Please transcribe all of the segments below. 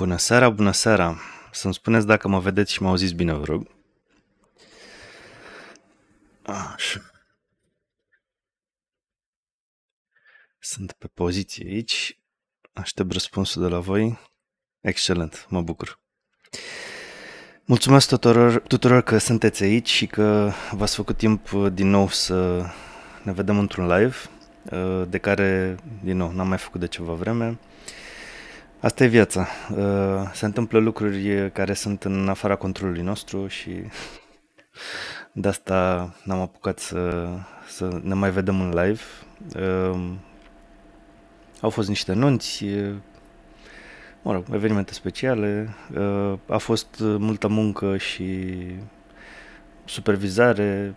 Bună seara, bună seara! Să-mi spuneți dacă mă vedeți și mă auziți bine, vă rog. Așa. Sunt pe poziție aici. Aștept răspunsul de la voi. Excelent, mă bucur. Mulțumesc tuturor, tuturor că sunteți aici și că v-ați făcut timp uh, din nou să ne vedem într-un live, uh, de care, din nou, n-am mai făcut de ceva vreme. Asta e viața. Ă, se întâmplă lucruri care sunt în afara controlului nostru și de asta n-am apucat să, să ne mai vedem în live. Ă, au fost niște nunți, ă, mă rog, evenimente speciale, a fost multă muncă și supervizare,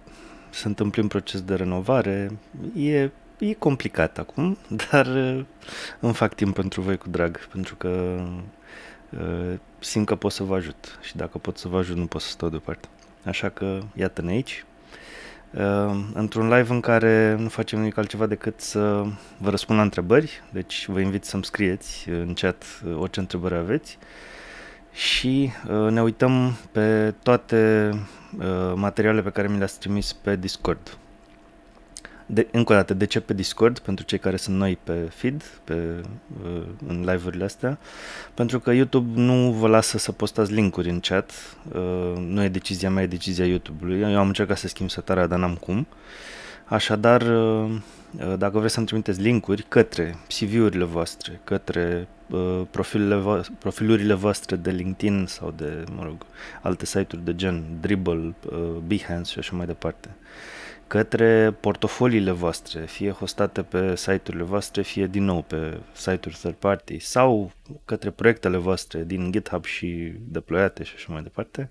Să întâmplă un proces de renovare, e e complicat acum, dar uh, îmi fac timp pentru voi cu drag, pentru că uh, simt că pot să vă ajut și dacă pot să vă ajut nu pot să stau deoparte. Așa că iată-ne aici, uh, într-un live în care nu facem nimic altceva decât să vă răspund la întrebări, deci vă invit să-mi scrieți în chat orice întrebări aveți și ne uităm pe toate materialele pe care mi le-ați trimis pe Discord de, încă o dată, de ce pe Discord, pentru cei care sunt noi pe feed, pe, uh, în live-urile astea, pentru că YouTube nu vă lasă să postați linkuri în chat, uh, nu e decizia mea, e decizia YouTube-ului, eu am încercat să schimb setarea, dar n-am cum, așadar, uh, dacă vreți să-mi trimiteți linkuri către CV-urile voastre, către profilele voastre, profilurile voastre de LinkedIn sau de, mă rog, alte site-uri de gen Dribble, Behance și așa mai departe, către portofoliile voastre, fie hostate pe site-urile voastre, fie din nou pe site-uri third party sau către proiectele voastre din GitHub și deployate și așa mai departe,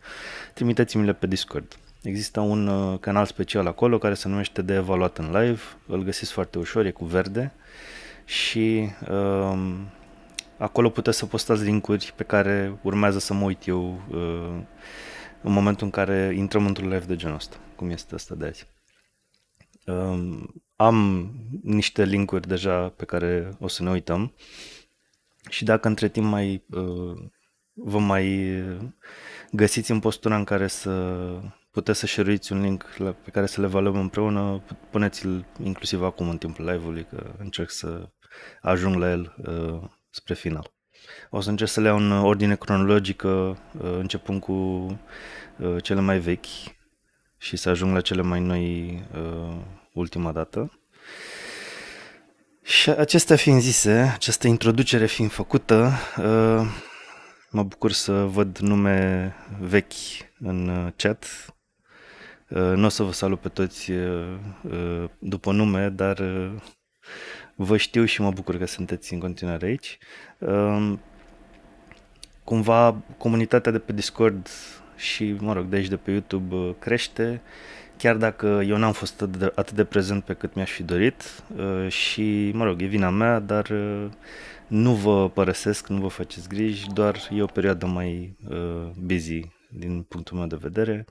trimiteți-mi-le pe Discord. Există un uh, canal special acolo care se numește de evaluat în live, îl găsiți foarte ușor, e cu verde și um, acolo puteți să postați linkuri pe care urmează să mă uit eu uh, în momentul în care intrăm într-un live de genul ăsta, cum este asta de azi. Um, am niște linkuri deja pe care o să ne uităm și dacă între timp mai uh, vă mai găsiți în postura în care să puteți să share un link la, pe care să le evaluăm împreună, puneți-l inclusiv acum în timpul live-ului, că încerc să ajung la el uh, spre final. O să încerc să le iau în ordine cronologică, uh, începând cu uh, cele mai vechi, și să ajung la cele mai noi uh, ultima dată. Și acestea fiind zise, această introducere fiind făcută, uh, mă bucur să văd nume vechi în uh, chat. Uh, nu o să vă salut pe toți uh, uh, după nume, dar uh, vă știu și mă bucur că sunteți în continuare aici. Uh, cumva comunitatea de pe Discord și, mă rog, de aici de pe YouTube uh, crește, chiar dacă eu n-am fost atât de, atât de prezent pe cât mi-aș fi dorit uh, și, mă rog, e vina mea, dar uh, nu vă părăsesc, nu vă faceți griji, doar e o perioadă mai busy din punctul meu de vedere.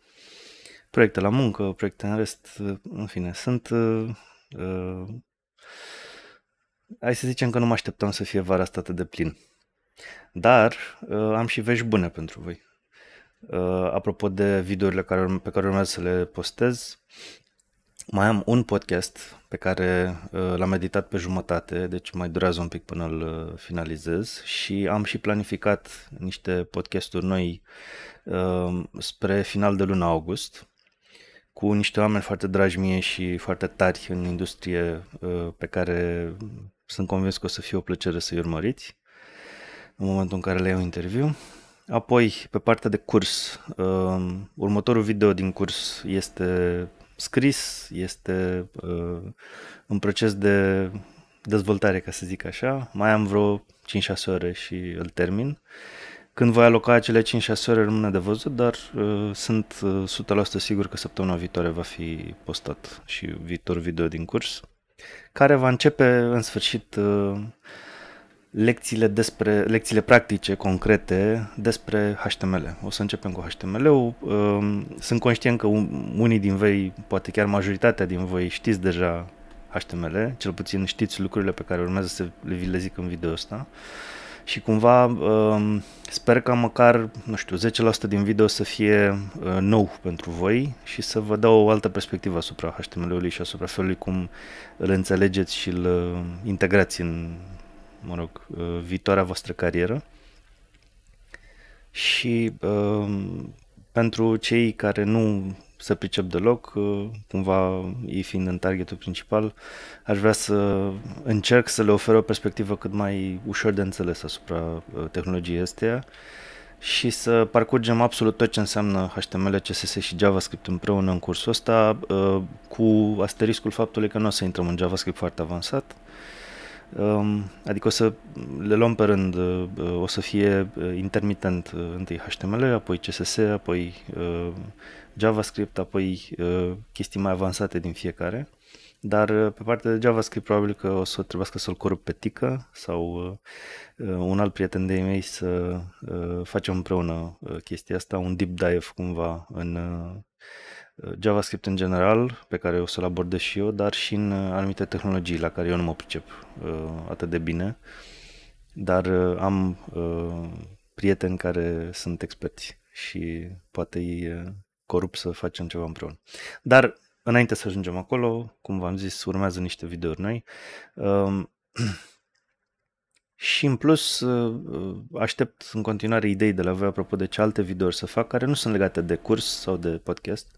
Proiecte la muncă, proiecte în rest, în fine, sunt hai să zicem că nu mă așteptam să fie vara asta atât de plin. Dar am și vești bune pentru voi. Uh, apropo de videourile care, pe care urmează să le postez, mai am un podcast pe care uh, l-am editat pe jumătate, deci mai durează un pic până îl uh, finalizez și am și planificat niște podcasturi noi uh, spre final de luna august cu niște oameni foarte dragi mie și foarte tari în industrie uh, pe care sunt convins că o să fie o plăcere să-i urmăriți în momentul în care le iau interviu. Apoi, pe partea de curs, um, următorul video din curs este scris, este uh, în proces de dezvoltare, ca să zic așa. Mai am vreo 5-6 ore și îl termin. Când voi aloca acele 5-6 ore rămâne de văzut, dar uh, sunt 100% uh, sigur că săptămâna viitoare va fi postat și viitor video din curs, care va începe în sfârșit uh, lecțiile, despre, lecțiile practice, concrete, despre HTML. O să începem cu HTML-ul. Um, sunt conștient că unii din voi, poate chiar majoritatea din voi, știți deja HTML, cel puțin știți lucrurile pe care urmează să le vi le zic în video ăsta. Și cumva um, sper ca măcar, nu știu, 10% din video să fie uh, nou pentru voi și să vă dau o altă perspectivă asupra HTML-ului și asupra felului cum îl înțelegeți și îl uh, integrați în mă rog, uh, viitoarea voastră carieră. Și um, pentru cei care nu se pricep deloc, uh, cumva ei fiind în targetul principal, aș vrea să încerc să le ofer o perspectivă cât mai ușor de înțeles asupra uh, tehnologiei astea și să parcurgem absolut tot ce înseamnă HTML, CSS și JavaScript împreună în cursul ăsta, cu asteriscul faptului că nu o să intrăm în JavaScript foarte avansat, Um, adică o să le luăm pe rând, uh, o să fie uh, intermitent uh, întâi HTML, apoi CSS, apoi JavaScript, apoi chestii mai avansate din fiecare. Dar pe partea de JavaScript probabil că o să trebuiască să-l corup pe Tică sau un alt prieten de mei să facem împreună chestia asta, un deep dive cumva în JavaScript în general, pe care o să-l abordez și eu, dar și în uh, anumite tehnologii la care eu nu mă pricep uh, atât de bine, dar uh, am prieteni care sunt experți și poate îi corup să facem ceva împreună. Dar înainte să ajungem acolo, cum v-am zis, urmează niște videouri noi. Um, Și în plus uh, uh, aștept în continuare idei de la voi apropo de ce alte videouri să fac care nu sunt legate de curs sau de podcast.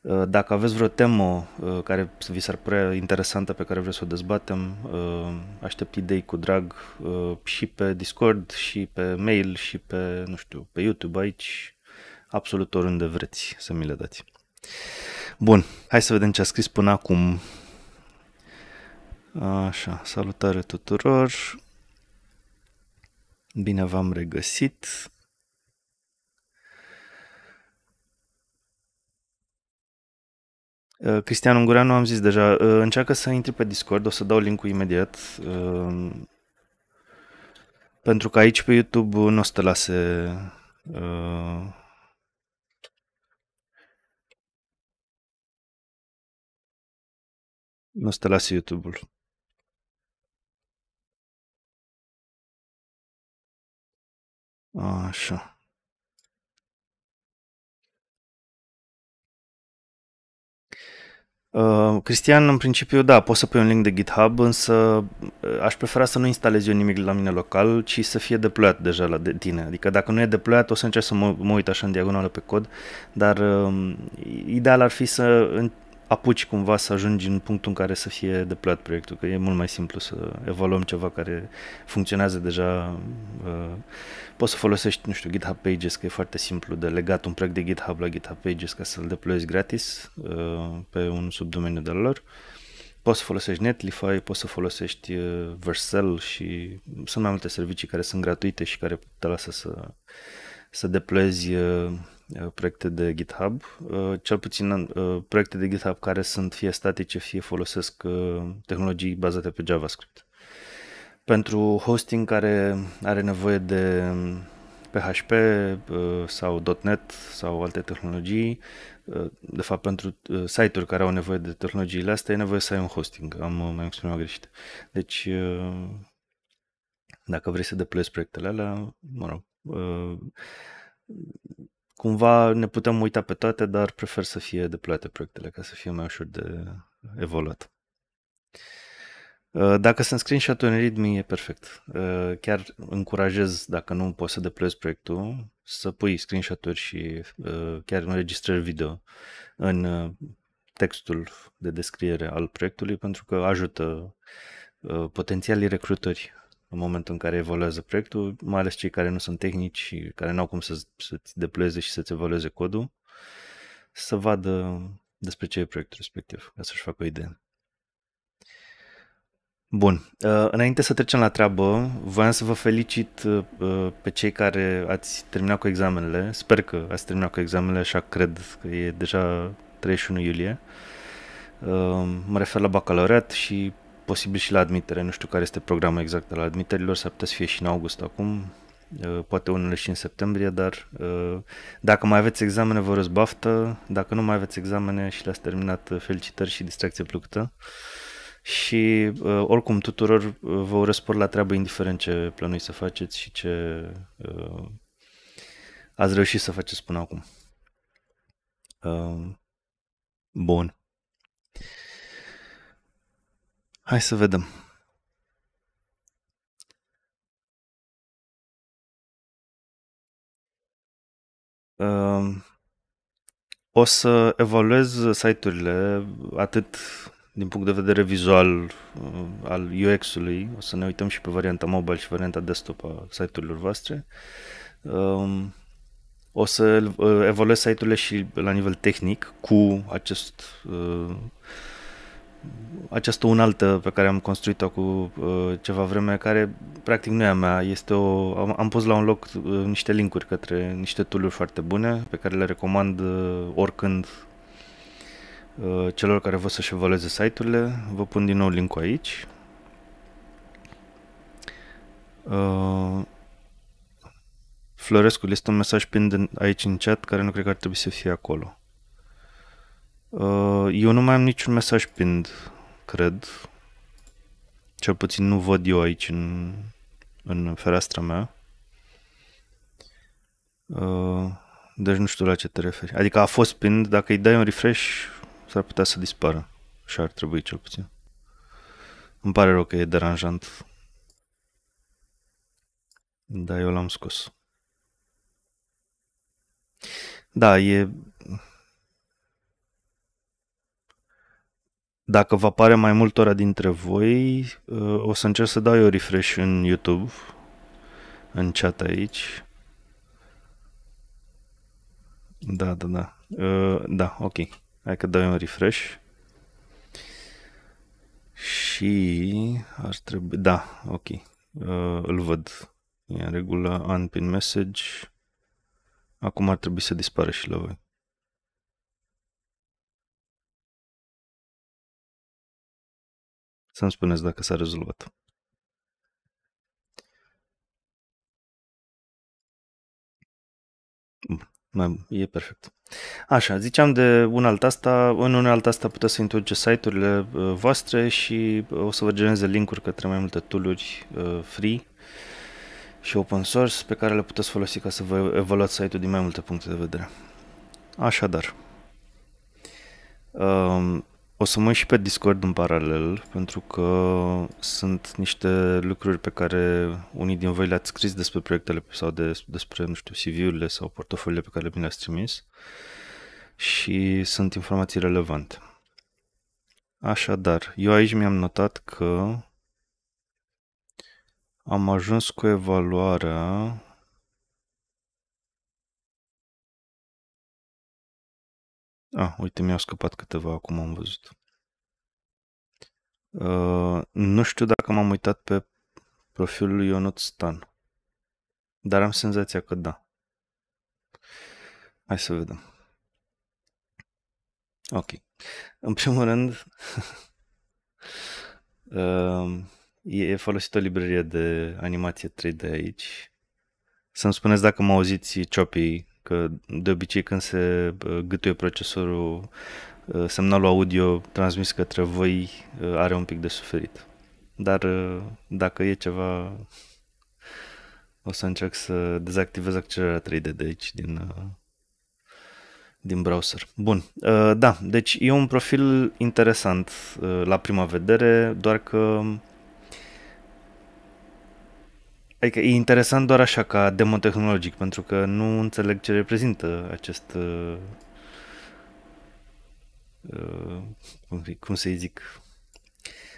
Uh, dacă aveți vreo temă care vi s-ar părea interesantă pe care vreți să o dezbatem, aștept idei cu drag și pe Discord, și pe mail, și pe, nu știu, pe YouTube aici, absolut oriunde vreți să mi le dați. Bun, hai să vedem ce a scris până acum. Așa, salutare tuturor. Bine v-am regăsit! Uh, Cristian Ungureanu, am zis deja, uh, încearcă să intri pe Discord, o să dau linkul imediat. Uh, pentru că aici pe YouTube nu o să te lase nu o să te lase YouTube-ul. Așa. Uh, Cristian, în principiu, da, poți să pui un link de GitHub, însă uh, aș prefera să nu instalezi eu nimic la mine local, ci să fie deployat deja la de tine. Adică dacă nu e deployat, o să încerc să mă, mă uit așa în diagonală pe cod, dar uh, ideal ar fi să apuci cumva să ajungi în punctul în care să fie de proiectul, că e mult mai simplu să evaluăm ceva care funcționează deja. Uh, poți să folosești, nu știu, GitHub Pages, că e foarte simplu de legat un proiect de GitHub la GitHub Pages ca să-l deployezi gratis uh, pe un subdomeniu de lor. Poți să folosești Netlify, poți să folosești uh, Vercel și sunt mai multe servicii care sunt gratuite și care te lasă să, să deployezi Uh, proiecte de GitHub, uh, cel puțin uh, proiecte de GitHub care sunt fie statice, fie folosesc tehnologii bazate pe JavaScript. Pentru hosting care are nevoie de PHP um, sau .NET sau alte tehnologii, de fapt pentru site-uri care au nevoie de tehnologiile astea, e nevoie să ai un hosting, am mai exprimat greșit. Deci, dacă vrei să deploiezi proiectele alea, mă rog, cumva ne putem uita pe toate, dar prefer să fie deploate proiectele ca să fie mai ușor de evoluat. Uh, dacă sunt screenshot în readme e perfect. Uh, chiar încurajez, dacă nu poți să deploiezi proiectul, să pui screenshot-uri și uh, chiar înregistrări video în textul de descriere al proiectului pentru că ajută potențialii recrutări în momentul în care evoluează proiectul, mai ales cei care nu sunt tehnici și care nu au cum să, să-ți depleze și să-ți evolueze codul, să vadă despre ce e proiectul respectiv, ca să-și facă o idee. Bun, uh, înainte să trecem la treabă, voiam să vă felicit uh, pe cei care ați terminat cu examenele. Sper că ați terminat cu examenele, așa cred că e deja 31 iulie. Uh, mă refer la bacalaureat și posibil și la admitere. Nu știu care este programul exact al admiterilor, s-ar putea să fie și în august acum, uh, poate unele și în septembrie, dar uh, dacă mai aveți examene, vă răzbaftă. Dacă nu mai aveți examene și le-ați terminat, uh, felicitări și distracție plăcută. Și oricum tuturor vă urez spor la treabă indiferent ce plănui să faceți și ce ați reușit să faceți până acum. Bun. Hai să vedem. Ehm, o să evaluez site-urile atât din punct de vedere vizual ehm, al UX-ului, o să ne uităm și pe varianta mobile și varianta desktop a site-urilor voastre. Ehm, o să evaluez site-urile și la nivel tehnic cu acest această unaltă pe care am construit-o cu uh, ceva vreme, care practic nu e a mea, este o, am, am pus la un loc uh, niște linkuri către niște tool foarte bune pe care le recomand uh, oricând uh, celor care vă să-și evalueze site-urile. Vă pun din nou linkul aici. Uh, Florescu, este un mesaj pind aici în chat care nu cred că ar trebui să fie acolo. Uh, eu nu mai am niciun mesaj pind, cred. Cel puțin nu văd eu aici în, în fereastra mea. Uh, deci nu știu la ce te referi. Adică a fost pind, dacă îi dai un refresh, s-ar putea să dispară. Și ar trebui cel puțin. Îmi pare rău că e deranjant. Da, eu l-am scos. Da, e Dacă vă apare mai multora dintre voi, uh, o să încerc să dau eu refresh în YouTube, în chat aici. Da, da, da. Uh, da, ok. Hai că dau eu un refresh. Și ar trebui... Da, ok. Uh, îl văd. E în regulă, unpin message. Acum ar trebui să dispară și la voi. Să-mi spuneți dacă s-a rezolvat. Da, e perfect. Așa, ziceam de unealta asta, în unealta asta puteți să introduceți site-urile uh, voastre și uh, o să vă genereze linkuri către mai multe tooluri uh, free și open source pe care le puteți folosi ca să vă evaluați site-ul din mai multe puncte de vedere. Așadar, um, o să mă și pe Discord în paralel, pentru că sunt niște lucruri pe care unii din voi le-ați scris despre proiectele sau de, despre, nu știu, CV-urile sau portofoliile pe care mi le-ați trimis și sunt informații relevante. Așadar, eu aici mi-am notat că am ajuns cu evaluarea Ah, uite, mi-au scăpat câteva acum, am văzut. Uh, nu știu dacă m-am uitat pe profilul lui Ionut Stan, dar am senzația că da. Hai să vedem. Ok. În primul rând, uh, e folosită o librărie de animație 3D aici. Să-mi spuneți dacă mă auziți ciopii că de obicei când se gâtuie procesorul, semnalul audio transmis către voi are un pic de suferit. Dar dacă e ceva, o să încerc să dezactivez accelerarea 3D de aici din, din browser. Bun, da, deci e un profil interesant la prima vedere, doar că Adică e interesant doar așa ca demo tehnologic, pentru că nu înțeleg ce reprezintă acest uh, uh cum, să-i zic,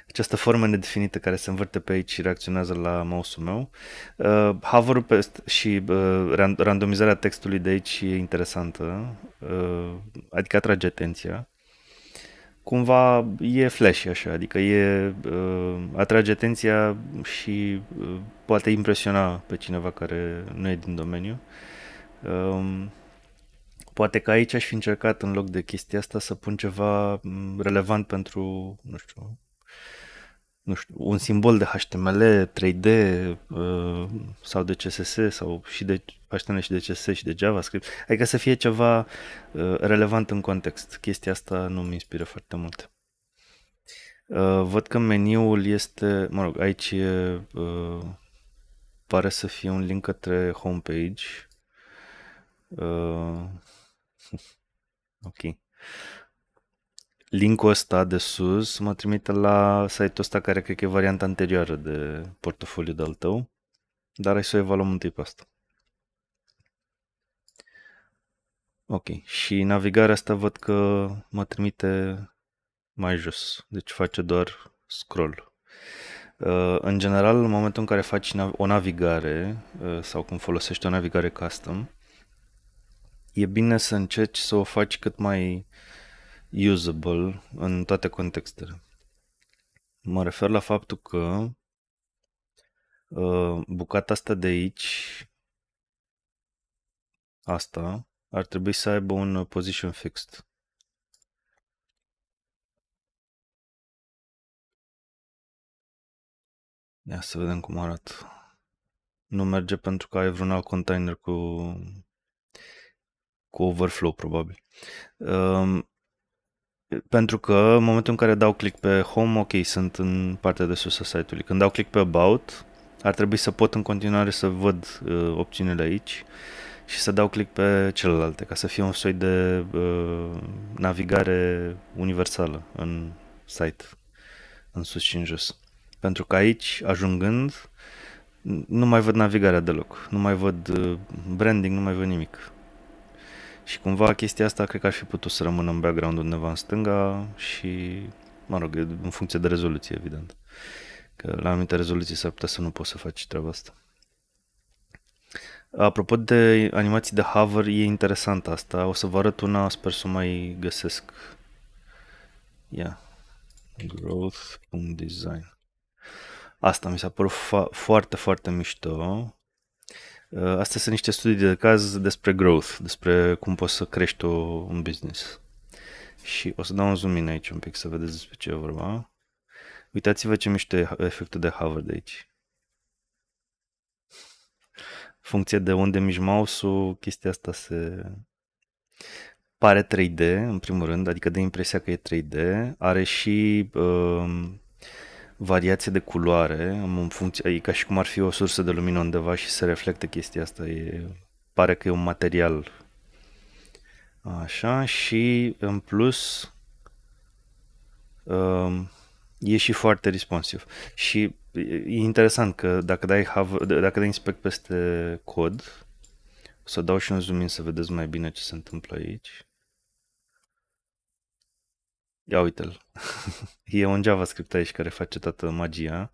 această formă nedefinită care se învârte pe aici și reacționează la mouse-ul meu. Uh, hover peste și uh, randomizarea textului de aici e interesantă, uh, adică atrage atenția cumva e flash așa, adică e, uh, atrage atenția și uh, poate impresiona pe cineva care nu e din domeniu. uh, poate că aici aș fi încercat în loc de chestia asta să pun ceva mm, relevant pentru, nu știu, nu știu, un simbol de HTML, 3D uh, sau de CSS sau și de HTML și de CSS și de JavaScript, adică să fie ceva uh, relevant în context. Chestia asta nu mi inspiră foarte mult. Uh, văd că meniul este, mă rog, aici e, uh, pare să fie un link către homepage. Uh, ok linkul ăsta de sus mă trimite la site-ul ăsta care cred că e varianta anterioară de portofoliu de-al tău, dar hai să o evaluăm întâi pe asta. Ok, și navigarea asta văd că mă trimite mai jos, deci face doar scroll. Uh, în general, în momentul în care faci o navigare uh, sau cum folosești o navigare custom, e bine să încerci să o faci cât mai uh, usable în toate contextele. Mă refer la faptul că uh, bucata asta de aici, asta, ar trebui să aibă un position fixed. Ia să vedem cum arată. Nu merge pentru că ai vreun alt container cu, cu overflow, probabil. Um, pentru că în momentul în care dau click pe Home, ok, sunt în partea de sus a site-ului. Când dau click pe About, ar trebui să pot în continuare să văd uh, opțiunile aici și să dau click pe celelalte, ca să fie un soi de uh, navigare universală în site, în sus și în jos. Pentru că aici, ajungând, nu mai văd navigarea deloc, nu mai văd uh, branding, nu mai văd nimic. Și cumva chestia asta cred că ar fi putut să rămână în background undeva în stânga și, mă rog, în funcție de rezoluție, evident. Că la anumite rezoluții s-ar putea să nu poți să faci treaba asta. Apropo de animații de hover, e interesant asta. O să vă arăt una, sper să mai găsesc. Ia. Yeah. Growth.design. Asta mi s-a părut fa- foarte, foarte mișto Uh, astea sunt niște studii de caz despre growth, despre cum poți să crești o, un business. Și o să dau un zoom in aici un pic să vedeți despre ce e vorba. Uitați-vă ce miște efectul de Harvard aici. Funcție de unde mici mouse-ul, chestia asta se... Pare 3D, în primul rând, adică dă impresia că e 3D. Are și... Uh, variație de culoare, am în funcție, e ca și cum ar fi o sursă de lumină undeva și se reflectă chestia asta, e, pare că e un material. Așa, și în plus um, e și foarte responsiv. Și e interesant că dacă dai, have, dacă dai inspect peste cod, o să dau și un zoom in să vedeți mai bine ce se întâmplă aici. Ia uite-l. e un JavaScript aici care face toată magia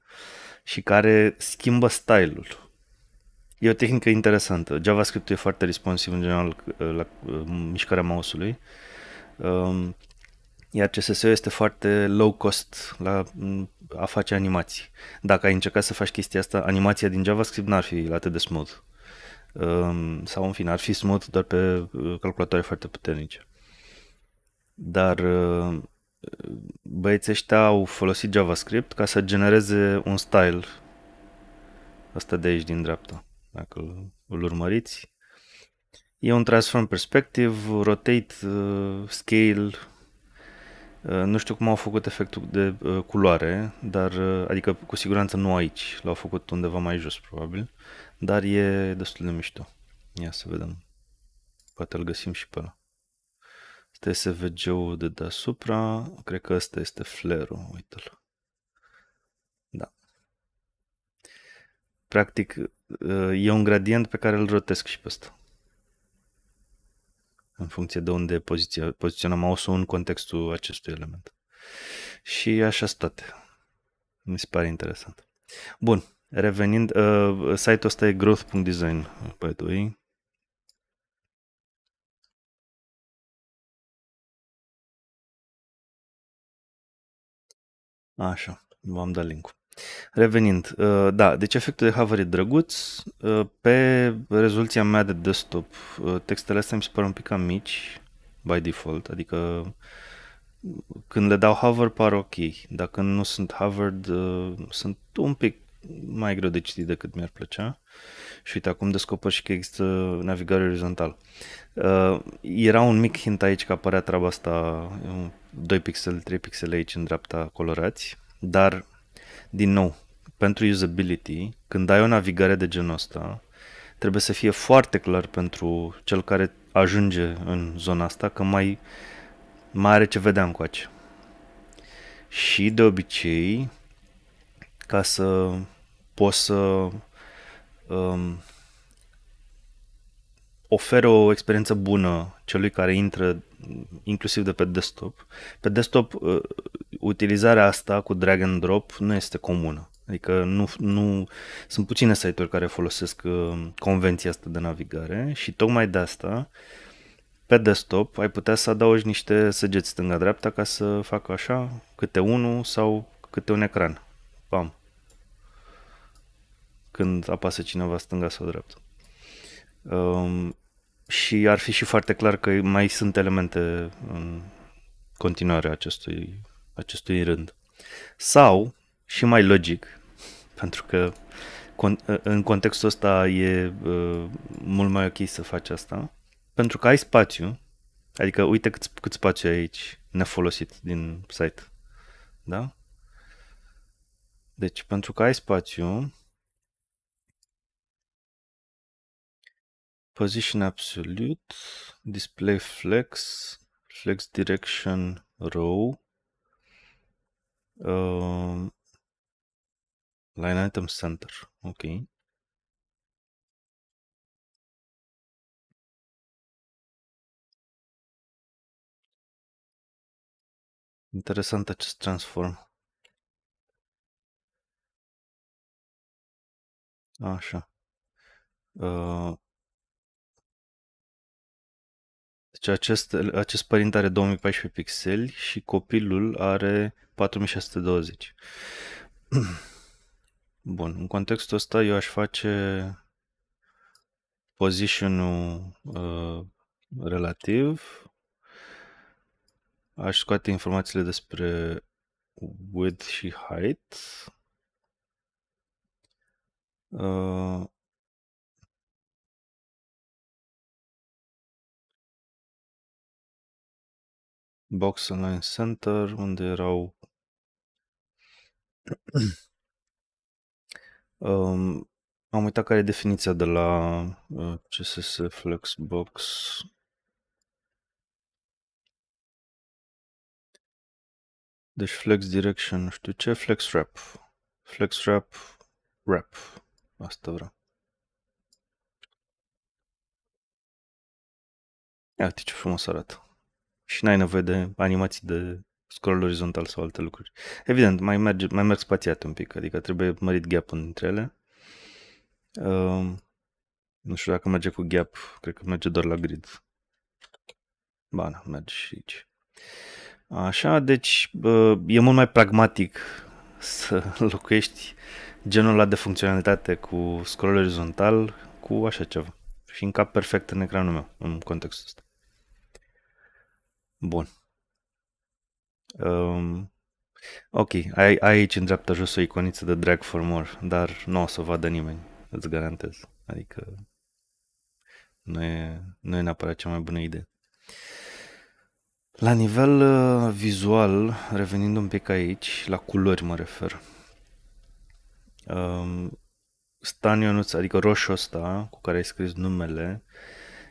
și care schimbă style-ul. E o tehnică interesantă. JavaScript e foarte responsiv în general uh, la uh, mișcarea mouse-ului. Um, iar css este foarte low cost la mm, a face animații. Dacă ai încercat să faci chestia asta, animația din JavaScript n-ar fi atât de smooth. Um, sau în fine, ar fi smooth doar pe uh, calculatoare foarte puternice. Dar băieții ăștia au folosit JavaScript ca să genereze un style. Asta de aici din dreapta, dacă îl, îl urmăriți. E un transform perspective, rotate, uh, scale, uh, nu știu cum au făcut efectul de uh, culoare, dar adică cu siguranță nu aici, l-au făcut undeva mai jos probabil, dar e destul de mișto. Ia să vedem. Poate îl găsim și pe ăla. TSVG-ul de deasupra, cred că ăsta este flare-ul. uite-l. Da. Practic, e un gradient pe care îl rotesc și pe ăsta. În funcție de unde poziția, poziționăm mouse-ul în contextul acestui element. Și așa toate. Mi se pare interesant. Bun, revenind, uh, site-ul ăsta e growth.design, by the way. Așa, v-am dat link Revenind, uh, da, deci efectul de hover e drăguț. Uh, pe rezoluția mea de desktop, uh, textele astea mi se par un pic cam mici, by default, adică când le dau hover par ok, când nu sunt hovered sunt un pic mai greu de citit decât mi-ar plăcea. Și uite, acum descoper și că există navigare orizontală. Uh, era un mic hint aici că apărea treaba asta 2 pixel, 3 pixel aici în dreapta colorați, dar din nou, pentru usability, când ai o navigare de genul ăsta, trebuie să fie foarte clar pentru cel care ajunge în zona asta că mai, mai are ce vedea încoace. Și de obicei, ca să poți să um, oferă o experiență bună celui care intră inclusiv de pe desktop. Pe desktop, uh, utilizarea asta cu drag and drop nu este comună. Adică nu, nu, sunt puține site-uri care folosesc uh, convenția asta de navigare și tocmai de asta pe desktop ai putea să adaugi niște săgeți stânga-dreapta ca să facă așa câte unul sau câte un ecran. Bam! Când apasă cineva stânga sau dreapta. Um, și ar fi și foarte clar că mai sunt elemente în continuare acestui, acestui rând. Sau, și mai logic, pentru că în contextul ăsta e uh, mult mai ok să faci asta, pentru că ai spațiu, adică uite cât, cât spațiu ai aici nefolosit din site, da? Deci, pentru că ai spațiu, position absolute display flex flex direction row um, line item center okay Interesting acest transform așa ah, uh, Deci acest, acest părinte are 2014 pixeli și copilul are 4620. Bun, în contextul ăsta eu aș face position-ul uh, relativ, aș scoate informațiile despre width și height, uh, Box Online Center, unde erau um, am uitat care e definiția de la uh, CSS Flexbox. Deci flex direction, nu știu ce, flex wrap. Flex wrap, wrap. Asta vreau. Ia, ce frumos arată și n-ai nevoie de animații de scroll orizontal sau alte lucruri. Evident, mai, merge, mai merg spațiat un pic, adică trebuie mărit gap între ele. Uh, nu știu dacă merge cu gap, cred că merge doar la grid. Ba, na, da, merge și aici. Așa, deci uh, e mult mai pragmatic să locuiești genul ăla de funcționalitate cu scroll orizontal cu așa ceva. Și încap perfect în ecranul meu, în contextul ăsta. Bun. Um, ok, ai, aici în dreapta jos o iconiță de drag for more, dar nu o să o vadă nimeni, îți garantez. Adică nu e, nu e neapărat cea mai bună idee. La nivel uh, vizual, revenind un pic aici, la culori mă refer. Um, Stanionuț, adică roșu ăsta cu care ai scris numele,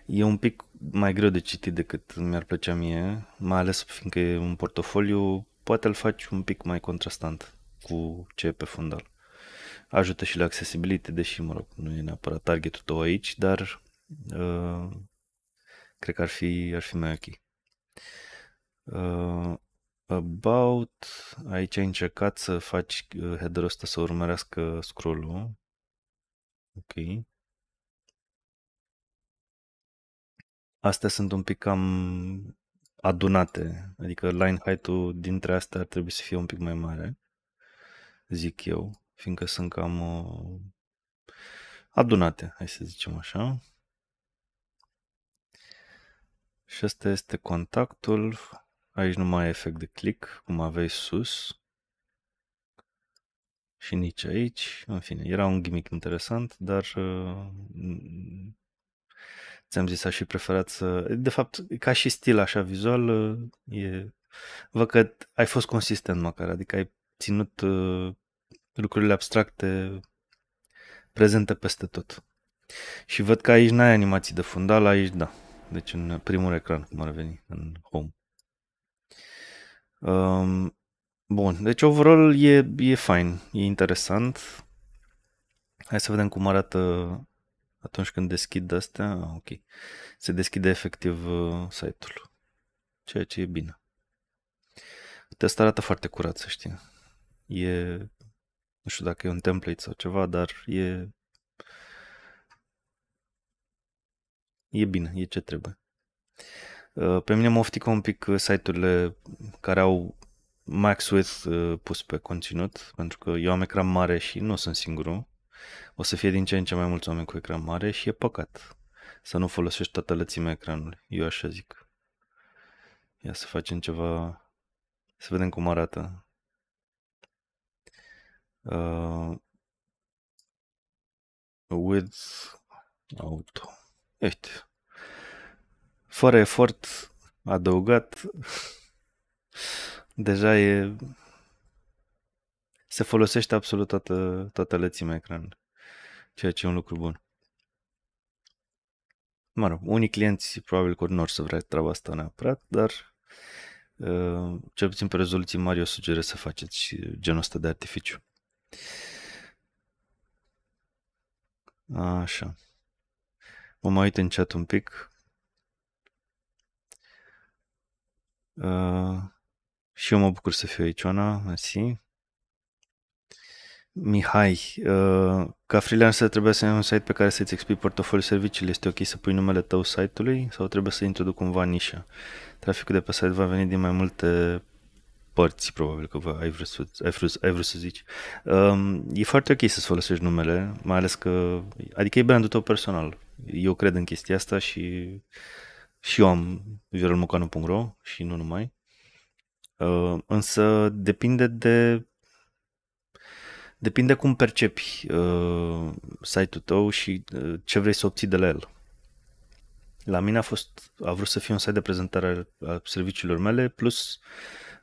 e un pic mai greu de citit decât mi-ar plăcea mie, mai ales fiindcă e un portofoliu, poate îl faci un pic mai contrastant cu ce e pe fundal. Ajută și la accesibilitate, deși, mă rog, nu e neapărat targetul tău aici, dar uh, cred că ar fi, ar fi mai ok. Uh, about, aici ai încercat să faci uh, header-ul ăsta să urmărească scroll-ul. Ok. astea sunt un pic cam adunate, adică line height-ul dintre astea ar trebui să fie un pic mai mare, zic eu, fiindcă sunt cam uh, adunate, hai să zicem așa. Și asta este contactul, aici nu mai e efect de click, cum aveai sus, și nici aici, în fine, era un gimmick interesant, dar uh, ți-am zis, aș fi preferat să... De fapt, ca și stil așa vizual, e... văd că ai fost consistent măcar, adică ai ținut uh, lucrurile abstracte prezente peste tot. Și văd că aici n-ai animații de fundal, aici da. Deci în primul ecran, cum ar veni, în home. Um, bun, deci overall e, e fine, e interesant. Hai să vedem cum arată atunci când deschid astea, ok, se deschide efectiv uh, site-ul, ceea ce e bine. asta arată foarte curat, să știi. E, nu știu dacă e un template sau ceva, dar e, e bine, e ce trebuie. Uh, pe mine mă oftică un pic uh, site-urile care au max width pus pe conținut, pentru că eu am ecran mare și nu sunt singurul o să fie din ce în ce mai mulți oameni cu ecran mare și e păcat să nu folosești toată lățimea ecranului. Eu așa zic. Ia să facem ceva, să vedem cum arată. Uh, with auto. Ești. Fără efort adăugat, deja e se folosește absolut toată, toată lățimea ecranului, ceea ce e un lucru bun. Mă rog, unii clienți probabil că nu or să vrea treaba asta neapărat, dar uh, cel puțin pe rezoluții mari eu sugerez să faceți genul ăsta de artificiu. Așa. Mă mai uit în chat un pic. Uh, și eu mă bucur să fiu aici, Oana, mersi. Mihai, uh, ca freelancer trebuie să ai un site pe care să-ți expui portofoliul serviciile. Este ok să pui numele tău site-ului sau trebuie să introduc cumva nișa. Traficul de pe site va veni din mai multe părți, probabil că ai vrut, să, ai, vrut, ai vrut să zici. Um, e foarte ok să-ți folosești numele, mai ales că, adică e brandul tău personal. Eu cred în chestia asta și, și eu am viorelmocanu.ro și nu numai. Uh, însă depinde de Depinde cum percepi uh, site-ul tău și uh, ce vrei să obții de la el. La mine a fost, a vrut să fie un site de prezentare a serviciilor mele, plus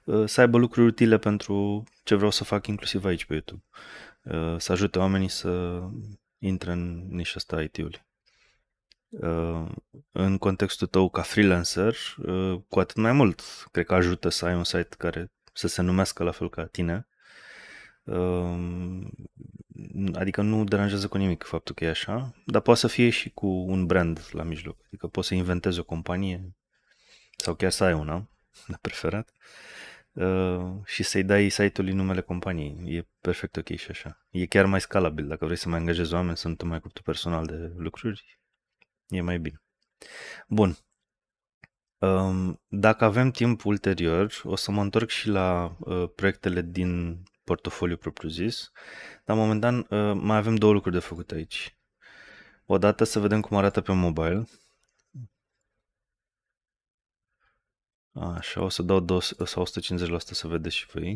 uh, să aibă lucruri utile pentru ce vreau să fac inclusiv aici pe YouTube. Uh, să ajute oamenii să intre în nișa asta IT-ului. Uh, în contextul tău ca freelancer, uh, cu atât mai mult, cred că ajută să ai un site care să se numească la fel ca tine Adică nu deranjează cu nimic faptul că e așa, dar poate să fie și cu un brand la mijloc. Adică poți să inventezi o companie sau chiar să ai una, de preferat, uh, și să-i dai site-ului numele companiei. E perfect ok și așa. E chiar mai scalabil. Dacă vrei să mai angajezi oameni, să nu te mai ocupi personal de lucruri, e mai bine. Bun. Um, dacă avem timp ulterior, o să mă întorc și la uh, proiectele din portofoliu propriu-zis, dar momentan uh, mai avem două lucruri de făcut aici. Odată să vedem cum arată pe mobile. Așa, o să dau 200 sau 150% să vedeți și voi.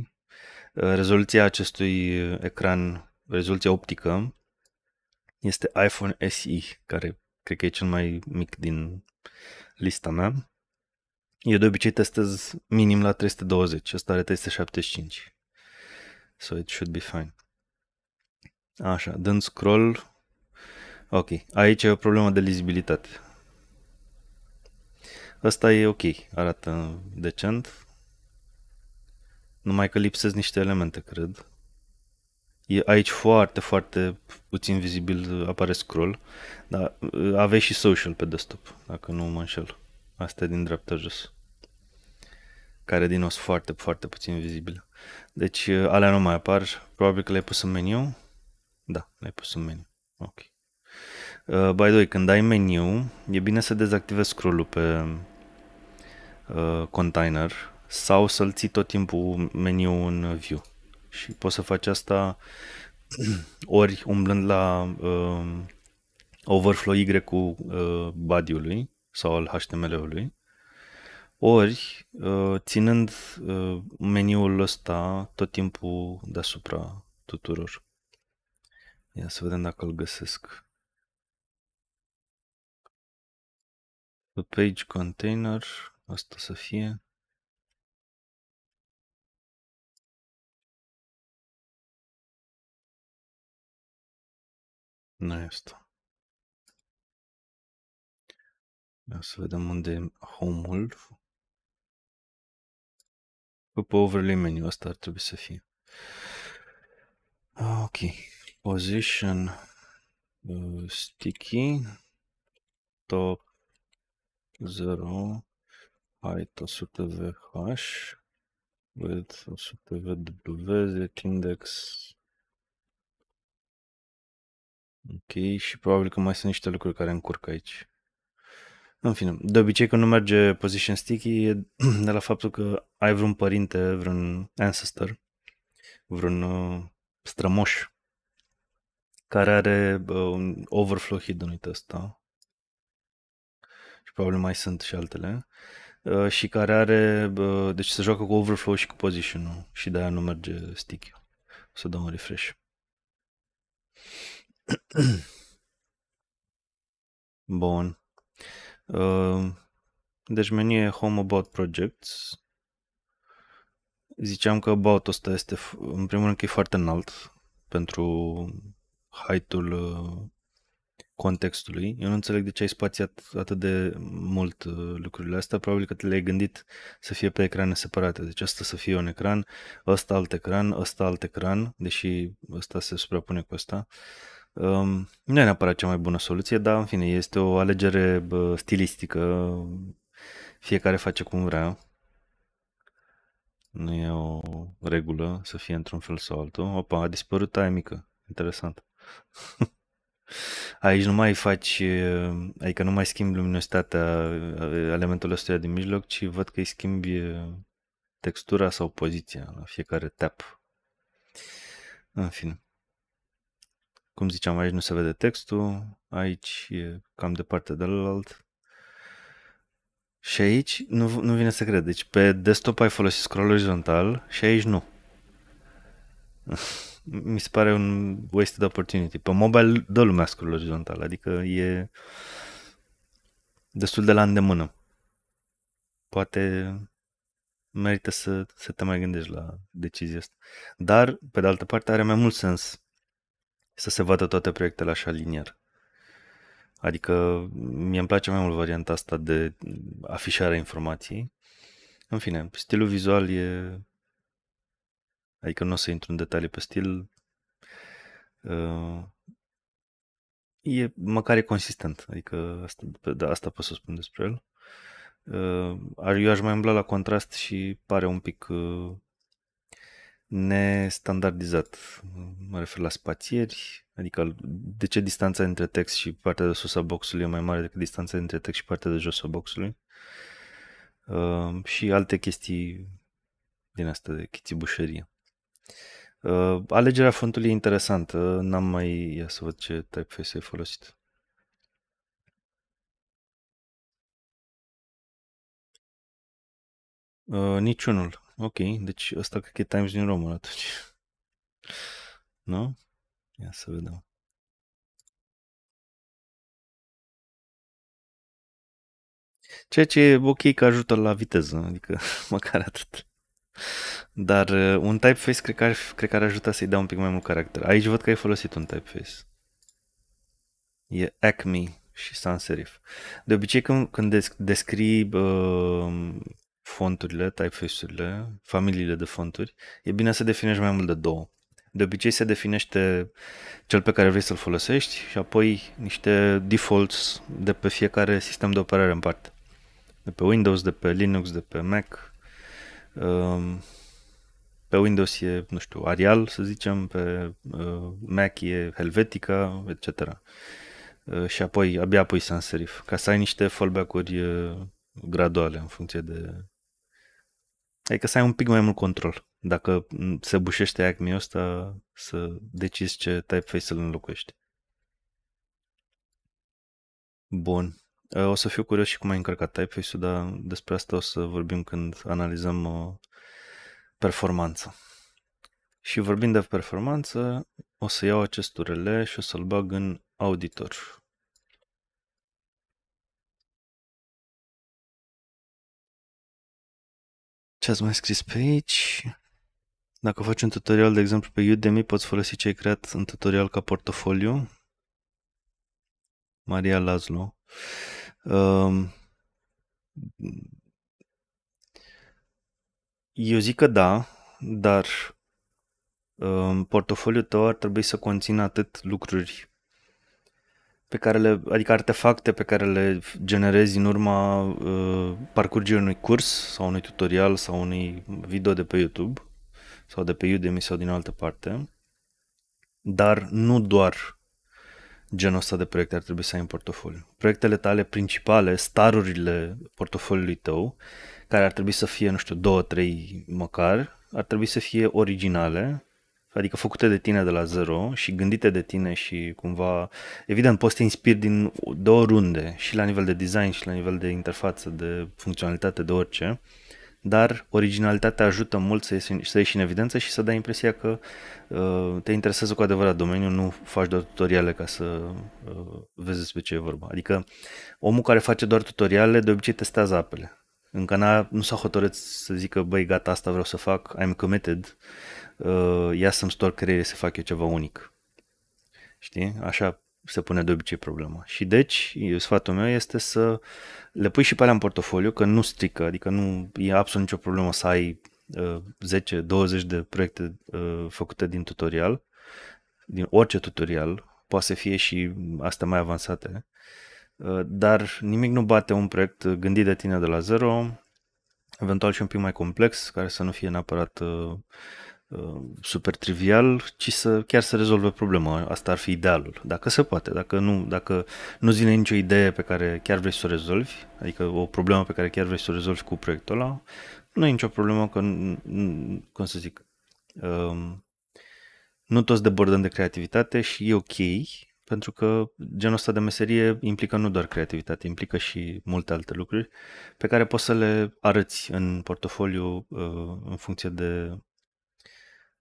Uh, rezoluția acestui uh, ecran, rezoluția optică, este iPhone SE, care cred că e cel mai mic din lista mea. Eu de obicei testez minim la 320, ăsta are 375. So it should be fine. Așa, dând scroll. Ok, aici e o problemă de lizibilitate. Asta e ok, arată decent. Numai că lipsesc niște elemente, cred. E aici foarte, foarte puțin vizibil apare scroll, dar aveți și social pe desktop, dacă nu mă înșel. Asta e din dreapta jos. Care din nou sunt foarte, foarte puțin vizibile. Deci uh, alea nu mai apar. Probabil că le-ai pus în meniu. Da, le-ai pus în meniu. Ok. Uh, by the way, când ai meniu, e bine să dezactivezi scroll-ul pe uh, container sau să-l ții tot timpul meniu în view. Și poți să faci asta ori umblând la uh, overflow Y cu uh, body-ului sau al HTML-ului, ori, uh, ținând uh, meniul ăsta tot timpul deasupra tuturor. Ia să vedem dacă îl găsesc. The page container, asta să fie. Nu este. Ia să vedem unde e home-ul. Pe pe overlay menu asta ar trebui să fie. Ah, ok. Position uh, sticky top 0 height 100 VH width 100 VW z index ok și probabil că mai sunt niște lucruri care încurc aici în fine, de obicei când nu merge position sticky e de la faptul că ai vreun părinte, vreun ancestor, vreun uh, strămoș care are uh, un overflow hidden, uite ăsta. Și probabil mai sunt și altele. Uh, și care are, uh, deci se joacă cu overflow și cu position și de aia nu merge sticky. O să dau un refresh. Bun. Ehm, deci menie Home About Projects. Ziceam că about ăsta este, în primul rând, că e foarte înalt pentru height-ul ă, contextului. Eu nu înțeleg de ce ai spațiat atât de mult ă, lucrurile astea. Probabil că te le-ai gândit să fie pe ecrane separate. Deci asta să fie un ecran, ăsta alt ecran, ăsta alt ecran, deși ăsta se suprapune cu ăsta. Uh, nu e neapărat cea mai bună soluție, dar în fine, este o alegere stilistică, fiecare face cum vrea. Nu e o regulă să fie într-un fel sau altul. Opa, a dispărut aia mică. Interesant. Aici nu mai faci, eh, adică nu mai schimbi luminositatea eh, elementul ăsta din mijloc, ci văd că îi schimbi eh, textura sau poziția la fiecare tap. În fine. Cum ziceam, aici nu se vede textul, aici e cam departe de alălalt. Și aici nu, nu vine să cred. Deci pe desktop ai folosit scroll orizontal și aici nu. Mi se pare un wasted opportunity. Pe mobile dă lumea scroll orizontal, adică e destul de la îndemână. Poate merită să, să te mai gândești la decizia asta. Dar, pe de altă parte, are mai mult sens să se vadă toate proiectele așa linier. Adică mie îmi place mai mult varianta asta de afișarea informației. În fine, stilul vizual e... Adică nu o să intru în detalii pe stil. Uh, e măcar e consistent. Adică asta, da, asta pot să spun despre el. Uh, eu aș mai îmbla la contrast și pare un pic uh, nestandardizat. Mă refer la spațieri, adică de ce distanța între text și partea de sus a boxului e mai mare decât distanța între text și partea de jos a boxului. Uh, și alte chestii din asta de chitibușărie. Uh, ehm, alegerea fontului e interesantă, n-am mai... ia să văd ce typeface ai folosit. Uh, niciunul. Ok, deci ăsta cred că e Times din Roman atunci. Nu? Ia să vedem. Ceea ce e ok că ajută la viteză, adică măcar atât. Dar uh, un typeface cred că ar, cred că ar ajuta să-i dea un pic mai mult caracter. Aici văd că ai folosit un typeface. E Acme și sans serif. De obicei când, când descrii uh, fonturile, typeface-urile, familiile de fonturi, e bine să definești mai mult de două. De obicei se definește cel pe care vrei să-l folosești și apoi niște defaults de pe fiecare sistem de operare în parte. De pe Windows, de pe Linux, de pe Mac. Um, pe Windows e, nu știu, Arial, să zicem, pe uh, Mac e Helvetica, etc. Uh, și apoi, abia apoi sans serif, ca să ai niște fallback-uri uh, graduale în funcție de Adică să ai un pic mai mult control. Dacă se bușește acme ăsta, să decizi ce typeface să-l înlocuiești. Bun. O să fiu curios și cum ai încărcat typeface-ul, dar despre asta o să vorbim când analizăm uh, performanța. Și vorbind de performanță, o să iau acest URL și o să-l bag în auditor. Ce ați mai scris pe aici? Dacă faci un tutorial, de exemplu, pe Udemy, poți folosi ce ai creat în tutorial ca portofoliu. Maria Lazlo. Um, eu zic că da, dar um, portofoliul tău ar trebui să conțină atât lucruri pe care le, adică artefacte pe care le generezi în urma uh, parcurgerii unui curs sau unui tutorial sau unui video de pe YouTube sau de pe Udemy sau din altă parte, dar nu doar genul ăsta de proiecte ar trebui să ai în portofoliu. Proiectele tale principale, starurile portofoliului tău, care ar trebui să fie, nu știu, două, trei măcar, ar trebui să fie originale, adică făcute de tine de la zero și gândite de tine și cumva, evident, poți să te inspiri din, două runde și la nivel de design și la nivel de interfață, de funcționalitate, de orice, dar originalitatea ajută mult să ieși, să ieși în evidență și să dai impresia că uh, te interesează cu adevărat domeniul, nu faci doar tutoriale ca să uh, vezi despre ce e vorba. Adică omul care face doar tutoriale de obicei testează apele. Încă n-a, nu s-a hotărât să zică, băi, gata, asta vreau să fac, I'm committed Uh, ia să-mi storc creierii să fac eu ceva unic. Știi? Așa se pune de obicei problema. Și deci, sfatul meu este să le pui și pe alea în portofoliu, că nu strică, adică nu e absolut nicio problemă să ai uh, 10-20 de proiecte uh, făcute din tutorial, din orice tutorial, poate să fie și astea mai avansate, uh, dar nimic nu bate un proiect gândit de tine de la zero, eventual și un pic mai complex, care să nu fie neapărat uh, Uh, super trivial, ci să chiar să rezolve problema. Asta ar fi idealul, dacă se poate. Dacă nu, dacă nu vine nicio idee pe care chiar vrei să o rezolvi, adică o problemă pe care chiar vrei să o rezolvi cu proiectul ăla, nu e nicio problemă că, cum să zic, um, nu toți debordăm de creativitate și e ok, pentru că genul ăsta de meserie implică nu doar creativitate, implică și multe alte lucruri pe care poți să le arăți în portofoliu uh, în funcție de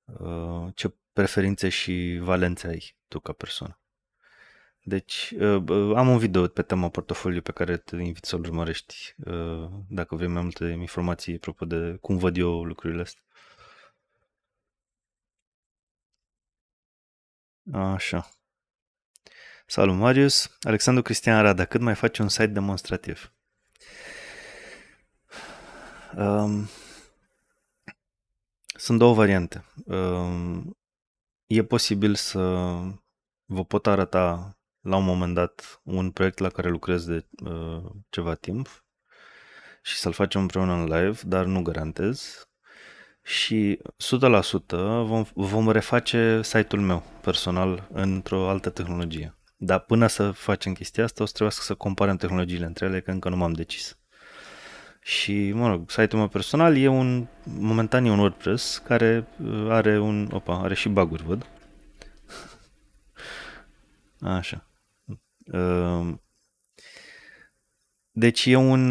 Uh, ce preferințe și valențe ai tu ca persoană. Deci uh, am un video pe tema portofoliu pe care te invit să-l urmărești uh, dacă vrei mai multe informații apropo de cum văd eu lucrurile astea. Așa. Salut Marius, Alexandru Cristian Rada, cât mai faci un site demonstrativ? Um, sunt două variante. Ehm, e posibil să vă pot arăta la un moment dat un proiect la care lucrez de ehm, ceva timp și să-l facem împreună în live, dar nu garantez. Și 100% vom, vom reface site-ul meu personal într-o altă tehnologie. Dar până să facem chestia asta, o să trebuiască să comparăm tehnologiile între ele, că încă nu m-am decis. Și, mă rog, site-ul meu personal e un, momentan e un WordPress care uh, are un, opa, are și baguri, văd. Așa. Uh, deci e un,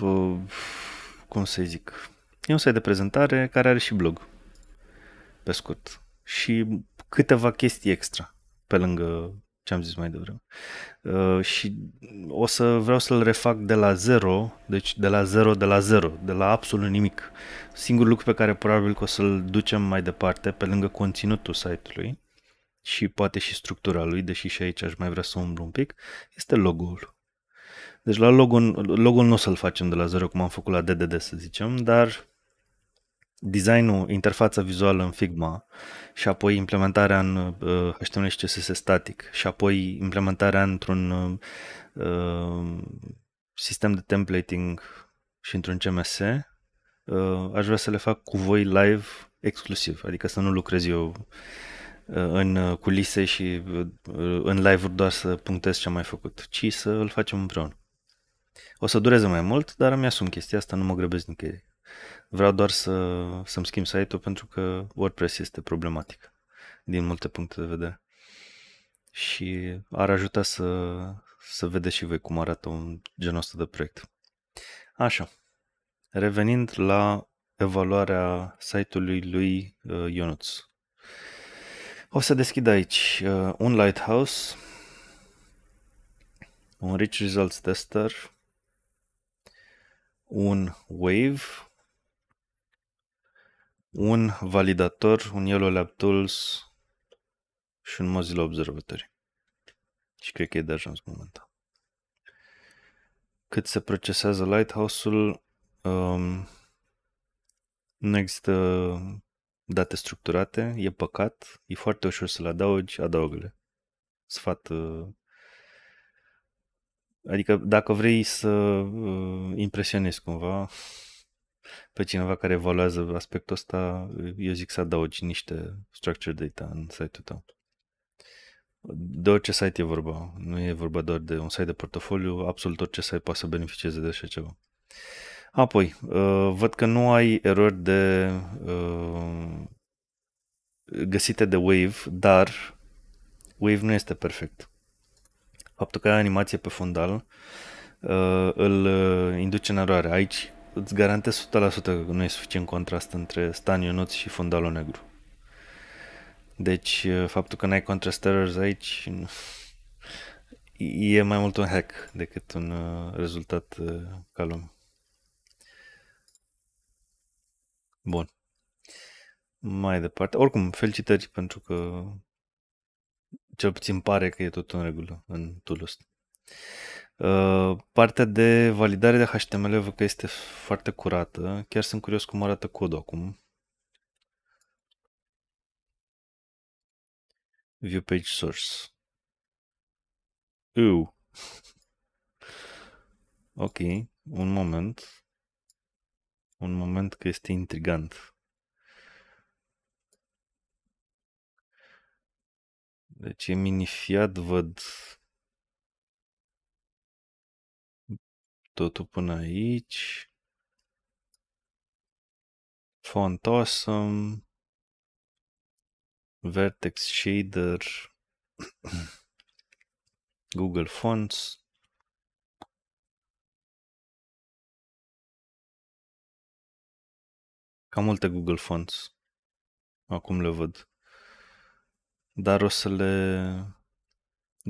uh, cum să zic, e un site de prezentare care are și blog, pe scurt. Și câteva chestii extra pe lângă ce am zis mai devreme. Uh, și o să vreau să-l refac de la zero, deci de la zero, de la zero, de la absolut nimic. Singurul lucru pe care probabil că o să-l ducem mai departe, pe lângă conținutul site-ului și poate și structura lui, deși și aici aș mai vrea să umblu un pic, este logo-ul. Deci la logo, logo nu o să-l facem de la zero cum am făcut la DDD să zicem, dar designul, interfața vizuală în Figma și apoi implementarea în HTML și CSS static și apoi implementarea într-un uh, sistem de templating și într-un CMS, uh, aș vrea să le fac cu voi live exclusiv, adică să nu lucrez eu uh, în culise și în live-uri doar să punctez ce am mai făcut, ci să îl facem împreună. O să dureze mai mult, dar îmi asum chestia asta, nu mă grăbesc nicăieri. Vreau doar să, să-mi schimb site-ul pentru că WordPress este problematic din multe puncte de vedere. Și ar ajuta să, să vedeți și voi cum arată un genul ăsta de proiect. Așa, revenind la evaluarea site-ului lui uh, Ionuț. O să deschid aici uh, un Lighthouse, un Rich Results Tester, un Wave, un validator, un Yellow Lab Tools și un Mozilla Observatory. Și cred că e de ajuns momentan. Cât se procesează Lighthouse-ul, um, nu există date structurate, e păcat, e foarte ușor să le adaugi, adaugă-le. Sfat. Uh, adică dacă vrei să uh, impresionezi cumva, pe cineva care evaluează aspectul ăsta, eu zic să adaugi niște structure data în site-ul tău. De orice site e vorba, nu e vorba doar de un site de portofoliu, absolut orice site poate să beneficieze de așa ceva. Apoi, uh, văd că nu ai erori de uh, găsite de Wave, dar Wave nu este perfect. Faptul că ai animație pe fundal uh, îl induce în eroare. Aici îți garantez 100% că nu e suficient contrast între Stan Ionuț și fundalul negru. Deci, uh, faptul că n-ai errors aici e mai mult un hack decât un uh, rezultat uh, ca lume. Bun. Mai departe. Oricum, felicitări pentru că cel puțin pare că e tot în regulă în Toulouse. Uh, partea de validare de HTML văd că este foarte curată. Chiar sunt curios cum arată codul acum. View page source. Eu. ok, un moment. Un moment că este intrigant. Deci e minifiat, văd totul până aici. Font Awesome. Vertex Shader. Google Fonts. Cam multe Google Fonts. Acum le văd. Dar o să le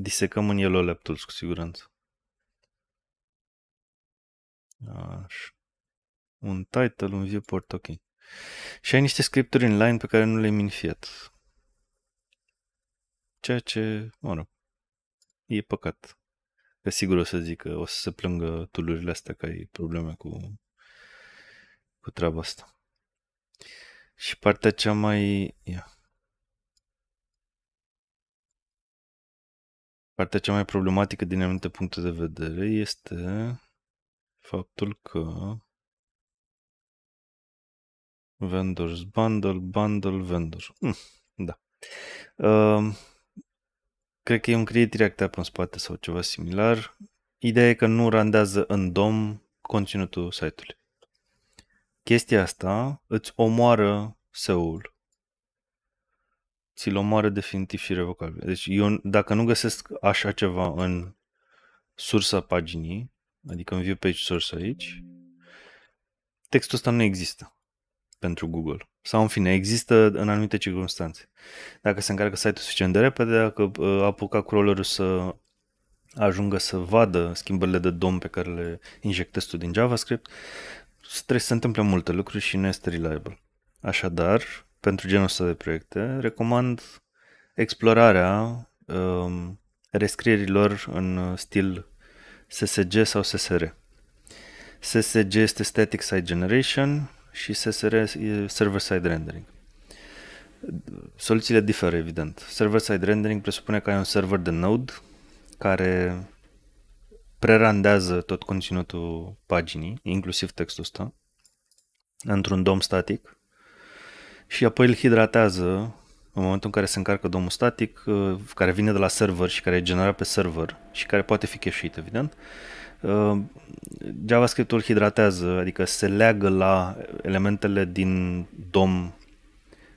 disecăm în Yellow laptops cu siguranță. Așa. Un title, un viewport, ok. Și ai niște scripturi inline pe care nu le minfiat. Ceea ce, mă rog, e păcat. Că sigur o să zic că o să se plângă tulurile astea că ai probleme cu, cu treaba asta. Și partea cea mai... Ia. Partea cea mai problematică din anumite puncte de vedere este faptul că vendors bundle, bundle vendor. Hm, da. Uh, cred că e un Create direct App în spate sau ceva similar. Ideea e că nu randează în DOM conținutul site-ului. Chestia asta îți omoară SEO-ul. Ți-l omoară definitiv și revocabil. Deci eu, dacă nu găsesc așa ceva în sursa paginii, adică în view page source aici, textul ăsta nu există pentru Google. Sau în fine, există în anumite circunstanțe. Dacă se încarcă site-ul suficient de repede, dacă uh, apuca crawlerul să ajungă să vadă schimbările de DOM pe care le injectezi tu din JavaScript, trebuie să se întâmple multe lucruri și nu este reliable. Așadar, pentru genul ăsta de proiecte, recomand explorarea um, rescrierilor în stil SSG sau SSR. SSG este Static Site Generation și SSR e Server-Side Rendering. Soluțiile diferă, evident. Server-Side Rendering presupune că ai un server de node care prerandează tot conținutul paginii, inclusiv textul ăsta, într-un DOM static și apoi îl hidratează în momentul în care se încarcă domnul static, uh, care vine de la server și care e generat pe server și care poate fi cheșuit, evident, uh, JavaScript-ul hidratează, adică se leagă la elementele din DOM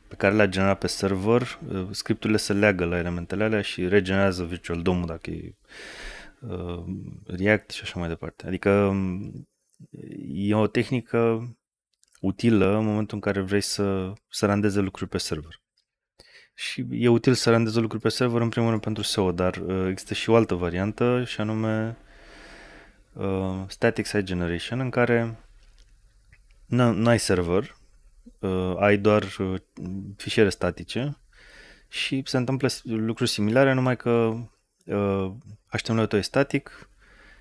pe care le-a generat pe server, uh, scripturile se leagă la elementele alea și regenerează virtual DOM-ul dacă e React și așa mai departe. Adică um, e o tehnică utilă în momentul în care vrei să, să randeze lucruri pe server și e util să randezi lucruri pe server, în primul rând pentru SEO, dar uh, există și o altă variantă și anume uh, static site generation, în care nu ai server, uh, ai doar uh, fișiere statice și se întâmplă lucruri similare, numai că uh, HTML-ul tău e static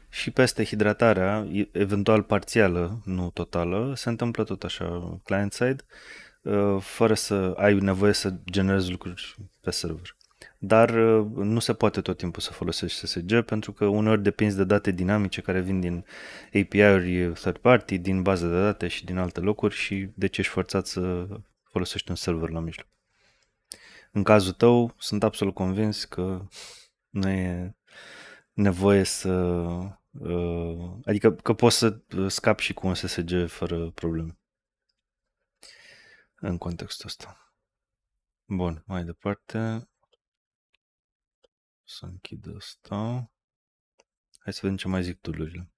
și peste hidratarea, eventual parțială, nu totală, se întâmplă tot așa client-side Uh, fără să ai nevoie să generezi lucruri pe server. Dar uh, nu se poate tot timpul să folosești SSG pentru că uneori depinzi de date dinamice care vin din API-uri uh, third party, din bază de date și din alte locuri și deci ești forțat să folosești un server la mijloc. În cazul tău, sunt absolut convins că nu e nevoie să... Adică că poți să scapi și cu un SSG fără probleme în contextul ăsta. Bun, mai departe. Să închid asta. Hai să vedem ce mai zic tulurile.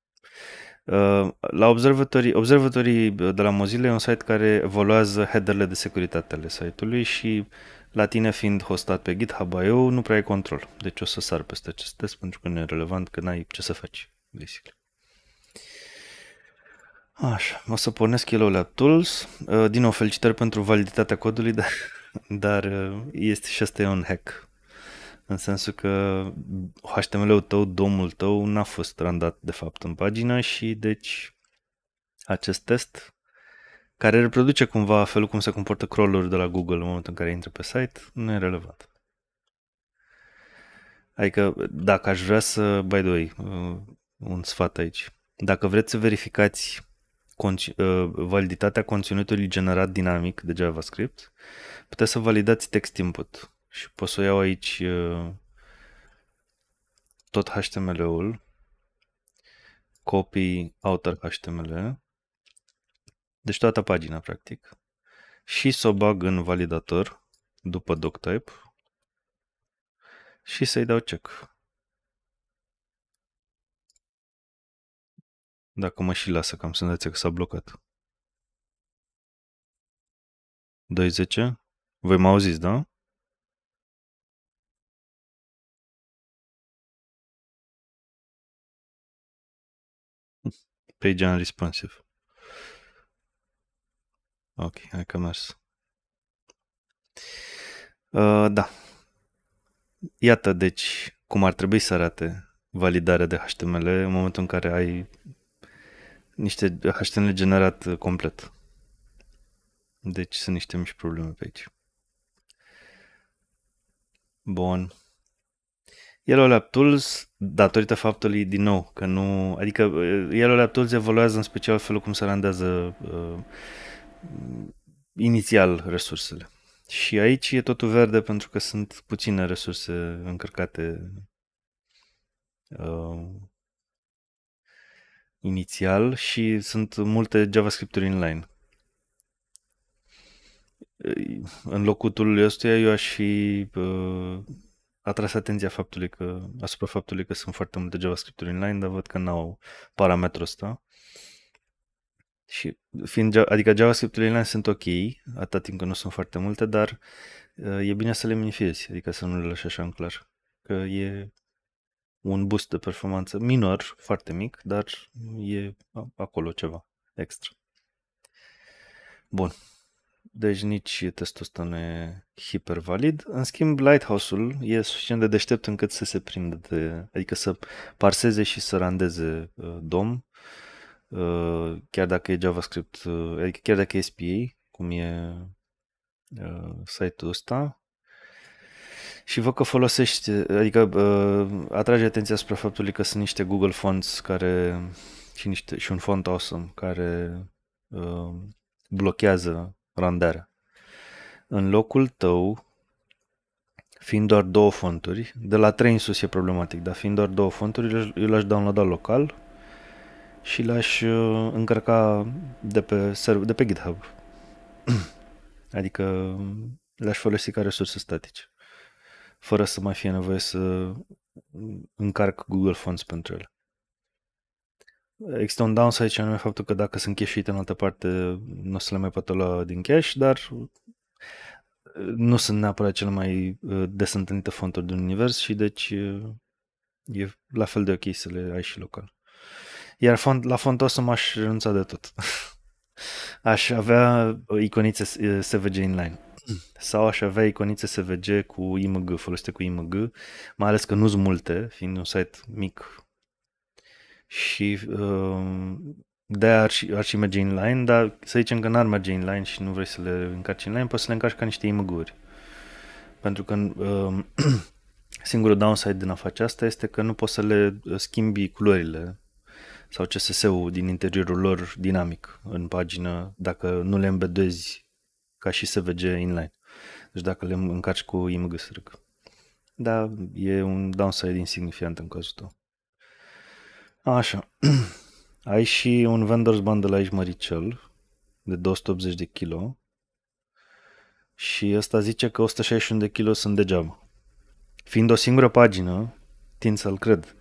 Uh, la observatorii, observatorii uh, de la Mozilla e un site care evoluează headerele de securitate ale site-ului și la tine fiind hostat pe GitHub, eu nu prea ai control. Deci o să sar peste acest test pentru că nu e relevant că n-ai ce să faci, basically. Așa, o să pornesc eu la Tools. Uh, din nou, felicitări pentru validitatea codului, dar, dar uh, este și asta e un hack. În sensul că HTML-ul tău, domul tău, n-a fost randat de fapt în pagină și deci acest test care reproduce cumva felul cum se comportă crawlerul de la Google în momentul în care intră pe site, nu e relevant. Adică dacă aș vrea să, by the way, uh, un sfat aici, dacă vreți să verificați con- uh, validitatea conținutului generat dinamic de JavaScript, puteți să validați text input. Și pot să iau aici uh, tot HTML-ul, copy outer HTML, deci toată pagina practic, și să o bag în validator după doctype și să-i dau check. Dacă mă și lasă, că am senzația că s-a blocat. 20. Voi mă auziți, da? Page unresponsive. Ok, hai că mers. Uh, da. Iată, deci, cum ar trebui să arate validarea de HTML în momentul în care ai niște HTML generat uh, complet. Deci sunt niște mici probleme pe aici. Bun. Yellow Lab Tools, datorită faptului, din nou, că nu... Adică uh, Yellow Lab Tools evoluează în special felul cum se randează uh, inițial resursele. Și aici e totul verde pentru că sunt puține resurse încărcate uh, inițial și sunt multe JavaScript-uri inline. În locutul ăstuia eu aș fi uh, atras atenția faptului că, asupra faptului că sunt foarte multe JavaScript-uri inline, dar văd că n-au parametrul ăsta. Și fiind, adică JavaScript-urile inline sunt ok, atât timp că nu sunt foarte multe, dar uh, e bine să le minifiezi, adică să nu le lași așa în clar. Că e un boost de performanță minor, foarte mic, dar e acolo ceva extra. Bun. Deci nici testul ăsta nu e hipervalid. În schimb, Lighthouse-ul e suficient de deștept încât să se prindă de... adică să parseze și să randeze uh, DOM, uh, chiar dacă e JavaScript, uh, adică chiar dacă e SPA, cum e uh, site-ul ăsta, și văd că folosești, adică uh, atrage atenția spre faptul că sunt niște Google Fonts care și, niște, și un font awesome care uh, blochează randarea. În locul tău, fiind doar două fonturi, de la trei în sus e problematic, dar fiind doar două fonturi, eu l-aș downloada local și l-aș uh, încărca de pe, serv- de pe GitHub. adică le-aș folosi ca resurse statice fără să mai fie nevoie să încarc Google Fonts pentru el. Există un downside aici anume faptul că dacă sunt cache în altă parte, nu o să le mai pot lua din cache, dar uh, nu sunt neapărat cele mai uh, des întâlnite fonturi din univers și deci uh, e la fel de ok să le ai și local. Iar font, la m aș renunța de tot. aș avea iconițe SVG inline sau aș avea iconițe SVG cu IMG, folosite cu IMG, mai ales că nu sunt multe, fiind un site mic și uh, de ar și, ar și merge inline, dar să zicem că n-ar merge inline și nu vrei să le încarci inline, poți să le încarci ca niște img Pentru că uh, singurul downside din a face asta este că nu poți să le uh, schimbi culorile sau CSS-ul din interiorul lor dinamic în pagină dacă nu le embedezi ca și SVG inline. Deci dacă le încarci cu IMG Da, Dar e un downside insignifiant în cazul tău. Așa. Ai și un vendor's bundle aici măricel de 280 de kg și ăsta zice că 161 de kg sunt degeaba. Fiind o singură pagină, tind să-l cred.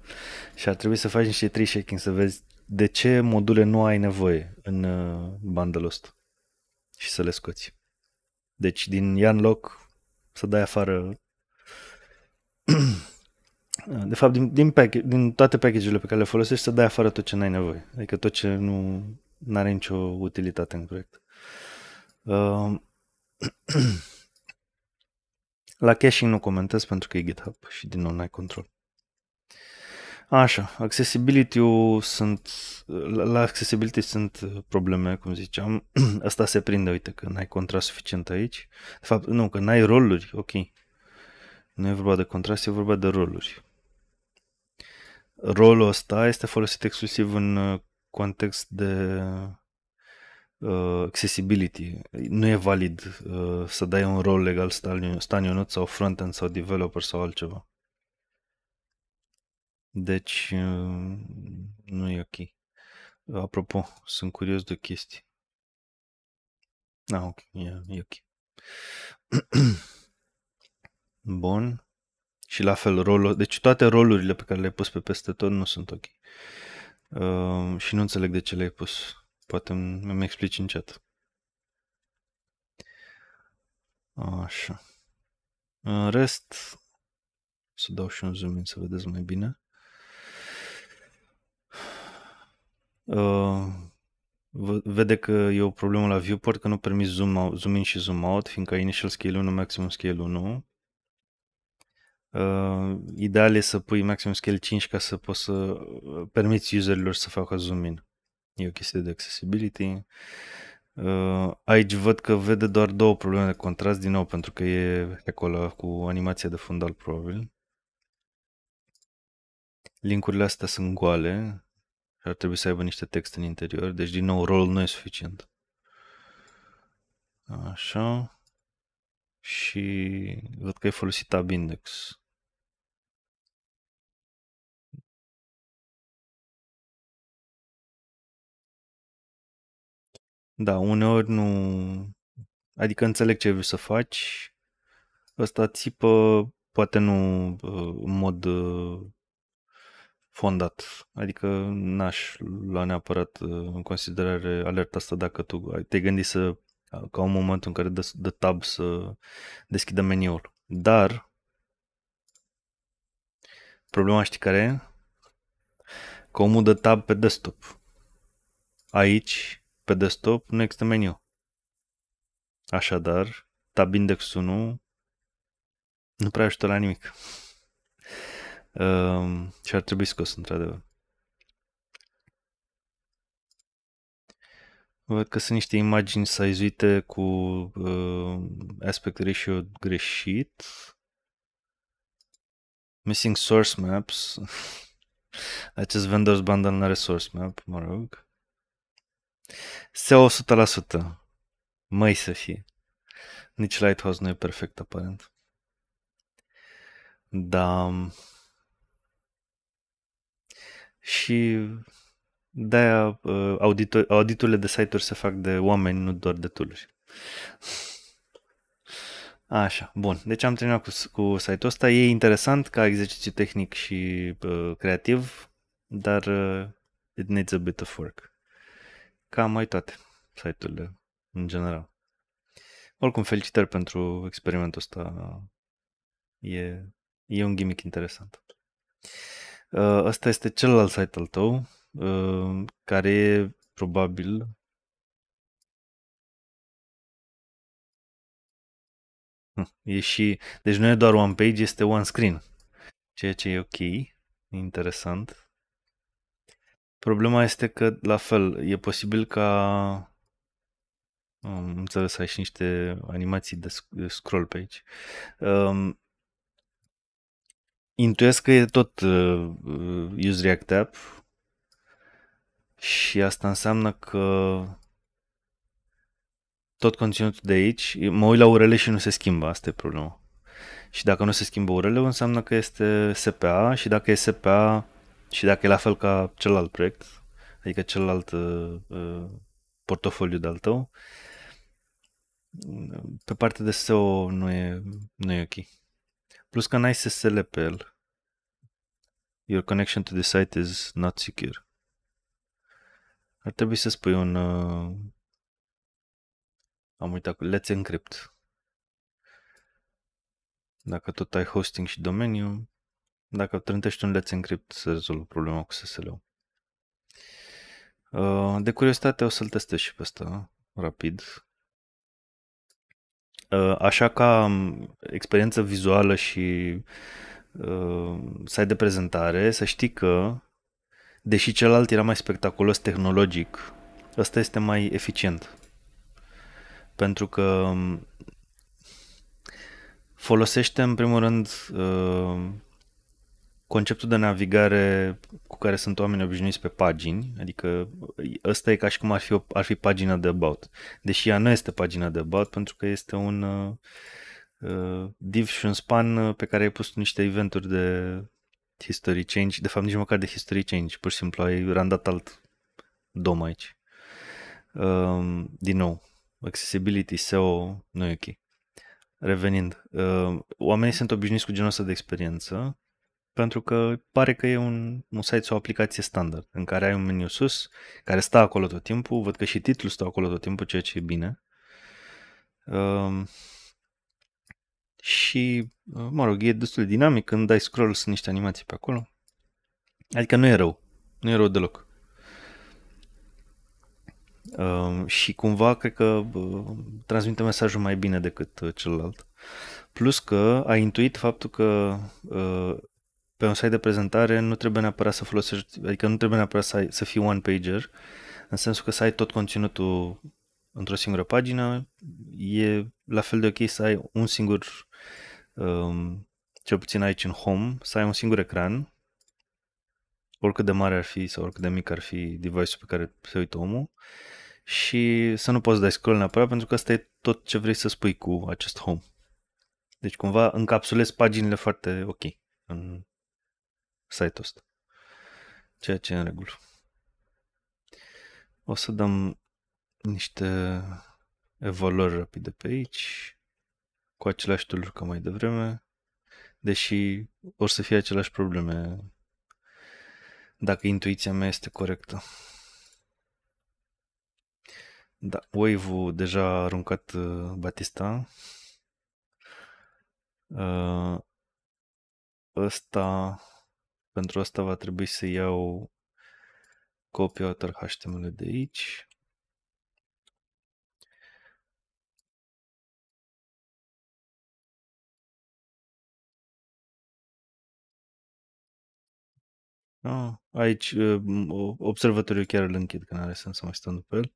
și ar trebui să faci niște tree shaking să vezi de ce module nu ai nevoie în uh, bundle ăsta și să le scoți. Deci din ea în loc să dai afară de fapt, din, din, pack, din toate package-urile pe care le folosești, să dai afară tot ce n-ai nevoie. Adică tot ce nu are nicio utilitate în proiect. Uh, la caching nu comentez pentru că e GitHub și din nou n-ai control. Așa, accessibility-ul sunt, la accessibility sunt probleme, cum ziceam, asta se prinde, uite, că n-ai contrast suficient aici. De fapt, nu, că n-ai roluri, ok. Nu e vorba de contrast, e vorba de roluri. Rolul ăsta este folosit exclusiv în uh, context de uh, accessibility. Nu e valid uh, să dai un rol legal stanion, sau front-end sau developer sau altceva. Deci, uh, nu e ok. Apropo, sunt curios de chestii. chestie. Ah, ok, e, e ok. Bun. Și la fel, rolul. Deci toate rolurile pe care le-ai pus pe peste tot nu sunt ok. Uh, și nu înțeleg de ce le-ai pus. Poate îmi explici în Așa. În rest, să dau și un zoom in să vedeți mai bine. Ă, vede că e o problemă la viewport că nu permis zoom, out, zoom in și zoom out, fiindcă initial scale 1, maximum scale 1. Uh, ă, ideal e să pui maximum scale 5 ca să poți să permiți userilor să facă zoom in. E o chestie de accessibility. Uh, ă, aici văd că vede doar două probleme de contrast din nou pentru că e acolo cu animația de fundal probabil. Linkurile astea sunt goale, ar trebui să aibă niște text în interior, deci din nou rolul nu e suficient. Așa. Și văd că ai folosit tab index. Da, uneori nu... Adică înțeleg ce vrei să faci. Ăsta țipă, poate nu uh, în mod uh, fondat. Adică n-aș lua neapărat uh, în considerare alerta asta dacă tu te-ai gândit să, uh, ca un moment în care dă, dă tab să deschidă meniul. Dar problema știi care e? Că omul dă tab pe desktop. Aici, pe desktop, nu există meniu. Așadar, tab index 1 nu prea ajută la nimic. Ehm, și ar trebui scos, într-adevăr. Văd că sunt niște imagini size cu uh, aspect ratio greșit. Missing source maps. Acest vendor's bundle nu are source map, mă rog. SEO 100%. Măi să fie. Nici Lighthouse nu e perfect, aparent. Da și de-aia uh, auditor, auditurile de site-uri se fac de oameni, nu doar de tool Așa, bun. Deci am terminat cu, cu site-ul ăsta. E interesant ca exercițiu tehnic și uh, creativ, dar uh, it needs a bit of work. Cam mai toate site-urile, în general. Oricum, felicitări pentru experimentul ăsta. E, e un gimmick interesant asta uh, ăsta este celălalt site al tău, uh, care e probabil hm, E și, deci nu e doar one page, este one screen, ceea ce e ok, interesant. Problema este că, la fel, e posibil ca, am înțeles, ai și niște animații de scroll page. aici. Um, Intuiesc că e tot uh, use React App și asta înseamnă că tot conținutul de aici, mă uit la urele și nu se schimbă, asta e problema. Și dacă nu se schimbă urele, înseamnă că este SPA și dacă e SPA și dacă e la fel ca celălalt proiect, adică celălalt uh, uh portofoliu de-al tău, pe partea de SEO nu e, nu e ok. Plus că n-ai SSL pe el. Your connection to the site is not secure. Ar trebui să spui un... Uh, am uitat cu Let's Encrypt. Dacă tot ai hosting și domeniu, dacă trântești un Let's Encrypt, să rezolvă problema cu SSL-ul. Uh, de curiozitate o să-l testez și pe ăsta, rapid. Uh, așa ca um, experiență vizuală și uh, să ai de prezentare, să știi că, deși celălalt era mai spectaculos tehnologic, ăsta este mai eficient. Pentru că um, folosește în primul rând uh, conceptul de navigare cu care sunt oameni obișnuiți pe pagini, adică ăsta e ca și cum ar fi, o, ar fi pagina de about, deși ea nu este pagina de about pentru că este un uh, uh div și un span uh, pe care ai pus niște eventuri de history change, de fapt nici măcar de history change, pur și simplu ai randat alt dom aici. Um, din nou, accessibility, SEO, nu e ok. Revenind, uh, oamenii sunt obișnuiți cu genul ăsta de experiență pentru că pare că e un, un site sau o aplicație standard în care ai un meniu sus care stă acolo tot timpul, văd că și titlul stă acolo tot timpul, ceea ce e bine. Ehm, și, mă rog, e destul de dinamic, când dai scroll sunt niște animații pe acolo. Adică nu e rău, nu e rău deloc. Ehm, și cumva cred că uh, transmite mesajul mai bine decât uh, celălalt. Plus că a intuit faptul că uh, pe un site de prezentare nu trebuie neapărat să folosești, adică nu trebuie neapărat să, ai, să fii one-pager, în sensul că să ai tot conținutul într-o singură pagină, e la fel de ok să ai un singur, um, cel puțin aici în home, să ai un singur ecran, oricât de mare ar fi sau oricât de mic ar fi device-ul pe care se uită omul, și să nu poți dai scroll neapărat pentru că asta e tot ce vrei să spui cu acest home. Deci cumva încapsulezi paginile foarte ok în site-ul ăsta. Ceea ce e în regulă. O să dăm niște evaluări rapide pe aici, cu aceleași tool ca mai devreme, deși or să fie aceleași probleme dacă intuiția mea este corectă. Da, wave deja a aruncat uh, Batista. Uh, ăsta pentru asta va trebui să iau copia author HTML de aici. Ah, aici uh, observatoriu chiar îl închid, că nu are sens să mai stăm după el.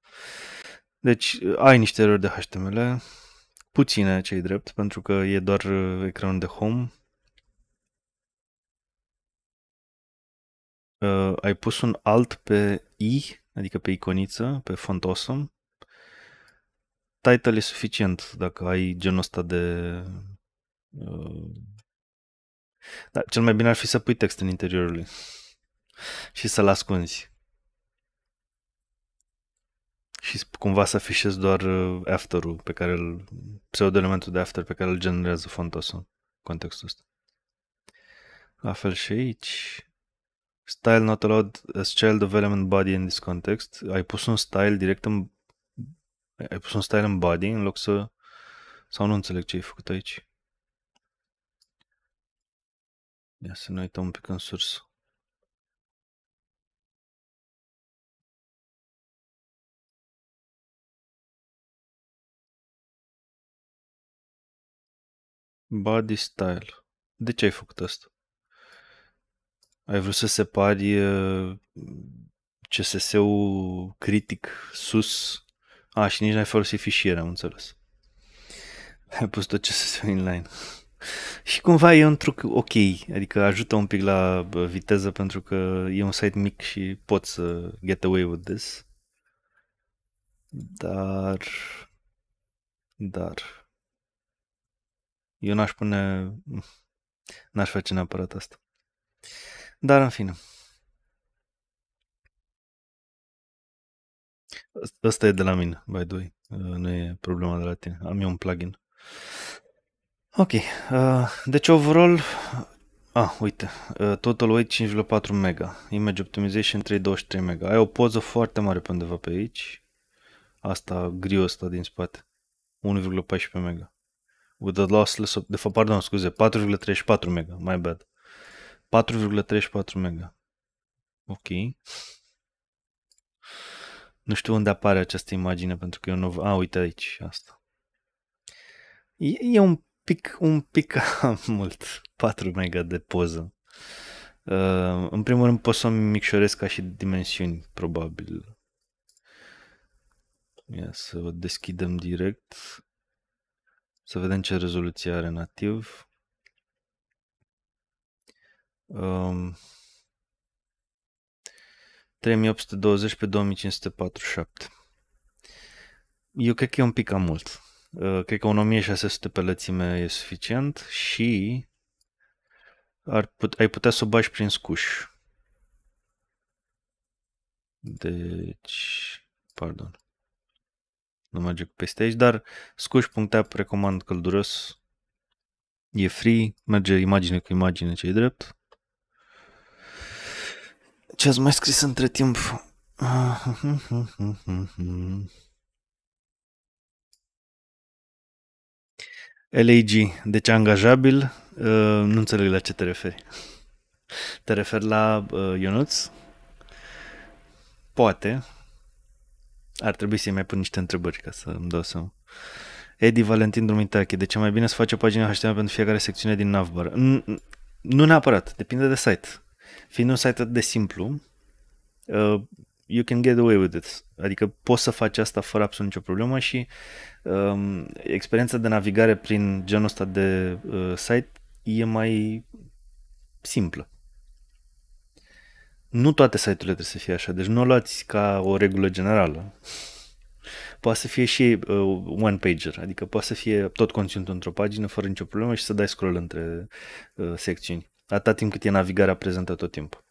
Deci uh, ai niște erori de HTML, puține cei drept, pentru că e doar uh, ecranul de home, uh, ai pus un alt pe i, adică pe iconiță, pe font awesome, title e suficient dacă ai genul ăsta de... Uh, da, cel mai bine ar fi să pui text în interiorul lui și să-l ascunzi. Și cumva să afișezi doar uh, after-ul pe care îl, pseudo-elementul de after pe care îl generează fontosul în contextul ăsta. La fel și aici. Style not allowed as child development body in this context. Ai pus un style direct în... Ai pus un style în body în loc să... Sau nu înțeleg ce ai făcut aici. Ia să ne uităm un pic în sursă. Body style. De ce ai făcut asta? ai vrut să separi uh, CSS-ul critic sus. A, și nici n-ai folosit fișiere, am înțeles. Ai pus tot CSS-ul inline. și cumva e un truc ok, adică ajută un pic la viteză pentru că e un site mic și pot să get away with this. Dar... Dar... Eu n-aș pune... N-aș face neapărat asta. Dar în fine. Asta e de la mine, by the way. Uh, nu e problema de la tine. Am eu un plugin. Ok. Uh, deci overall... Ah, uite. Uh, total weight 5,4 mega. Image optimization 323 mega. Ai o poză foarte mare pe undeva pe aici. Asta, griul asta din spate. 1,14 mega. With a lossless... De fapt, pardon, scuze. 4,34 mega. My bad. 4,34 mega. Ok. Nu știu unde apare această imagine, pentru că eu nu... A, uite aici, asta. E, e un pic, un pic mult, 4 mega de poză. Uh, în primul rând pot să-mi micșorez ca și dimensiuni, probabil. Ia să o deschidem direct. Să vedem ce rezoluție are nativ. Um, 3820 pe 2547. Eu cred că e un pic cam mult. Uh, cred că 1600 pe lățime e suficient și ar put, ai putea să o bași prin scuș. Deci, pardon. Nu merge peste aici, dar scuș.app recomand călduros. E free, merge imagine cu imagine ce drept. Ce ați mai scris între timp? LAG, deci angajabil, uh, nu înțeleg la ce te referi. Te referi la uh, Ionuț? Poate. Ar trebui să-i mai pun niște întrebări ca să îmi dau seama. Edi Valentin Drumitache, de ce mai bine să faci o pagină HTML pentru fiecare secțiune din Navbar? Nu neapărat, depinde de site. Fiind un site atât de simplu, uh, you can get away with it. Adică poți să faci asta fără absolut nicio problemă și uh, experiența de navigare prin genul ăsta de uh, site e mai simplă. Nu toate site-urile trebuie să fie așa, deci nu o luați ca o regulă generală. Poate să fie și uh, one-pager, adică poate să fie tot conținutul într-o pagină fără nicio problemă și să dai scroll între uh, secțiuni. Atâta timp cât e navigarea prezentă tot timpul.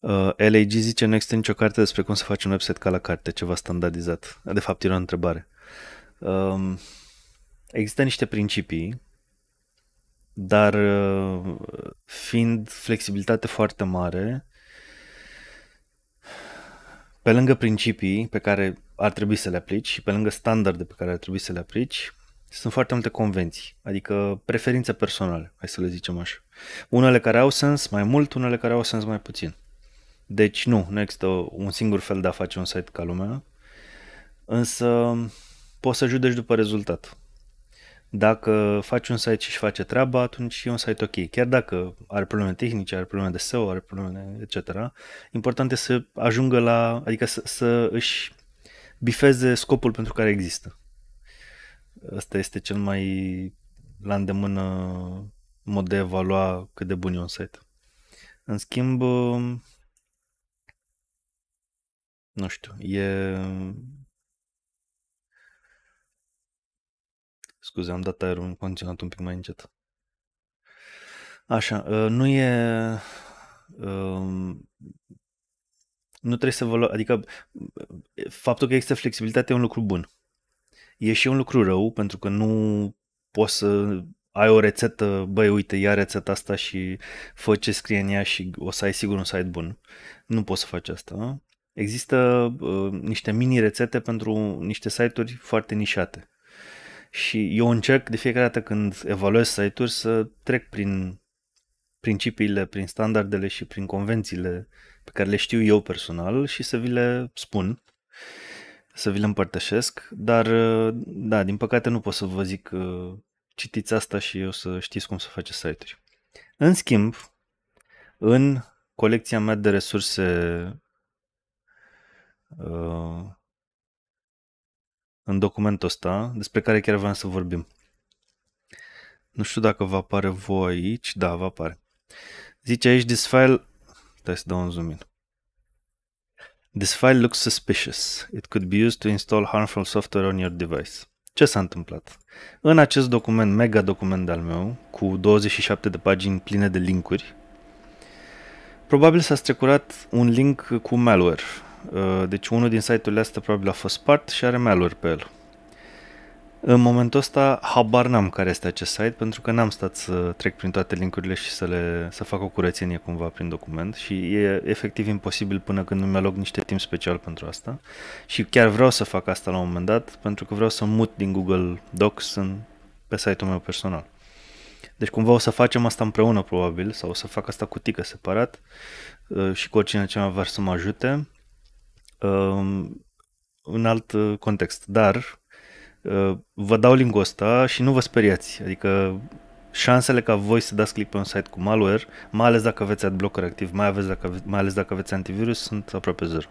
Uh, LAG zice, nu există nicio carte despre cum să faci un website ca la carte, ceva standardizat. De fapt, era o întrebare. Um, există niște principii, dar uh, fiind flexibilitate foarte mare, pe lângă principii pe care ar trebui să le aplici și pe lângă standarde pe care ar trebui să le aplici, sunt foarte multe convenții, adică preferințe personale, hai să le zicem așa. Unele care au sens mai mult, unele care au sens mai puțin. Deci nu, nu există un singur fel de a face un site ca lumea, însă poți să judeci după rezultat. Dacă faci un site și își face treaba, atunci e un site ok. Chiar dacă are probleme tehnice, are probleme de SEO, are probleme etc. Important este să ajungă la, adică să, să își bifeze scopul pentru care există. Asta este cel mai la îndemână mod de evalua cât de bun e un site. În schimb, um, nu știu, e... Scuze, am dat aerul în condiționat un pic mai încet. Așa, uh, nu e... Um, nu trebuie să vă... Adică uh, faptul că există flexibilitate e un lucru bun e și un lucru rău pentru că nu poți să ai o rețetă, băi, uite, ia rețeta asta și fă ce scrie în ea și o să ai sigur un site bun. Nu poți să faci asta. Nu? Există uh, niște mini-rețete pentru niște site-uri foarte nișate. Și eu încerc de fiecare dată când evaluez site-uri să trec prin principiile, prin standardele și prin convențiile pe care le știu eu personal și să vi le spun să vi le împărtășesc, dar uh, da, din păcate nu pot să vă zic că uh, citiți asta și o să știți cum să faceți site-uri. În schimb, în colecția mea de resurse uh, în documentul ăsta, despre care chiar vreau să vorbim. Nu știu dacă va apare voi aici, da, va apare. Zice aici, this file, stai să dau un zoom in. This file looks suspicious. It could be used to install harmful software on your device. Ce s-a întâmplat? În acest document, mega document al meu, cu 27 de pagini pline de linkuri, probabil s-a strecurat un link cu malware. Uh, deci unul din site-urile astea probabil a fost spart și are malware pe el. În momentul ăsta habar n-am care este acest site pentru că n-am stat să trec prin toate linkurile și să, le, să fac o curățenie cumva prin document și e efectiv imposibil până când îmi aloc niște timp special pentru asta și chiar vreau să fac asta la un moment dat pentru că vreau să mut din Google Docs în, pe site-ul meu personal. Deci cumva o să facem asta împreună probabil sau o să fac asta cu tică separat uh, și cu oricine ce mai vrea să mă ajute um, în alt uh, context. Dar Ă, vă dau link ăsta și nu vă speriați. Adică șansele ca voi să dați click pe un site cu malware, mai ales dacă aveți adblocker activ, mai, aveți dacă, mai ales dacă aveți antivirus, sunt aproape zero.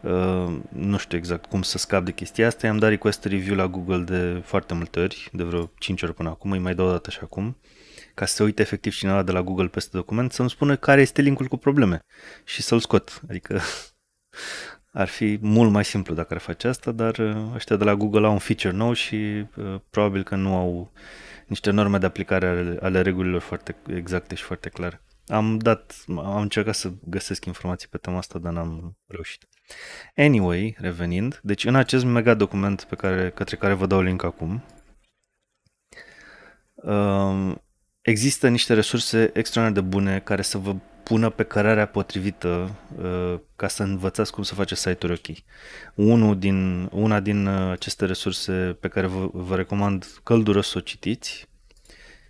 Uh, nu știu exact cum să scap de chestia asta, i-am dat request review la Google de foarte multe ori, de vreo 5 ori până acum, îi mai dau o dată și acum, ca să se uite efectiv cineva de la Google peste document să-mi spună care este linkul cu probleme și să-l scot. Adică ar fi mult mai simplu dacă ar face asta, dar uh, ăștia de la Google au un feature nou și uh, probabil că nu au niște norme de aplicare ale, ale regulilor foarte exacte și foarte clare. Am dat, am încercat să găsesc informații pe tema asta, dar n-am reușit. Anyway, revenind, deci în acest mega document pe care, către care vă dau link acum, um, există niște resurse extraordinar de bune care să vă pună pe cărarea potrivită uh, ca să învățați cum să faceți site-uri ok. Unul din, una din uh, aceste resurse pe care vă, vă recomand călduros să o citiți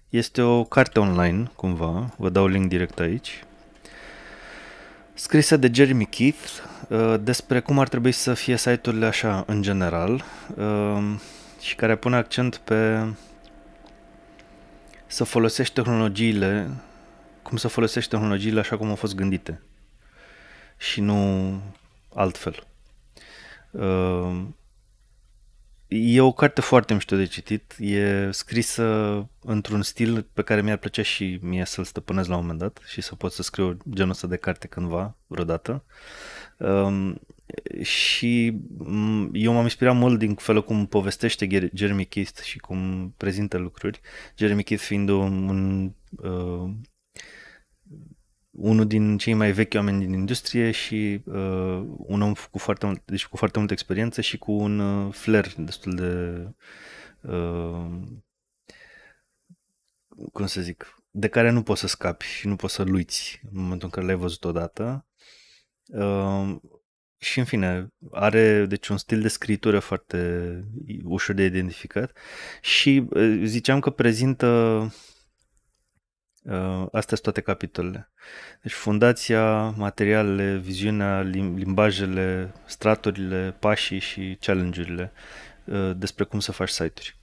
este o carte online, cumva, vă dau link direct aici, scrisă de Jeremy Keith uh, despre cum ar trebui să fie site-urile așa în general uh, și care pune accent pe să folosești tehnologiile cum să folosești tehnologiile așa cum au fost gândite și nu altfel. Uh, e o carte foarte mișto de citit, e scrisă într-un stil pe care mi-ar plăcea și mie să-l stăpânesc la un moment dat și să pot să scriu genul ăsta de carte cândva, vreodată. Um, și mm, eu m-am inspirat mult din felul cum povestește Jeremy Keith și cum prezintă lucruri, Jeremy Keith fiind un, un uh, unul din cei mai vechi oameni din industrie și uh, un om cu foarte, mult, deci cu foarte multă experiență și cu un uh, flair destul de, uh, cum să zic, de care nu poți să scapi și nu poți să luiți în momentul în care l-ai văzut odată. Uh, și în fine, are deci un stil de scritură foarte ușor de identificat și uh, ziceam că prezintă Uh, astea sunt toate capitolele. Deci fundația, materialele, viziunea, limbajele, straturile, pașii și challenge-urile uh, despre cum să faci site-uri.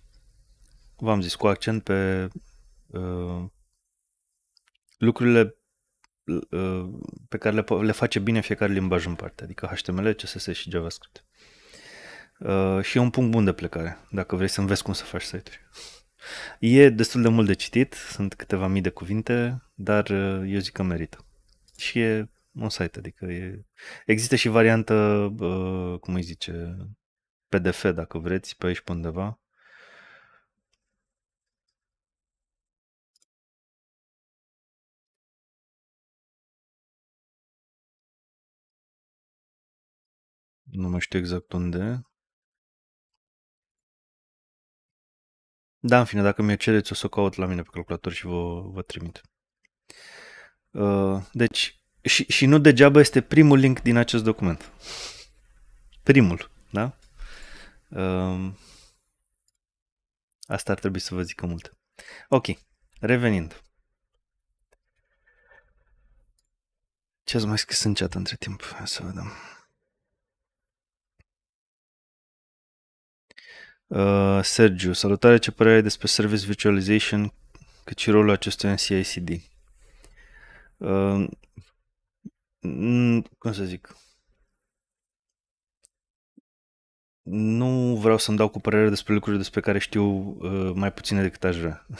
V-am zis, cu accent pe uh, lucrurile uh, pe care le, le face bine fiecare limbaj în parte, adică HTML, CSS și JavaScript. Uh, și e un punct bun de plecare, dacă vrei să înveți cum să faci site-uri. E destul de mult de citit, sunt câteva mii de cuvinte, dar uh, eu zic că merită. Și e un site, adică e... există și variantă, uh, cum îi zice, PDF dacă vreți, pe aici pe undeva. Nu mai știu exact unde. Da, în fine, dacă mi-o cereți, o să o caut la mine pe calculator și vă, vă trimit. Uh, deci, și, și nu degeaba este primul link din acest document. Primul, da? Uh, asta ar trebui să vă zică mult. Ok, revenind. Ce ați mai scris în chat între timp? Hai să vedem. Uh, Sergiu, salutare, ce părere ai despre Service Virtualization, cât și rolul acestui în CICD? Uh, cum să zic? Nu vreau să-mi dau cu părere despre lucruri despre care știu uh, mai puține decât aș vrea.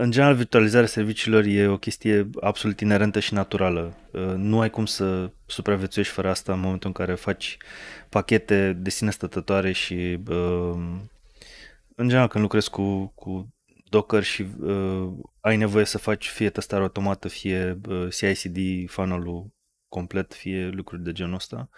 În general, virtualizarea serviciilor e o chestie absolut inerentă și naturală. Uh, nu ai cum să supraviețuiești fără asta în momentul în care faci pachete de sine stătătoare și, uh, în general, când lucrezi cu, cu Docker și uh, ai nevoie să faci fie testare automată, fie CICD cd ul complet, fie lucruri de genul ăsta,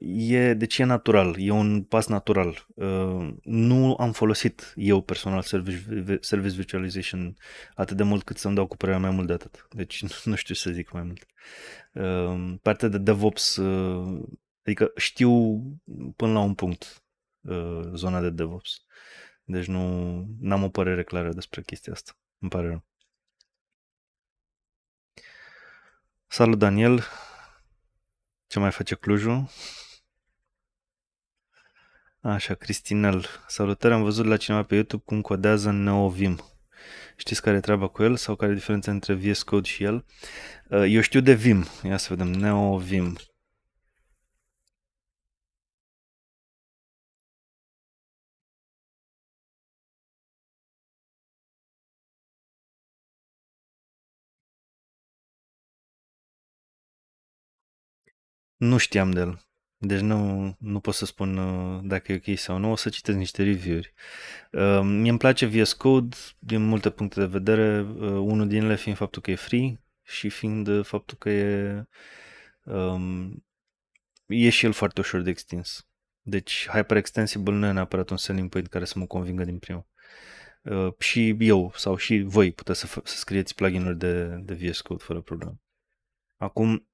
e, deci e natural, e un pas natural. Uh, nu am folosit eu personal service, service Virtualization atât de mult cât să-mi dau cu părerea mai mult de atât. Deci nu știu să zic mai mult. Uh, partea de DevOps, uh, adică știu până la un punct uh, zona de DevOps. Deci nu am o părere clară despre chestia asta. Îmi pare rău. Salut Daniel, ce mai face Clujul? Așa, Cristinel. Salutare, am văzut la cineva pe YouTube cum codează Neovim. Știți care e treaba cu el sau care e diferența între VS Code și el? Uh, eu știu de Vim. Ia să vedem. Neovim. Nu știam de el. Deci nu, nu pot să spun uh, dacă e ok sau nu, o să citesc niște review-uri. Uh, mie îmi place VS Code din multe puncte de vedere, uh, unul din ele fiind faptul că e free și fiind uh, faptul că e, um, e și el foarte ușor de extins. Deci hyper extensible nu e neapărat un selling point care să mă convingă din primul. Uh, și eu sau și voi puteți să, f- să scrieți plugin-uri de, de VS Code fără problemă. Acum,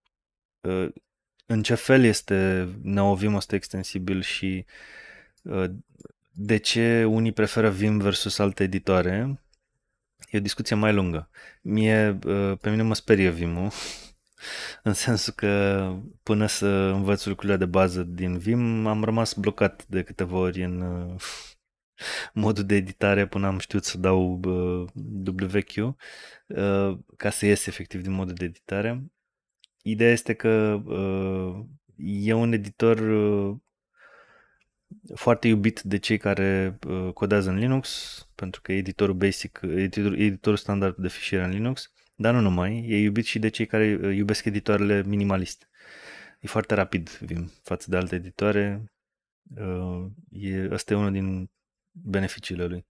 uh, în ce fel este neovim ăsta extensibil și uh, de ce unii preferă Vim versus alte editoare, e o discuție mai lungă. Mie, uh, pe mine mă sperie vim în sensul că până să învăț lucrurile de bază din Vim, am rămas blocat de câteva ori în uh, modul de editare până am știut să dau WQ ca să ies efectiv din modul de editare ideea este că uh, e un editor uh, foarte iubit de cei care uh, codează în Linux, pentru că e editorul basic, editor, editorul standard de fișiere în Linux, dar nu numai, e iubit și de cei care uh, iubesc editoarele minimaliste. E foarte rapid, vim, față de alte editoare. Uh, e, asta e unul din beneficiile lui.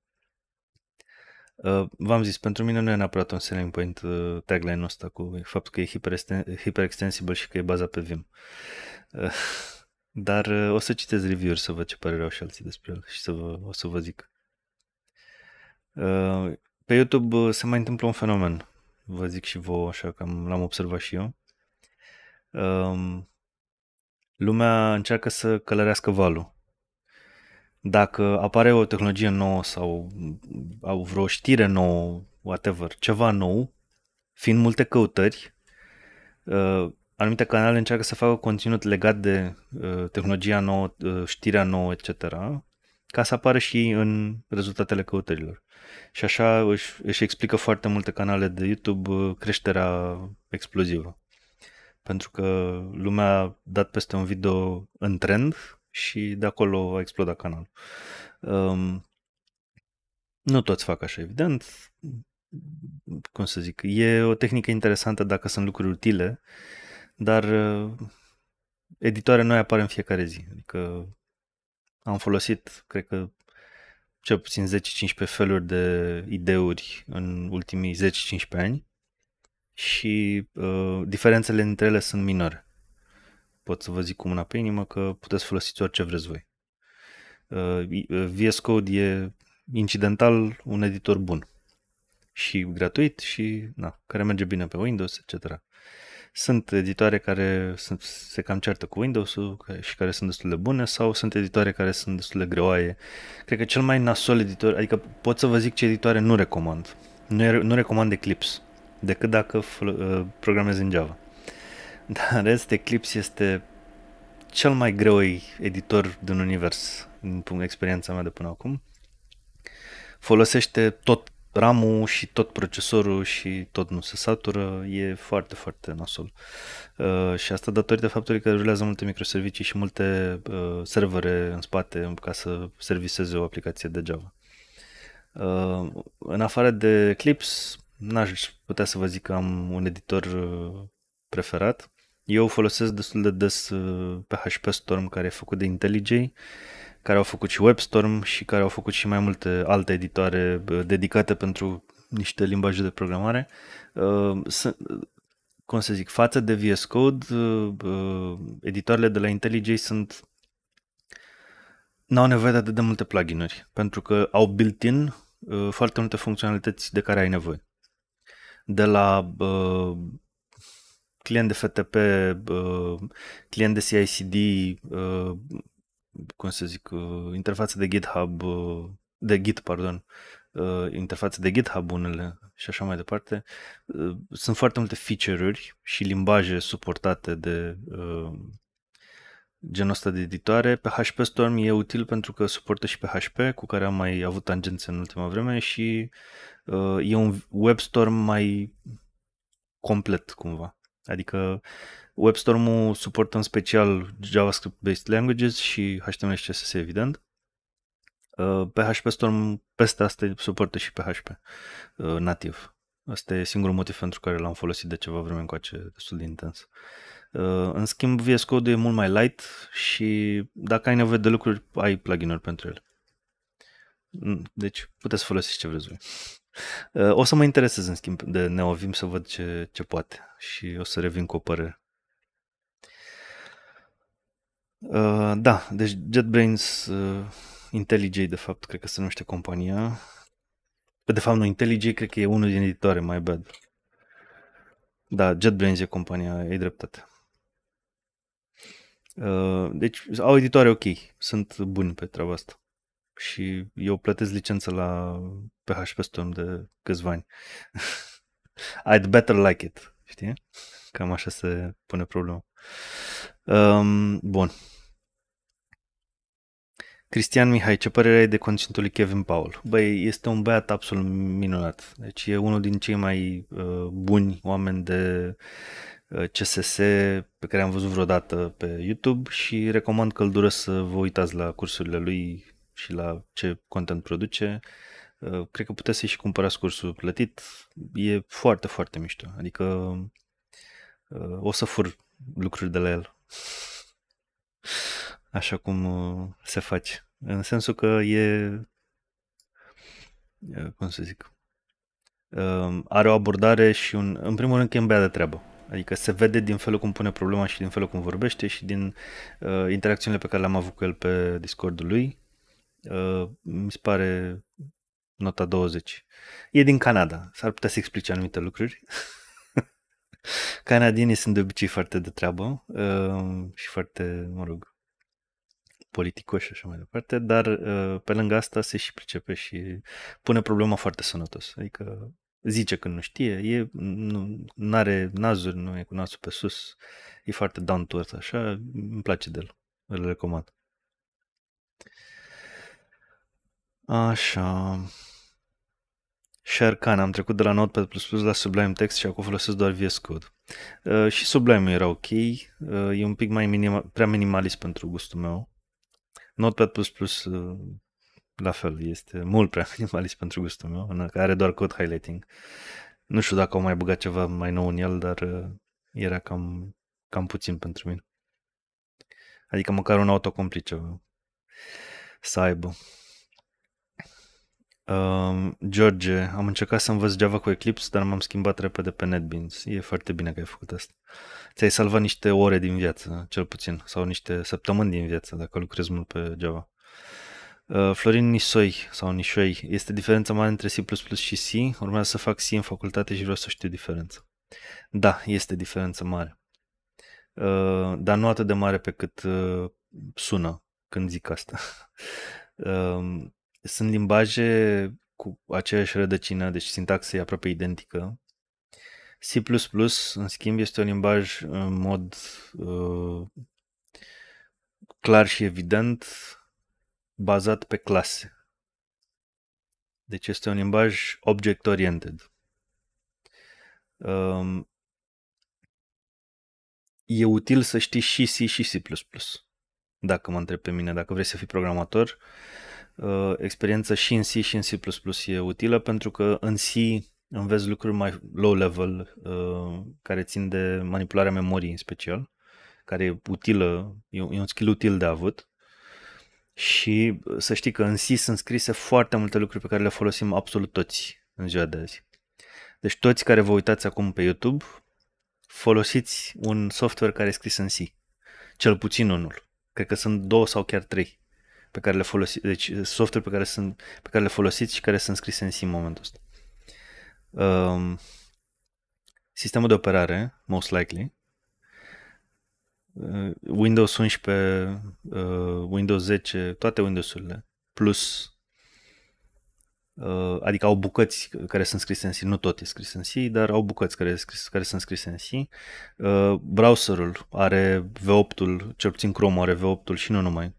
Uh, v-am zis, pentru mine nu e neapărat un selling point uh, tagline-ul ăsta cu faptul că e extensibil și că e baza pe Vim. Uh, dar o să citesc review-uri să văd ce părere au și alții despre el și să vă, o să vă zic. Pe YouTube se mai întâmplă un fenomen. Vă zic și vouă, așa că l-am observat și eu. Um, lumea încearcă să călărească valul dacă apare o tehnologie nouă sau au vreo știre nouă, whatever, ceva nou, fiind multe căutări, uh, anumite canale încearcă să facă conținut legat de uh, tehnologia nouă, uh, știrea nouă, etc., ca să apară și în rezultatele căutărilor. Și așa își, își explică foarte multe canale de YouTube creșterea explozivă. Pentru că lumea a dat peste un video în trend și de acolo va explodat canalul. Um, nu toți fac așa, evident. Cum să zic, e o tehnică interesantă dacă sunt lucruri utile, dar uh, editoare noi apar în fiecare zi. Adică am folosit, cred că, cel puțin 10-15 feluri de ideuri în ultimii 10-15 ani și uh, diferențele între ele sunt minore pot să vă zic cu mâna pe inimă că puteți folosiți orice vreți voi. Uh, VS Code e incidental un editor bun și gratuit și na, care merge bine pe Windows, etc. Sunt editoare care sunt, se cam certă cu Windows-ul și care sunt destul de bune sau sunt editoare care sunt destul de greoaie. Cred că cel mai nasol editor, adică pot să vă zic ce editoare nu recomand. Nu, nu recomand Eclipse, decât dacă uh, programezi în Java. Dar în rest, Eclipse este cel mai greu editor din univers, din punct experiența mea de până acum. Folosește tot ram și tot procesorul și tot nu se satură, e foarte, foarte nasol. Uh, și asta datorită faptului că rulează multe microservicii și multe uh, servere în spate ca să serviseze o aplicație de Java. Uh, în afară de Eclipse, n-aș putea să vă zic că am un editor uh, preferat. Eu folosesc destul de des uh, PHP Storm care e făcut de IntelliJ, care au făcut și WebStorm și care au făcut și mai multe alte editoare uh, dedicate pentru niște limbaje de programare. Uh, sunt, cum să zic, față de VS Code, editoarele de la IntelliJ sunt n-au nevoie de atât de multe pluginuri, pentru că au built-in foarte multe funcționalități de care ai nevoie. De la client de FTP, uh, client de CICD, uh, cum să zic, uh, interfață de GitHub, uh, de Git, pardon, uh, interfață de GitHub unele și așa mai departe. Uh, sunt foarte multe feature-uri și limbaje suportate de uh, genul ăsta de editoare. Pe HP Storm e util pentru că suportă și PHP, cu care am mai avut tangențe în ultima vreme și uh, e un web storm mai complet cumva. Adică WebStorm-ul suportă în special JavaScript-based languages și HTML și CSS, evident. Uh, PHP Storm peste asta suportă și PHP uh, nativ. Asta e singurul motiv pentru care l-am folosit de ceva vreme încoace destul de intens. Uh, în schimb, VS Code e mult mai light și dacă ai nevoie de lucruri, ai plugin-uri pentru el. Deci puteți folosi ce vreți voi. O să mă interesez, în schimb, de Neovim să văd ce, ce poate și o să revin cu o părere. Uh, da, deci JetBrains, uh, IntelliJ de fapt, cred că se numește compania. De fapt, nu, IntelliJ cred că e unul din editoare, mai bad. Da, JetBrains e compania, e dreptate. Uh, deci au editoare ok, sunt buni pe treaba asta și eu plătesc licență la PHP Storm de câțiva ani. I'd better like it, știi? Cam așa se pune problema. Um, bun. Cristian Mihai, ce părere ai de conținutul lui Kevin Paul? Băi, este un băiat absolut minunat. Deci e unul din cei mai uh, buni oameni de uh, CSS pe care am văzut vreodată pe YouTube și recomand căldură să vă uitați la cursurile lui și la ce content produce, uh, cred că puteți să-i și cumpărați cursul plătit. E foarte, foarte mișto. Adică uh, o să fur lucruri de la el. Așa cum uh, se face. În sensul că e... Cum să zic? Are o abordare și un... În primul rând că e în de treabă. Adică se vede din felul cum pune problema și din felul cum vorbește și din uh, interacțiunile pe care le-am avut cu el pe Discordul lui Uh, mi se pare nota 20. E din Canada. S-ar putea să explice anumite lucruri. Canadienii sunt de obicei foarte de treabă uh, și foarte, mă rog, politicoși și așa mai departe, dar uh, pe lângă asta se și pricepe și pune problema foarte sănătos. Adică zice când nu știe, e, nu are nazuri, nu e cu nasul pe sus, e foarte down to earth, așa, îmi place de el, îl recomand. Așa. Sharecan am trecut de la Notepad++ la Sublime Text și acum folosesc doar VS Code. Uh, și Sublime era ok, uh, e un pic mai minima, prea minimalist pentru gustul meu. Notepad++ uh, la fel, este mult prea minimalist pentru gustul meu, că are doar code highlighting. Nu știu dacă au mai băgat ceva mai nou în el, dar uh, era cam, cam puțin pentru mine. Adică măcar un autocomplice ceva să aibă. Ehm, George, am încercat să învăț Java cu Eclipse, dar m-am schimbat repede pe NetBeans. E foarte bine că ai făcut asta. Ți-ai salvat niște ore din viață, cel puțin, sau niște săptămâni din viață, dacă lucrezi mult pe Java. Ehm, Florin Nisoi sau Nisoi, este diferența mare între C++ și C? Urmează să fac C în facultate și vreau să știu diferența. Da, este diferență mare. Ehm, dar nu atât de mare pe cât sună când zic asta. sunt limbaje cu aceeași rădăcină, deci sintaxa e aproape identică. C++, în schimb, este un limbaj în mod uh, clar și evident bazat pe clase. Deci este un limbaj object-oriented. Um, e util să știi și C și C++, dacă mă întreb pe mine, dacă vrei să fii programator. Uh, Uh, experiență și în C și în C++ e utilă pentru că în C înveți lucruri mai low level uh, care țin de manipularea memoriei în special, care e utilă, e un skill util de avut și uh, să știi că în C sunt scrise foarte multe lucruri pe care le folosim absolut toți în ziua de azi. Deci toți care vă uitați acum pe YouTube, folosiți un software care e scris în C. Cel puțin unul. Cred că sunt două sau chiar trei pe care le folosiți, deci eh, software pe care, sunt, pe care le folosiți și care sunt scrise în sim în momentul ăsta. Um, sistemul de operare, most likely, eh, Windows 11, eh, Windows 10, toate Windows-urile, plus adică au bucăți care sunt scrise în C, nu tot e scris în C, dar au bucăți care, scris, care sunt scrise în C. Browserul are V8-ul, cel puțin Chrome are V8-ul și nu numai,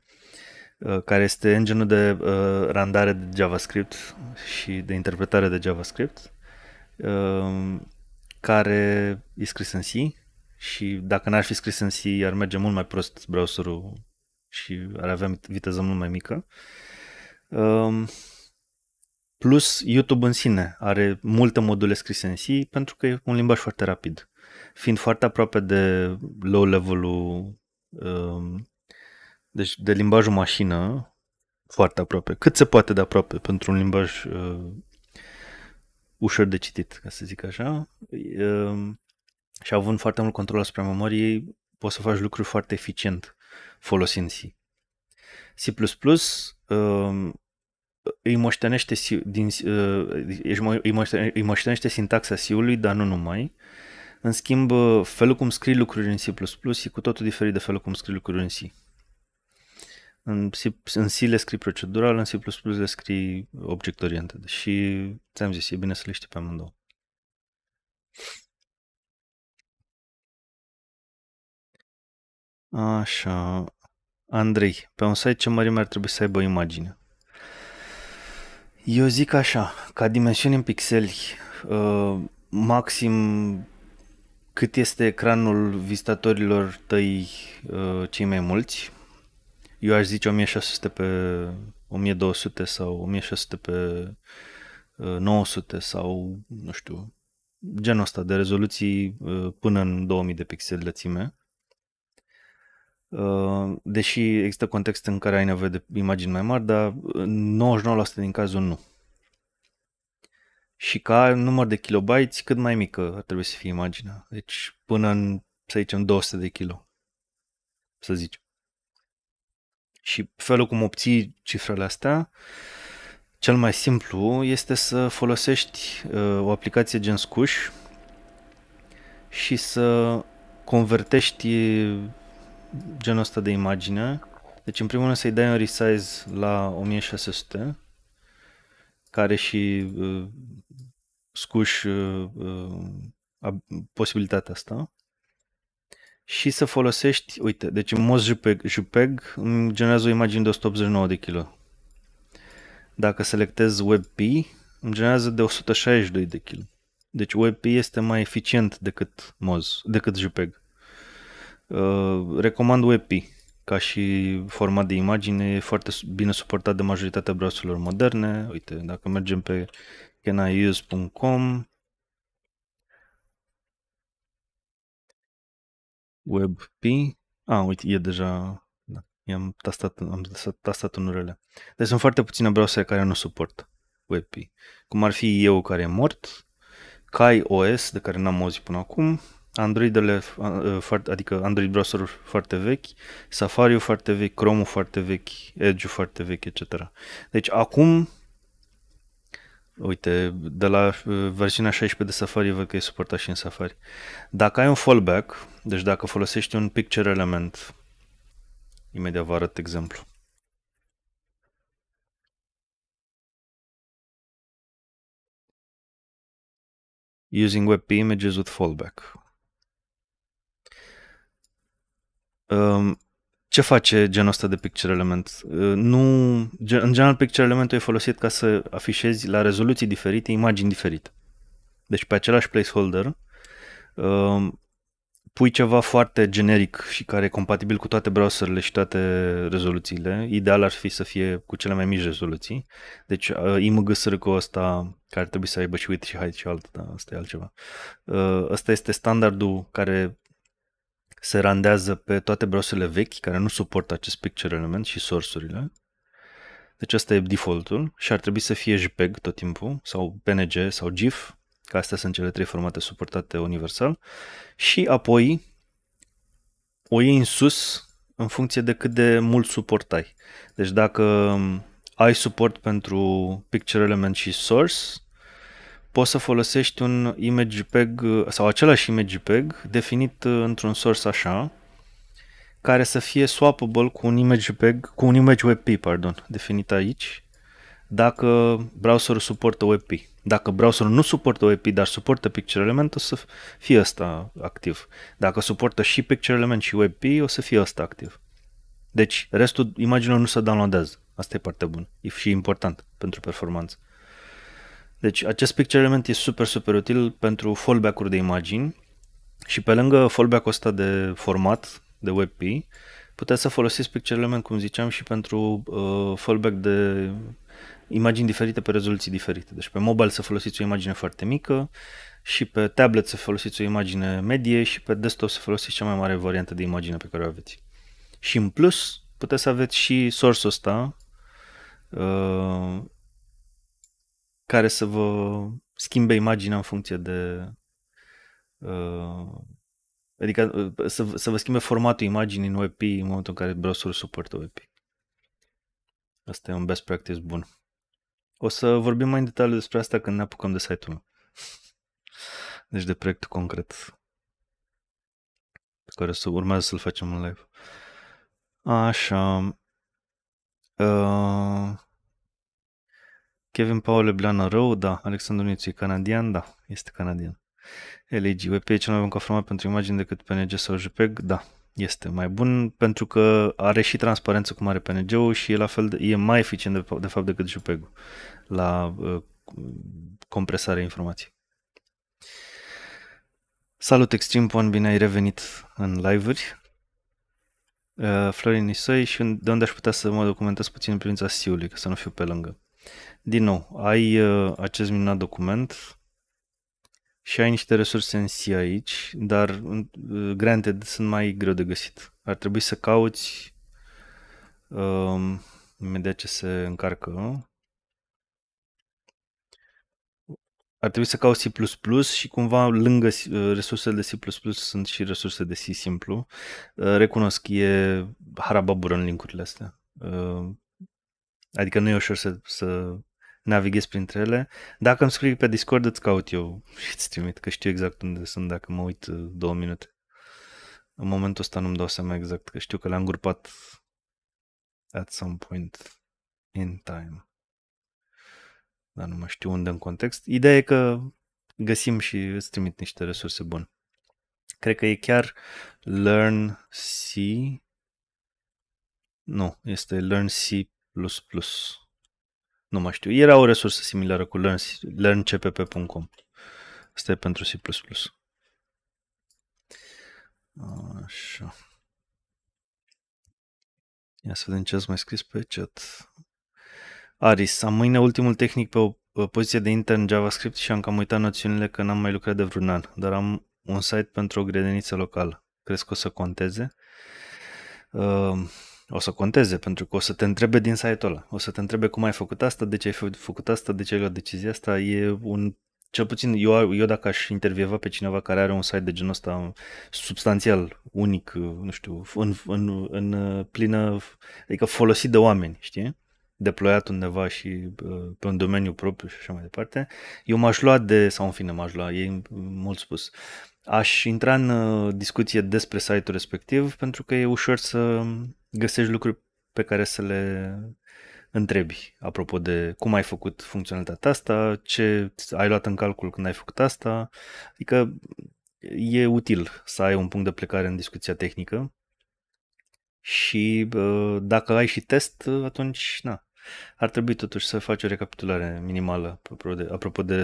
Uh, care este engine de uh, randare de JavaScript și de interpretare de JavaScript, uh, care e scris în C și dacă n-ar fi scris în C ar merge mult mai prost browserul și ar avea viteză mult mai mică. Uh, plus YouTube în sine are multe module scrise în C pentru că e un limbaj foarte rapid. Fiind foarte aproape de low level-ul uh, um, deci de limbajul mașină, foarte aproape, cât se poate de aproape pentru un limbaj uh, ușor de citit, ca să zic așa, uh, și având foarte mult control asupra memoriei, poți să faci lucruri foarte eficient folosind C. C++ uh, îi moștenește, din, uh, îi, moștenește, îi moștenește sintaxa C-ului, dar nu numai. În schimb, felul cum scrii lucruri în C++ e cu totul diferit de felul cum scrii lucruri în C. În C, în C le scrii procedural, în C++ le scrii object-oriented și ți-am zis, e bine să le știi pe amândouă. Așa. Andrei, pe un site ce mărime ar trebui să aibă imagine? Eu zic așa, ca dimensiuni în pixeli, uh, maxim cât este ecranul vizitatorilor tăi uh, cei mai mulți, eu aș zice 1600 pe 1200 sau 1600 pe 900 uh, sau, nu știu, genul ăsta de rezoluții uh, până în 2000 de pixeli lățime. Uh, deși există context în care ai nevoie de imagini mai mari, dar 99% din cazul nu. Și ca număr de kilobytes, cât mai mică ar trebui să fie imaginea. Deci până în, să zicem, 200 de kilo. Să zicem. Și felul cum obții cifrele astea, cel mai simplu este să folosești uh, o aplicație gen Scuș și să convertești genul ăsta de imagine. Deci în primul rând să-i dai un resize la 1600 care și uh, scuși uh, uh, posibilitatea asta și să folosești, uite, deci mod JPEG, JPEG îmi generează o imagine de 189 de kg. Dacă selectez WebP, îmi generează de 162 de kg. Deci WebP este mai eficient decât MOZ, decât JPEG. Uh, recomand WebP ca și format de imagine, e foarte bine suportat de majoritatea browserilor moderne. Uite, dacă mergem pe caniuse.com, WebP. Ah, uite, e deja... Da, i-am tastat, am tastat în urele. Deci sunt foarte puține browsere care nu suport WebP. Cum ar fi eu care e mort, Kai OS, de care n-am auzit până acum, Androidele, adică Android browserul foarte vechi, Safari-ul foarte vechi, Chrome-ul foarte vechi, Edge-ul foarte vechi, etc. Deci acum Uite, de la uh, versiunea 16 de Safari văd că e suportat și în Safari. Dacă ai un fallback, deci dacă folosești un picture element, imediat vă arăt exemplu. Using WebP images with fallback. Um, ce face genul ăsta de picture element? Uh, nu, în general, picture element e folosit ca să afișezi la rezoluții diferite imagini diferite. Deci pe același placeholder uh, pui ceva foarte generic și care e compatibil cu toate browserele și toate rezoluțiile. Ideal ar fi să fie cu cele mai mici rezoluții. Deci uh, img cu ăsta care trebuie să aibă și width și height și altă, dar asta e altceva. Ăsta este standardul care se randează pe toate browserele vechi care nu suportă acest picture element și sursurile, Deci asta e defaultul și ar trebui să fie JPEG tot timpul sau PNG sau GIF, că astea sunt cele trei formate suportate universal și apoi o iei în sus în funcție de cât de mult suport ai. Deci dacă ai suport pentru Picture Element și Source, poți să folosești un image JPEG sau același image JPEG definit uh, într-un source așa, care să fie swappable cu un image JPEG, cu un image WebP, pardon, definit aici, dacă browserul suportă WebP. Dacă browserul nu suportă WebP, dar suportă Picture Element, o să fie ăsta activ. Dacă suportă și Picture Element și WebP, o să fie ăsta activ. Deci, restul imaginilor nu se downloadează. Asta e partea bună. E și important pentru performanță. Deci acest picture element e super, super util pentru fallback-uri de imagini și pe lângă fallback-ul ăsta de format, de WebP, puteți să folosiți picture element, cum ziceam, și pentru uh, fallback de imagini diferite pe rezoluții diferite. Deci pe mobile să folosiți o imagine foarte mică și pe tablet să folosiți o imagine medie și pe desktop să folosiți cea mai mare variantă de imagine pe care o aveți. Și în plus, puteți să aveți și source-ul ăsta uh, care să vă schimbe imaginea în funcție de... Uh, adică uh, să, să vă schimbe formatul imaginii în OEP în momentul în care browserul suportă OEP. Asta e un best practice bun. O să vorbim mai în detaliu despre asta când ne apucăm de site-ul meu. Deci de proiectul concret pe care să urmează să-l facem în live. Așa. Uh, Kevin Paul Blana Rău, da. Alexandru Nițu e canadian, da. Este canadian. LG, WP cel mai bun conformat pentru imagini decât PNG sau JPEG, da. Este mai bun pentru că are și transparență cum are PNG-ul și e, la fel de, e mai eficient de, de fapt decât JPEG-ul la uh, compresarea informației. Salut Extreme Pond, bine ai revenit în live-uri. Uh, Florin Nisoi și de unde aș putea să mă documentez puțin în privința SIU-ului, ca să nu fiu pe lângă. Din nou, ai uh, acest minunat document și ai niște resurse în C aici, dar uh, granted sunt mai greu de găsit. Ar trebui să cauți uh, imediat ce se încarcă. Ar trebui să cauți C++ și cumva lângă uh, resursele de C++ sunt și resurse de C simplu. Uh, recunosc că e harababură în linkurile astea. Uh, Adică nu e ușor să, să navighez printre ele. Dacă îmi scrii pe Discord, îți caut eu și îți trimit, că știu exact unde sunt dacă mă uit uh, două minute. În momentul ăsta nu-mi dau seama exact, că știu că le-am grupat at some point in time. Dar nu mai știu unde în context. Ideea e că găsim și îți trimit niște resurse bune. Cred că e chiar Learn C. Nu, este Learn C plus plus. Nu mai știu. Era o resursă similară cu learn, learncpp.com. Asta e pentru C++. Așa. Ia să vedem ce ați mai scris pe chat. Aris, am mâine ultimul tehnic pe o poziție de intern JavaScript și am cam uitat noțiunile că n-am mai lucrat de vreun an, dar am un site pentru o grădiniță locală. Crezi că o să conteze? Uh, o să conteze, pentru că o să te întrebe din site-ul ăla. O să te întrebe cum ai făcut asta, de ce ai făcut asta, de ce ai luat decizia asta. E un cel puțin eu, eu dacă aș intervieva pe cineva care are un site de genul ăsta substanțial, unic, nu știu, în, în, în uh, plină, adică folosit de oameni, știi? deploiat undeva și uh, pe un domeniu propriu și așa mai departe, eu m-aș lua de, sau în fine m-aș lua, e mult spus, Aș intra în uh, discuție despre site-ul respectiv pentru că e ușor să găsești lucruri pe care să le întrebi apropo de cum ai făcut funcționalitatea asta, ce ai luat în calcul când ai făcut asta. Adică e util să ai un punct de plecare în discuția tehnică și dacă ai și test, atunci na, ar trebui totuși să faci o recapitulare minimală apropo de, apropo de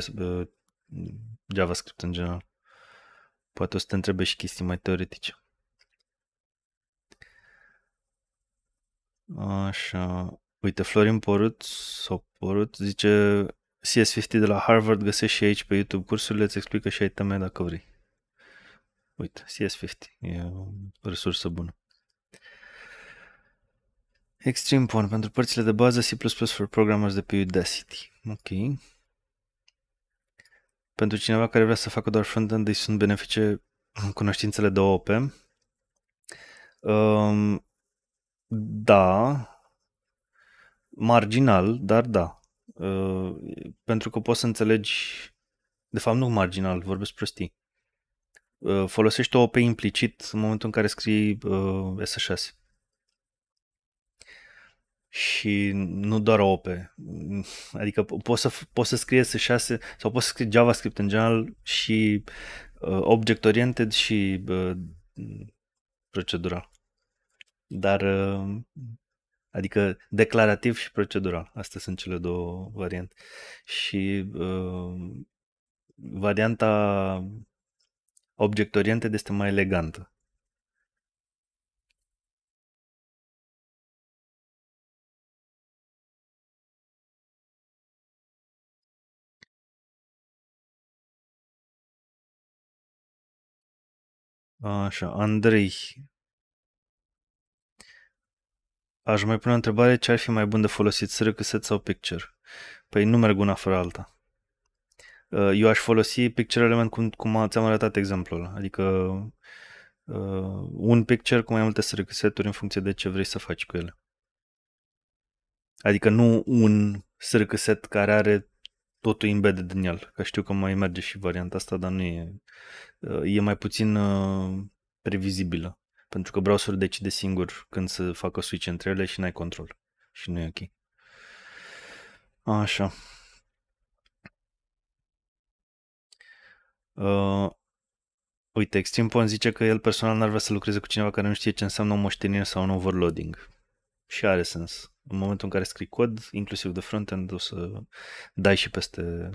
JavaScript în general. Poate o să te întrebe și chestii mai teoretice. Așa. Uite, Florin Porut, sau Porut, zice CS50 de la Harvard găsești și aici pe YouTube cursurile, îți explică și ai teme dacă vrei. Uite, CS50 e o resursă bună. Extreme Porn pentru părțile de bază C++ for Programmers de pe Udacity. Ok. Pentru cineva care vrea să facă doar front-end, deci sunt benefice cunoștințele de OOP. Um, da, marginal, dar da. Uh, pentru că poți să înțelegi, de fapt nu marginal, vorbesc prostii. Uh, folosești OOP implicit în momentul în care scrii uh, S6 și nu doar OP. Adică poți să, poți să scrie S6 sau poți să scrie JavaScript în general și uh, object-oriented și uh, procedural. Dar uh, adică declarativ și procedural. Astea sunt cele două variante. Și uh, varianta object-oriented este mai elegantă Așa, Andrei. Aș mai pune o întrebare, ce ar fi mai bun de folosit, set sau picture? Păi nu merg una fără alta. Uh, eu aș folosi picture element cum, cum ți-am arătat exemplul, adică uh, un picture cu mai multe src în funcție de ce vrei să faci cu ele. Adică nu un src care are totul embedded în el, că știu că mai merge și varianta asta, dar nu e, e mai puțin uh, previzibilă, pentru că browserul decide singur când să facă switch între ele și n-ai control și nu e ok. Așa. Uh, uite, Extreme Point zice că el personal n-ar vrea să lucreze cu cineva care nu știe ce înseamnă o moștenire sau un overloading. Și are sens în momentul în care scrii cod, inclusiv de front-end, o să dai și peste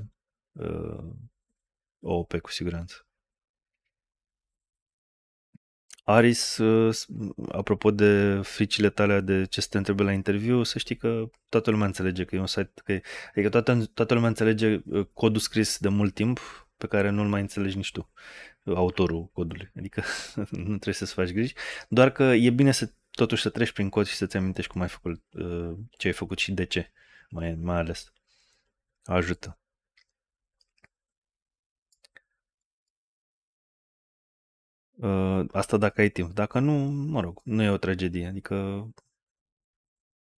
uh, OOP cu siguranță. Aris, uh, apropo de fricile tale de ce se te întrebe la interviu, să știi că toată lumea înțelege că e un site, că e, adică toată, toată lumea înțelege uh, codul scris de mult timp pe care nu-l mai înțelegi nici tu, uh, autorul codului. Adică nu trebuie să-ți faci griji, doar că e bine să totuși să treci prin cod și să-ți amintești cum ai făcut, uh, ce ai făcut și de ce, mai, mai ales. Ajută. Uh, asta dacă ai timp. Dacă nu, mă rog, nu e o tragedie. Adică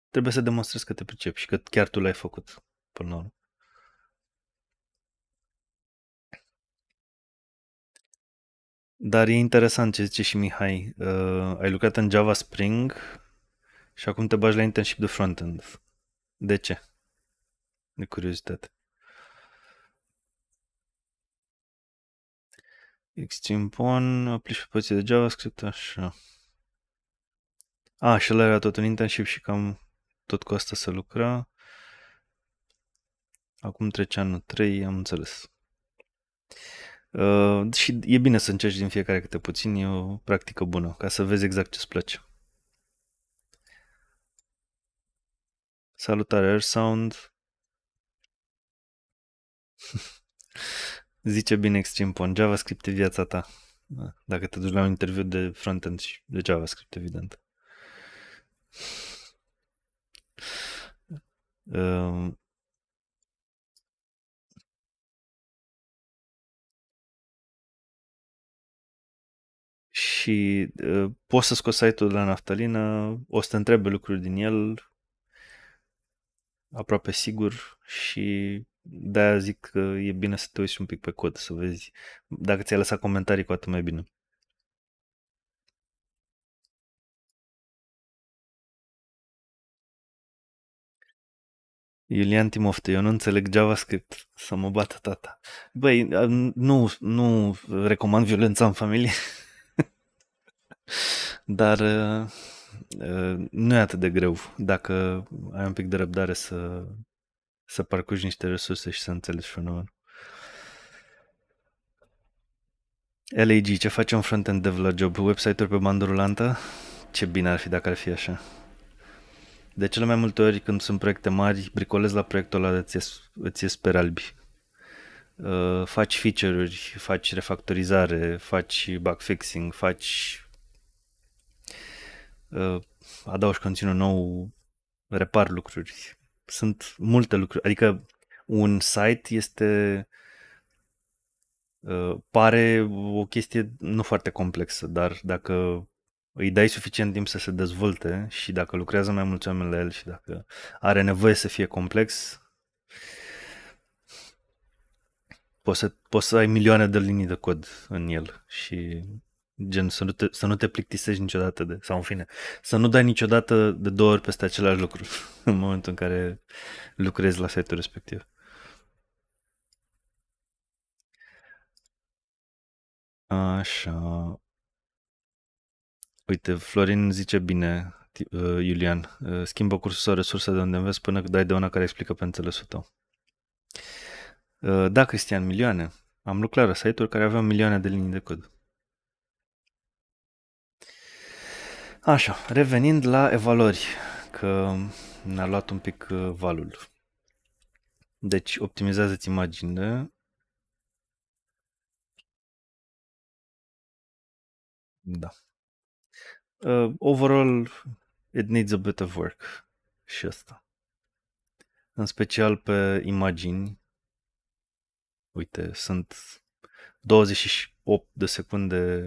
trebuie să demonstrezi că te pricepi și că chiar tu l-ai făcut până la urmă. Dar e interesant ce zice și Mihai. Uh, ai lucrat în Java Spring și acum te bagi la internship de frontend. De ce? De curiozitate. Extimpon, aplici pe poziție de JavaScript, așa. A, ah, și ăla era tot un internship și cam tot cu asta se lucra. Acum trece anul 3, am înțeles. Uh, și e bine să încerci din fiecare câte puțin, e o practică bună, ca să vezi exact ce-ți place. Salutare, sound. Zice bine Extreme Pond, JavaScript e viața ta. Da, dacă te duci la un interviu de frontend și de JavaScript, evident. Uh, și uh, poți să scoți site-ul de la naftalină, o să te întrebe lucruri din el, aproape sigur și de-aia zic că e bine să te uiți un pic pe cod, să vezi dacă ți-ai lăsat comentarii cu atât mai bine. Iulian Timofte, eu nu înțeleg JavaScript, să mă bată tata. Băi, nu, nu recomand violența în familie. Dar uh, uh, nu e atât de greu dacă ai un pic de răbdare să, să parcurgi niște resurse și să înțelegi fenomenul. LAG, ce face un front-end dev la job? Website-uri pe bandă rulantă? Ce bine ar fi dacă ar fi așa. De cele mai multe ori când sunt proiecte mari, bricolezi la proiectul ăla, îți ies, îți ies pe albi. Uh, faci feature-uri, faci refactorizare, faci bug fixing, faci Uh, adaugi conținut nou, repar lucruri. Sunt multe lucruri. Adică un site este uh, pare o chestie nu foarte complexă, dar dacă îi dai suficient timp să se dezvolte și dacă lucrează mai mulți oameni la el și dacă are nevoie să fie complex, poți să, poți să ai milioane de linii de cod în el și Gen să nu, te, să nu te plictisești niciodată de, sau în fine, să nu dai niciodată de două ori peste același lucru în momentul în care lucrezi la site-ul respectiv. Așa. Uite, Florin zice bine, uh, Iulian. Uh, schimbă cursul sau resursa de unde înveți până dai de una care explică pe înțelesul tău. Uh, da, Cristian, milioane. Am lucrat la site-uri care aveau milioane de linii de cod. Așa, revenind la evaluări, că ne-a luat un pic uh, valul. Deci, optimizează-ți imaginile. Da. Uh, overall, it needs a bit of work. Și asta. În special pe imagini. Uite, sunt 28 de secunde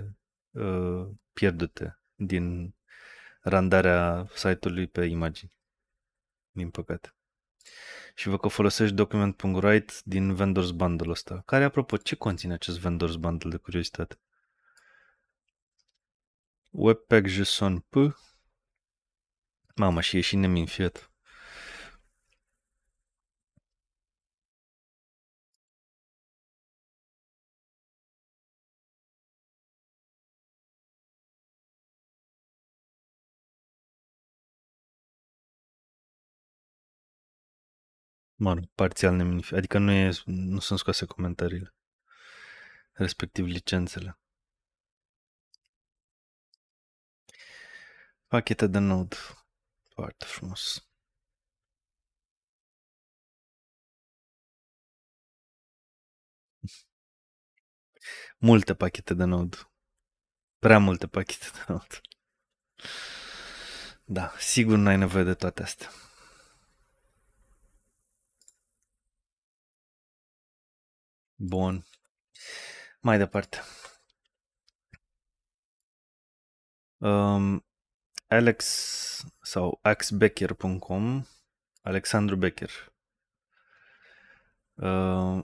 uh, pierdute din randarea site-ului pe imagini, din păcate. Și văd că folosești document.write din vendors bundle ăsta. Care, apropo, ce conține acest vendors bundle de curiozitate? Webpack JSON P. Mamă, și e și neminfiat. mă rog, parțial nemnific, adică nu, e, nu sunt scoase comentariile, respectiv licențele. Pachete de nod, foarte frumos. Multe pachete de nod. Prea multe pachete de nod. Da, sigur n-ai nevoie de toate astea. Bun. Mai departe. Um, Alex sau axbecker.com Alexandru Becker. Uh,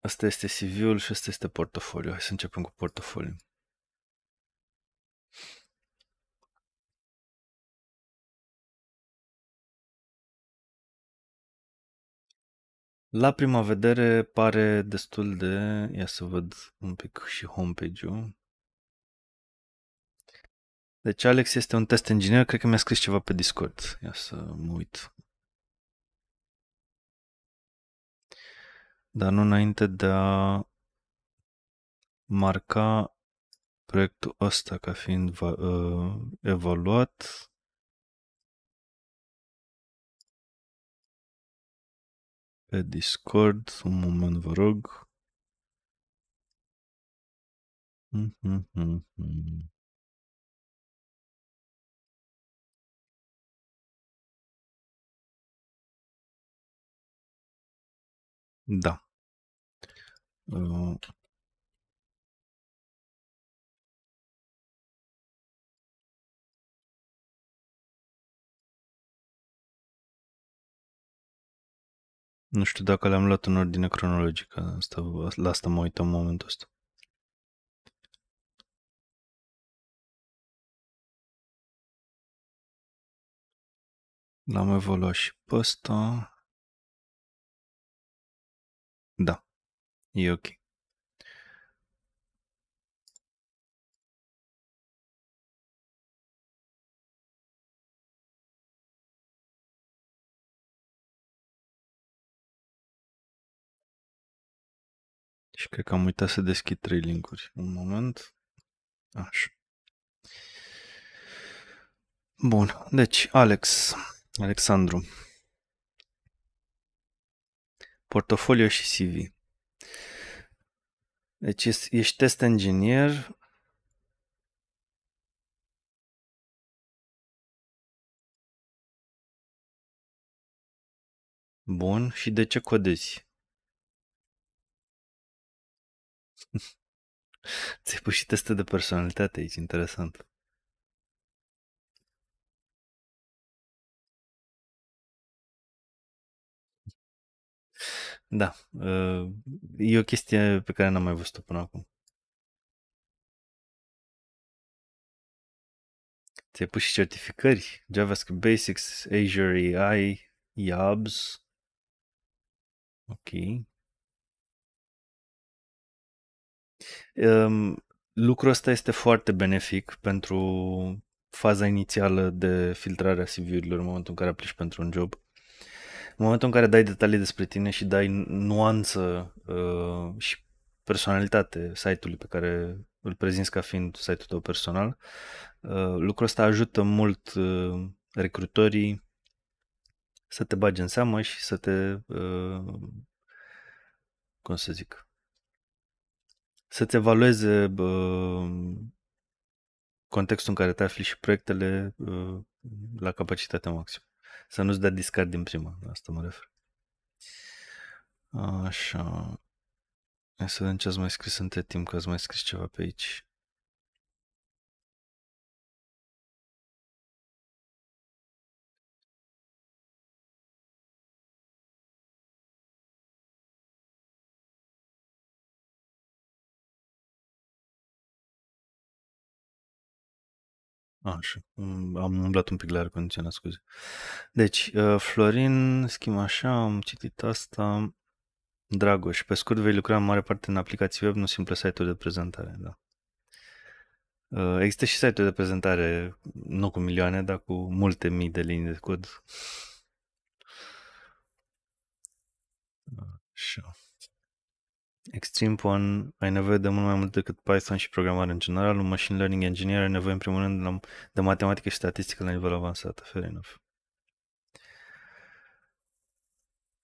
asta este CV-ul și asta este portofoliu. Hai să începem cu portofoliu. La prima vedere pare destul de... Ia să văd un pic și homepage-ul. Deci Alex este un test engineer, cred că mi-a scris ceva pe Discord. Ia să mă uit. Dar nu înainte de a marca proiectul ăsta ca fiind uh, evaluat. pe Discord. Un moment, vă rog. Hmm, hmm, hmm, da. Uh, Nu știu dacă le-am luat în ordine cronologică, asta, la asta mă uităm în momentul ăsta. L-am evoluat și pe ăsta. Da, e ok. Cred că am uitat să deschid trei linkuri. Un moment. Așa. Bun, deci Alex, Alexandru. Portofolio și CV. Deci ești test engineer, Bun, și de ce codezi? Ți-ai pus și teste de personalitate aici, interesant. Da, uh, e o chestie pe care n-am mai văzut-o până acum. Ți-ai pus și certificări, JavaScript Basics, Azure AI, YABS. Ok, Lucrul ăsta este foarte benefic pentru faza inițială de filtrare a CV-urilor în momentul în care aplici pentru un job. În momentul în care dai detalii despre tine și dai nuanță uh, și personalitate site-ului pe care îl prezinți ca fiind site-ul tău personal, uh, lucrul ăsta ajută mult uh, recrutorii să te bagi în seamă și să te, uh, cum să zic, să-ți evalueze bă, contextul în care te afli și proiectele bă, la capacitatea maximă. Să nu-ți dea discard din prima, la asta mă refer. Așa. Hai să vedem ce ați mai scris între timp, că ați mai scris ceva pe aici. Așa, mm, am umblat un pic la aer scuze. Deci, uh, Florin, schimb așa, am citit asta. Dragoș, pe scurt vei lucra în mare parte în aplicații web, nu simple site-uri de prezentare, da. Uh, există și site-uri de prezentare, nu cu milioane, dar cu multe mii de linii de cod. Așa. Extrimpo One ai nevoie de mult mai mult decât Python și programare în general. Un machine learning engineer ai nevoie în primul rând de matematică și statistică la nivel avansat. Fair enough.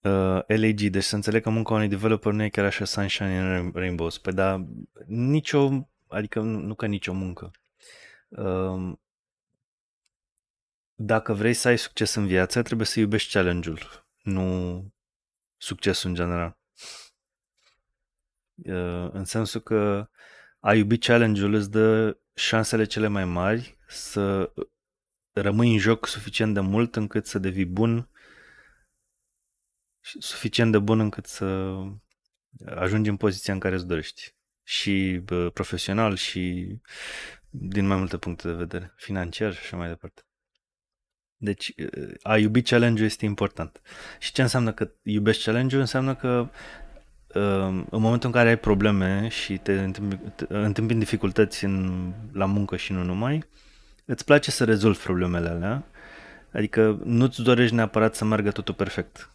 Uh, LAG, deci să înțeleg că munca unui developer nu e chiar așa sunshine în rainbows. Păi da, nicio, adică nu, nu ca nicio muncă. Uh, dacă vrei să ai succes în viață, trebuie să iubești challenge-ul, nu succesul în general. Ă, în sensul că a iubi challenge-ul îți dă șansele cele mai mari să ă, rămâi în joc suficient de mult încât să devii bun suficient de bun încât să ajungi în poziția în care îți dorești și profesional și din mai multe puncte de vedere, financiar și așa mai departe. Deci ă, a iubi challenge-ul este important. Și ce înseamnă că iubești challenge-ul? Înseamnă că Ehm, în momentul în care ai probleme și te întâmpi, întâmpini dificultăți în, la muncă și nu numai, îți place să rezolvi problemele alea, adică nu-ți dorești neapărat să meargă totul perfect.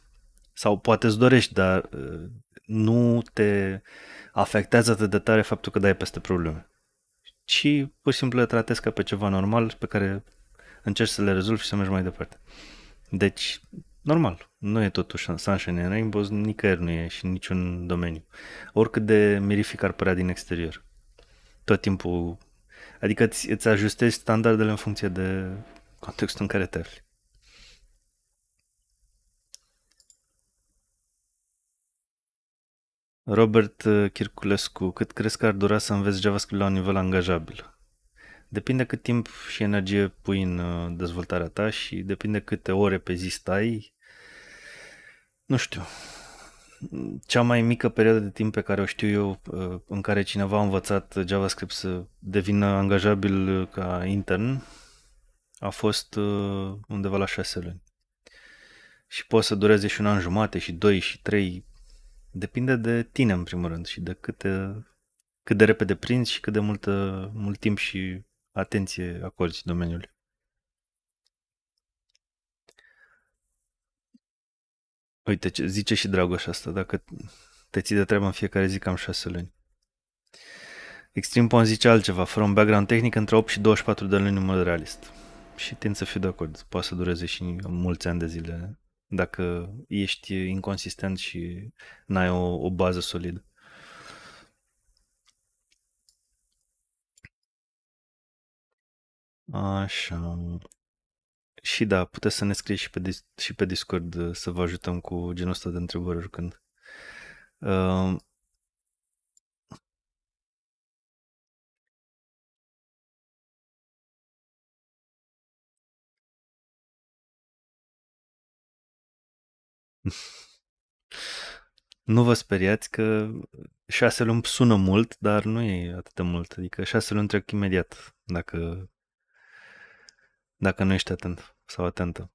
Sau poate îți dorești, dar eh, nu te afectează atât de tare faptul că dai peste probleme. Și pur și simplu le tratezi ca pe ceva normal pe care încerci să le rezolvi și să mergi mai departe. Deci, normal, nu e totuși sunshine and rainbows, nicăieri nu e și niciun domeniu. Oricât de mirific ar părea din exterior. Tot timpul, adică îți, îți ajustezi standardele în funcție de contextul în care te afli. Robert uh, Chirculescu, cât crezi că ar dura să înveți JavaScript la un nivel angajabil? Depinde cât timp și energie pui în uh, dezvoltarea ta și depinde câte ore pe zi stai nu știu, cea mai mică perioadă de timp pe care o știu eu uh, în care cineva a învățat JavaScript să devină angajabil uh, ca intern a fost uh, undeva la șase luni. Și poate să dureze și un an jumate, și doi, și trei. Depinde de tine, în primul rând, și de câte, cât de repede prinzi și cât de multă, mult timp și atenție acorzi domeniului. Uite, ce zice și Dragoș asta, dacă te ții de treabă în fiecare zi cam 6 luni. Extreme Pond zice altceva, fără un background tehnic între 8 și 24 de luni în mod realist. Și tind să fiu de acord, poate să dureze și mulți ani de zile dacă ești inconsistent și n-ai o, o bază solidă. Așa. Și da, puteți să ne scrieți și pe, și pe Discord uh, să vă ajutăm cu genul ăsta de întrebări oricând. Uh, Nu vă speriați că șase luni sună mult, dar nu e atât de mult. Adică șase luni trec imediat dacă, dacă nu ești atent sau atentă.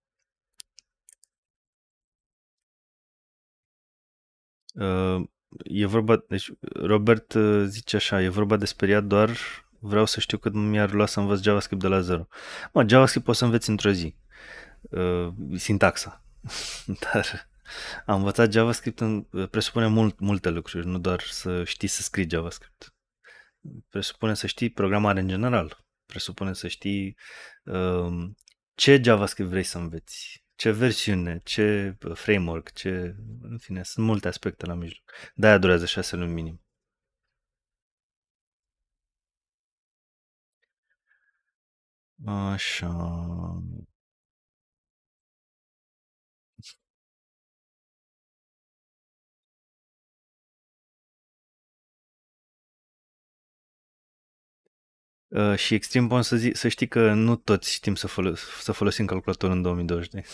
Ă, e vorba, deci Robert ă, zice așa, e vorba de speriat doar vreau să știu cât mi-ar lua să învăț JavaScript de la zero. Mă, JavaScript poți să înveți într-o zi, ă, sintaxa, dar a învățat JavaScript în, presupune mult, multe lucruri, nu doar să știi să scrii JavaScript. Presupune să știi programare în general, presupune să știi uh, ce JavaScript vrei să înveți, ce versiune, ce uh, framework, ce... În fine, sunt multe aspecte la mijloc. De-aia durează șase luni minim. Așa... Uh, și extrem bun să, zi, să știi că nu toți știm să, folos, să folosim calculatorul în 2020.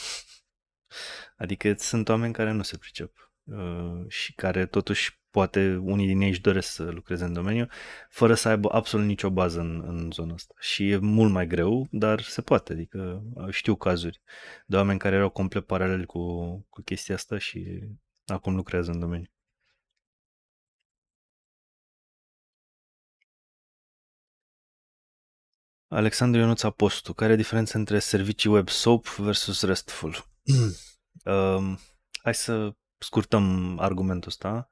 Adică sunt oameni care nu se pricep uh, și care totuși poate unii din ei își doresc să lucreze în domeniu fără să aibă absolut nicio bază în, în zona asta. Și e mult mai greu, dar se poate. Adică uh, știu cazuri de oameni care erau complet paralel cu, cu chestia asta și acum lucrează în domeniu. Alexandru Ionuț Apostu, care e diferența între servicii web SOAP versus RESTful? uh, hai să scurtăm argumentul ăsta.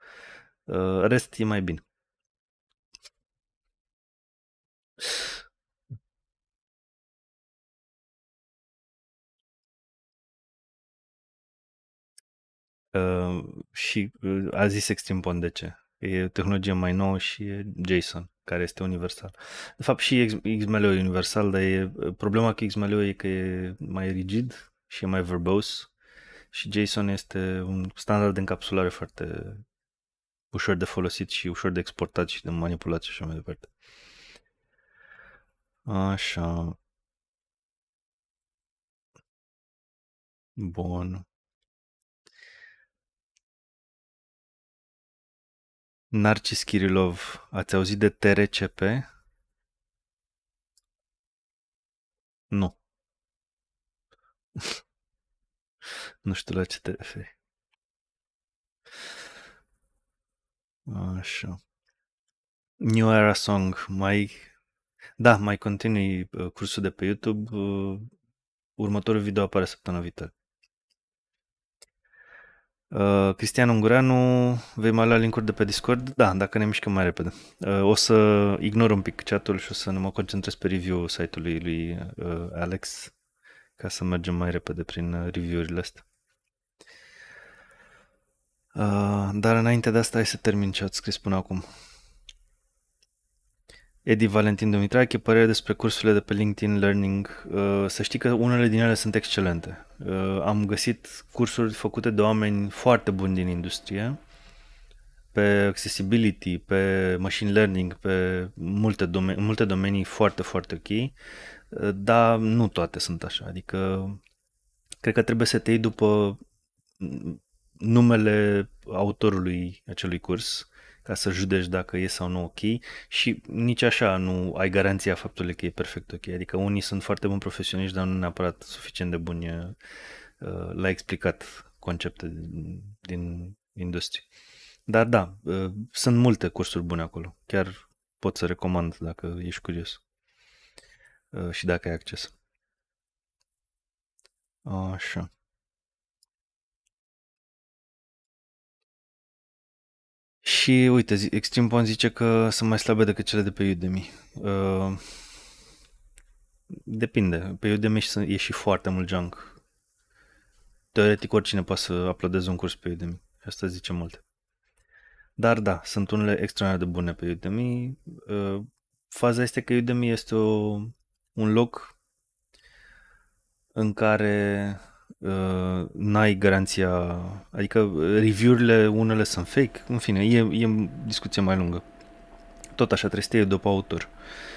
Uh, REST e mai bine. Uh, și uh, a zis Extreme de ce e tehnologie mai nouă și e JSON, care este universal. De fapt și XML e universal, dar e, problema cu XML e că e mai rigid și e mai verbos și JSON este un standard de încapsulare foarte ușor de folosit și ușor de exportat și de manipulat și așa mai departe. Așa. Bun. Narcis Kirilov, ați auzit de TRCP? Nu. nu știu la ce te referi. Așa. New Era Song, mai... Da, mai continui uh, cursul de pe YouTube. Uh, următorul video apare săptămâna viitoare. Uh, Cristian Ungureanu, vei mai lua linkuri de pe Discord? Da, dacă ne mișcăm mai repede. Uh, o să ignor un pic chatul și o să ne mă concentrez pe review site-ului lui uh, Alex ca să mergem mai repede prin uh, review-urile astea. Uh, dar înainte de asta hai să termin ce ați scris până acum. Edi Valentin Dumitrache, părere despre cursurile de pe LinkedIn Learning. Uh, să știi că unele din ele sunt excelente. Uh, am găsit cursuri făcute de oameni foarte buni din industrie, pe accessibility, pe machine learning, pe multe, domenii, multe domenii foarte, foarte ok, uh, dar nu toate sunt așa. Adică cred că trebuie să te iei după numele autorului acelui curs ca să judești dacă e sau nu ok și nici așa nu ai garanția faptului că e perfect ok. Adică unii sunt foarte buni profesioniști, dar nu neapărat suficient de buni uh, uh, la explicat concepte din, industrie. Dar da, uh, sunt multe cursuri bune acolo. Chiar pot să recomand dacă ești curios și dacă ai acces. Așa. Și uite, Extreme Pond zice că sunt mai slabe decât cele de pe Udemy. Uh, depinde. Pe Udemy e și foarte mult junk. Teoretic oricine poate să aplodeze un curs pe Udemy. Asta zice mult. Dar da, sunt unele extraordinar de bune pe Udemy. Uh, faza este că Udemy este o, un loc în care uh, n-ai garanția, adică uh, review-urile unele sunt fake, în fine, e, e discuție mai lungă. Tot așa trebuie să te iei după autor.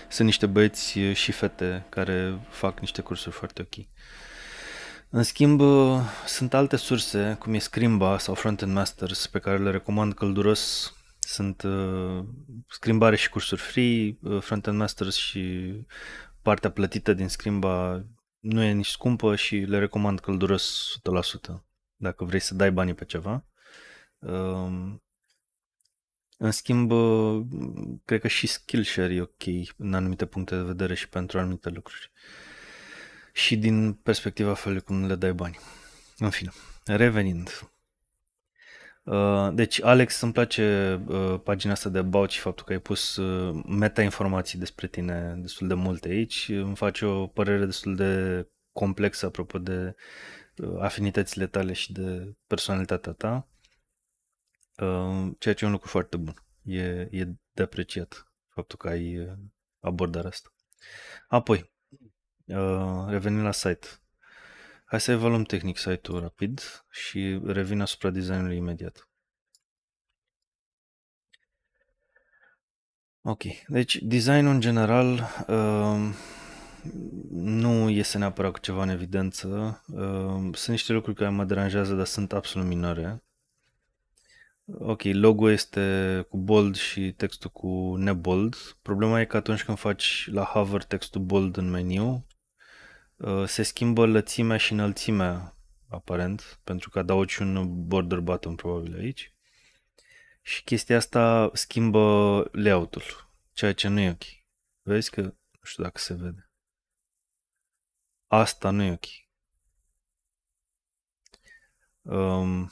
Sunt niște băieți uh, și fete care fac niște cursuri foarte ok. În schimb, uh, sunt alte surse, cum e Scrimba sau Frontend Masters, pe care le recomand călduros. Sunt uh, scrimbare și cursuri free, uh, Frontend Masters și partea plătită din Scrimba nu e nici scumpă și le recomand călduros 100% dacă vrei să dai banii pe ceva. Ehm, în schimb, cred că și Skillshare e ok în anumite puncte de vedere și pentru anumite lucruri. Și din perspectiva felului cum le dai bani. În fine, revenind, Uh, deci, Alex, îmi place uh, pagina asta de about și faptul că ai pus uh, meta-informații despre tine destul de multe aici. Îmi face o părere destul de complexă apropo de afinitățile tale și de personalitatea ta, ceea ce e un lucru foarte bun. E, e de apreciat faptul că ai abordarea asta. Apoi, revenim la site, Hai să evaluăm tehnic site-ul rapid și revin asupra designului imediat. Ok, deci designul în general uh, nu iese neapărat cu ceva în evidență. Uh, sunt niște lucruri care mă deranjează, dar sunt absolut minore. Ok, logo este cu bold și textul cu nebold. Problema e că atunci când faci la hover textul bold în meniu, Uh, se schimbă lățimea și înălțimea, aparent, pentru că adaugi un border button probabil aici. Și chestia asta schimbă layout-ul, ceea ce nu e ok. Vezi că, nu știu dacă se vede. Asta nu e ok. Um,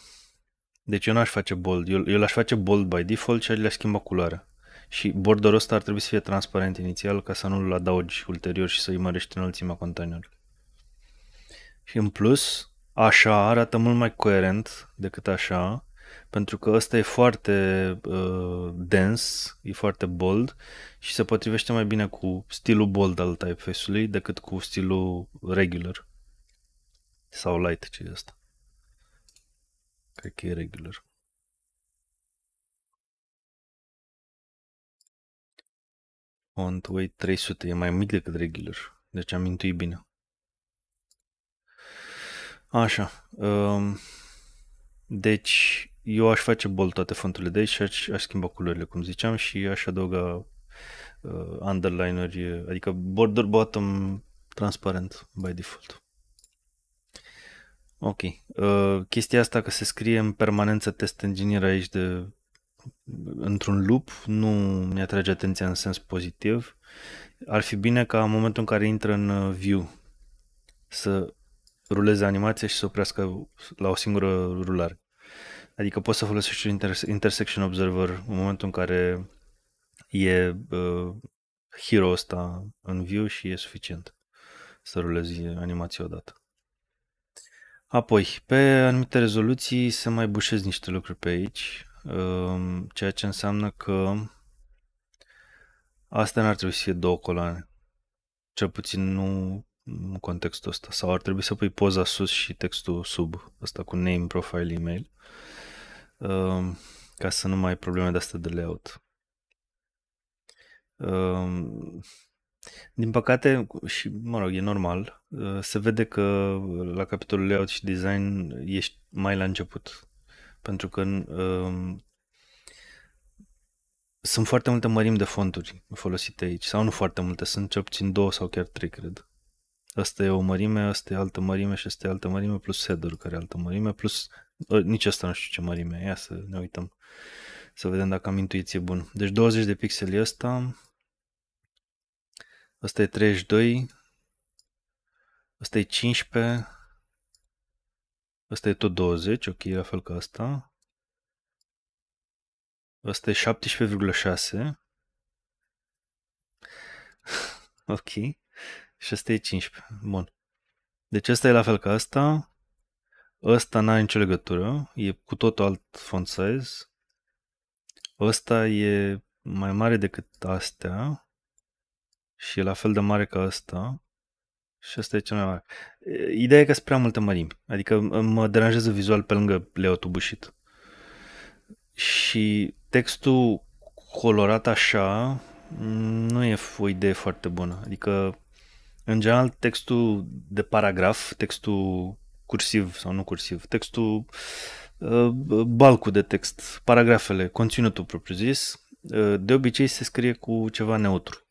deci eu n-aș face bold, eu, eu l-aș face bold by default și le-aș schimba culoarea. Și borderul ăsta ar trebui să fie transparent inițial ca să nu-l adaugi ulterior și să-i mărești înălțimea containerului. Și în plus, așa arată mult mai coerent decât așa, pentru că ăsta e foarte uh, dens, e foarte bold și se potrivește mai bine cu stilul bold al typeface-ului decât cu stilul regular sau light, ce e asta. Cred că e regular. Font weight 300 e mai mic decât regular, deci am intuit bine. Așa. Um, deci, eu aș face bol toate fonturile de aici și aș, aș schimba culorile, cum ziceam, și aș adăuga uh, underline-uri, adică border bottom transparent by default. Ok. Uh, chestia asta că se scrie în permanență test engineer aici de într-un loop nu mi-atrage atenția în sens pozitiv, ar fi bine ca în momentul în care intră în uh, view să ruleze animația și să oprească la o singură rulare. Adică poți să folosești un inter- intersection observer în momentul în care e uh, hero ăsta în view și e suficient să rulezi animația odată. Apoi, pe anumite rezoluții se mai bușesc niște lucruri pe aici. Ehm, ceea ce înseamnă că astea n-ar trebui să fie două coloane. Cel puțin nu în contextul ăsta. Sau ar trebui să pui poza sus și textul sub, asta cu name, profile, email, ehm, ca să nu mai ai probleme de asta de layout. Ehm, din păcate, și mă rog, e normal, eh, se vede că la capitolul layout și design ești mai la început pentru că um, sunt foarte multe mărimi de fonturi folosite aici, sau nu foarte multe, sunt cel puțin două sau chiar trei, cred. Asta e o mărime, asta e altă mărime și asta e altă mărime, plus header care e altă mărime, plus ă, nici asta nu știu ce mărime e, ia să ne uităm, să vedem dacă am intuiție bună. Deci 20 de pixeli ăsta, ăsta e 32, ăsta e 15, Asta e tot 20, ok, la fel ca asta. Asta e 17,6. ok. Și asta e 15. Bun. Deci asta e la fel ca asta. Ăsta n-are nicio legătură, e cu totul alt font size. Ăsta e mai mare decât astea și e la fel de mare ca asta. Și asta e cel mai mare. Ideea e că sunt prea multe mărimi. Adică mă deranjează vizual pe lângă Leo Tubușit. Și textul colorat așa nu e o idee foarte bună. Adică, în general, textul de paragraf, textul cursiv sau nu cursiv, textul ă, ă, balcul de text, paragrafele, conținutul propriu-zis, ă, de obicei se scrie cu ceva neutru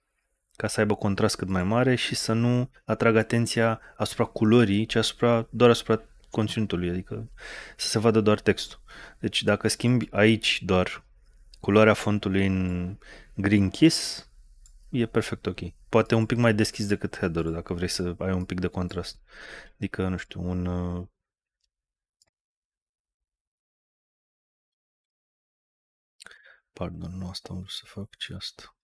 ca să aibă contrast cât mai mare și să nu atragă atenția asupra culorii, ci asupra, doar asupra conținutului, adică să se vadă doar textul. Deci dacă schimbi aici doar culoarea fontului în green kiss e perfect ok. Poate un pic mai deschis decât header dacă vrei să ai un pic de contrast. Adică, nu știu, un... Uh, Pardon, nu asta am vrut să fac, ci asta.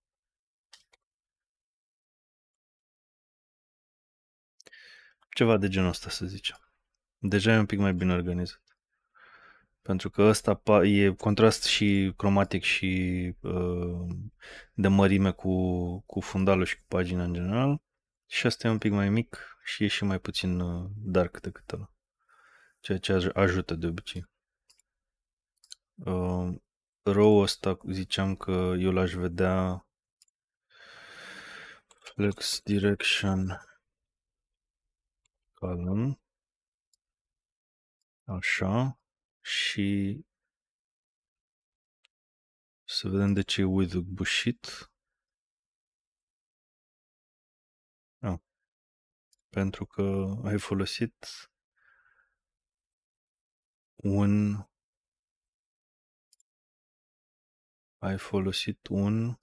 Ceva de genul ăsta, să zicem. Deja e un pic mai bine organizat. Pentru că ăsta e contrast și cromatic și uh, de mărime cu, cu fundalul și cu pagina în general. Și asta e un pic mai mic și e și mai puțin uh, dark decât ăla. Ceea ce ajută de obicei. Uh, row ăsta ziceam că eu l-aș vedea flex direction column. Așa. Și să vedem de ce e with bushit. Ah. Pentru că ai folosit un ai folosit un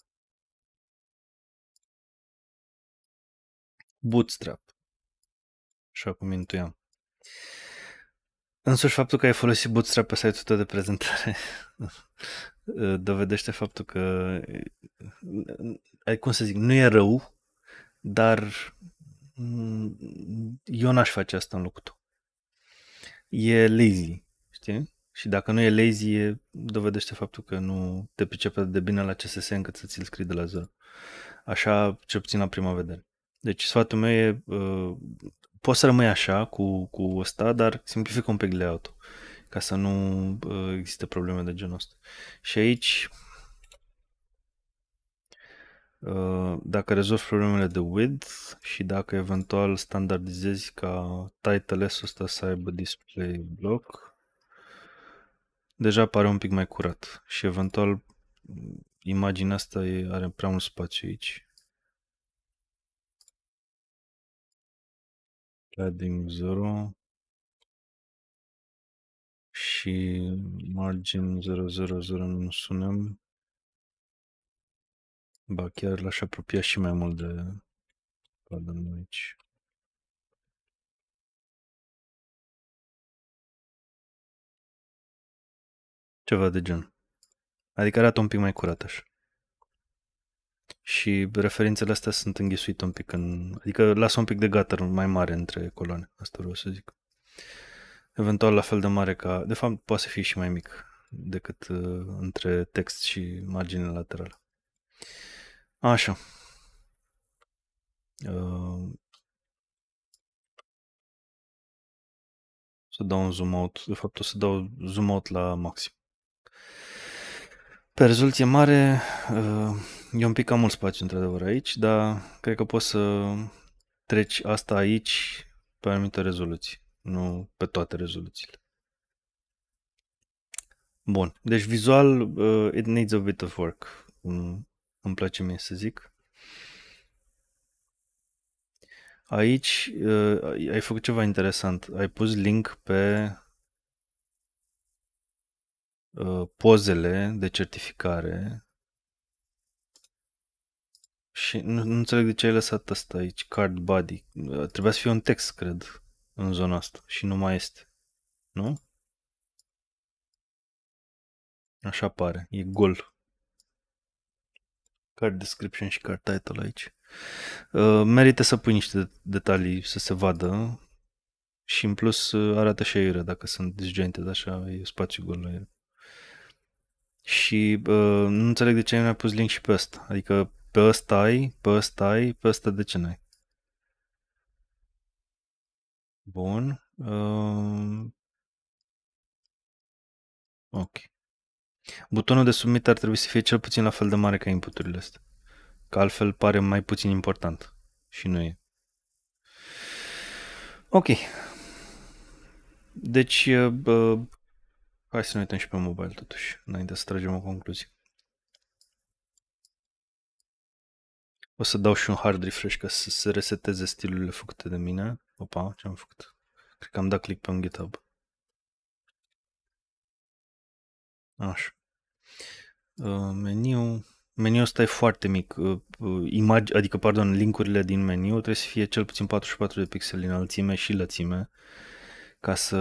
bootstrap așa acum intuiam. Însuși faptul că ai folosit Bootstrap pe site-ul tău de prezentare dovedește faptul că ai cum să zic, nu e rău, dar mm, eu n-aș face asta în locul tău. E lazy, știi? Și dacă nu e lazy, e, dovedește faptul că nu te pricepe de bine la CSS încât să ți-l scrii de la zero. Așa, cel puțin la prima vedere. Deci sfatul meu e uh, poți să rămâi așa cu, cu ăsta, dar simplifică un pic layout-ul ca să nu uh, există probleme de genul ăsta. Și aici, uh, dacă rezolvi problemele de width și dacă eventual standardizezi ca title ul ăsta să aibă display block, deja pare un pic mai curat și eventual imaginea asta are prea mult spațiu aici. Padding din 0 și margin 000 nu sunem. Ba chiar l-aș apropia și mai mult de cadrul aici. Ceva de gen. Adică arată un pic mai curat așa și referințele astea sunt înghesuite un pic, în, adică lasă un pic de gutter mai mare între coloane, asta vreau să zic. Eventual la fel de mare ca, de fapt poate să fie și mai mic decât uh, între text și marginea laterală. Așa. Uh, să dau un zoom out, de fapt o să dau zoom out la maxim. Pe rezoluție mare, uh, e un pic cam mult spațiu într-adevăr aici, dar cred că poți să treci asta aici pe anumite rezoluții, nu pe toate rezoluțiile. Bun, deci vizual uh, it needs a bit of work, um, îmi place mie să zic. Aici uh, ai făcut ceva interesant, ai pus link pe uh, pozele de certificare și nu, nu înțeleg de ce ai lăsat asta aici, card body. Uh, trebuia să fie un text, cred, în zona asta și nu mai este. Nu? Așa pare, e gol. Card description și card title aici. Uh, merită să pui niște detalii să se vadă și în plus uh, arată și aiurea dacă sunt disjointed, așa e spațiu gol la el. Și uh, nu înțeleg de ce nu a pus link și pe asta. Adică pe ăsta ai, pe ăsta ai, pe ăsta de ce n-ai? Bun. Uh... Ok. Butonul de submit ar trebui să fie cel puțin la fel de mare ca inputurile astea. Că altfel pare mai puțin important. Și nu e. Ok. Deci, uh, hai să ne uităm și pe mobile totuși, înainte să tragem o concluzie. O să dau și un hard refresh ca să se reseteze stilurile făcute de mine. Opa, ce am făcut? Cred că am dat click pe un GitHub. Așa. Uh, meniu. Meniul ăsta e foarte mic. Uh, uh, imag- adică, pardon, linkurile din meniu trebuie să fie cel puțin 44 de pixeli în înălțime și lățime ca să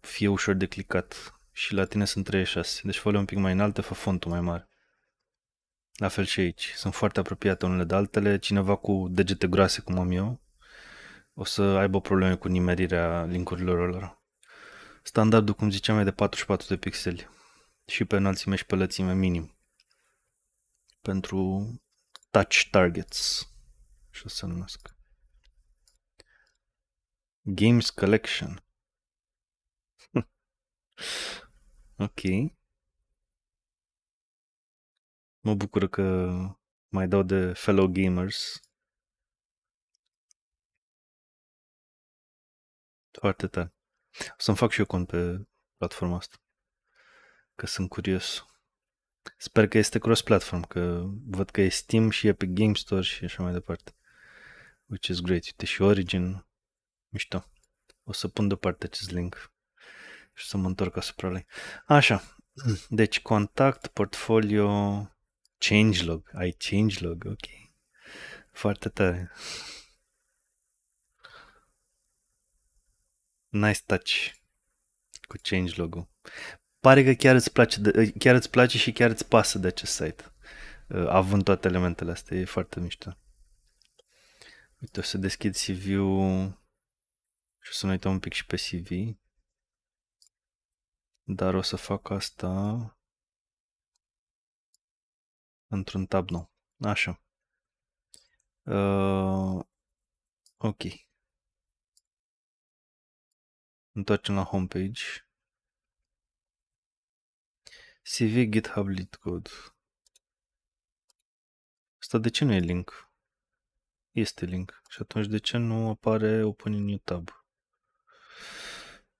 fie ușor de clicat. Și la tine sunt 36. Deci fă un pic mai înaltă, fă fontul mai mare. La fel și aici. Sunt foarte apropiate unele de altele. Cineva cu degete groase, cum am eu, o să aibă probleme cu nimerirea linkurilor lor. Standardul, cum ziceam, e de 44 de pixeli. Și pe înălțime și pe lățime minim. Pentru touch targets. Și o să numesc. Games Collection. ok. Mă bucur că mai dau de fellow gamers. Foarte tare. O să-mi fac și eu cont pe platforma asta. Că sunt curios. Sper că este cross-platform, că văd că e Steam și e pe Game Store și așa mai departe. Which is great. Uite și Origin. Mișto. O să pun deoparte acest link și să mă întorc asupra lui. Așa. Deci, contact, portfolio, Changelog, ai changelog, ok. Foarte tare. Nice touch cu changelog-ul. Pare că chiar îți, place de, chiar îți place și chiar îți pasă de acest site. Uh, având toate elementele astea, e foarte mișto. Uite, o să deschid CV-ul și o să ne uităm un pic și pe CV. Dar o să fac asta într-un tab nou. Așa. Uh, ok. Întoarcem la homepage. CV GitHub lead code. Asta de ce nu e link? Este link. Și atunci de ce nu apare open in new tab?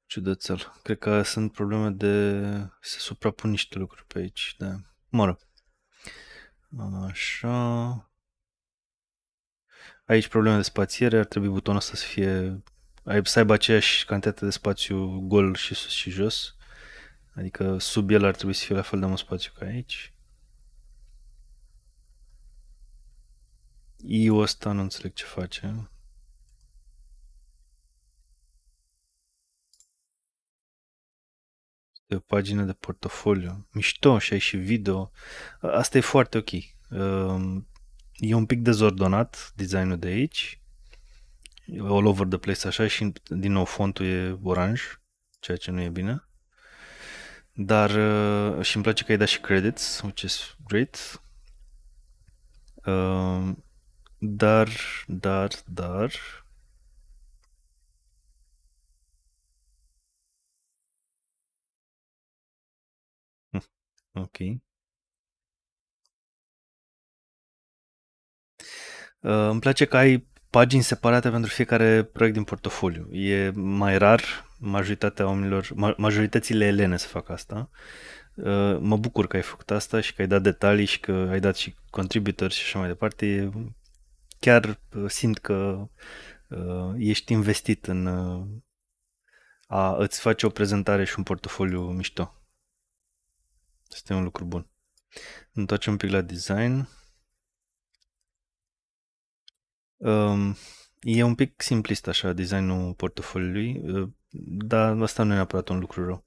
Ciudățel. Cred că sunt probleme de... se suprapun niște lucruri pe aici. Da. Mă rog. Așa. Aici problema de spațiere, ar trebui butonul ăsta să fie să aibă aceeași cantitate de spațiu gol și sus și jos. Adică sub el ar trebui să fie la fel de mult spațiu ca aici. I-ul ăsta nu înțeleg ce face. pe o pagină de portofoliu. Mișto și ai și video. Asta e foarte ok. Ehm, e un pic dezordonat designul de aici. E all over the place așa și din nou fontul e oranj, ceea ce nu e bine. Dar eh, și îmi place că ai dat și credits, which is great. Ehm, dar, dar, dar, Ok. Uh, îmi place că ai pagini separate pentru fiecare proiect din portofoliu. E mai rar, majoritatea oamenilor, ma- majoritățile elene să fac asta. Uh, mă bucur că ai făcut asta și că ai dat detalii și că ai dat și contributori și așa mai departe. Chiar uh, simt că uh, ești investit în uh, a îți face o prezentare și un portofoliu mișto. Este un lucru bun. Întoarcem un pic la design. Um, e un pic simplist așa designul portofoliului, uh, dar asta nu e neapărat un lucru rău.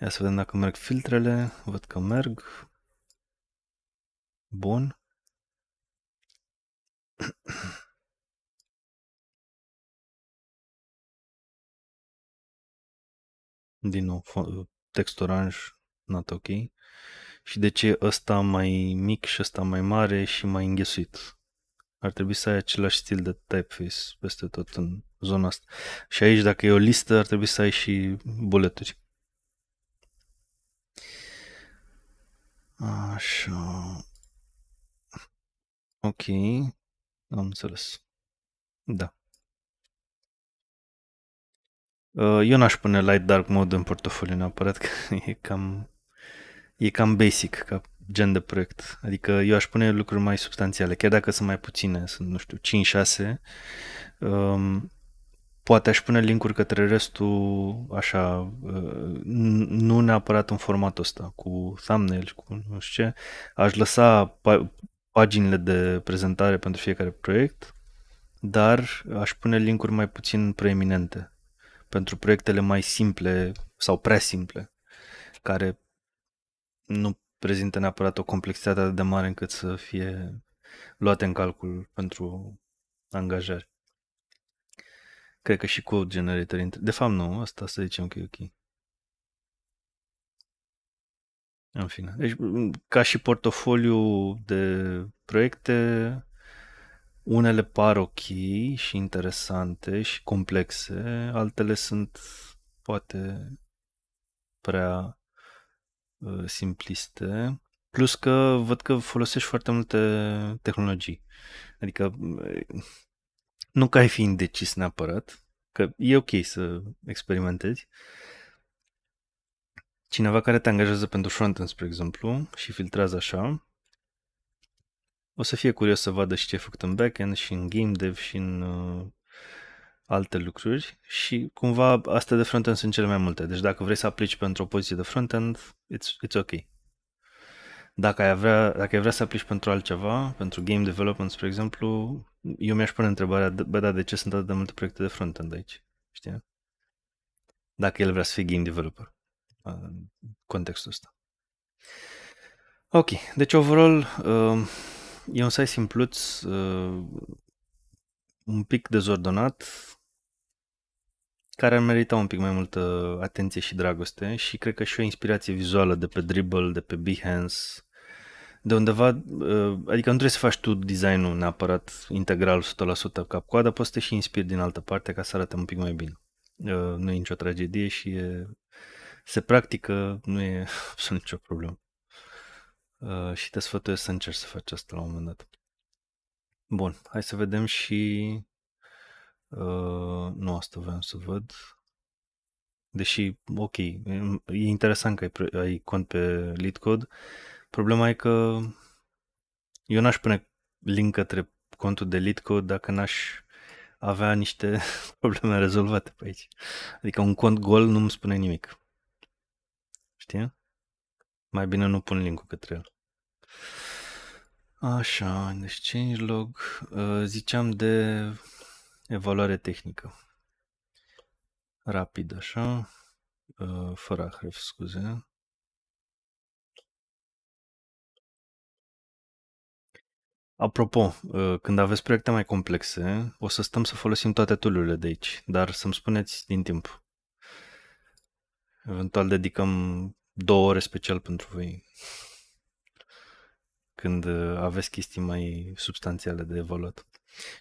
Ia să vedem dacă merg filtrele, văd că merg. Bun. Din nou, text oranj not ok. Și de ce ăsta mai mic și ăsta mai mare și mai înghesuit. Ar trebui să ai același stil de typeface peste tot în zona asta. Și aici, dacă e o listă, ar trebui să ai și buleturi. Așa. Ok. Am înțeles. Da. Eu n-aș pune Light Dark Mode în portofoliu neapărat, că e cam e cam basic ca gen de proiect. Adică eu aș pune lucruri mai substanțiale, chiar dacă sunt mai puține, sunt, nu știu, 5-6, um, poate aș pune linkuri către restul așa, uh, nu neapărat în formatul ăsta, cu thumbnail, cu nu știu ce. Aș lăsa paginile de prezentare pentru fiecare proiect, dar aș pune linkuri mai puțin preeminente pentru proiectele mai simple sau prea simple, care nu prezintă neapărat o complexitate atât de mare încât să fie luate în calcul pentru angajare. Cred că și code generator. De fapt, nu, asta să zicem că e ok. În fine. Deci, ca și portofoliu de proiecte, unele par ok și interesante și complexe, altele sunt poate prea Uh, simpliste, plus că văd că folosești foarte multe tehnologii. Adică uh, nu că ai fi indecis neapărat, că e ok să experimentezi. Cineva care te angajează pentru frontend, spre exemplu, și filtrează așa, o să fie curios să vadă și ce e făcut în backend și în game dev și în uh, alte lucruri și cumva astea de frontend sunt cele mai multe. Deci dacă vrei să aplici pentru o poziție de frontend, it's, it's ok. Dacă ai, vrea, dacă ai vrea să aplici pentru altceva, pentru game development, spre exemplu, eu mi-aș pune întrebarea, bă, da, de ce sunt atât de multe proiecte de frontend aici? Știi? Dacă el vrea să fie game developer în contextul ăsta. Ok, deci overall uh, e un site simpluț, uh, un pic dezordonat, care ar merita un pic mai multă atenție și dragoste și cred că și o inspirație vizuală de pe Dribble, de pe Behance, de undeva, uh, adică nu trebuie să faci tu designul neapărat integral 100% cap-coadă, poți să te și inspiri din altă parte ca să arate un pic mai bine. Uh, nu e nicio tragedie și e, se practică, nu e absolut nicio problemă. Uh, și te sfătuiesc să încerci să faci asta la un moment dat. Bun, hai să vedem și Uh, nu asta vreau să văd. Deși, ok, mm, e interesant că ai, pre- ai cont pe LeetCode. Problema e că eu n-aș pune link către contul de LeetCode dacă n-aș avea niște probleme rezolvate pe aici. Adică un cont gol nu-mi spune nimic. Știi? Mai bine nu pun linkul către el. Așa, deci changelog. Uh, ziceam de Evaluare tehnică. Rapid, așa. Ă, fără ahref, scuze. Apropo, ă, când aveți proiecte mai complexe, o să stăm să folosim toate tool de aici, dar să-mi spuneți din timp. Eventual dedicăm două ore special pentru voi când ă, aveți chestii mai substanțiale de evaluat.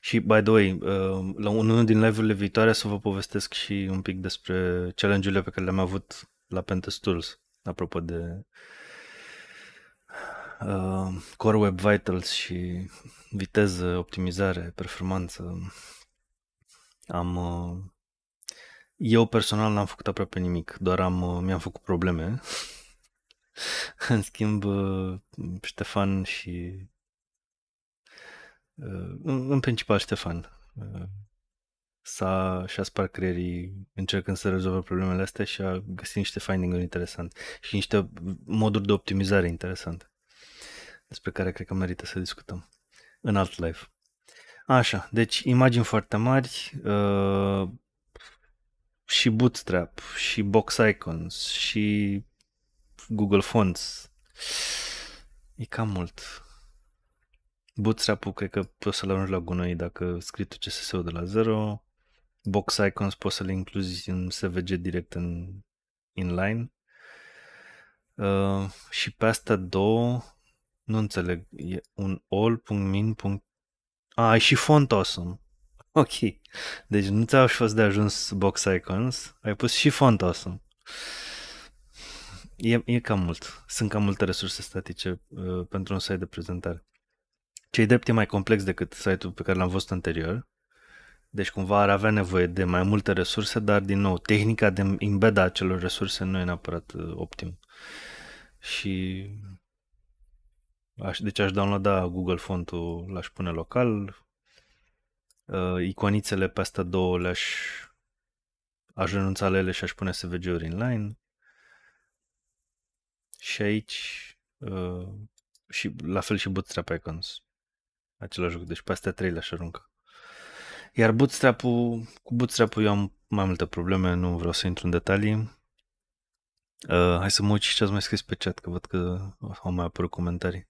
Și, by the way, uh, la unul din live-urile viitoare să vă povestesc și un pic despre challenge-urile pe care le-am avut la Pentestools, apropo de uh, Core Web Vitals și viteză, optimizare, performanță. Am, uh, eu personal n-am făcut aproape nimic, doar am, uh, mi-am făcut probleme. În schimb, uh, Ștefan și în, în principal Ștefan uh, s-a, și-a spart creierii încercând să rezolve problemele astea și a găsit niște finding-uri interesante și niște moduri de optimizare interesante despre care cred că merită să discutăm în alt live. Așa, deci imagini foarte mari, uh, și Bootstrap, și Box Icons, și Google Fonts. E cam mult. Bootstrap-ul cred că poți să-l arunci la gunoi dacă scrii tu CSS-ul de la zero. Box icons poți să le incluzi în SVG direct în inline. Uh, și pe astea două, nu înțeleg, e un all.min. A, ah, și font awesome. Ok. Deci nu ți-au fost de ajuns box icons, ai pus și font awesome. E, e cam mult. Sunt cam multe resurse statice uh, pentru un site de prezentare. Cei drept e mai complex decât site-ul pe care l-am văzut anterior, deci cumva ar avea nevoie de mai multe resurse, dar din nou, tehnica de embeda acelor resurse nu e neapărat uh, optim. Și aș, deci aș downloada Google Fontul, l-aș pune local, uh, iconițele pe astea două le-aș aș renunța la ele și aș pune SVG-uri inline. Și aici uh, și la fel și Bootstrap Icons același joc, deci pe astea trei le-aș arunca. Iar bootstrap cu bootstrap eu am mai multe probleme, nu vreau să intru în detalii. Uh, hai să mă uit și ce ați mai scris pe chat, că văd că au mai apărut comentarii.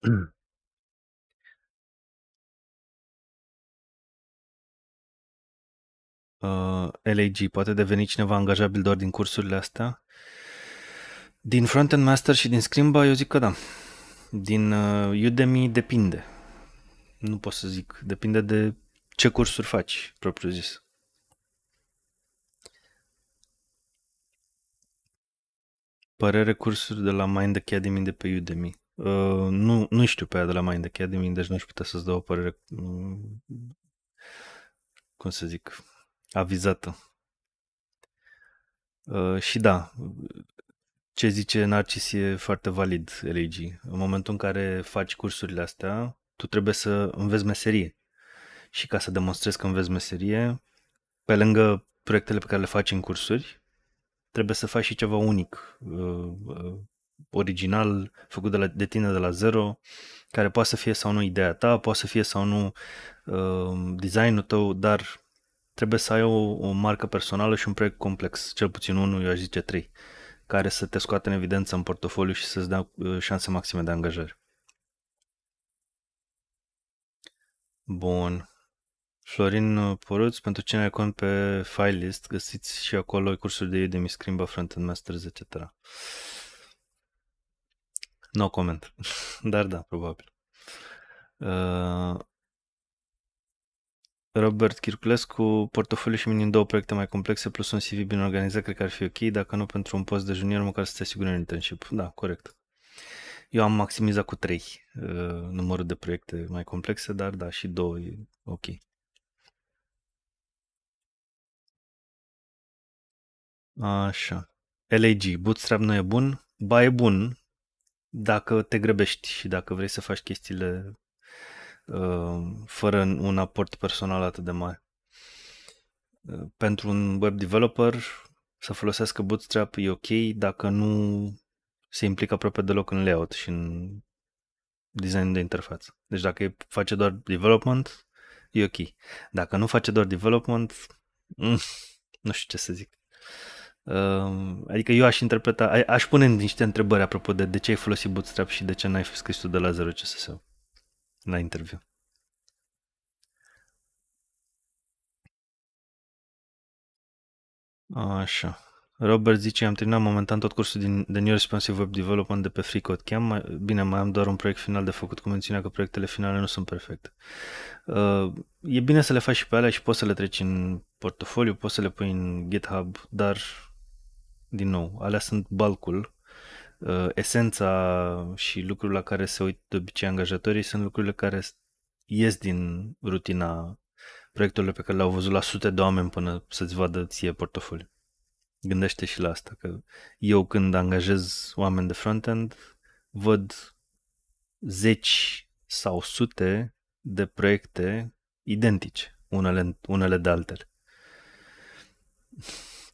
Uh, LAG, poate deveni cineva angajabil doar din cursurile astea? Din Frontend Master și din Scrimba, eu zic că da din uh, Udemy depinde. Nu pot să zic. Depinde de ce cursuri faci, propriu zis. Părere cursuri de la Mind Academy de pe Udemy. Uh, nu, nu știu pe aia de la Mind Academy, deci nu-aș putea să-ți dau o părere, mm, cum să zic, avizată. Uh, și da, ce zice Narcis e foarte valid, Elegi. În momentul în care faci cursurile astea, tu trebuie să înveți meserie. Și ca să demonstrezi că înveți meserie, pe lângă proiectele pe care le faci în cursuri, trebuie să faci și ceva unic, uh, uh, original, făcut de, la, de tine de la zero, care poate să fie sau nu ideea ta, poate să fie sau nu uh, designul tău, dar trebuie să ai o, o marcă personală și un proiect complex, cel puțin unul, eu aș zice trei care să te scoată în evidență în portofoliu și să-ți dea uh, șanse maxime de angajări. Bun. Florin Poruț, pentru cine ai cont pe file list, găsiți și acolo cursuri de Udemy, Scrimba, Frontend Masters, etc. No comment. Dar da, probabil. Uh, Robert Chirculescu, portofoliu și minim două proiecte mai complexe plus un CV bine organizat, cred că ar fi ok, dacă nu pentru un post de junior, măcar să te asiguri un internship. Da, corect. Eu am maximizat cu trei uh, numărul de proiecte mai complexe, dar da, și două e ok. Așa. LAG, Bootstrap nu e bun? Ba e bun dacă te grăbești și dacă vrei să faci chestiile Uh, fără un aport personal atât de mare. Uh, pentru un web developer să folosească Bootstrap e ok dacă nu se implică aproape deloc în layout și în design de interfață. Deci dacă face doar development, e ok. Dacă nu face doar development, mm, nu știu ce să zic. Uh, adică eu aș interpreta, aș pune niște întrebări apropo de de ce ai folosit Bootstrap și de ce n-ai scris tu de la zero CSS-ul la interviu. Așa. Robert zice, am terminat momentan tot cursul din, de New Responsive Web Development de pe FreeCodeCamp. Mai, bine, mai am doar un proiect final de făcut cu mențiunea că proiectele finale nu sunt perfecte. Uh, e bine să le faci și pe alea și poți să le treci în portofoliu, poți să le pui în GitHub, dar, din nou, alea sunt balcul Uh, esența și lucrul la care se uită de obicei angajatorii sunt lucrurile care ies din rutina proiectelor pe care le-au văzut la sute de oameni până să-ți vadă ție portofoliu. Gândește și la asta, că eu când angajez oameni de front-end, văd zeci sau sute de proiecte identice, unele, unele de altele.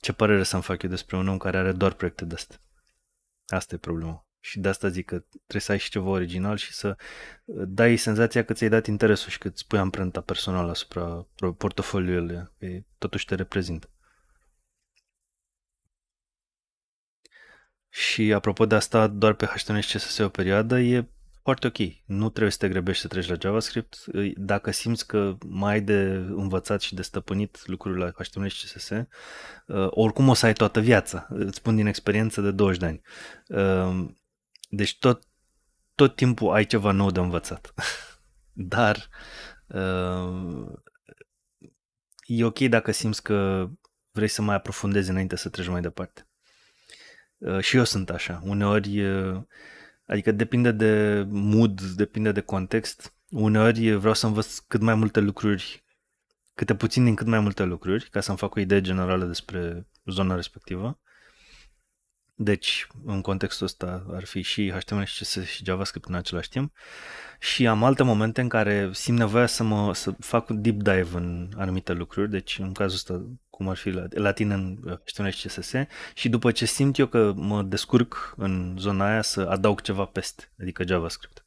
Ce părere să-mi fac eu despre un om care are doar proiecte de astea? Asta e problema. Și de asta zic că trebuie să ai și ceva original și să uh, dai senzația că ți-ai dat interesul și că îți pui amprenta personală asupra portofoliului, că totuși te reprezintă. Și apropo de asta, doar pe HTML CSS o perioadă, e foarte ok. Nu trebuie să te grăbești să treci la JavaScript. Dacă simți că mai ai de învățat și de stăpânit lucrurile la HTML și CSS, uh, oricum o să ai toată viața. Îți spun din experiență de 20 de ani. Uh, deci tot, tot timpul ai ceva nou de învățat. Dar uh, e ok dacă simți că vrei să mai aprofundezi înainte să treci mai departe. Și eu sunt așa. Uneori Adică depinde de mood, depinde de context. Uneori vreau să învăț cât mai multe lucruri, câte puțin din cât mai multe lucruri, ca să-mi fac o idee generală despre zona respectivă. Deci, în contextul ăsta ar fi și HTML și CSS și JavaScript în același timp. Și am alte momente în care simt nevoia să, mă, să fac un deep dive în anumite lucruri, deci în cazul ăsta cum ar fi la, la tine în uh, chestiunea CSS și după ce simt eu că mă descurc în zona aia să adaug ceva peste, adică JavaScript.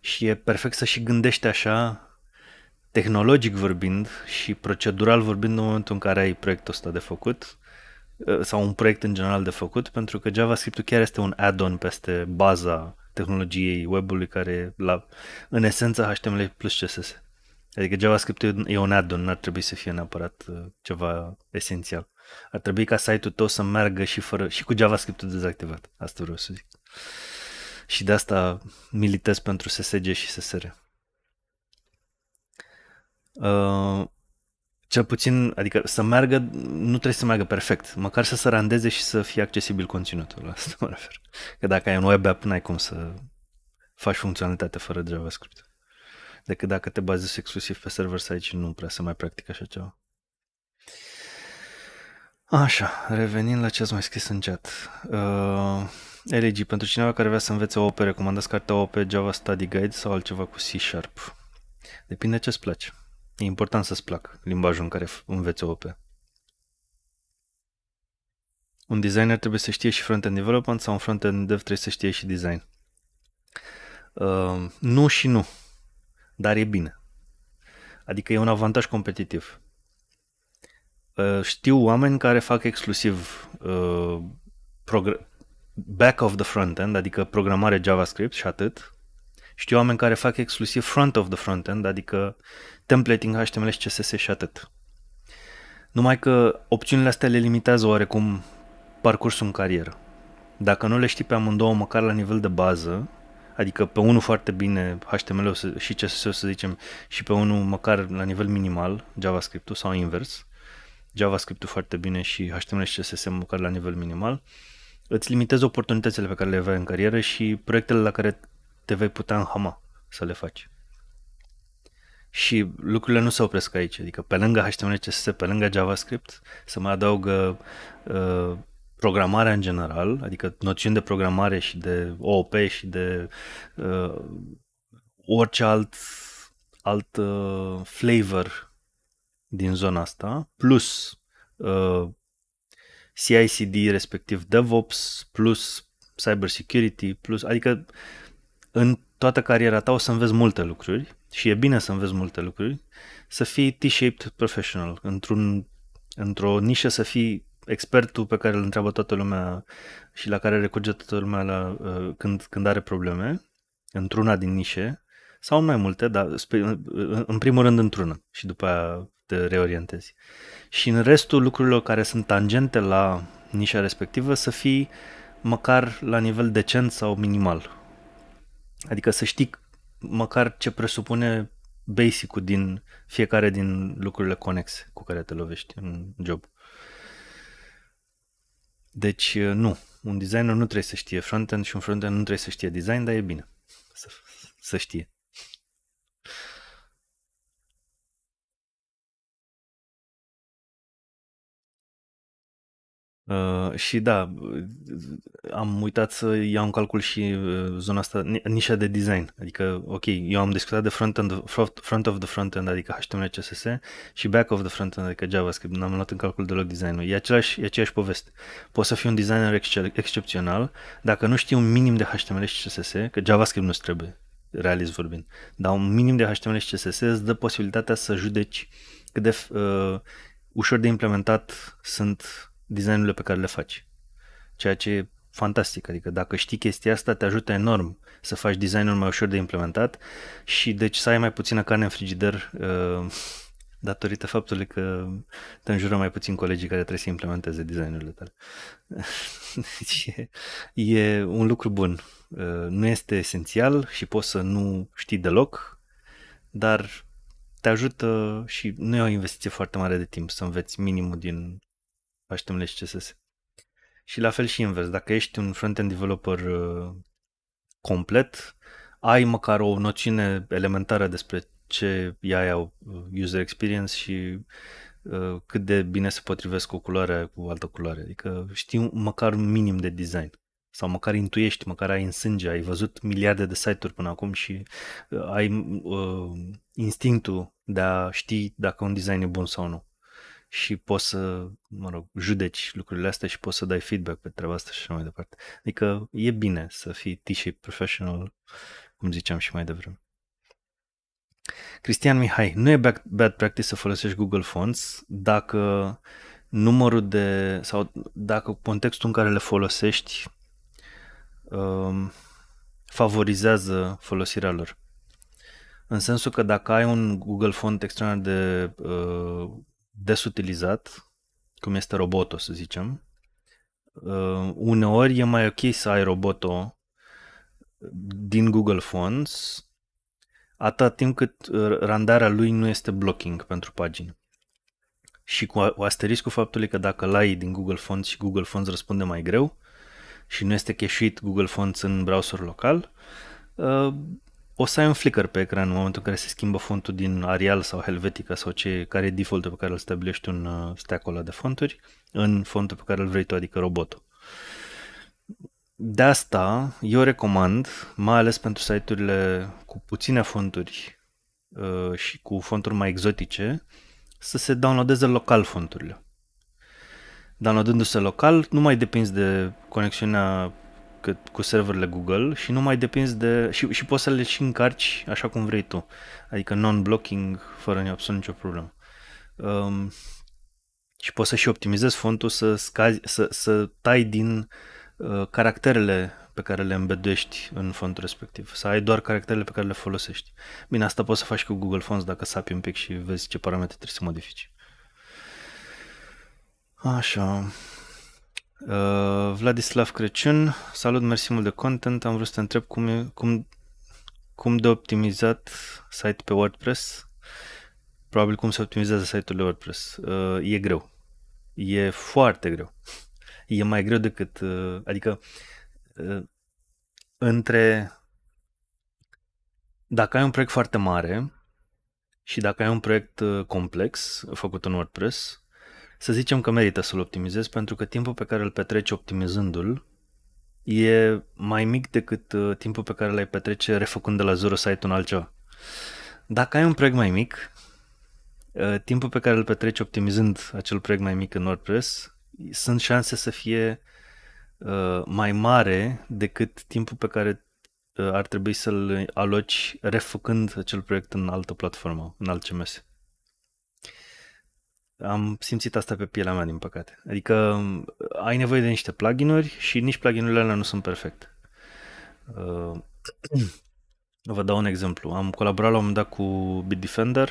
Și e perfect să și gândești așa, tehnologic vorbind și procedural vorbind în momentul în care ai proiectul ăsta de făcut uh, sau un proiect în general de făcut, pentru că JavaScript-ul chiar este un add-on peste baza tehnologiei webului care la, în esență HTML plus CSS. Adică JavaScript e un add-on, n-ar trebui să fie neapărat uh, ceva esențial. Ar trebui ca site-ul tău să meargă și, fără, și cu JavaScript-ul dezactivat. Asta vreau să zic. Și de asta militez pentru SSG și SSR. Uh, cel puțin, adică să meargă, nu trebuie să meargă perfect, măcar să se randeze și să fie accesibil conținutul, la asta mă refer. Că dacă ai un web app, n-ai cum să faci funcționalitate fără JavaScript decât dacă te bazezi exclusiv pe server side și nu prea se mai practică așa ceva. Așa, revenind la ce ați mai scris în chat. Uh, LG, pentru cineva care vrea să învețe OOP, recomandați cartea OOP Java Study Guide sau altceva cu C Sharp? Depinde ce îți place. E important să-ți plac limbajul în care înveți OOP. Un designer trebuie să știe și front-end development sau un front-end dev trebuie să știe și design. Uh, nu și nu dar e bine. Adică e un avantaj competitiv. Ă, știu oameni care fac exclusiv ă, back of the front-end, adică programare JavaScript și atât. Știu oameni care fac exclusiv front of the front-end, adică templating HTML și CSS și atât. Numai că opțiunile astea le limitează oarecum parcursul în carieră. Dacă nu le știi pe amândouă, măcar la nivel de bază, adică pe unul foarte bine HTML și CSS să zicem și pe unul măcar la nivel minimal JavaScript-ul sau invers, JavaScript-ul foarte bine și HTML și CSS măcar la nivel minimal, îți limitezi oportunitățile pe care le aveai în carieră și proiectele la care te vei putea înhama să le faci. Și lucrurile nu se opresc aici, adică pe lângă HTML, CSS, pe lângă JavaScript, să mai adaugă uh, programarea în general, adică noțiuni de programare și de OOP și de uh, orice alt, alt uh, flavor din zona asta, plus uh, CICD, respectiv DevOps, plus cybersecurity, plus, adică în toată cariera ta o să înveți multe lucruri și e bine să înveți multe lucruri, să fii T-shaped professional, într-un, într-o nișă să fii expertul pe care îl întreabă toată lumea și la care recurge toată lumea la, uh, când, când are probleme, într-una din nișe, sau în mai multe, dar spe, în primul rând într-una și după aia te reorientezi. Și în restul lucrurilor care sunt tangente la nișa respectivă să fii măcar la nivel decent sau minimal. Adică să știi măcar ce presupune basic-ul din fiecare din lucrurile conexe cu care te lovești în job. Deci uh, nu, un designer nu trebuie să știe frontend și un frontend nu trebuie să știe design, dar e bine să, să știe. Uh, și da, am uitat să iau în calcul și uh, zona asta, nișa de design. Adică, ok, eu am discutat de front-end, front of the front-end, adică HTML, CSS, și back of the front-end, adică JavaScript. N-am luat în calcul deloc designul. E, același, e aceeași poveste. Poți să fii un designer excel, excepțional dacă nu știi un minim de HTML și CSS, că JavaScript nu-ți trebuie, realist vorbind. Dar un minim de HTML și CSS îți dă posibilitatea să judeci cât de uh, ușor de implementat sunt designurile pe care le faci. Ceea ce e fantastic, adică dacă știi chestia asta, te ajută enorm să faci designul mai ușor de implementat și deci să ai mai puțină carne în frigider uh, datorită faptului că te înjură mai puțin colegii care trebuie să implementeze designurile tale. deci e, e un lucru bun. Uh, nu este esențial și poți să nu știi deloc, dar te ajută și nu e o investiție foarte mare de timp să înveți minimul din HTML și CSS. Și la fel și invers, dacă ești un front-end developer uh, complet, ai măcar o noțiune elementară despre ce e aia uh, user experience și uh, cât de bine se potrivesc cu o culoare cu altă culoare. Adică știi măcar minim de design sau măcar intuiești, măcar ai în sânge, ai văzut miliarde de site-uri până acum și ai uh, instinctul de a ști dacă un design e bun sau nu și poți să, mă rog, judeci lucrurile astea și poți să dai feedback pe treaba asta și așa mai departe. Adică e bine să fii T-shaped professional, cum ziceam și mai devreme. Cristian Mihai, nu e bad practice să folosești Google Fonts dacă numărul de, sau dacă contextul în care le folosești um, favorizează folosirea lor. În sensul că dacă ai un Google Font extraordinar de uh, desutilizat, cum este robotul, să zicem. Uh, uneori e mai ok să ai robotul din Google Fonts atât timp cât uh, randarea lui nu este blocking pentru pagini. Și cu asteriscul faptului că dacă l-ai din Google Fonts și Google Fonts răspunde mai greu și nu este cheșuit Google Fonts în browser local, uh, o să ai un flicker pe ecran în momentul în care se schimbă fontul din Arial sau Helvetica sau ce, care e defaultul pe care îl stabilești un uh, stack ăla de fonturi în fontul pe care îl vrei tu, adică robotul. De asta eu recomand, mai ales pentru site-urile cu puține fonturi uh, și cu fonturi mai exotice, să se downloadeze local fonturile. Downloadându-se local, nu mai depinzi de conexiunea cât cu serverele Google și nu mai depinzi de... și, și poți să le și încarci așa cum vrei tu. Adică non-blocking, fără absolut nicio problemă. Um, și poți să și optimizezi fontul, să, scazi, să, să tai din uh, caracterele pe care le îmbeduiești în fontul respectiv. Să ai doar caracterele pe care le folosești. Bine, asta poți să faci cu Google Fonts dacă sapi un pic și vezi ce parametri trebuie să modifici. Așa. Uh, Vladislav Crăciun, salut, mersi mult de content, am vrut să te întreb cum, e, cum, cum de optimizat site pe WordPress, probabil cum se optimizează site-ul de WordPress. Uh, e greu, e foarte greu, e mai greu decât, uh, adică uh, între, dacă ai un proiect foarte mare și dacă ai un proiect uh, complex făcut în WordPress, să zicem că merită să-l optimizezi pentru că timpul pe care îl petreci optimizându-l e mai mic decât uh, timpul pe care l-ai petrece refăcând de la zero site-ul în altceva. Dacă ai un proiect mai mic, uh, timpul pe care îl petreci optimizând acel proiect mai mic în WordPress, sunt șanse să fie uh, mai mare decât timpul pe care ar trebui să-l aloci refăcând acel proiect în altă platformă, în alt CMS. Am simțit asta pe pielea mea, din păcate. Adică uh, ai nevoie de niște pluginuri și nici pluginurile alea nu sunt perfecte. Uh, vă dau un exemplu. Am colaborat la un moment dat cu Bitdefender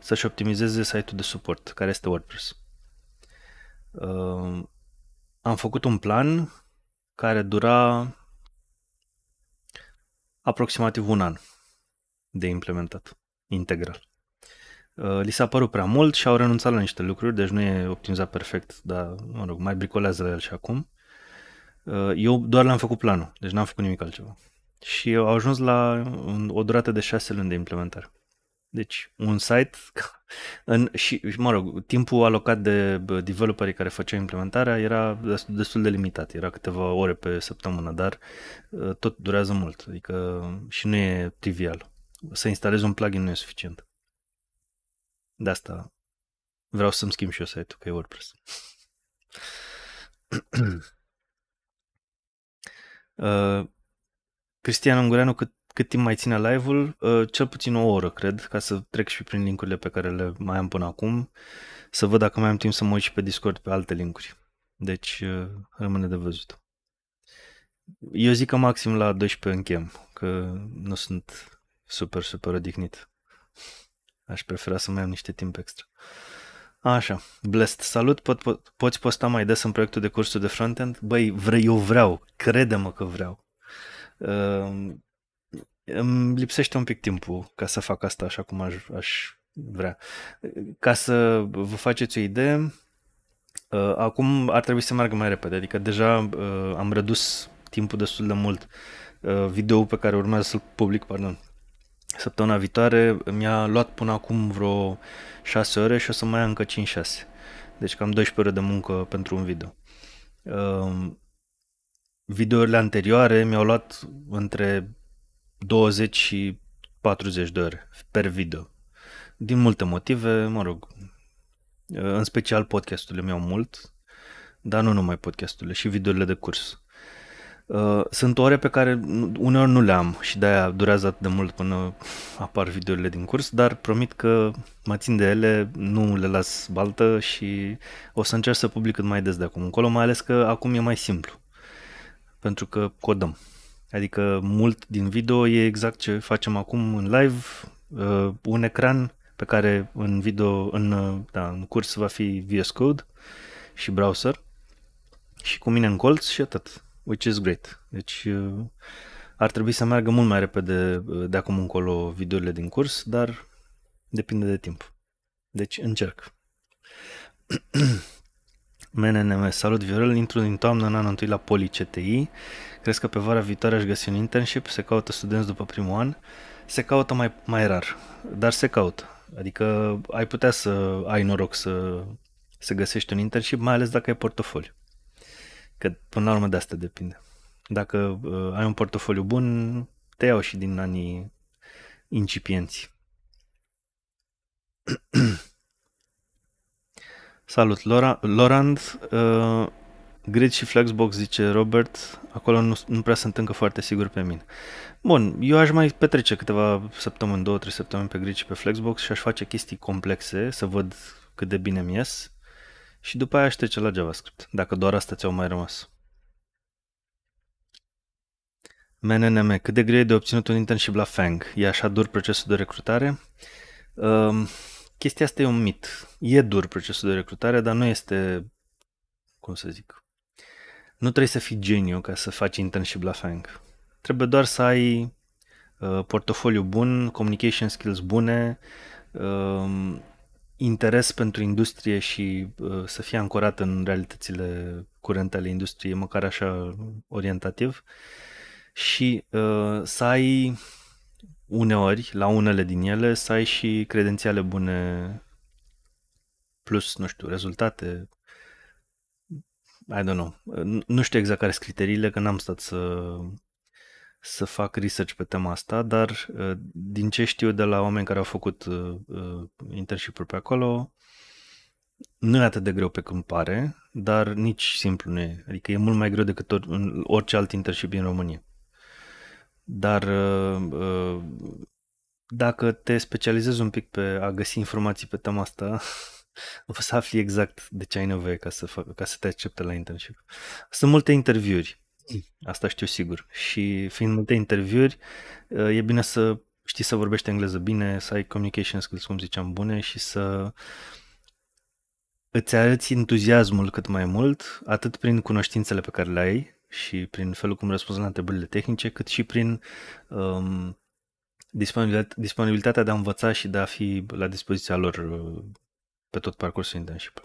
să-și optimizeze site-ul de suport, care este WordPress. Uh, am făcut un plan care dura aproximativ un an de implementat, integral. Uh, li s-a părut prea mult și au renunțat la niște lucruri, deci nu e optimizat perfect, dar, mă rog, mai bricolează la el și acum. Uh, eu doar le-am făcut planul, deci n-am făcut nimic altceva. Și au ajuns la o durată de șase luni de implementare. Deci, un site în, și, mă rog, timpul alocat de developerii care făceau implementarea era destul de limitat, era câteva ore pe săptămână, dar uh, tot durează mult, adică și nu e trivial. Să instalezi un plugin nu e suficient. De asta vreau să-mi schimb și eu site-ul, că e WordPress. uh, Cristian Ungureanu, cât, cât timp mai ține live-ul? Uh, cel puțin o oră, cred, ca să trec și prin linkurile pe care le mai am până acum, să văd dacă mai am timp să mă uit și pe Discord pe alte linkuri. Deci uh, rămâne de văzut. Eu zic că maxim la 12 închem, că nu sunt super, super odihnit. Aș prefera să mai am niște timp extra. Așa, Blest, salut, pot, pot, poți posta mai des în proiectul de cursuri de frontend? Băi, vrei, eu vreau, crede-mă că vreau. Uh, îmi lipsește un pic timpul ca să fac asta așa cum aș, aș vrea. Ca să vă faceți o idee, uh, acum ar trebui să meargă mai repede, adică deja uh, am redus timpul destul de mult. Uh, eh, video pe care urmează să-l public, pardon, Săptămâna viitoare mi-a luat până acum vreo 6 ore și o să mai am încă 5-6. Deci cam 12 ore de muncă pentru un video. Ehm, videourile anterioare mi-au luat între 20 și 40 de ore per video. Din multe motive, mă rog, în special podcasturile mi-au mult, dar nu numai podcasturile, și videourile de curs. Uh, sunt ore pe care uneori nu le am și de-aia durează atât de mult până apar videourile din curs, dar promit că mă țin de ele, nu le las baltă și o să încerc să public cât mai des de acum încolo, mai ales că acum e mai simplu, pentru că codăm. Adică mult din video e exact ce facem acum în live, uh, un ecran pe care în video, în, uh, da, în curs va fi VS Code și browser și cu mine în colț și atât which is great. Deci uh, ar trebui să meargă mult mai repede uh, de acum încolo videurile din curs, dar depinde de timp. Deci încerc. MNNM, salut Viorel, intru din toamnă în anul întâi la Poli CTI. Crezi că pe vara viitoare aș găsi un internship? Se caută studenți după primul an? Se caută mai, mai rar, dar se caută. Adică ai putea să ai noroc să, să găsești un internship, mai ales dacă ai portofoliu. Că până la urmă de asta depinde. Dacă uh, ai un portofoliu bun, te iau și din anii incipienți. Salut, Lora, Lorand. Uh, Grid și Flexbox, zice Robert, acolo nu, nu prea sunt încă foarte sigur pe mine. Bun, eu aș mai petrece câteva săptămâni, două, trei săptămâni pe Grid și pe Flexbox și aș face chestii complexe să văd cât de bine mi ies și după aia aștept la JavaScript, dacă doar asta ți-au mai rămas. MNNM, cât de greu e de obținut un internship la FANG? E așa dur procesul de recrutare? Um, chestia asta e un mit. E dur procesul de recrutare, dar nu este, cum să zic, nu trebuie să fii geniu ca să faci internship la FANG. Trebuie doar să ai uh, portofoliu bun, communication skills bune, um, interes pentru industrie și uh, să fie ancorat în realitățile curente ale industriei, măcar așa orientativ, și uh, să ai uneori, la unele din ele, să ai și credențiale bune plus, nu știu, rezultate, I don't know. Nu știu exact care sunt criteriile, că n-am stat să să fac research pe tema asta, dar uh, din ce știu de la oameni care au făcut uh, uh, internship pe acolo, nu e atât de greu pe cum pare, dar nici simplu nu e. Adică e mult mai greu decât orice alt internship din România. Dar dacă te specializezi un pic pe a găsi informații pe tema asta, o să afli exact de ce ai nevoie ca să, fac, ca să te accepte la internship. Sunt multe interviuri Asta știu sigur. Și fiind multe interviuri, uh, e bine să știi să vorbești engleză bine, să ai communication skills, cum ziceam, bune și să îți arăți entuziasmul cât mai mult, atât prin cunoștințele pe care le ai și prin felul cum răspunzi la întrebările tehnice, cât și prin um, disponibilitatea de a învăța și de a fi la dispoziția lor uh, pe tot parcursul internship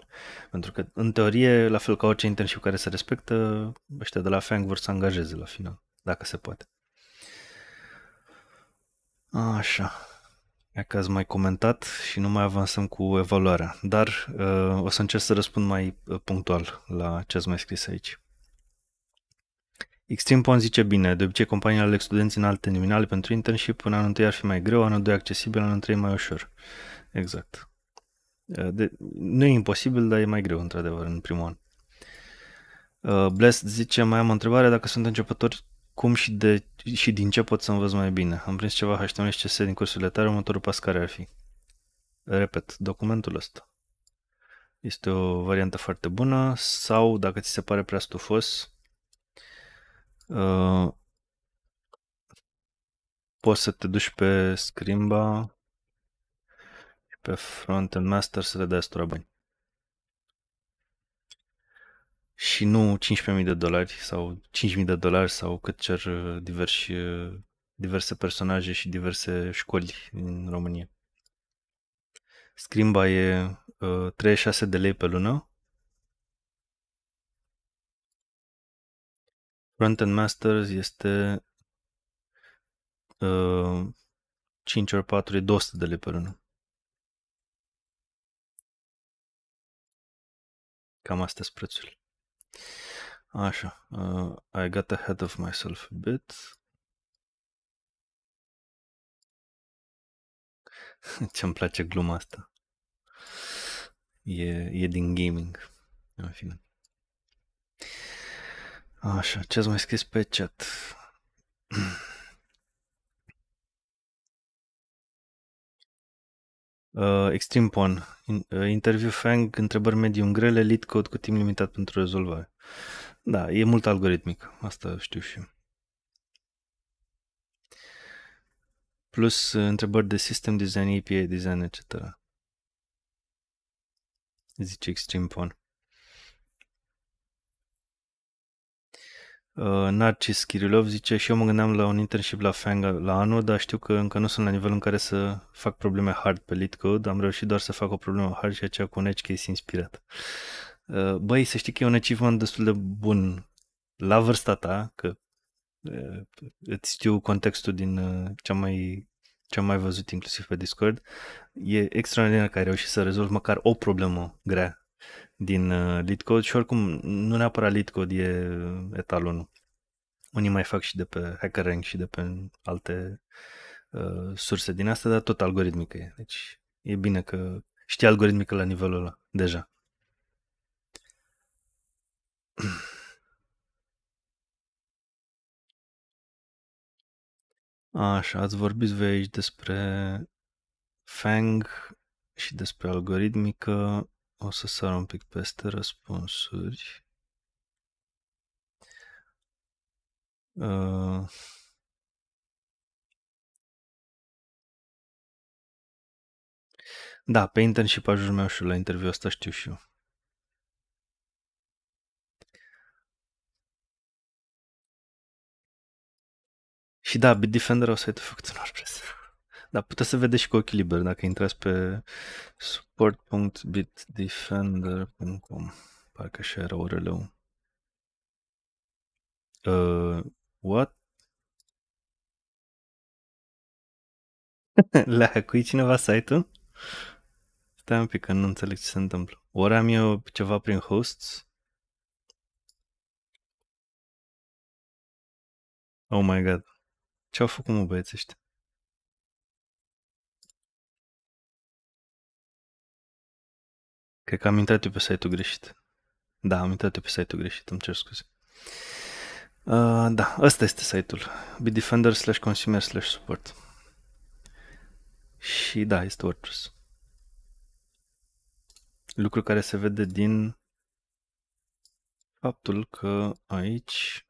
Pentru că, în teorie, la fel ca orice internship care se respectă, ăștia de la FANG vor să angajeze la final, dacă se poate. Așa. E că ați mai comentat și nu mai avansăm cu evaluarea, dar uh, o să încerc să răspund mai uh, punctual la ce ați mai scris aici. Extreme Pond zice bine, de obicei companiile aleg studenți în alte nominale pentru internship, în anul 1 ar fi mai greu, anul 2 accesibil, anul 3 mai ușor. Exact. Uh, de, nu e imposibil, dar e mai greu, într-adevăr, în primul an. Uh, Blessed zice, mai am o întrebare, dacă sunt începători, cum și, de, și din ce pot să învăț mai bine? Am prins ceva HTML și CSS din cursurile tale, următorul pas care ar fi? Repet, documentul ăsta. Este o variantă foarte bună sau, dacă ți se pare prea stufos, uh, poți să te duci pe Scrimba pe Frontend Master să le dea astura bani. Și nu 15.000 de dolari sau 5.000 de dolari sau cât cer uh, diversi, uh, diverse personaje și diverse școli în România. Scrimba e uh, 36 de lei pe lună. Frontend Masters este uh, 5 ori 4 e 200 de lei pe lună. Cam astea sunt prețurile. Așa, uh, I got ahead of myself a bit. Ce-mi place gluma asta. E, e din gaming. În fine. Așa, ce-ați mai scris pe chat? Uh, Extreme Pon. Uh, interview Fang, întrebări medium grele, lead code cu timp limitat pentru rezolvare. Da, e mult algoritmic. Asta știu și eu. Plus uh, întrebări de system design, API design, etc. Zice Extreme Pon. Uh, Narcis Kirilov zice și eu mă gândeam la un internship la fang la anul, dar știu că încă nu sunt la nivelul în care să fac probleme hard pe LeetCode. Am reușit doar să fac o problemă hard și aceea cu un edge case inspirat. Uh, băi, să știi că e un achievement destul de bun la vârsta ta, că uh, îți știu contextul din cea mai ce am mai văzut inclusiv pe Discord, e extraordinar că ai reușit să rezolvi măcar o problemă grea din uh, lead și oricum nu neapărat lead e etalonul. Unii mai fac și de pe HackerRank și de pe alte uh, surse din astea, dar tot algoritmică e. Deci e bine că știi algoritmică la nivelul ăla deja. Așa, ați vorbit voi aici despre Fang și despre algoritmică. O să sar un pic peste răspunsuri. Uh... Da, pe internship ajung meu și la interviu asta știu și eu. Și da, Bitdefender o site te făcut în WordPress. Da, puteți să vedeți și cu ochii liberi dacă intrați pe support.bitdefender.com Parcă așa era url uh, What? Le-a hăcuit cineva site-ul? Stai un pic că nu înțeleg ce se întâmplă. Ori am eu ceva prin hosts? Oh my god. Ce-au făcut mă băieții ăștia? Cred că am intrat eu pe site-ul greșit. Da, am intrat eu pe site-ul greșit, îmi cer scuze. Uh, da, ăsta este site-ul. Bitdefender slash consumer slash support. Și da, este WordPress. Lucru care se vede din faptul că aici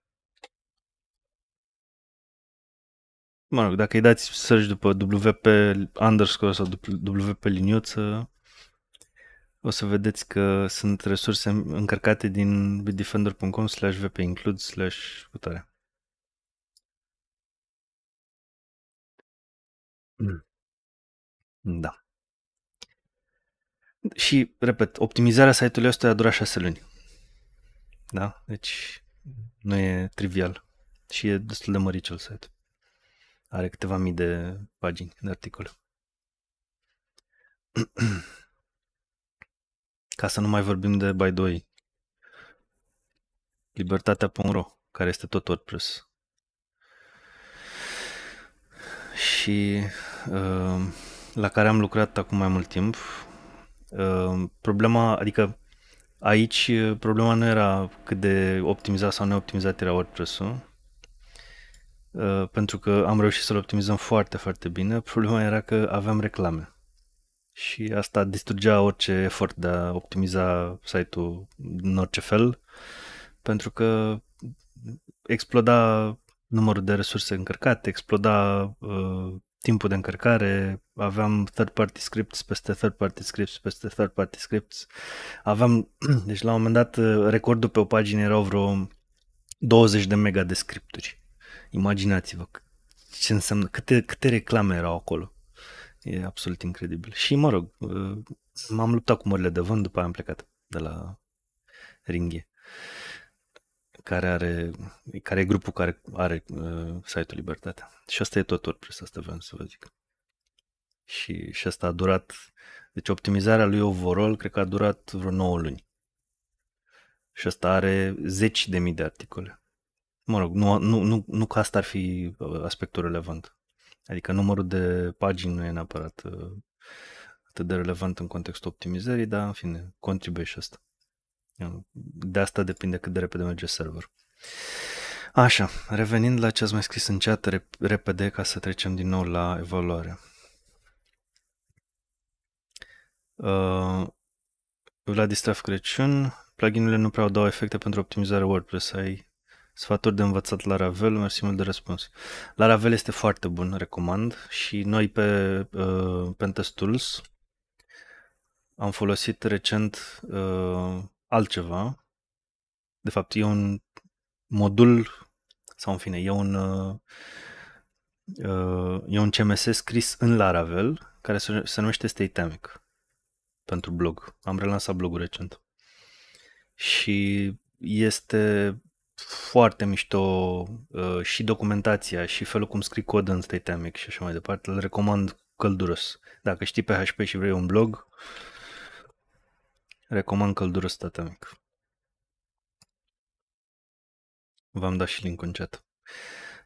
mă rog, dacă îi dați search după WP underscore sau WP liniuță, o să vedeți că sunt resurse încărcate din bitdefender.com slash include slash putare. Hmm. Da. Și, repet, optimizarea site-ului ăsta a durat șase luni. Da? Deci nu e trivial și e destul de cel site. Are câteva mii de pagini de articole. Ca să nu mai vorbim de by 2. Libertatea.ro, care este tot WordPress. Și uh, la care am lucrat acum mai mult timp. Uh, problema, adică aici uh, problema nu era cât de optimizat sau neoptimizat era WordPress-ul, pentru că am reușit să-l optimizăm foarte, foarte bine. Problema era că aveam reclame și asta distrugea orice efort de a optimiza site-ul în orice fel, pentru că exploda numărul de resurse încărcate, exploda uh, timpul de încărcare, aveam third-party scripts peste third-party scripts peste third-party scripts. Aveam, deci la un moment dat, uh, recordul pe o pagină erau vreo 20 de mega de scripturi. Imaginați-vă ce înseamnă, câte, câte reclame erau acolo. E absolut incredibil. Și, mă rog, uh, m-am luptat cu mările de vânt, după aia am plecat de la Ringhe, care are, care e grupul care are uh, site-ul Libertatea. Și asta e tot WordPress, asta vreau să vă zic. Și, și asta a durat, deci optimizarea lui overall cred că a durat vreo 9 luni. Și asta are zeci de mii de articole. Mă rog, nu, nu, nu, nu că asta ar fi uh, aspectul relevant. Adică numărul de pagini nu e neapărat uh, atât de relevant în contextul optimizării, dar în fine, contribuie și asta. De asta depinde cât de repede merge server. Așa, revenind la ce ați mai scris în chat repede ca să trecem din nou la evaluare. Uh, Vladislav Crăciun, pluginurile nu prea dau efecte pentru optimizarea WordPress. Ai Sfaturi de învățat la Ravel, mersi mult de răspuns. La Ravel este foarte bun, recomand. Și noi pe uh, Tools am folosit recent uh, altceva. De fapt, e un modul, sau în fine, e un, uh, uh e un CMS scris în Laravel care se, se numește Statamic pentru blog. Am relansat blogul recent. Și este foarte mișto uh, și documentația și felul cum scrii cod în Statamic și așa mai departe. Îl recomand călduros. Dacă știi PHP și vrei un blog, recomand călduros Statamic. V-am dat și link în chat.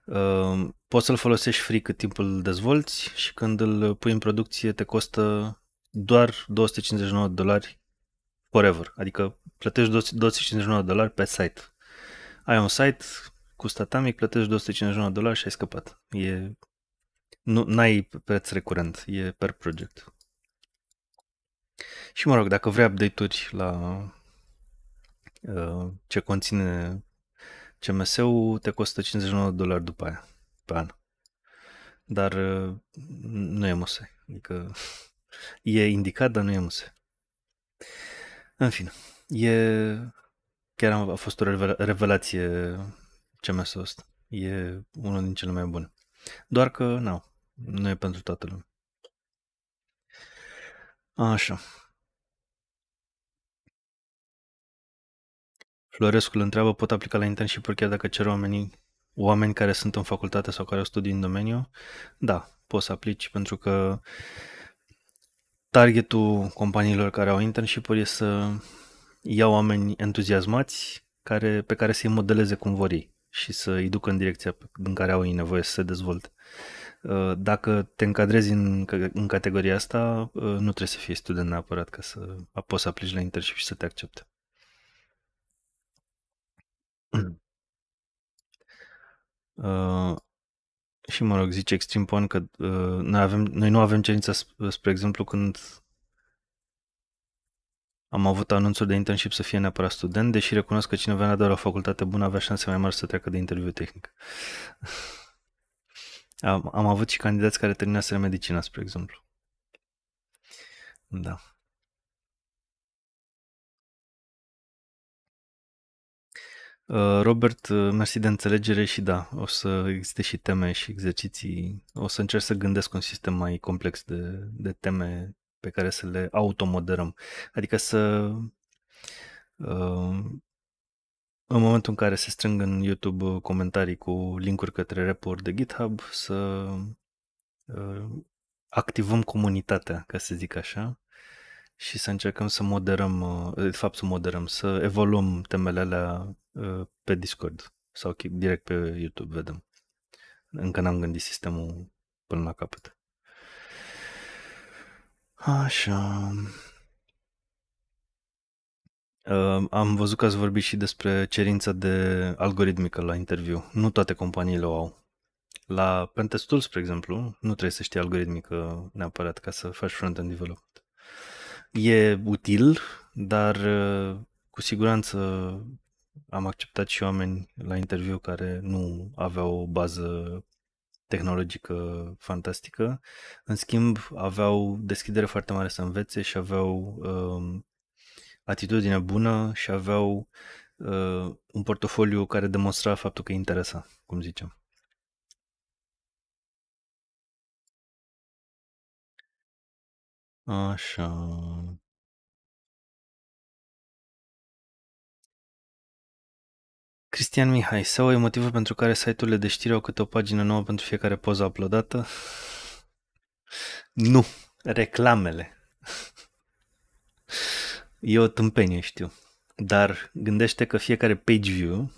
Uh, poți să-l folosești free cât timp îl dezvolți și când îl pui în producție te costă doar 259 dolari forever. Adică plătești 259 dolari pe site ai un site cu statamic, plătești 251 dolari și ai scăpat. E, nu, n-ai preț recurent, e per project. Și mă rog, dacă vrei update-uri la uh, ce conține CMS-ul, te costă 59 dolari după aia, pe an. Dar uh, nu e muse. Adică e indicat, dar nu e muse. În fine, e Chiar a fost o revelație CMS-ul ăsta. E unul din cele mai bune. Doar că, nu, nu e pentru toată lumea. Așa. Florescu îl întreabă, pot aplica la internship chiar dacă cer oamenii, oameni care sunt în facultate sau care au studii în domeniu? Da, poți să aplici pentru că targetul companiilor care au internship-uri este să iau oameni entuziasmați care, pe care să-i modeleze cum vor ei și să-i ducă în direcția în care au ei nevoie să se dezvolte. Uh, dacă te încadrezi în, în categoria asta, uh, nu trebuie să fii student neapărat ca să poți să aplici la internship și să te accepte. Uh, și mă rog, zice Extreme Point că uh, noi, avem, noi nu avem cerința, spre exemplu, când am avut anunțuri de internship să fie neapărat student, deși recunosc că cineva venea doar la facultate bună avea șanse mai mari să treacă de interviu tehnic. am, am avut și candidați care terminaseră medicina, spre exemplu. Da. Uh, Robert, uh, mersi de înțelegere și da, o să existe și teme și exerciții. O să încerc să gândesc un sistem mai complex de, de teme pe care să le automoderăm. Adică să uh, în momentul în care se strâng în YouTube uh, comentarii cu linkuri către report de GitHub, să uh, activăm comunitatea, ca să zic așa, și să încercăm să moderăm, de fapt să moderăm, să evoluăm temele alea pe Discord sau direct pe YouTube, vedem. Încă n-am gândit sistemul până la capăt. Așa. Uh, am văzut că ați vorbit și despre cerința de algoritmică la interviu. Nu toate companiile o au. La Pentest Tools, spre exemplu, nu trebuie să știi algoritmică neapărat ca să faci front-end development. E util, dar uh, cu siguranță am acceptat și oameni la interviu care nu aveau o bază tehnologică fantastică. În schimb, aveau deschidere foarte mare să învețe și aveau uh, atitudine bună și aveau uh, un portofoliu care demonstra faptul că interesa, cum zicem. Așa. Cristian Mihai, sau e motivul pentru care site-urile de știri au câte o pagină nouă pentru fiecare poză uploadată? Nu, reclamele. E o tâmpenie, știu. Dar gândește că fiecare page view,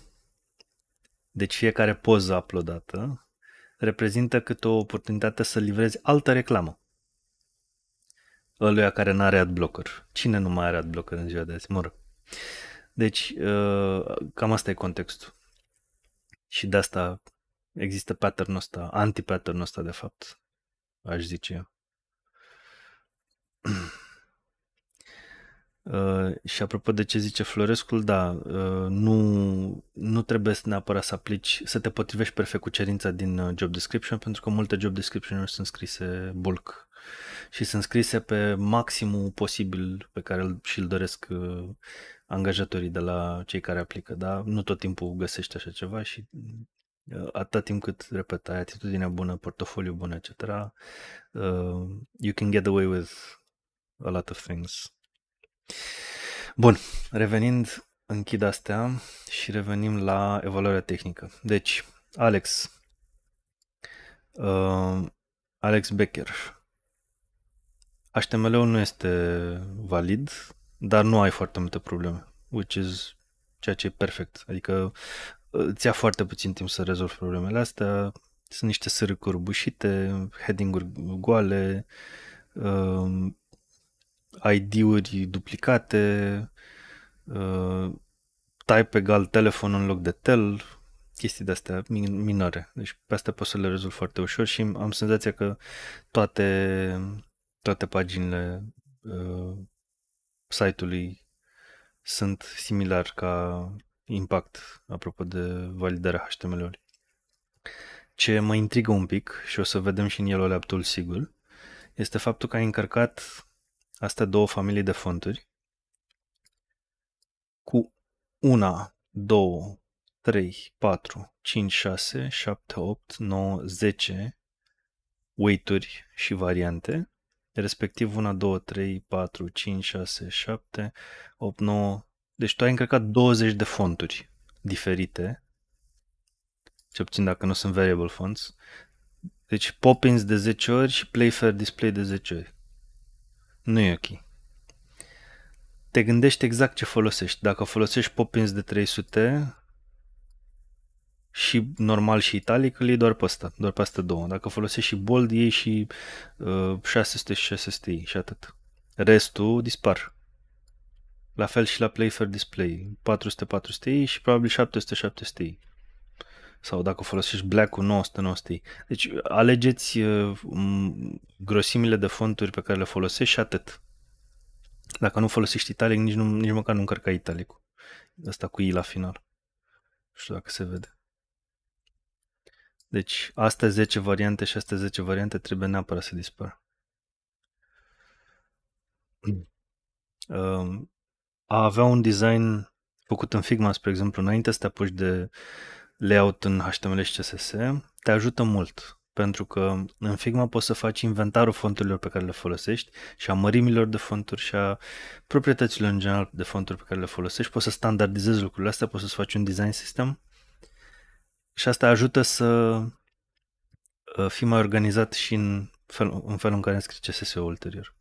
deci fiecare poză uploadată, reprezintă câte o oportunitate să livrezi altă reclamă. Ăluia care n-are adblocker. Cine nu mai are adblocker în ziua de azi? Mă rog. Deci, uh, cam asta e contextul. Și de asta există pattern ăsta, anti-pattern ăsta, de fapt, aș zice Uh, și apropo de ce zice Florescul, da, uh, nu, nu trebuie să neapărat să aplici, să te potrivești perfect cu cerința din uh, job description, pentru că multe job description-uri sunt scrise bulk și sunt scrise pe maximul posibil pe care și-l doresc uh, angajatorii de la cei care aplică, dar nu tot timpul găsești așa ceva și uh, atâta timp cât, repet, ai atitudinea bună, portofoliu bun, etc., uh, you can get away with a lot of things. Bun, revenind, închid astea și revenim la evaluarea tehnică. Deci, Alex, uh, Alex Becker, HTML-ul nu este valid, dar nu ai foarte multe probleme, which is ceea ce e perfect. Adică uh, îți ia foarte puțin timp să rezolvi problemele astea, sunt niște sărâcuri bușite, heading-uri goale, uh, um, ID-uri duplicate, uh, type egal telefon în loc de tel, chestii de-astea minore. Deci pe astea poți să le rezolv foarte ușor și am senzația că toate, toate paginile uh, site-ului sunt similar ca impact apropo de validarea HTML-ului. Ce mă intrigă un pic și o să vedem și în el o laptul sigur, este faptul că ai încărcat astea două familii de fonturi cu una, două, 3, 4, 5, 6, 7, 8, 9, 10 weight-uri și variante respectiv 1, 2, 3, 4, 5, 6, 7, 8, 9. Deci tu ai încărcat 20 de fonturi diferite, ce obțin dacă nu sunt variable fonts. Deci Poppins de 10 ori și Playfair Display de 10 ori. Nu e ok. Te gândești exact ce folosești. Dacă folosești Poppins de 300, și normal și italic, îl iei doar pe asta, doar pe astea două. Dacă folosești și bold, iei și uh, 600 și 600 și atât. Restul dispar. La fel și la Playfair Display, 400-400 și probabil 700-700 Sau dacă folosești Black-ul 900-900 Deci alegeți uh, grosimile de fonturi pe care le folosești și atât. Dacă nu folosești italic, nici, nu, nici măcar nu încărca italicul. Asta cu i la final. Nu știu dacă se vede. Deci, astea 10 variante și astea 10 variante trebuie neapărat să dispară. A avea un design făcut în Figma, spre exemplu, înainte să te apuci de layout în HTML și CSS, te ajută mult, pentru că în Figma poți să faci inventarul fonturilor pe care le folosești și a mărimilor de fonturi și a proprietăților în general de fonturi pe care le folosești, poți să standardizezi lucrurile astea, poți să-ți faci un design system și asta ajută să uh, fii mai organizat și în felul în, felul în care îmi scrie CSS-ul ulterior.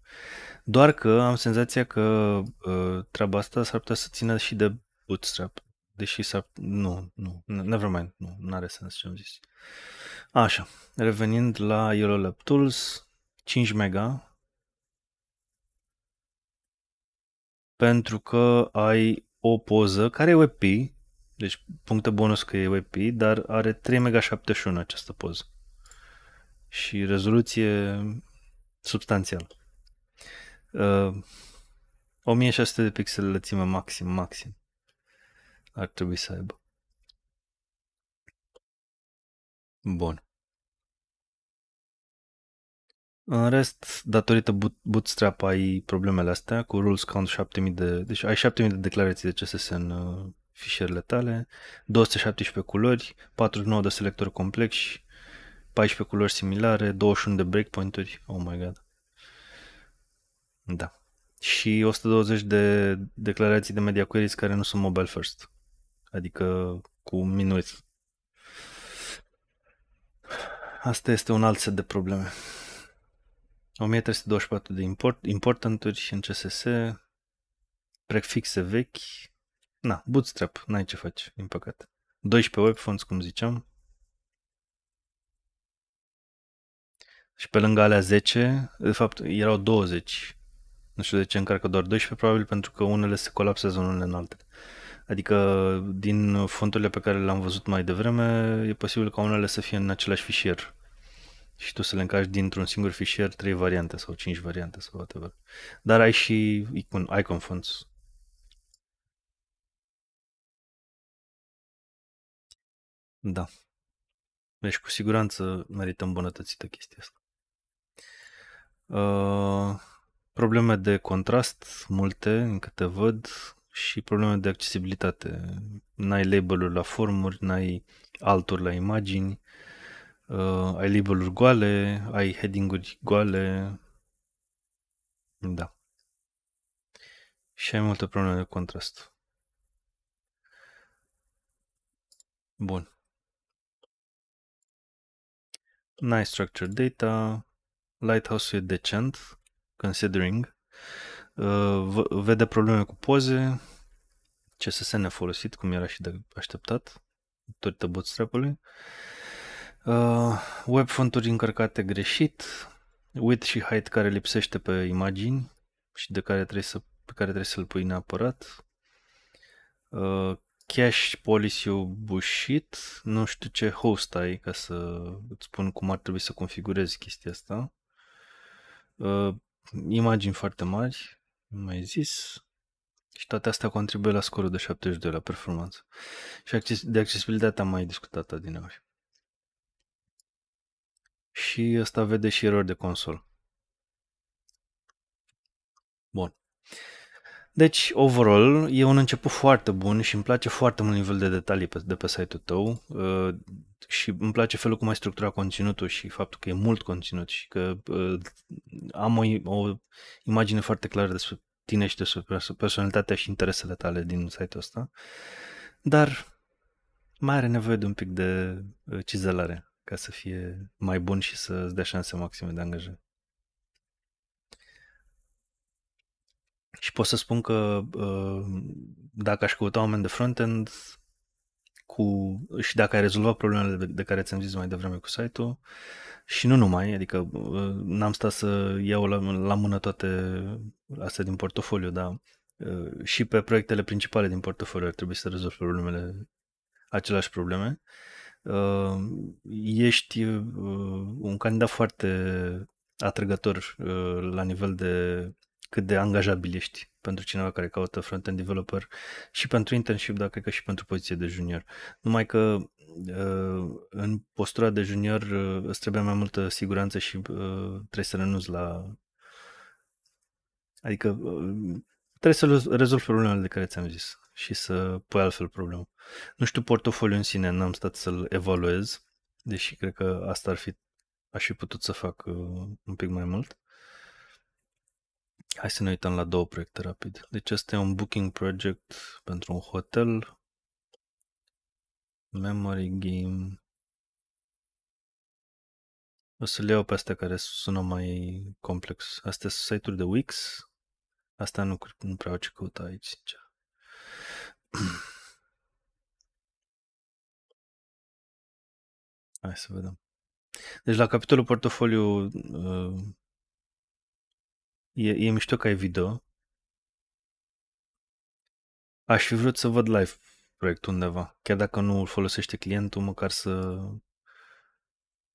Doar că am senzația că uh, treaba asta s-ar putea să țină și de bootstrap. Deși s-ar... Nu, nu, never mind, nu, nu are sens ce am zis. Așa, revenind la Yellow Lab Tools, 5 mega, pentru că ai o poză care e WebP, deci puncte bonus că e WebP, dar are 3 mega 71 această poză. Și rezoluție substanțială. Uh, 1600 de pixele lățime maxim, maxim. Ar trebui să aibă. Bun. În rest, datorită Bootstrap ai problemele astea cu rules count 7000 de... Deci ai 7000 de declarații de CSS în, uh, fișierele tale, 217 culori, 49 de selectori complexi, 14 culori similare, 21 de breakpoint-uri, oh my god. Da. Și 120 de declarații de media queries care nu sunt mobile first, adică cu minuit. Asta este un alt set de probleme. 1324 de import, important în CSS, prefixe vechi, na, bootstrap, n-ai ce faci, din păcate. 12 web fonts, cum ziceam. Și pe lângă alea 10, de fapt erau 20. Nu știu de ce încarcă doar 12, probabil pentru că unele se colapsează unele în altele. Adică din fonturile pe care le-am văzut mai devreme, e posibil ca unele să fie în același fișier și tu să le încarci dintr-un singur fișier trei variante sau cinci variante sau whatever. Dar ai și icon, icon fonts Da. Deci cu siguranță merită îmbunătățită chestia asta. Uh, probleme de contrast multe, în câte văd, și probleme de accesibilitate. N-ai label la formuri, n-ai alturi la imagini, uh, ai label goale, ai heading-uri goale. Da. Și ai multe probleme de contrast. Bun nice structured data, Lighthouse e decent, considering. Uh, vede probleme cu poze, CSS folosit, cum era și de așteptat, tot bootstrap-ului. Uh, web fonturi încărcate greșit, width și height care lipsește pe imagini și de care trebuie să, pe care trebuie să-l pui neapărat. Uh, cash policy bușit, nu știu ce host ai ca să îți spun cum ar trebui să configurezi chestia asta. Uh, imagini foarte mari, nu mai zis, și toate astea contribuie la scorul de 72 la performanță. Și de accesibilitate am mai discutat adineori. Și asta vede și erori de consol. Bun. Deci, overall, e un început foarte bun și îmi place foarte mult nivel de detalii pe, de pe site-ul tău uh, și îmi place felul cum ai structurat conținutul și faptul că e mult conținut și că uh, am o, o imagine foarte clară despre tine și despre personalitatea și interesele tale din site-ul ăsta, dar mai are nevoie de un pic de uh, cizelare ca să fie mai bun și să-ți dea șanse maxime de angajare. Și pot să spun că uh, dacă aș căuta oameni de front-end cu, și dacă ai rezolvat problemele de, care ți-am zis mai devreme cu site-ul și nu numai, adică uh, n-am stat să iau la, la mână toate astea din portofoliu, dar uh, și pe proiectele principale din portofoliu ar trebui să rezolvi problemele, aceleași probleme. Ești un candidat foarte atrăgător la nivel de cât de angajabil ești pentru cineva care caută front-end developer și pentru internship, dar cred că și pentru poziție de junior. Numai că uh, în postura de junior uh, îți trebuie mai multă siguranță și uh, trebuie să renunți la... Adică trebuie să rezolvi problemele de care ți-am zis și să pui altfel problemă. Nu știu portofoliul în sine, n-am stat să-l evaluez, deși cred că asta ar fi, aș fi putut să fac un pic mai mult. Hai să ne uităm la două proiecte rapid. Deci este un booking project pentru un hotel, memory game. O să le iau pe astea care sună mai complex. Astea sunt site-uri de Wix. Asta nu, nu prea au ce căuta aici, sincer. Hai să vedem. Deci la capitolul portofoliu uh, E, e mișto că ai video. Aș fi vrut să văd live proiectul undeva. Chiar dacă nu îl folosește clientul, măcar să,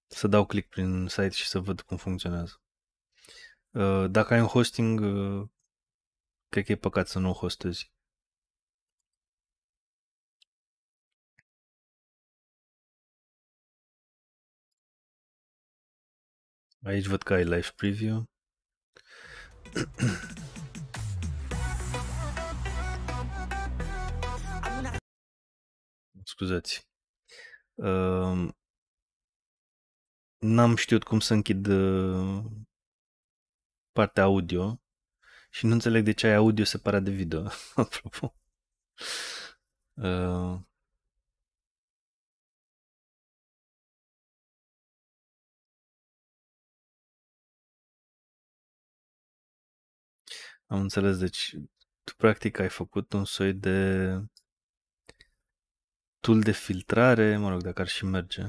să dau click prin site și să văd cum funcționează. Uh, dacă ai un hosting, uh, cred că e păcat să nu o hostezi. Aici văd că ai live preview. Scuzați. Uh, n-am știut cum să închid uh, partea audio și nu înțeleg de ce ai audio separat de video, apropo. Uh, Am înțeles, deci tu practic ai făcut un soi de tool de filtrare, mă rog, dacă ar și merge.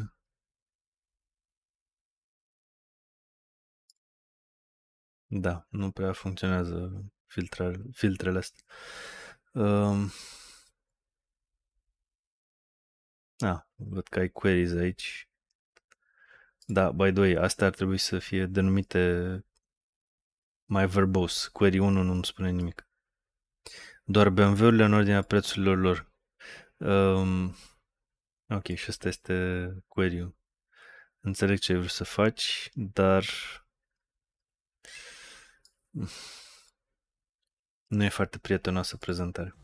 Da, nu prea funcționează filtrare, filtrele astea. Um, a, văd că ai queries aici. Da, by the way, astea ar trebui să fie denumite mai verbos. Query 1 nu îmi spune nimic. Doar BMW-urile în ordinea prețurilor lor. Um, ok, și asta este query-ul. Înțeleg ce vrei să faci, dar nu e foarte prietenoasă prezentare.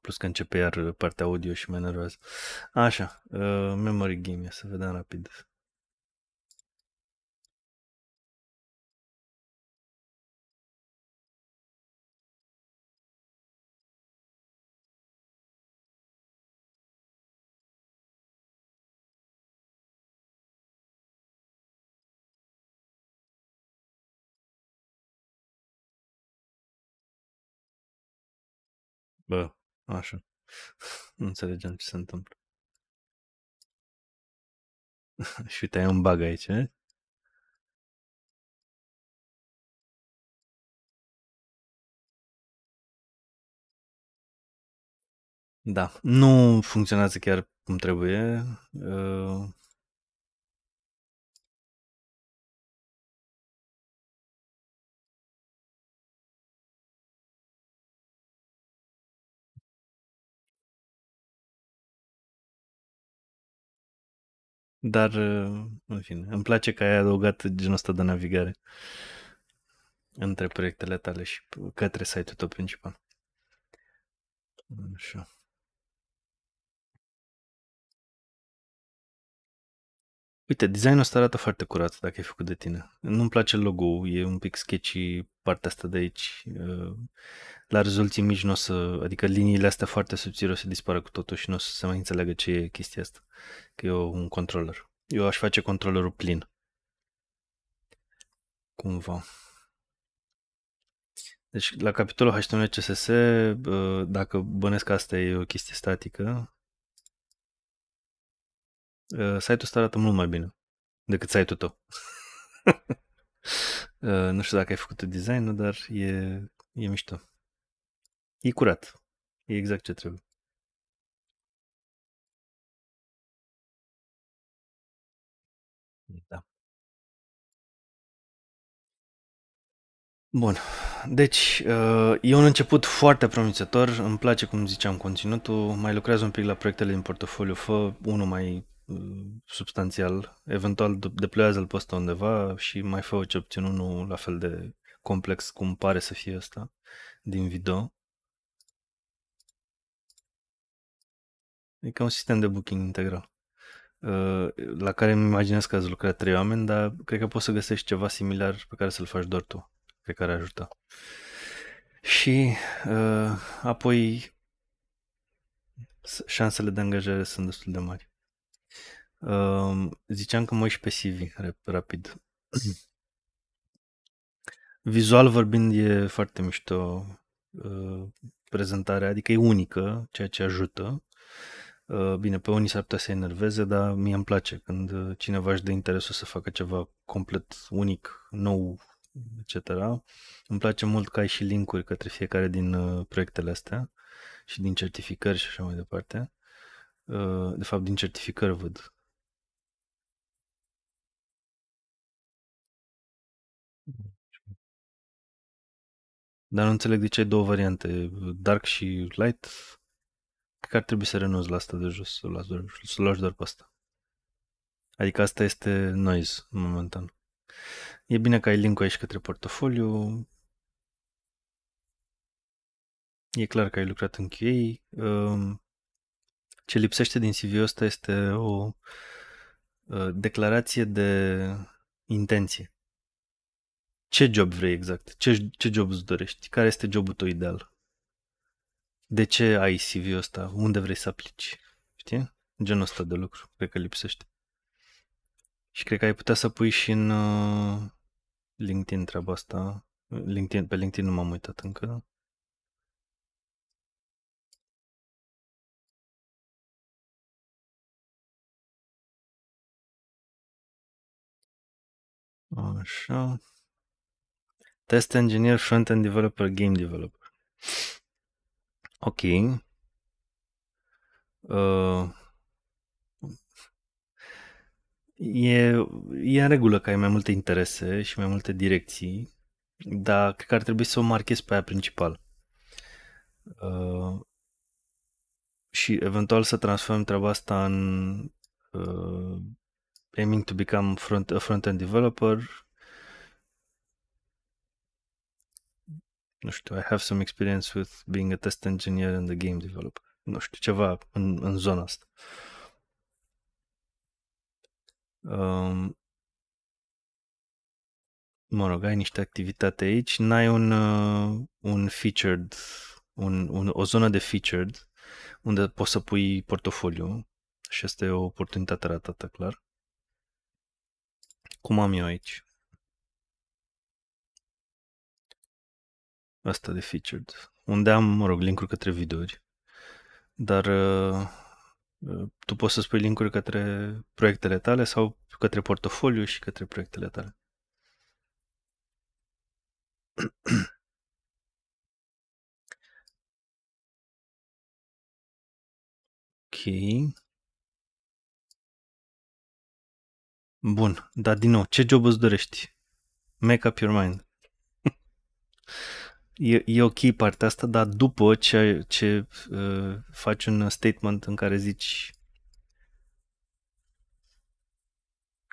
Plus că începe iar partea audio și mă nervoasă. Așa, uh, memory game, să vedem rapid. Bă, așa. Nu înțelegem ce se întâmplă. Și uite, ai un bug aici, eh? Da, nu funcționează chiar cum trebuie. Uh, Dar, uh, în fine, îmi place că ai adăugat genul ăsta de navigare între proiectele tale și către site-ul tău principal. Așa. Uite, designul ăsta arată foarte curat dacă e făcut de tine. Nu-mi place logo e un pic sketchy partea asta de aici. Uh, la rezoluții mici nu o să, adică liniile astea foarte subțiri o să dispară cu totul și nu o să se mai înțeleagă ce e chestia asta. Că e un controller. Eu aș face controllerul plin. Cumva. Deci la capitolul HTML CSS, uh, dacă bănesc asta e o chestie statică, site-ul ăsta arată mult mai bine decât site-ul tău. nu știu dacă ai făcut design dar e, e mișto. E curat. E exact ce trebuie. Da. Bun, deci e un început foarte promițător, îmi place cum ziceam conținutul, mai lucrează un pic la proiectele din portofoliu, fă unul mai Mm, substanțial, eventual deplează-l pe ăsta undeva și mai fă ce obțin unul la fel de complex cum pare să fie ăsta din video. E ca un sistem de booking integral uh, la care îmi imaginez că ați lucrat trei oameni, dar cred că poți să găsești ceva similar pe care să-l faci doar tu. Cred că ar ajuta. Și uh, apoi șansele de angajare sunt destul de mari ziceam că mă uit pe CV rapid. Vizual vorbind e foarte mișto uh, prezentarea, adică e unică, ceea ce ajută. Uh, bine, pe unii s-ar putea să enerveze, dar mie îmi place când uh, cineva își dă interesul să facă ceva complet unic, nou, etc. Îmi place mult că ai și linkuri către fiecare din proiectele astea și din certificări și așa mai departe. De fapt, din certificări văd Dar nu înțeleg de ce ai două variante, Dark și Light. Cred că ar trebui să renunți la asta de jos, să lași doar, să lași doar pe asta. Adică asta este noise momentan. E bine că ai link-ul aici către portofoliu. E clar că ai lucrat în QA. Ehm, ce lipsește din CV-ul ăsta este o uh, declarație de intenție. Ce job vrei exact? Ce, ce job îți dorești? Care este jobul tău ideal? De ce ai CV-ul ăsta? Unde vrei să aplici? Știi? Genul ăsta de lucru cred că lipsește. Și cred că ai putea să pui și în uh, LinkedIn treaba asta. LinkedIn, pe LinkedIn nu m-am uitat încă. Așa. Test engineer, front-end developer, game developer. Ok. Uh, e, e în regulă că ai mai multe interese și mai multe direcții, dar cred că ar trebui să o marchezi pe aia principal. Uh, și eventual să transform treaba asta în uh, aiming to become front, a front-end developer nu știu, I have some experience with being a test engineer and a game developer. Nu știu, ceva în, în zona asta. Um, mă rog, ai niște activitate aici, n-ai un, uh, un featured, un, un, o zonă de featured unde poți să pui portofoliu și asta e o oportunitate ratată, clar. Cum am eu aici? ăsta de featured, unde am, mă rog, link-uri către videouri, dar uh, uh, tu poți să spui link-uri către proiectele tale sau către portofoliu și către proiectele tale. ok. Bun, dar din nou, ce job îți dorești? Make up your mind. e, e ok partea asta, dar după ce, ce uh, faci un statement în care zici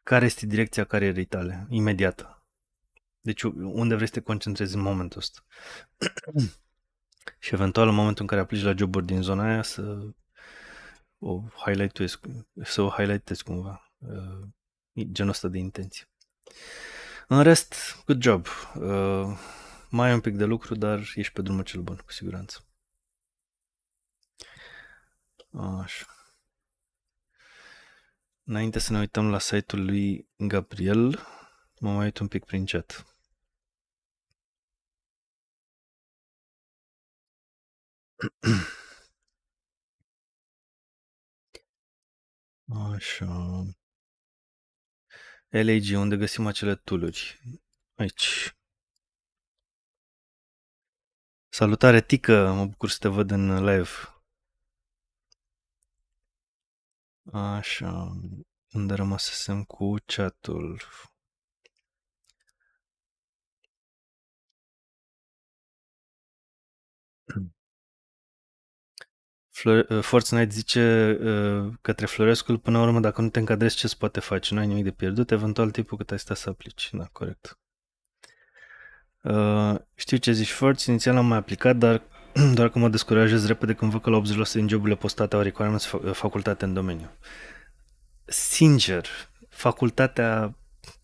care este direcția carierei tale, imediată. Deci unde vrei să te concentrezi în momentul ăsta. și eventual în momentul în care aplici la joburi din zona aia să o highlight să o highlightezi cumva. Uh, genul ăsta de intenție. În rest, good job. Uh, mai ai un pic de lucru, dar ești pe drumul cel bun, cu siguranță. Așa. Înainte să ne uităm la site-ul lui Gabriel, mă mai uit un pic prin chat. Așa. LAG, unde găsim acele tooluri? Aici. Salutare, Tică! Mă bucur să te văd în live. Așa, unde rămăsesem cu chatul. Uh, Fortnite zice uh, către Florescul, până la urmă, dacă nu te încadrezi, ce se poate face? Nu ai nimic de pierdut, eventual tipul cât ai stat să aplici. Da, corect. Uh, știu ce zici, Forge, inițial am mai aplicat, dar doar că mă descurajez repede când văd că la 80% din joburile postate au requirements facultate în domeniu. Sincer, facultatea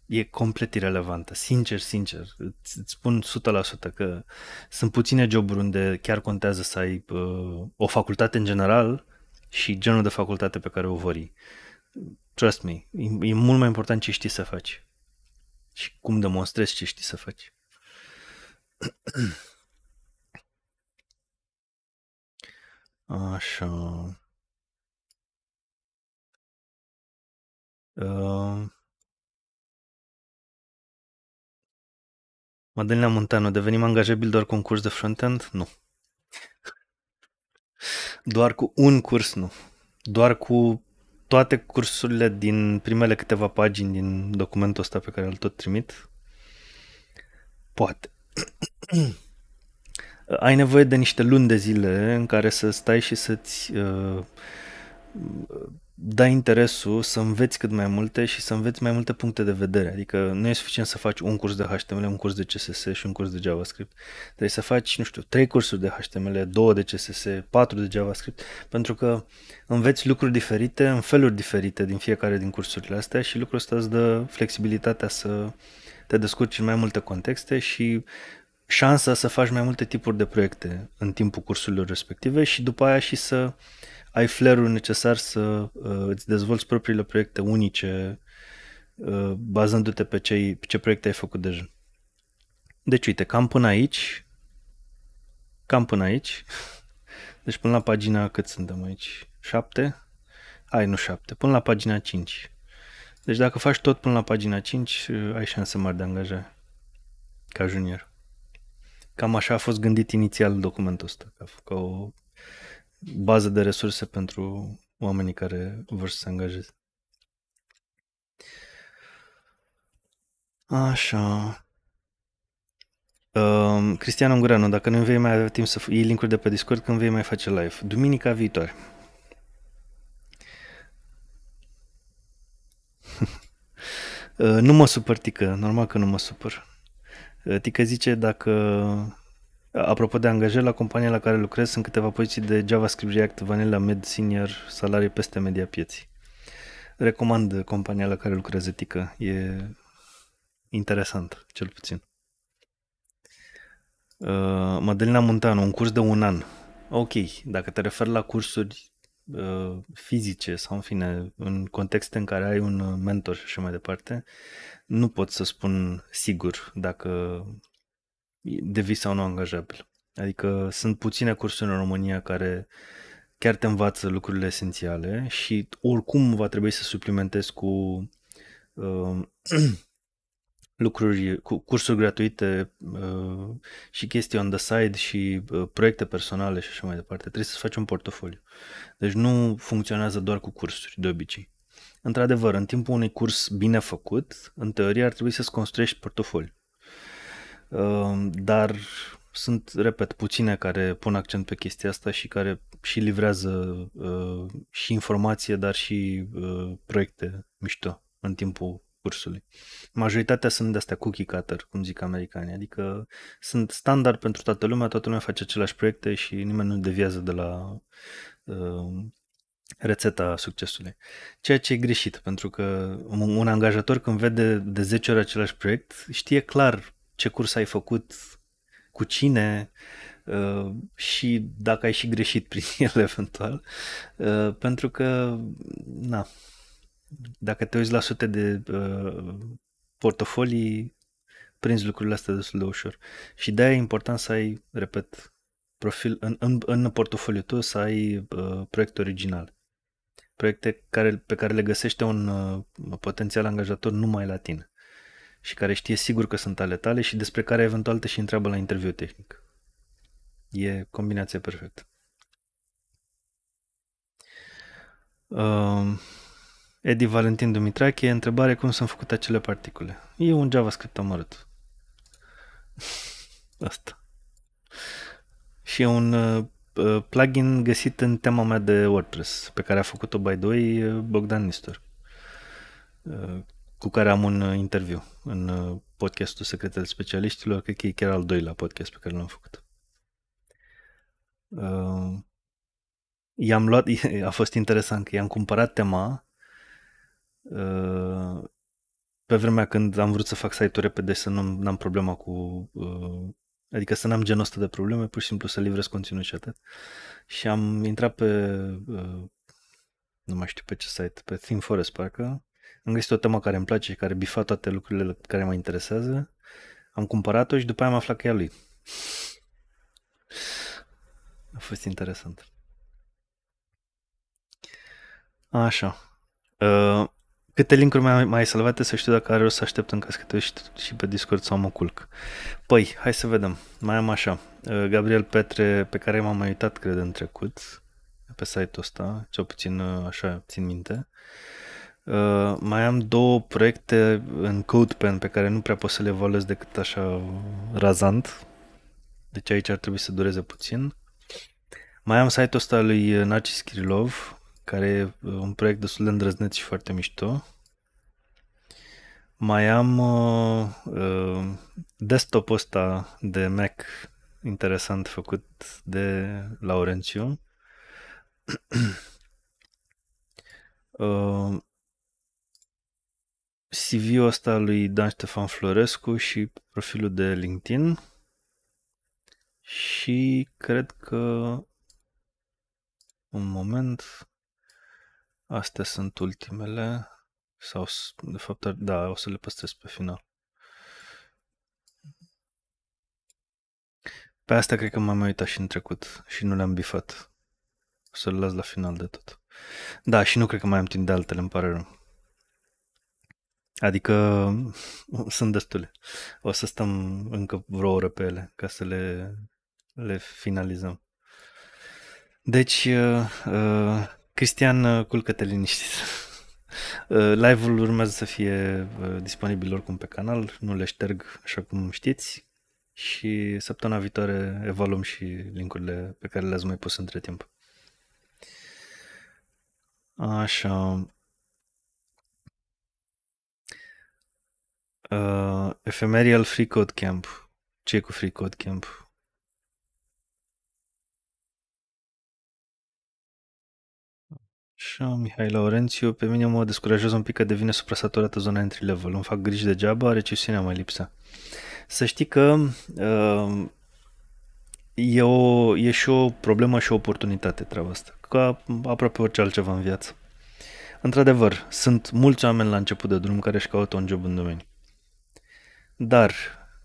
e complet irelevantă, sincer, sincer. Îți, îți spun 100% că sunt puține joburi unde chiar contează să ai uh, o facultate în general și genul de facultate pe care o vori. Trust me, e, e mult mai important ce știi să faci și cum demonstrezi ce știi să faci. Așa. Uh... Madalina Munteanu, devenim angajabil doar cu un curs de front-end? Nu. Doar cu un curs, nu. Doar cu toate cursurile din primele câteva pagini din documentul ăsta pe care îl tot trimit? Poate. ai nevoie de niște luni de zile în care să stai și să-ți uh, dai interesul să înveți cât mai multe și să înveți mai multe puncte de vedere. Adică nu e suficient să faci un curs de HTML, un curs de CSS și un curs de JavaScript. Trebuie să faci, nu știu, trei cursuri de HTML, două de CSS, patru de JavaScript, pentru că înveți lucruri diferite în feluri diferite din fiecare din cursurile astea și lucrul ăsta îți dă flexibilitatea să uh, te descurci în mai multe contexte și șansa să faci mai multe tipuri de proiecte în timpul cursurilor respective și după aia și să ai flerul necesar să uh, îți dezvolți propriile proiecte unice uh, bazându-te pe cei pe ce proiecte ai făcut deja. Deci uite, cam până aici, cam până aici, deci până la pagina cât suntem aici? 7? Ai, nu 7, până la pagina 5. Deci dacă faci tot până la pagina 5, uh, ai șanse mari de angajare ca junior. Cam așa a fost gândit inițial documentul ăsta, ca, ca o bază de resurse pentru oamenii care vor să se angajeze. Așa. Uh, Cristian Ungureanu, dacă nu vei mai avea timp să iei link de pe Discord, când vei mai face live? Duminica viitoare. Uh, nu mă supăr, Tică, normal că nu mă supăr. Uh, Tică zice dacă, apropo de angajări, la compania la care lucrez sunt câteva poziții de JavaScript React Vanilla Med Senior, salarii peste media pieții. Recomand compania la care lucrez Tică, e interesant, cel puțin. Uh, Madalina Munteanu, un curs de un an. Ok, dacă te referi la cursuri Uh, fizice sau în fine, în contexte în care ai un mentor și așa mai departe, nu pot să spun sigur dacă devii sau nu angajabil. Adică sunt puține cursuri în România care chiar te învață lucrurile esențiale și oricum va trebui să suplimentezi cu uh, lucruri, cursuri gratuite uh, și chestii on the side și uh, proiecte personale și așa mai departe. Trebuie să faci un portofoliu. Deci nu funcționează doar cu cursuri, de obicei. Într-adevăr, în timpul unui curs bine făcut, în teorie ar trebui să-ți construiești portofoliu. Uh, dar sunt, repet, puține care pun accent pe chestia asta și care și livrează uh, și informație, dar și uh, proiecte mișto în timpul cursului. Majoritatea sunt de-astea cookie cutter, cum zic americanii, adică sunt standard pentru toată lumea, toată lumea face aceleași proiecte și nimeni nu deviază de la uh, rețeta succesului. Ceea ce e greșit, pentru că un angajator când vede de 10 ori același proiect, știe clar ce curs ai făcut, cu cine uh, și dacă ai și greșit prin el eventual, uh, pentru că, na, dacă te uiți la sute de uh, portofolii, prinzi lucrurile astea destul de ușor. Și de-aia e important să ai, repet, profil în, în, în portofoliu tău să ai uh, proiecte originale. Proiecte care, pe care le găsește un uh, potențial angajator numai la tine și care știe sigur că sunt ale tale și despre care eventual te și întreabă la interviu tehnic. E combinație perfectă. Uh, Edi Valentin Dumitrache, întrebare cum sunt făcute acele particule. E un JavaScript amărât. Asta. Și e un uh, uh, plugin găsit în tema mea de WordPress, pe care a făcut-o by the way uh, Bogdan Nistor, uh, cu care am un uh, interviu în uh, podcastul Secretele Specialiștilor, cred că e chiar al doilea podcast pe care l-am făcut. Uh, i-am luat, a fost interesant că i-am cumpărat tema pe vremea când am vrut să fac site-ul repede să nu am problema cu... Uh, adică să n-am genul ăsta de probleme, pur și simplu să livrez conținut și atât. Și am intrat pe... Uh, nu mai știu pe ce site, pe Theme Forest parcă. Am găsit o temă care îmi place și care bifa toate lucrurile care mă interesează. Am cumpărat-o și după aia am aflat că e a lui. A fost interesant. Așa. Uh, Câte linkuri mai, mai salvate să știu dacă are rost să aștept în caz că te și pe Discord sau mă culc. Păi, hai să vedem. Mai am așa. Uh, Gabriel Petre, pe care m-am mai uitat, cred, în trecut, pe site-ul ăsta, cel puțin uh, așa țin minte. Uh, mai am două proiecte în CodePen pe care nu prea pot să le evaluez decât așa razant. Deci aici ar trebui să dureze puțin. Mai am site-ul ăsta lui Narcis Kirilov, care e uh, un proiect destul de îndrăzneț și foarte mișto. Mai am uh, uh, desktop-ul ăsta de Mac interesant făcut de Laurențiu. uh, CV-ul ăsta lui Dan Ștefan Florescu și profilul de LinkedIn și cred că un moment Astea sunt ultimele. Sau, de fapt, da, o să le păstrez pe final. Pe asta cred că m-am uitat și în trecut și nu le-am bifat. O să le las la final de tot. Da, și nu cred că mai am timp de altele, îmi pare rău. Adică sunt destule. O să stăm încă vreo oră pe ele ca să le, le finalizăm. Deci, uh, uh, Cristian, uh, culcă-te liniștit. Uh, live-ul urmează să fie uh, disponibil oricum pe canal, nu le șterg așa cum știți și săptămâna viitoare evaluăm și linkurile pe care le-ați mai pus între timp. Așa. Uh, Ephemerial Free Code Camp. Ce cu Free Code Camp? Și Mihai Laurențiu, pe mine mă descurajează un pic că devine suprasaturată zona entry level. Îmi fac griji degeaba, recesiunea mai lipsa. Să știi că uh, e, o, e și o problemă și o oportunitate treaba asta, ca aproape orice altceva în viață. Într-adevăr, sunt mulți oameni la început de drum care își caută un job în domeniu. Dar,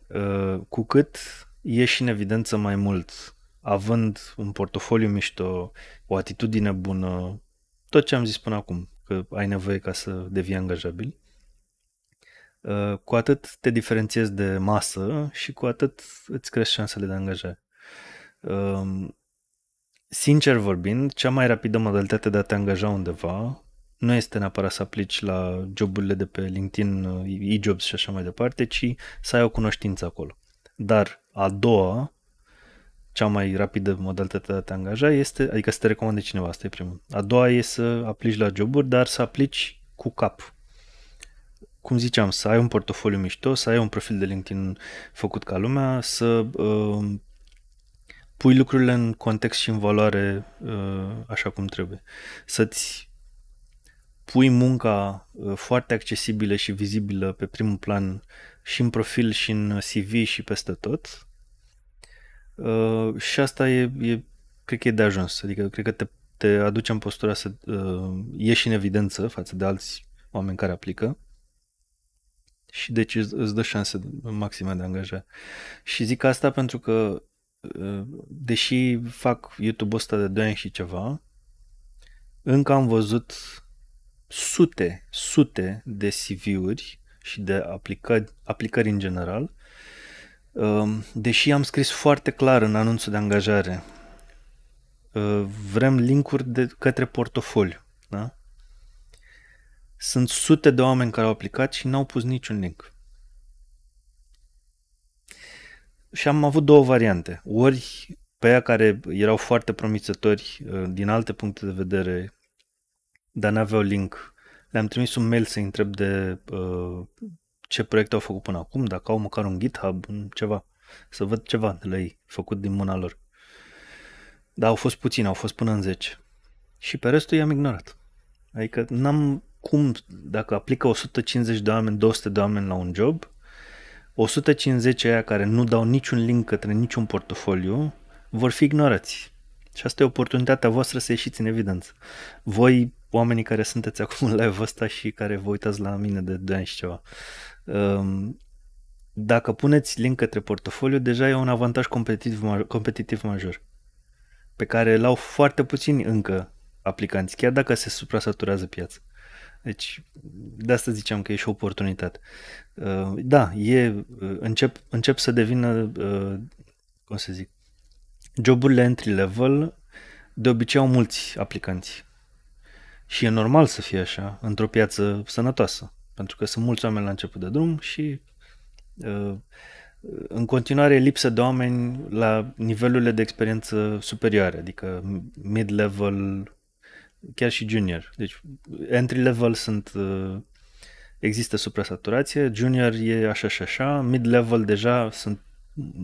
uh, cu cât ieși în evidență mai mult, având un portofoliu mișto, o atitudine bună, tot ce am zis până acum, că ai nevoie ca să devii angajabil, uh, cu atât te diferențiezi de masă și cu atât îți crești șansele de angajare. Um, sincer vorbind, cea mai rapidă modalitate de a te angaja undeva nu este neapărat să aplici la joburile de pe LinkedIn, uh, e-jobs și așa mai departe, ci să ai o cunoștință acolo. Dar a doua cea mai rapidă modalitate de a te angaja este, adică să te recomande cineva, asta e primul. A doua e să aplici la joburi, dar să aplici cu cap. Cum ziceam, să ai un portofoliu mișto, să ai un profil de LinkedIn făcut ca lumea, să uh, pui lucrurile în context și în valoare uh, așa cum trebuie. Să-ți pui munca uh, foarte accesibilă și vizibilă pe primul plan și în profil și în CV și peste tot, Uh, și asta e, e, cred că e de ajuns. Adică cred că te, te aduce în postura să uh, ieși în evidență față de alți oameni care aplică și deci îți dă șanse maxime de angajare. Și zic asta pentru că uh, deși fac YouTube-ul ăsta de 2 ani și ceva, încă am văzut sute, sute de CV-uri și de aplicări, aplicări în general Ehm, deși am scris foarte clar în anunțul de angajare, ehm, vrem linkuri de către portofoliu, da? Sunt sute de oameni care au aplicat și n-au pus niciun link. Și am avut două variante. Ori pe aia care erau foarte promițători ehm, din alte puncte de vedere, dar n-aveau link, le-am trimis un mail să-i întreb de uh, ce proiecte au făcut până acum, dacă au măcar un GitHub, un ceva, să văd ceva de la ei făcut din mâna lor. Dar au fost puțini, au fost până în 10. Și pe restul i-am ignorat. Adică n-am cum, dacă aplică 150 de oameni, 200 de oameni la un job, 150 aia care nu dau niciun link către niciun portofoliu, vor fi ignorați. Și asta e oportunitatea voastră să ieșiți în evidență. Voi, oamenii care sunteți acum la ăsta și care vă uitați la mine de 2 ani și ceva, Ehm, dacă puneți link către portofoliu, deja e un avantaj competitiv, competitiv major, pe care l-au foarte puțini încă aplicanți, chiar dacă se suprasaturează piața. Deci, de asta ziceam că e și o oportunitate. Ehm, da, e, încep, încep să devină, ehm, cum să zic, joburile entry-level de obicei au mulți aplicanți. Și e normal să fie așa într-o piață sănătoasă. Pentru că sunt mulți oameni la început de drum și uh, în continuare lipsă de oameni la nivelurile de experiență superioare, adică mid-level, chiar și junior. Deci entry-level sunt uh, există suprasaturație, junior e așa și așa, mid-level deja sunt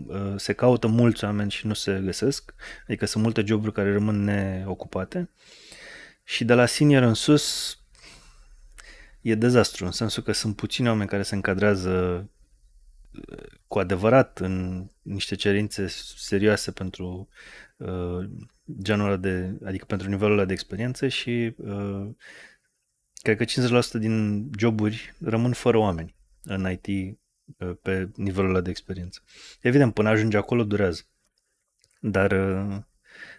uh, se caută mulți oameni și nu se găsesc, adică sunt multe joburi care rămân neocupate și de la senior în sus e dezastru, în sensul că sunt puțini oameni care se încadrează uh, cu adevărat în niște cerințe serioase pentru uh, genul de, adică pentru nivelul ăla de experiență și uh, cred că 50% din joburi rămân fără oameni în IT uh, pe nivelul ăla de experiență. Evident, până ajunge acolo durează, dar uh,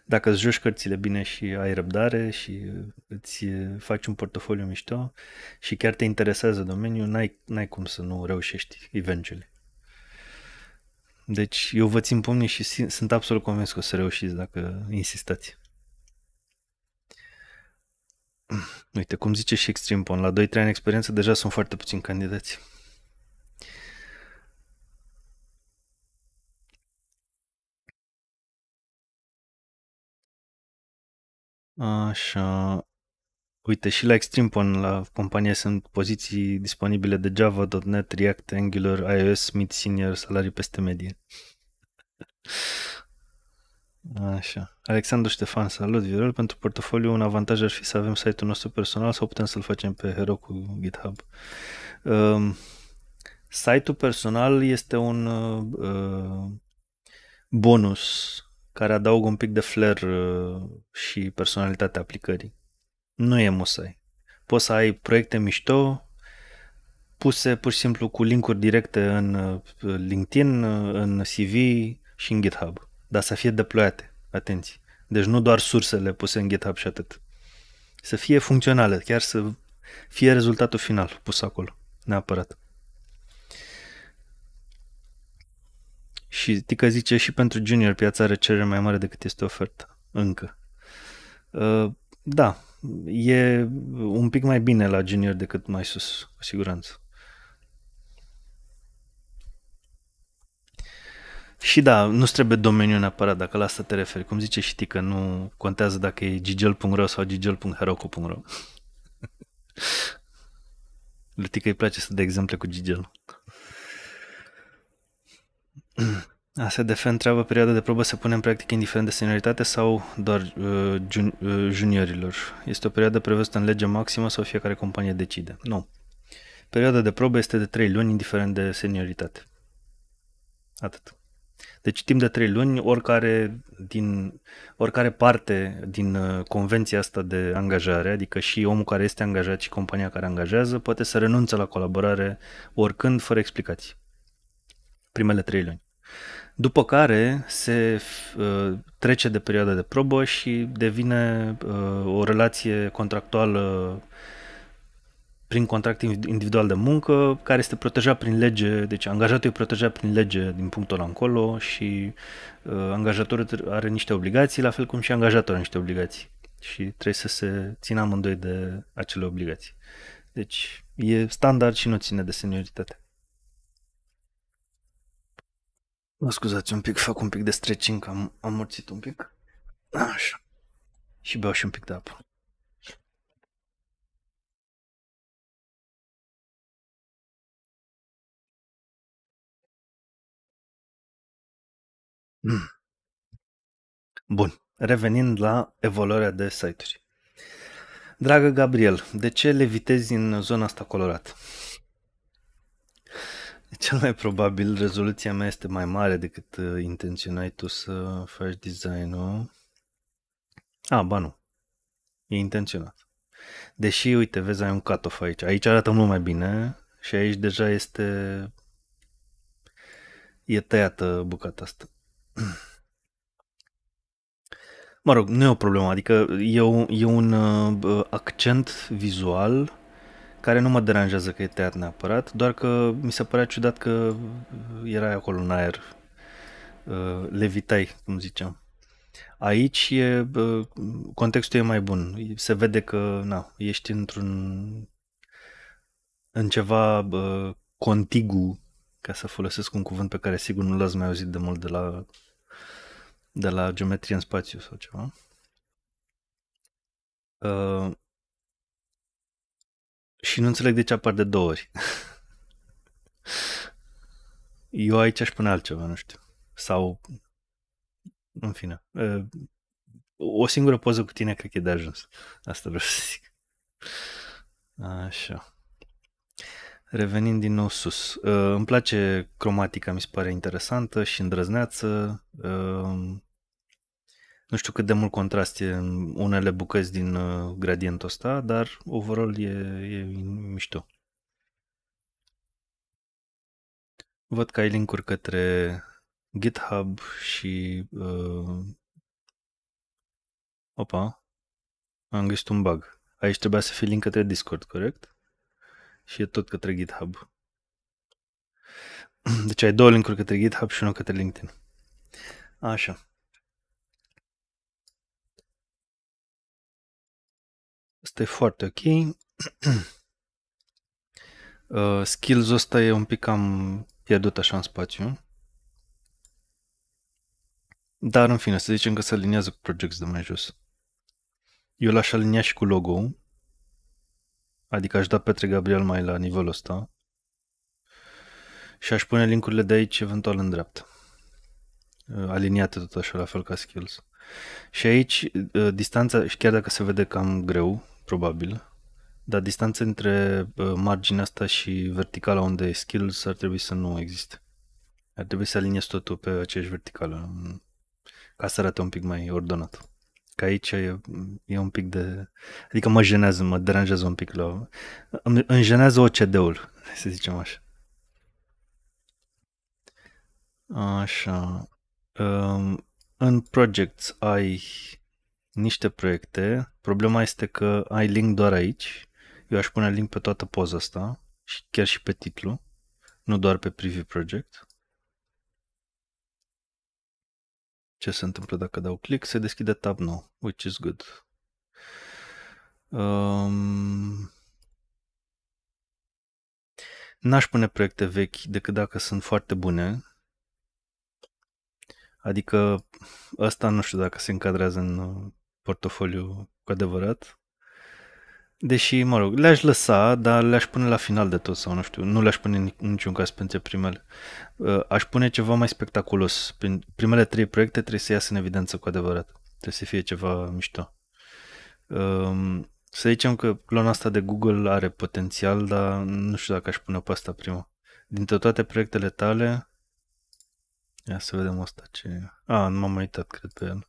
dacă îți joci cărțile bine și ai răbdare și îți faci un portofoliu mișto și chiar te interesează domeniul, n-ai, n-ai cum să nu reușești eventually. Deci eu vă țin pumnii și sunt absolut convins că o să reușiți dacă insistați. Uite, cum zice și Extreme Pon, la 2-3 ani experiență deja sunt foarte puțini candidați. Așa. Uite, și la Extreme la companie sunt poziții disponibile de Java, .NET, React, Angular, iOS, Mid, Senior, salarii peste medie. Așa. Alexandru Ștefan, salut, virul Pentru portofoliu, un avantaj ar fi să avem site-ul nostru personal sau putem să-l facem pe Hero cu GitHub. Um, site-ul personal este un uh, uh bonus care adaugă un pic de flair uh, și personalitatea aplicării. Nu e musai. Poți să ai proiecte mișto puse pur și simplu cu linkuri directe în uh, LinkedIn, uh, în CV și în GitHub, dar să fie deployate, atenție. Deci nu doar sursele puse în GitHub și atât. Să fie funcționale, chiar să fie rezultatul final pus acolo, neapărat. Și Tica zice și pentru junior piața are cerere mai mare decât este ofertă. Încă. Uh, da, e un pic mai bine la junior decât mai sus, cu siguranță. Și da, nu trebuie domeniul neapărat, dacă la asta te referi. Cum zice și Tica, nu contează dacă e gigel.ro sau gigel.heroco.ro. Lui Tica îi place să dea exemple cu gigel. ASDF întreabă perioada de probă se pune în practică indiferent de senioritate sau doar uh, jun- uh, juniorilor? Este o perioadă prevăzută în lege maximă sau fiecare companie decide? Nu. Perioada de probă este de 3 luni indiferent de senioritate. Atât. Deci timp de 3 luni, oricare, din, oricare parte din uh, convenția asta de angajare, adică și omul care este angajat și compania care angajează, poate să renunțe la colaborare oricând, fără explicații. Primele 3 luni. După care se uh, trece de perioada de probă și devine uh, o relație contractuală prin contract individual de muncă, care este protejat prin lege, deci angajatul e protejat prin lege din punctul ăla încolo și uh, angajatorul are niște obligații, la fel cum și angajatorul are niște obligații și trebuie să se țină amândoi de acele obligații. Deci e standard și nu ține de senioritate. Mă scuzați un pic, fac un pic de stretching, am, am morțit un pic. Așa. Și beau și un pic de apă. Hmm. Bun. Revenind la evoluarea de site-uri. Dragă Gabriel, de ce levitezi în zona asta colorată? Cel mai probabil rezoluția mea este mai mare decât uh, intenționai tu să faci design-ul. A, ah, ba nu. E intenționat. Deși, uite, vezi, ai un cut-off aici. Aici arată mult mai bine și aici deja este... E tăiată bucata asta. Mă rog, nu e o problemă, adică e un, e un uh, accent vizual care nu mă deranjează că e tăiat neapărat, doar că mi se părea ciudat că era acolo în aer, uh, levitai, cum ziceam. Aici e, uh, contextul e mai bun, se vede că na, ești într-un în ceva uh, contigu, ca să folosesc un cuvânt pe care sigur nu l-ați mai auzit de mult de la, de la geometrie în spațiu sau ceva. Uh, și nu înțeleg de ce apar de două ori. Eu aici aș pune altceva, nu știu. Sau, în fine, o singură poză cu tine cred că e de ajuns. Asta vreau să zic. Așa. Revenind din nou sus. Îmi place cromatica, mi se pare interesantă și îndrăzneață. Nu știu cât de mult contrast e în unele bucăți din uh, gradientul ăsta, dar overall e, e mișto. Văd că ai link către GitHub și... Uh... Opa, am găsit un bug. Aici trebuia să fie link către Discord, corect? Și e tot către GitHub. Deci ai două linkuri către GitHub și unul către LinkedIn. Așa. este foarte ok. Uh, skills ăsta e un pic cam pierdut așa în spațiu. Dar în fine, să zicem că se aliniază cu projects de mai jos. Eu l-aș alinia și cu logo Adică aș da Petre Gabriel mai la nivelul ăsta. Și aș pune linkurile de aici eventual în dreapta. Uh, aliniate tot așa, la fel ca skills. Și aici, uh, distanța, și chiar dacă se vede cam greu, probabil. Dar distanța între uh, marginea asta și verticala unde e skills ar trebui să nu existe. Ar trebui să aliniezi totul pe aceeași verticală, ca să arate un pic mai ordonat. Că aici e, e un pic de... Adică mă jenează, mă deranjează un pic la... Îmi, îmi jenează OCD-ul, să zicem așa. Așa. Um, în projects ai niște proiecte Problema este că ai link doar aici. Eu aș pune link pe toată poza asta și chiar și pe titlu, nu doar pe preview project. Ce se întâmplă dacă dau click? Se deschide tab nou, which is good. Um, N-aș pune proiecte vechi decât dacă sunt foarte bune. Adică ăsta nu știu dacă se încadrează în portofoliu cu adevărat. Deși, mă rog, le-aș lăsa, dar le-aș pune la final de tot sau nu știu, nu le-aș pune în niciun caz pentru primele. Uh, aș pune ceva mai spectaculos. Prin primele trei proiecte trebuie să iasă în evidență cu adevărat. Trebuie să fie ceva mișto. Um, să zicem că clona asta de Google are potențial, dar nu știu dacă aș pune pe asta prima. Dintre toate proiectele tale, ia să vedem asta ce... A, ah, nu m-am uitat, cred, pe el.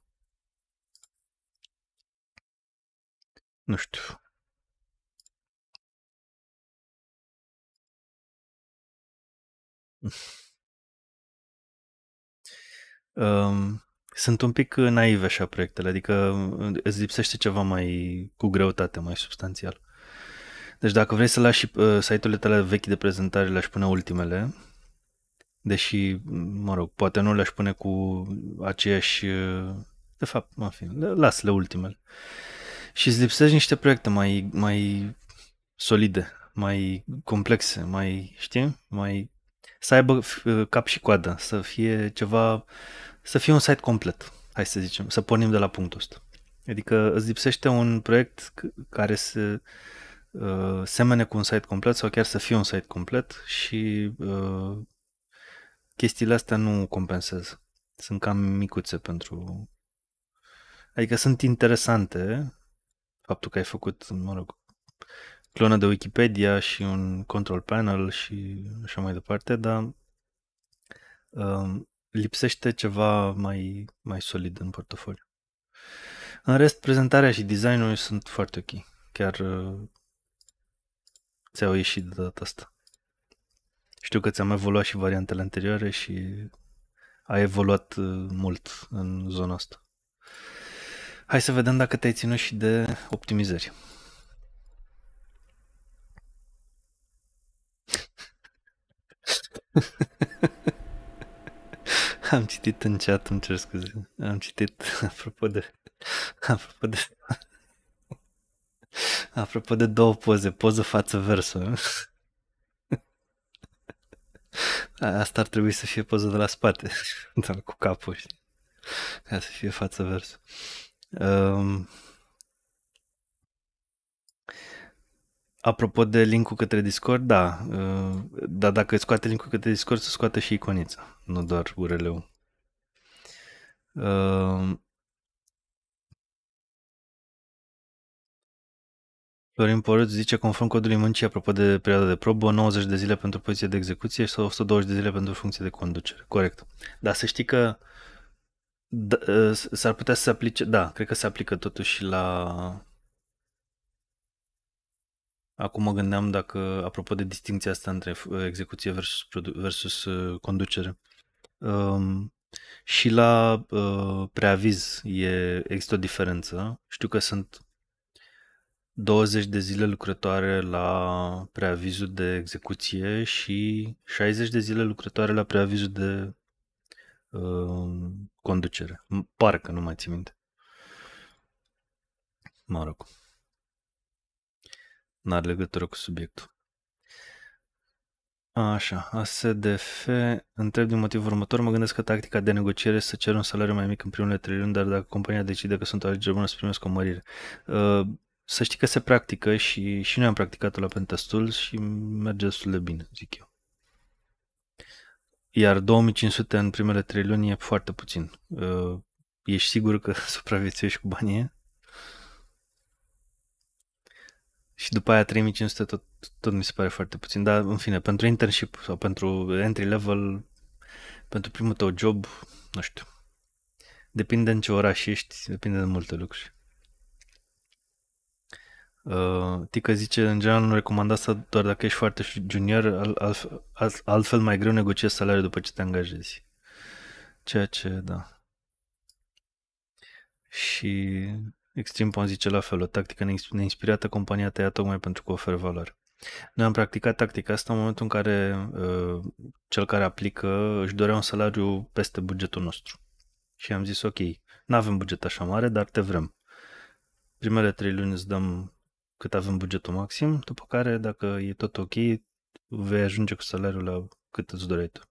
nu știu, um, sunt un pic naive așa proiectele, adică uh, îți lipsește ceva mai cu greutate, mai substanțial. Deci dacă vrei să lași și uh, site-urile tale vechi de prezentare, le-aș pune ultimele, deși, mă rog, poate nu le-aș pune cu aceeași... Uh, de fapt, mă fi, las-le ultimele. Uh, și îți lipsești niște proiecte mai, mai solide, mai complexe, mai, știi, mai să aibă cap și coadă, să fie ceva, să fie un site complet, hai să zicem, să pornim de la punctul ăsta. Adică îți lipsește un proiect care se uh, semene cu un site complet sau chiar să fie un site complet și uh, chestiile astea nu compensează. Sunt cam micuțe pentru... Adică sunt interesante, faptul că ai făcut, mă rog, clonă de Wikipedia și un control panel și așa mai departe, dar um, lipsește ceva mai, mai solid în portofoliu. În rest, prezentarea și designul sunt foarte ok. Chiar uh, ți-au ieșit de data asta. Știu că ți-am evoluat și variantele anterioare și a evoluat uh, mult în zona asta. Hai să vedem dacă te-ai ținut și de optimizări. Am citit în chat, îmi cer scuze. Am citit, apropo de... Apropo de... Apropo de două poze, poză față versă. Asta ar trebui să fie poză de la spate, dar cu capul, știi? Ca să fie față versă. Um, apropo de linkul către Discord, da, uh, dar dacă scoate linkul către Discord, să scoate și iconița, nu doar URL-ul. Uh, Florin Poruț zice, conform codului muncii, apropo de perioada de probă, 90 de zile pentru poziție de execuție sau 120 de zile pentru funcție de conducere. Corect. Dar să știi că uh, da, ă, s-ar putea să aplice, da, cred că se aplică totuși la... Acum mă gândeam dacă, apropo de distinția asta între ă, execuție versus, versus ă, conducere, um, și la uh, preaviz e, există o diferență. Știu că sunt 20 de zile lucrătoare la preavizul de execuție și 60 de zile lucrătoare la preavizul de uh, conducere. Pare că nu mai țin minte. Mă rog. N-are legătură cu subiectul. Așa, ASDF, întreb din motivul următor, mă gândesc că tactica de negociere este să cer un salariu mai mic în primele trei luni, dar dacă compania decide că sunt alegeri bună, să primesc o mărire. Uh, să știi că se practică și, și noi am practicat-o la Pentastul și merge destul de bine, zic eu. Iar 2500 în primele trei luni e foarte puțin. Uh, ești sigur că supraviețuiești cu banii Și după aia 3500 tot, tot mi se pare foarte puțin. Dar, în fine, pentru internship sau pentru entry level, pentru primul tău job, nu știu. Depinde în ce oraș ești, depinde de multe lucruri. Uh, zice, în general nu recomand asta doar dacă ești foarte junior, al, al, altfel mai greu negociezi salariul după ce te angajezi. Ceea ce, da. Și extrem Pond zice la fel, o tactică neinspirată, compania te ia tocmai pentru că oferă valoare. Noi am practicat tactica asta în momentul în care uh, cel care aplică își dorea un salariu peste bugetul nostru. Și am zis, ok, nu avem buget așa mare, dar te vrem. Primele trei luni îți dăm cât avem bugetul maxim, după care, dacă e tot ok, vei ajunge cu salariul la cât îți dorești tu.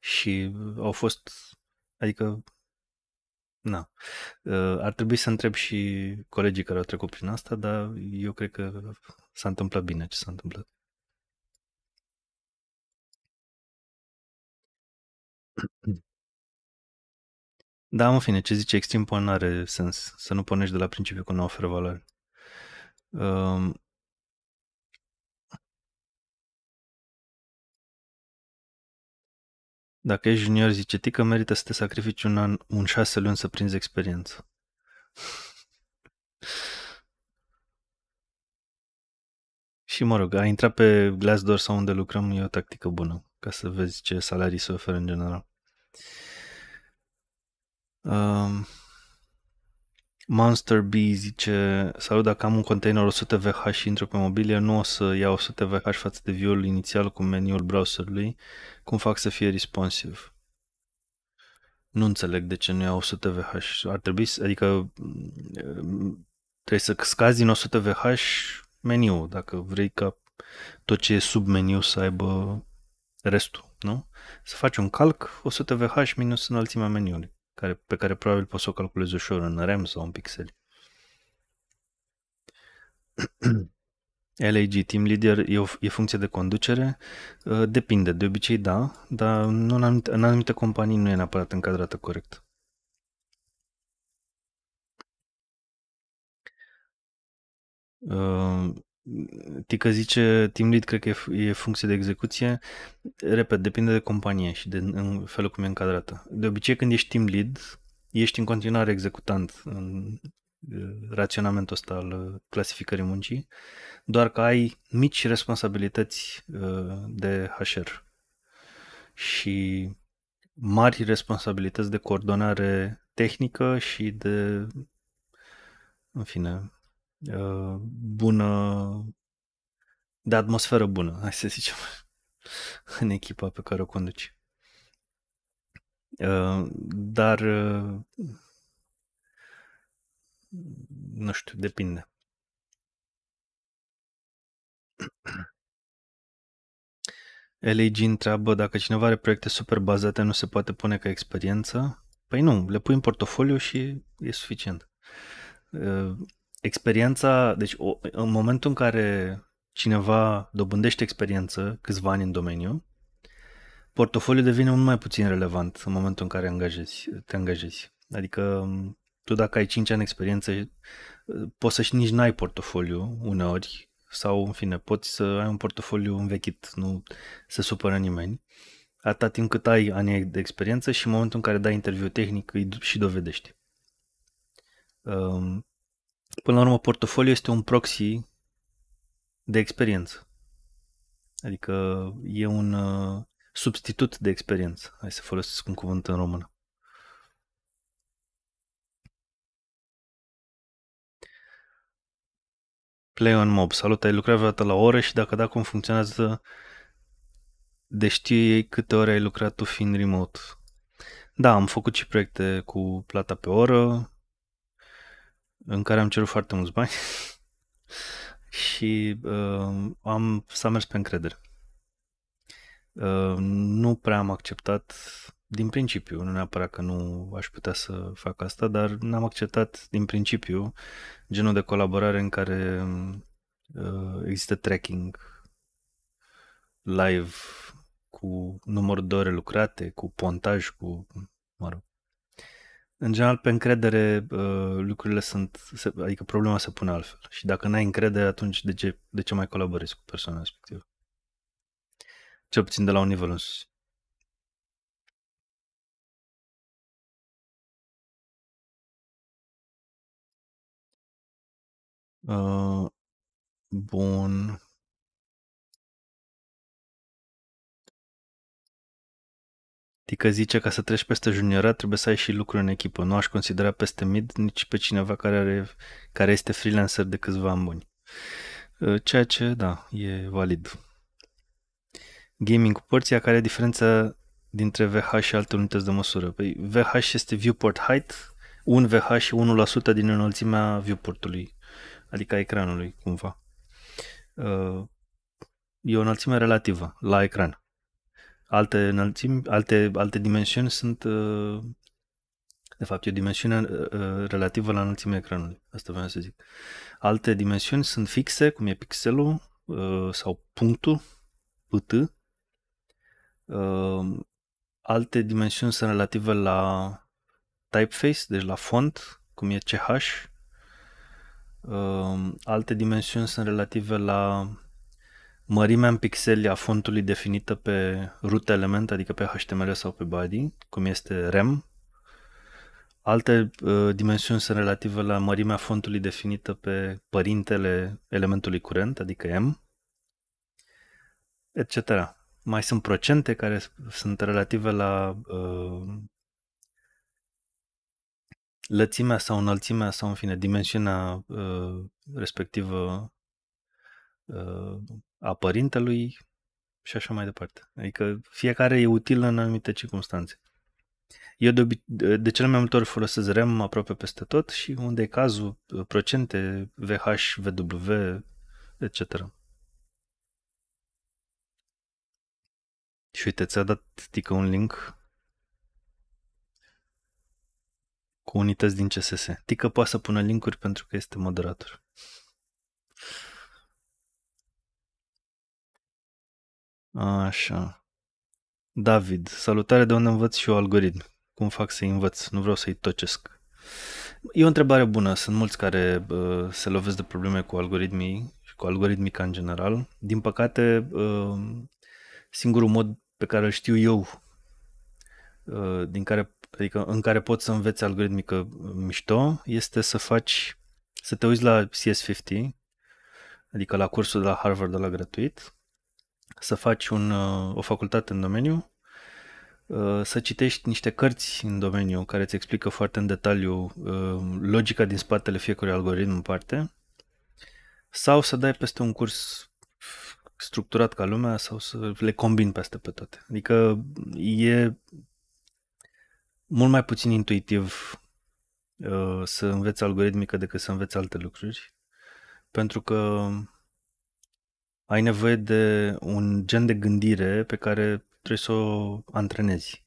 Și uh, au fost, adică, na, uh, ar trebui să întreb și colegii care au trecut prin asta, dar eu cred că s-a întâmplat bine ce s-a întâmplat. Da, în fine, ce zice extimpo nu are sens. Să nu pornești de la principiu că nu oferă valoare. Um, Dacă ești junior, zice tică, merită să te sacrifici un an, un șase luni să prinzi experiență. Și mă rog, a intra pe Glassdoor sau unde lucrăm e o tactică bună, ca să vezi ce salarii se oferă în general. Um, Monster B zice Salut, dacă am un container 100 VH și intru pe mobilie, nu o să iau 100 VH față de view inițial cu meniul browserului. Cum fac să fie responsive? Nu înțeleg de ce nu iau 100 VH. Ar trebui să, adică trebuie să scazi din 100 VH meniul, dacă vrei ca tot ce e sub meniu să aibă restul, nu? Să faci un calc 100 VH minus înălțimea meniului care, pe care probabil poți să o calculezi ușor în RAM sau în pixeli. LAG, team leader, e, o, e funcție de conducere? Uh, depinde, de obicei da, dar nu în, anumite, în anumite companii nu e neapărat încadrată corect. Uh, Tică zice, team lead cred că e, e funcție de execuție, repet, depinde de companie și de în felul cum e încadrată. De obicei când ești team lead, ești în continuare executant în raționamentul ăsta al clasificării muncii, doar că ai mici responsabilități de HR și mari responsabilități de coordonare tehnică și de, în fine, Uh, bună, de atmosferă bună, hai să zicem, în echipa pe care o conduci. Uh, dar, uh, nu știu, depinde. LAG întreabă dacă cineva are proiecte super bazate, nu se poate pune ca experiență? Păi nu, le pui în portofoliu și e suficient experiența, deci o, în momentul în care cineva dobândește experiență câțiva ani în domeniu, portofoliul devine mult mai puțin relevant în momentul în care angajezi, te angajezi. Adică tu dacă ai 5 ani experiență, poți să-și nici n-ai portofoliu uneori sau, în fine, poți să ai un portofoliu învechit, nu se supără nimeni. Atâta timp cât ai ani de experiență și în momentul în care dai interviu tehnic îi și dovedești. Până la urmă, portofoliu este un proxy de experiență. Adică e un uh, substitut de experiență. Hai să folosesc un cuvânt în română. Play on Mob. Salut, ai lucrat vreodată la ore și dacă da, cum funcționează de știi câte ore ai lucrat tu fiind remote? Da, am făcut și proiecte cu plata pe oră, în care am cerut foarte mulți bani și uh, am, s-a mers pe încredere. Uh, nu prea am acceptat din principiu, nu neapărat că nu aș putea să fac asta, dar n-am acceptat din principiu genul de colaborare în care uh, există tracking live cu număr de ore lucrate, cu pontaj, cu, mă rog, în general, pe încredere lucrurile sunt, adică problema se pune altfel. Și dacă n-ai încredere, atunci de ce, de ce mai colaborezi cu persoana respectivă? Ce puțin de la un nivel în sus. Ă, bun. Tică zice că să treci peste juniorat trebuie să ai și lucruri în echipă. Nu aș considera peste mid nici pe cineva care, are, care este freelancer de câțiva ani buni. Ă, ceea ce, da, e valid. Gaming cu porția, care e diferența dintre VH și alte unități de măsură? Păi VH este viewport height, un VH și 1% din înălțimea viewportului, adică a ecranului, cumva. Ă, e o înălțime relativă la ecran alte înălțimi, alte, alte dimensiuni sunt, uh, de fapt, e o dimensiune uh, uh, relativă la înălțimea ecranului, asta vreau să zic. Alte dimensiuni sunt fixe, cum e pixelul sau punctul, pt. Alte dimensiuni sunt relative la typeface, deci la font, cum e CH. Alte dimensiuni sunt relative la mărimea în pixeli a fontului definită pe root element, adică pe HTML sau pe body, cum este rem. Alte uh, dimensiuni sunt relative la mărimea fontului definită pe părintele elementului curent, adică m, etc. Mai sunt procente care sunt relative la uh, lățimea sau înălțimea sau, în fine, dimensiunea uh, respectivă uh, a părintelui și așa mai departe. Adică fiecare e util în anumite circunstanțe. Eu de, obi- de cele mai multe ori folosesc REM aproape peste tot și unde e cazul, procente, VH, VW, etc. Și uite, ți-a dat tică un link cu unități din CSS. Tică poate să pună linkuri pentru că este moderator. Așa. David, salutare de unde învăț și eu algoritm. Cum fac să-i învăț? Nu vreau să-i tocesc. E o întrebare bună. Sunt mulți care uh, se lovesc de probleme cu algoritmii și cu algoritmica în general. Din păcate, uh, singurul mod pe care îl știu eu, uh, din care, adică în care poți să înveți algoritmică mișto, este să faci, să te uiți la CS50, adică la cursul de la Harvard de la gratuit, să faci un, uh, o facultate în domeniu, uh, să citești niște cărți în domeniu care îți explică foarte în detaliu uh, logica din spatele fiecărui algoritm în parte, sau să dai peste un curs structurat ca lumea sau să le combin peste pe toate. Adică e mult mai puțin intuitiv să înveți algoritmică decât să înveți alte lucruri, pentru că ai nevoie de un gen de gândire pe care trebuie să o antrenezi.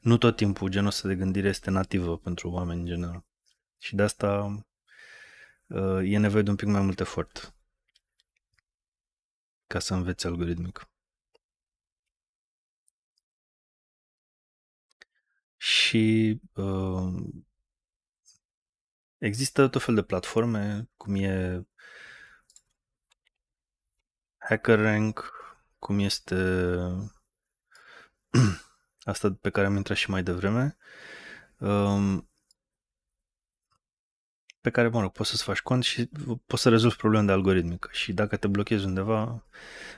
Nu tot timpul genul ăsta de gândire este nativă pentru oameni în general. Și de asta uh, e nevoie de un pic mai mult efort ca să înveți algoritmic. Și uh, există tot fel de platforme, cum e HackerRank, cum este asta pe care am intrat și mai devreme, um, pe care, mă rog, poți să-ți faci cont și poți să rezolvi probleme de algoritmică. Și dacă te blochezi undeva...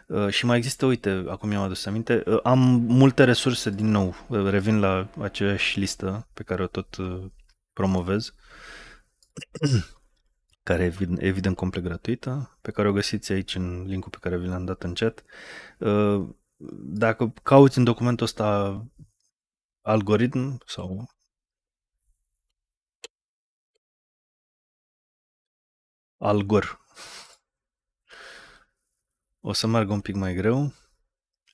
Uh, și mai există, uite, acum mi-am adus aminte, uh, am multe resurse, din nou, uh, revin la aceeași listă pe care o tot uh, promovez. care evident, evident complet gratuită, pe care o găsiți aici în linkul pe care vi l-am dat în chat. Uh, dacă cauți în documentul ăsta algoritm sau algor, o să meargă un pic mai greu.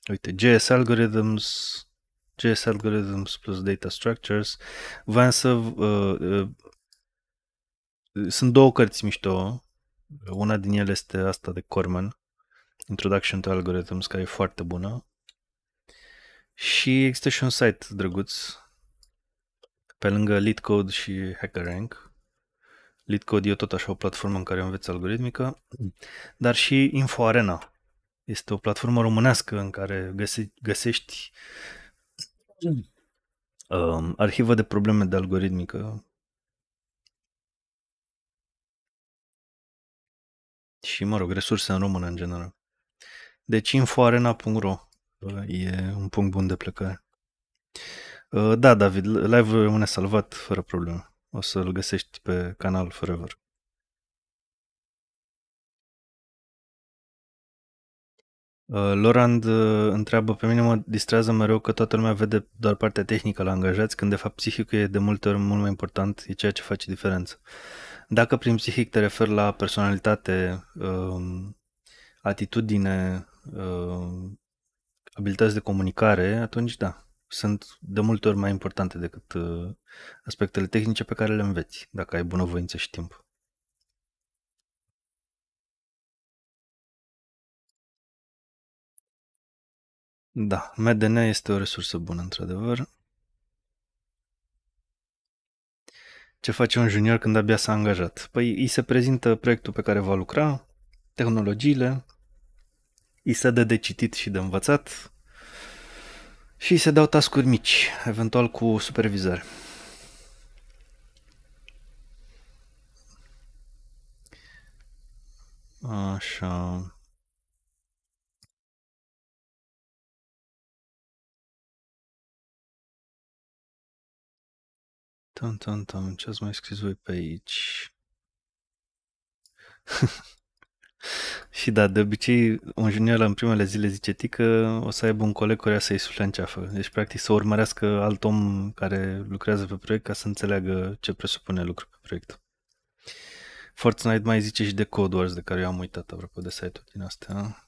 Uite, JS Algorithms, JS Algorithms plus Data Structures. Vreau să uh, uh sunt două cărți mișto. Una din ele este asta de Corman, Introduction to Algorithms, care e foarte bună. Și există și un site drăguț, pe lângă LeetCode și HackerRank. LeetCode e tot așa o platformă în care înveți algoritmică, dar și InfoArena. Este o platformă românească în care găse- găsești um, arhivă de probleme de algoritmică și, mă rog, resurse în română în general. Deci infoarena.ro e un punct bun de plecare. Ă, da, David, live-ul rămâne salvat fără problemă. O să-l găsești pe canal Forever. Ă, Lorand ă, întreabă pe mine, mă distrează mereu că toată lumea vede doar partea tehnică la angajați, când de fapt psihicul e de multe ori mult mai important, e ceea ce face diferență. Dacă prin psihic te refer la personalitate, um, atitudine, um, abilități de comunicare, atunci da, sunt de multe ori mai importante decât uh, aspectele tehnice pe care le înveți, dacă ai bunăvoință și timp. Da, MDN este o resursă bună, într-adevăr. Ce face un junior când abia s-a angajat? Păi îi se prezintă proiectul pe care va lucra, tehnologiile, îi se dă de citit și de învățat și îi se dau tascuri mici, eventual cu supervizare. Așa. Tam, tam, tam, ce ați mai scris voi pe aici? și da, de obicei, un junior în primele zile zice că o să aibă un coleg care să-i sufle în ceafă. Deci, practic, să urmărească alt om care lucrează pe proiect ca să înțeleagă ce presupune lucru pe proiect. Fortnite mai zice și de Code Wars, de care eu am uitat, apropo de site ul din astea.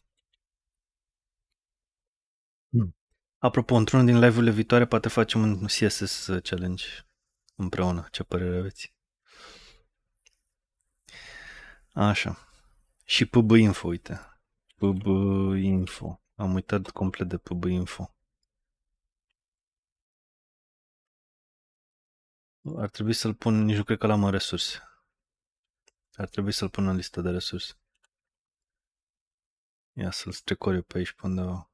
Hmm. Apropo, într-unul din live-urile viitoare poate facem un CSS challenge împreună ce părere aveți. Așa. Și PB Info, uite. PB Info. Am uitat complet de PB Info. Ar trebui să-l pun, nici nu cred că l-am în resurse. Ar trebui să-l pun în listă de resurse. Ia să-l strecor eu pe aici pe undeva.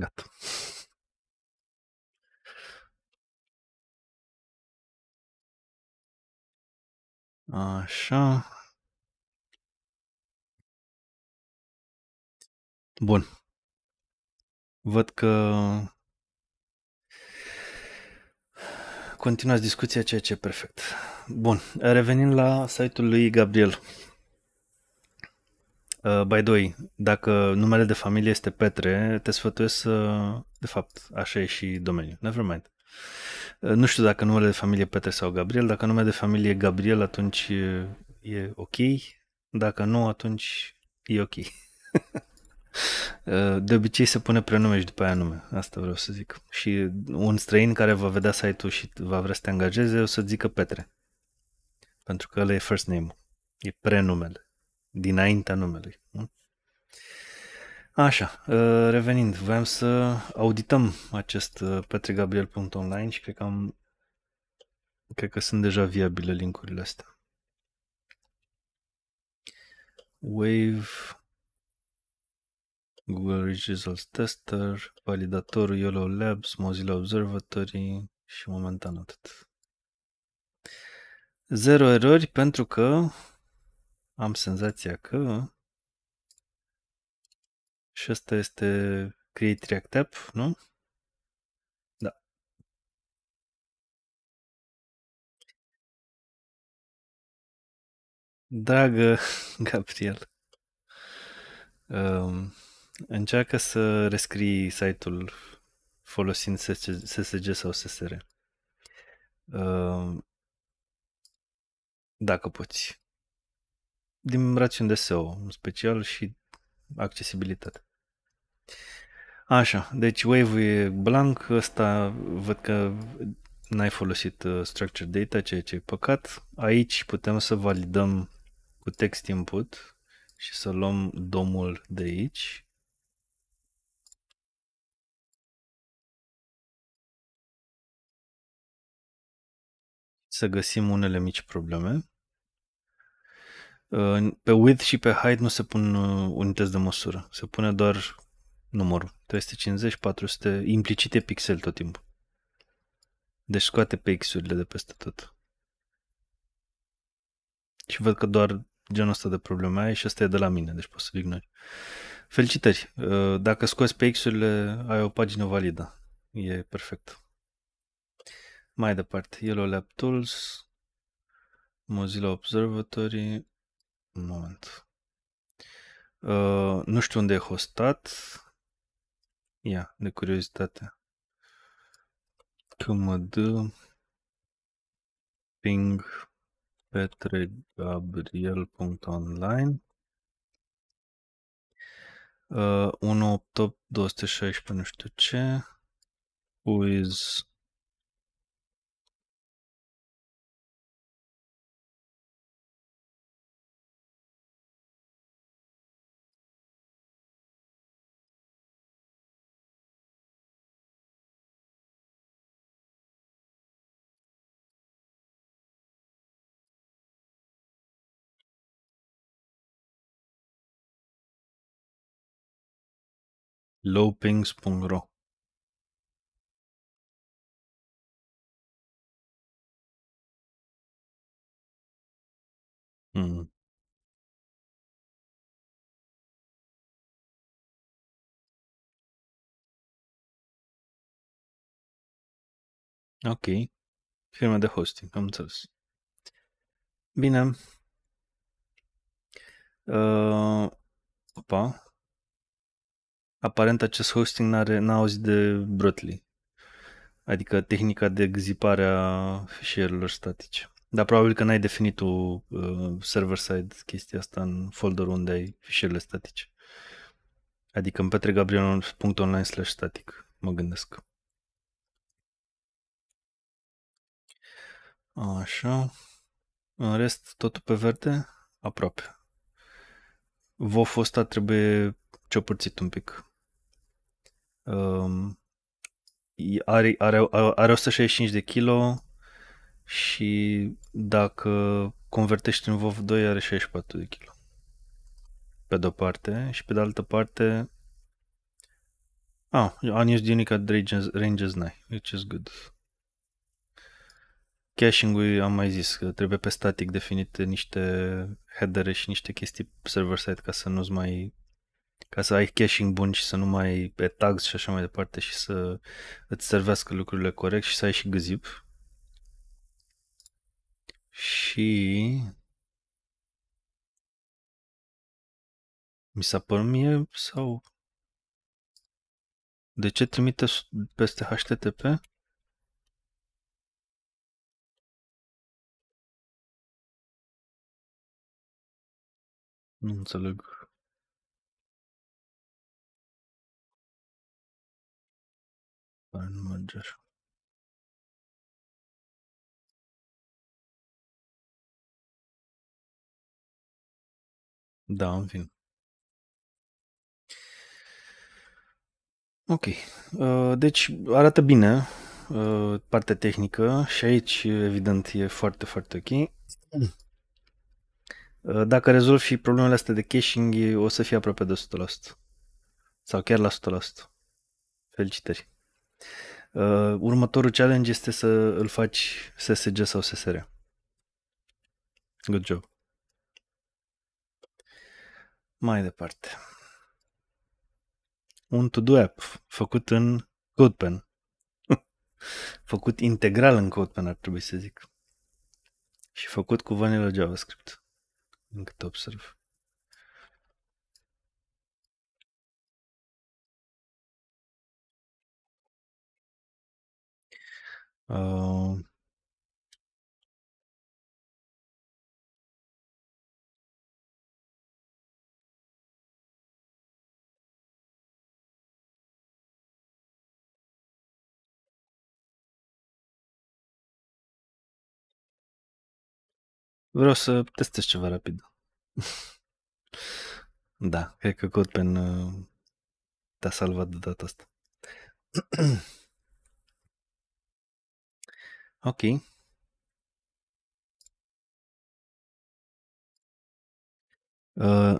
Gata. Așa. Bun. Văd că continuați discuția, ceea ce e perfect. Bun, revenind la site-ul lui Gabriel. Uh, by the way, dacă numele de familie este Petre, te sfătuiesc să... De fapt, așa e și domeniul. Never mind. Uh, nu știu dacă numele de familie Petre sau Gabriel. Dacă numele de familie e Gabriel, atunci e, uh, e ok. Dacă nu, atunci e ok. De obicei se pune prenume și după aia nume, asta vreau să zic. Și un străin care va vedea site-ul și va vrea să te angajeze, o să zică Petre. Pentru că ăla e first name e prenumele dinaintea numelui. Așa, uh, revenind, vrem să audităm acest uh, petregabriel.online și cred că am cred că sunt deja viabile linkurile astea. Wave Google Rich Results Tester, validatorul YOLO Labs, Mozilla Observatory și momentan atât. Zero erori pentru că am senzația că și asta este create react app, nu? Da. Dragă Gabriel, um, încearcă să rescrii site-ul folosind SSG sau SSR. Um, dacă poți din rațiuni de SEO, în special și accesibilitate. Așa, deci Wave e blank, ăsta văd că n-ai folosit uh, structured data, ceea ce e păcat. Aici putem să validăm cu text input și să luăm domul de aici. Să găsim unele mici probleme. Pe width și pe height nu se pun uh, unități de măsură, se pune doar numărul. 350, 400, implicite pixel tot timpul. Deci scoate pe X-urile de peste tot. Și văd că doar genul ăsta de probleme ai și ăsta e de la mine, deci poți să-l ignori. Felicitări! Uh, dacă scoți pe X-urile, ai o pagină validă. E perfect. Mai departe, Yellow Lab Tools, Mozilla Observatory, moment. Uh, nu știu unde e hostat. Ia, de curiozitate. Că mă dă ping petregabriel.online uh, 188.216 nu știu ce who is lowpings.ro Hmm. Ok. Firmă de hosting, am înțeles. Bine. Uh, opa aparent acest hosting n a auzit de Brutley. adică tehnica de exipare a fișierilor statice. Dar probabil că n-ai definit tu uh, server-side chestia asta în folderul unde ai fișierele statice. Adică în petregabrion.online slash static, mă gândesc. Așa. În rest, totul pe verde? Aproape. Voful ăsta trebuie ciopărțit un pic. Um, are, are, are 165 de kilo și dacă convertești în WoW 2 are 64 de kilo. Pe de-o parte și pe de altă parte Ah, unused unique at ranges, ranges ai which is good. Caching-ul am mai zis că trebuie pe static definite niște headere și niște chestii server-side ca să nu-ți mai ca să ai caching bun și să nu mai pe tags și așa mai departe și să îți servească lucrurile corect și să ai și gzip. Și mi s-a părut mie sau de ce trimite peste HTTP? Nu înțeleg. așa. Da, în fin. Ok. Uh, deci arată bine uh, partea tehnică și aici, evident, e foarte, foarte ok. Mm. Uh, dacă rezolvi și problemele astea de caching, o să fie aproape de 100%. Sau chiar la 100%. Felicitări! Uh, următorul challenge este să îl faci SSG sau SSR. Good job. Mai departe. Un to-do app făcut în CodePen. făcut integral în CodePen, ar trebui să zic. Și făcut cu vanilla JavaScript, Încât observ. observ. Ehm, vreau să testez ceva rapid. da, cred că Godpen uh, ehm, te-a salvat de data asta. Ok. Uh,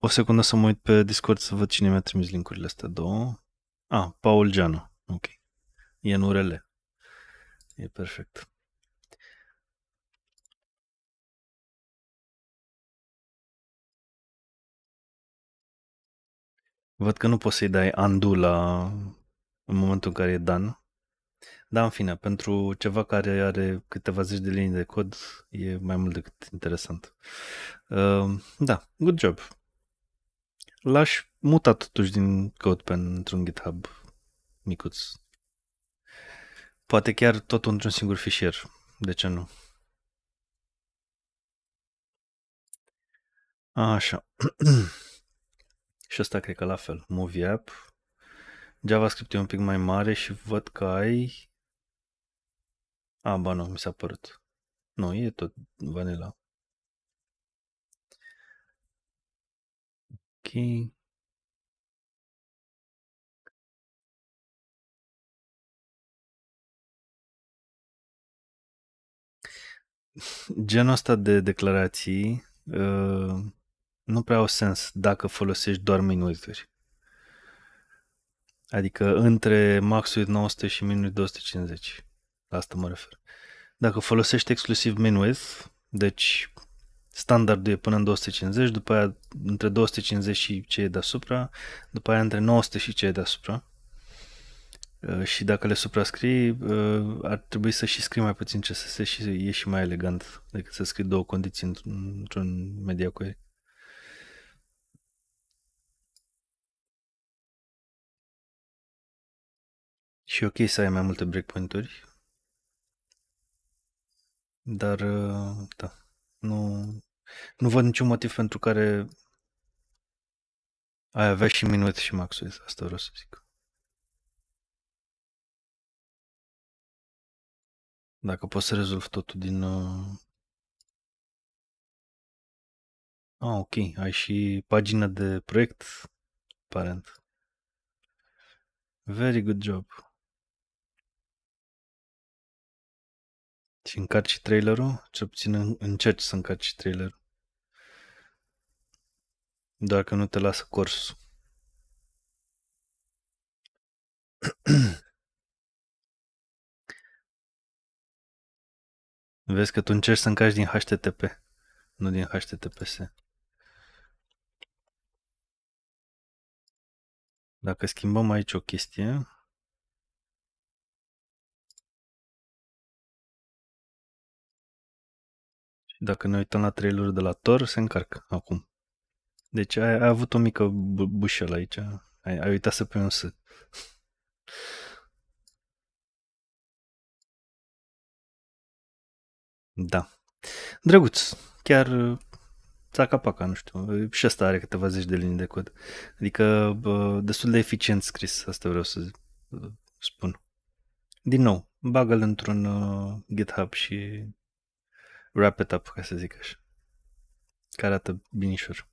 o secundă să mă uit pe Discord să văd cine mi-a trimis linkurile astea două. Ah, Paul Geanu. Ok. E în URL. E perfect. Văd că nu poți să-i dai undo la... în momentul în care e done. Da, în fine, pentru ceva care are câteva zeci de linii de cod, e mai mult decât interesant. Ehm, da, good job. L-aș muta totuși din cod pentru un GitHub micuț. Poate chiar tot într-un singur fișier. De ce nu? Așa. și asta cred că la fel. Movie app. JavaScript e un pic mai mare și văd că ai a, ba nu, mi s-a părut. Nu, e tot vanila. Ok. Genul ăsta de declarații uh, nu prea au sens dacă folosești doar minuturi. Adică între maxul 900 și minus 250. La asta mă refer. Dacă folosești exclusiv min width, deci standardul e până în 250, după aia între 250 și ce e deasupra, după aia între 900 și ce e deasupra. Uh, și dacă le suprascrii, uh, ar trebui să și scrii mai puțin CSS și e și mai elegant decât să scrii două condiții într-un media query. Și e ok să ai mai multe breakpoint-uri, dar, uh, da, nu, nu văd niciun motiv pentru care ai avea și minut și maxul, asta vreau să zic. Dacă poți să rezolvi totul din... Uh... Ah, ok, ai și pagina de proiect, aparent. Very good job. Și încarci trailerul? Cel puțin încerci să încarci trailerul. Doar că nu te lasă cursul. Vezi că tu încerci să încarci din HTTP, nu din HTTPS. Dacă schimbăm aici o chestie, Dacă ne uităm la trailerul de la Thor, se încarcă acum. Deci ai, ai avut o mică bu- bușelă aici. Ai, ai uitat să pui un S. Da. Drăguț. Chiar uh, țaca-paca, nu știu. Și asta are câteva zeci de linii de cod. Adică bă, destul de eficient scris, asta vreau să uh, spun. Din nou, bagă-l într-un uh, GitHub și wrap it up, ca să zic așa. Că arată binișor.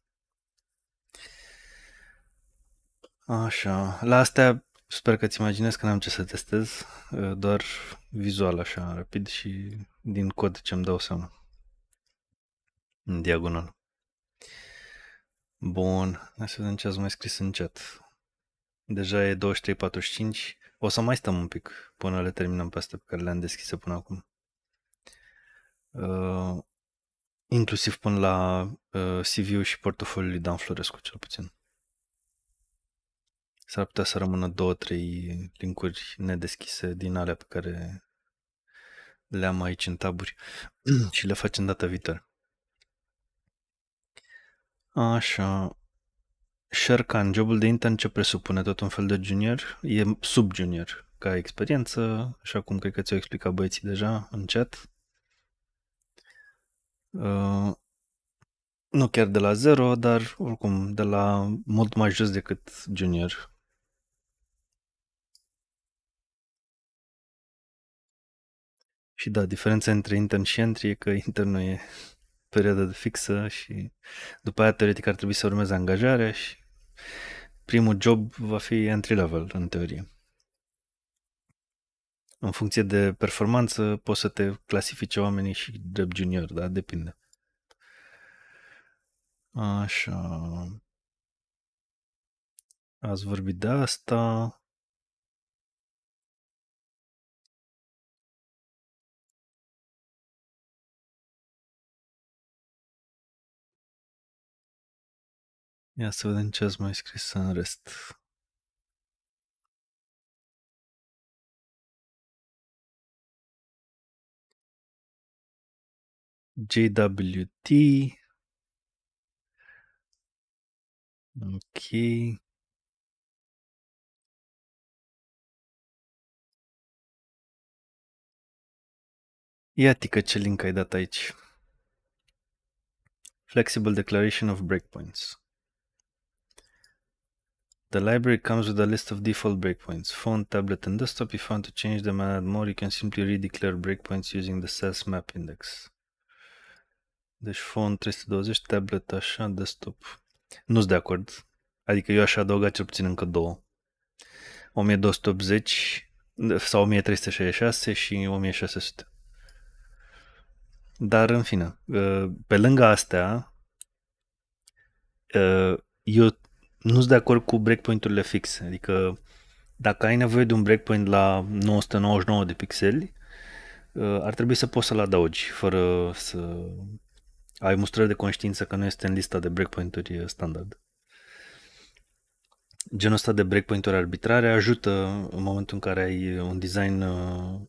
Așa, la astea sper că-ți imaginezi că n-am ce să testez, uh, doar vizual așa, rapid și din cod ce-mi dau seama. În diagonal. Bun, hai să vedem ce ați mai scris în chat. Deja e 23.45, o să mai stăm un pic până le terminăm pe astea pe care le-am deschis până acum uh, inclusiv până la uh, CV-ul și portofoliul lui Dan Florescu, cel puțin. S-ar putea să rămână două, trei linkuri nedeschise din alea pe care le-am aici în taburi și le facem data viitoare. Așa. Sherkan, jobul de intern ce presupune? Tot un fel de junior? E sub junior ca experiență, așa cum cred că ți-au explicat băieții deja în chat. Uh, nu chiar de la zero, dar oricum de la mult mai jos decât junior. Și da, diferența între intern și entry e că intern nu e perioada de fixă și după aia teoretic ar trebui să urmeze angajarea și primul job va fi entry level în teorie în funcție de performanță poți să te clasifice oamenii și drept junior, da? Depinde. Așa. Ați vorbit de asta. Ia să vedem ce ați mai scris în rest. JWT. Okay. Iată ce link ai dat aici. Flexible declaration of breakpoints. The library comes with a list of default breakpoints. Phone, tablet, and desktop. If you want to change them and add more, you can simply redeclare breakpoints using the SAS map index. Deci phone 320, tablet așa, desktop. Nu sunt de acord. Adică eu aș adăuga cel puțin încă două. 1280 sau 1366 și 1600. Dar în fine, ă, pe lângă astea, ă, eu nu sunt de acord cu breakpoint-urile fixe. Adică dacă ai nevoie de un breakpoint la 999 de pixeli, ă, ar trebui să poți să-l adaugi fără să ai mustrări de conștiință că nu este în lista de breakpoint-uri standard. Genul ăsta de breakpoint-uri arbitrare ajută în momentul în care ai un design uh,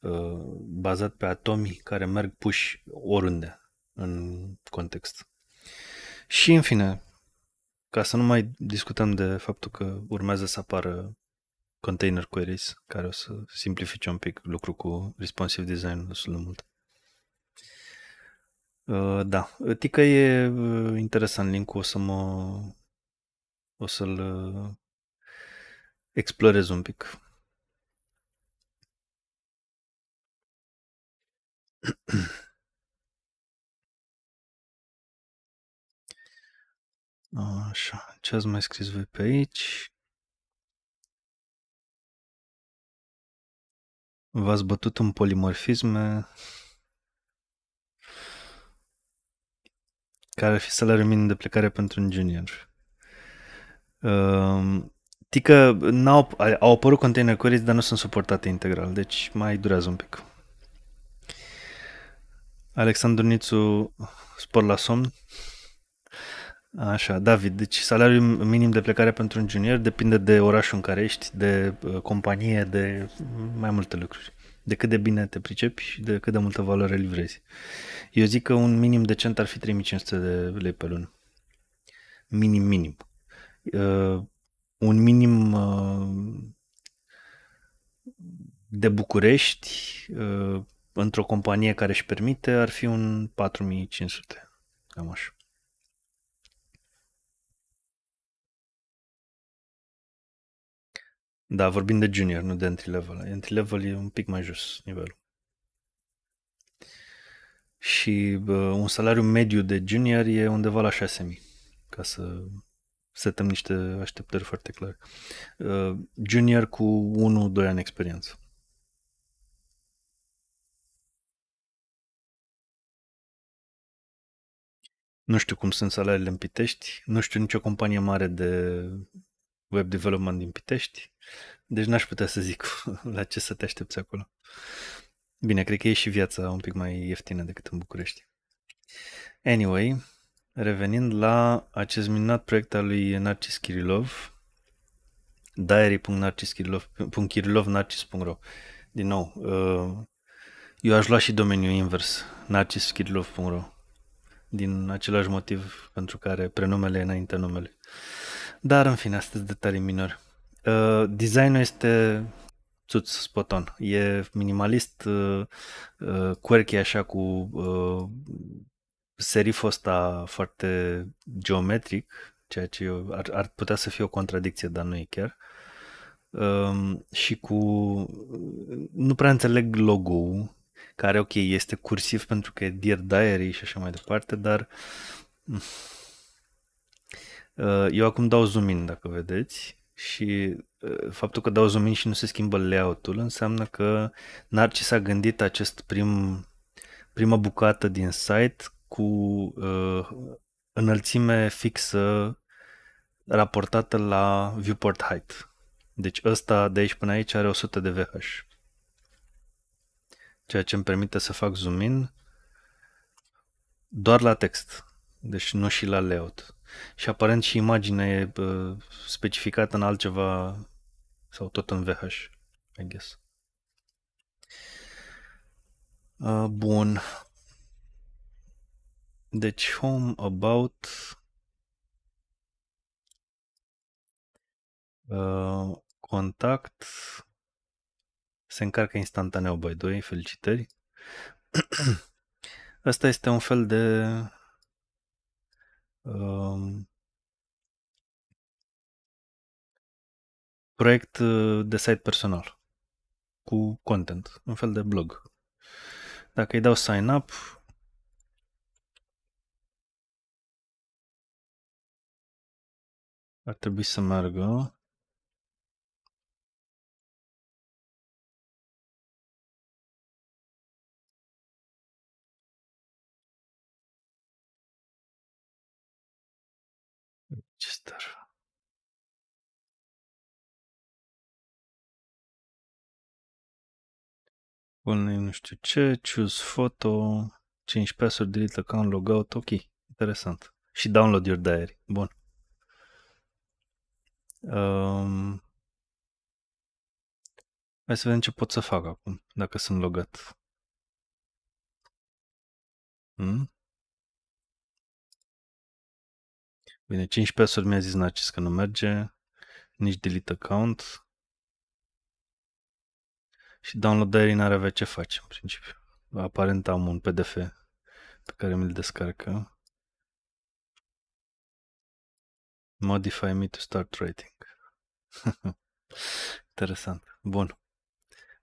uh, bazat pe atomi care merg puși oriunde în context. Și în fine, ca să nu mai discutăm de faptul că urmează să apară container queries, care o să simplifice un pic lucru cu responsive design destul de mult. Ă, da, Tica e ă, interesant link o să mă... o să-l ă, explorez un pic. Așa, ce ați mai scris voi pe aici? V-ați bătut în polimorfisme? care ar fi salariul minim de plecare pentru junior? Um, tică, n-au, au apărut container queries, dar nu sunt suportate integral, deci mai durează un pic. Alexandru Nițu, spor la somn. Așa, David, deci salariul minim de plecare pentru un junior depinde de orașul în care ești, de uh, companie, de mai multe lucruri de cât de bine te pricepi și de cât de multă valoare livrezi. Eu zic că un minim decent ar fi 3500 de lei pe lună. Minim, minim. Uh, un minim uh, de București, uh, într-o companie care își permite, ar fi un 4500. Cam așa. Da, vorbim de junior, nu de entry-level. Entry-level e un pic mai jos nivelul. Și uh, un salariu mediu de junior e undeva la 6.000, ca să setăm niște așteptări foarte clare. Uh, junior cu 1-2 ani experiență. Nu știu cum sunt salariile în Pitești, nu știu nicio companie mare de web development din Pitești, deci n-aș putea să zic la ce să te aștepți acolo. Bine, cred că e și viața un pic mai ieftină decât în București. Anyway, revenind la acest minunat proiect al lui Narcis Kirilov, diary.narciskirilov.narcis.ro Din nou, uh, eu aș lua și domeniul invers, narciskirilov.ro din același motiv pentru care prenumele e înainte numele. Dar în fine, astăzi detalii minori. Uh, designul este țuț spoton. E minimalist, uh, uh, quirky așa cu uh, seriful ăsta foarte geometric, ceea ce ar, ar putea să fie o contradicție, dar nu e chiar. Uh, și cu... Nu prea înțeleg logo-ul, care ok, este cursiv pentru că e Dear Diary și așa mai departe, dar Uh, eu acum dau zoom in, dacă vedeți, și uh, faptul că dau zoom in și nu se schimbă layout-ul înseamnă că Narcis a gândit acest prim, prima bucată din site cu uh, înălțime fixă raportată la viewport height. Deci ăsta de aici până aici are 100 de VH. Ceea ce îmi permite să fac zoom in doar la text, deci nu și la layout și aparent și imaginea e uh, specificată în altceva sau tot în VH, I guess. Uh, bun. Deci, home about... Uh, contact se încarcă instantaneu by doi, felicitări. Asta este un fel de proiect uh, de site personal cu content, un fel de blog. Dacă îi dau sign up, ar trebui să meargă mister Pune nu știu ce, choose photo, 5 password, delete account, logout, ok, interesant. Și download your diary, bun. Um, hai să vedem ce pot să fac acum, dacă sunt logat. Hmm? Bine, 15 pasuri mi-a zis Narcis că nu merge, nici delete account și download n-are avea ce face în principiu. Aparent am un PDF pe care mi-l descarcă. Modify me to start writing. Interesant. Bun.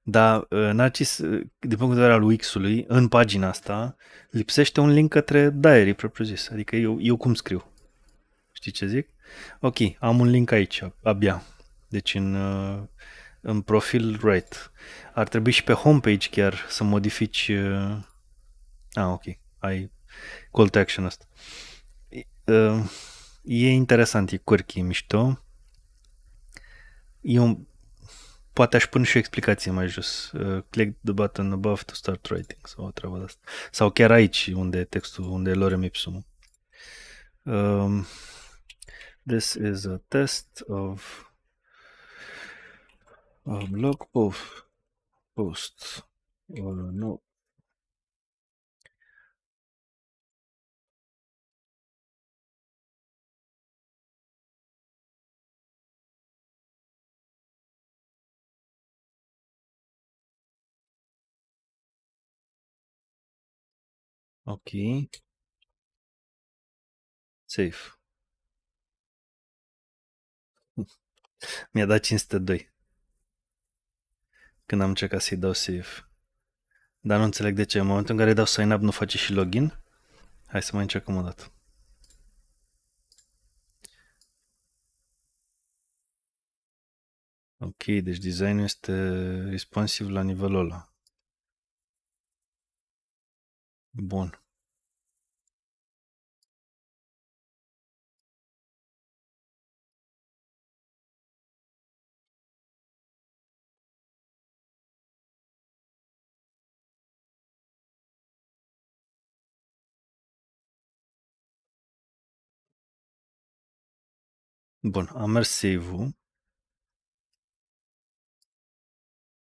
Dar uh, Narcis, uh, din punct de vedere al UX-ului, în pagina asta, lipsește un link către diary propriu-zis. Adică eu, eu cum scriu. Știi ce zic? Ok, am un link aici, abia. Deci în, uh, în profil right. Ar trebui și pe homepage chiar să modifici... Ah, ok, ai call to action ăsta. E uh, interesant, e quirky, e mișto. Eu poate aș pune și o explicație mai jos. Click the button above to start writing sau o treabă de asta. Sau chiar aici unde e textul, unde e lorem ipsum. Uh, This is a test of a um, blog post, posts. or no. Okay. Safe. Mi-a dat 502 când am încercat să-i dau save. Dar nu înțeleg de ce. În momentul în care dau sign up nu face și login. Hai să mai încercăm o dată. Ok, deci designul este responsiv la nivelul ăla. Bun. Bun, am mers save-ul.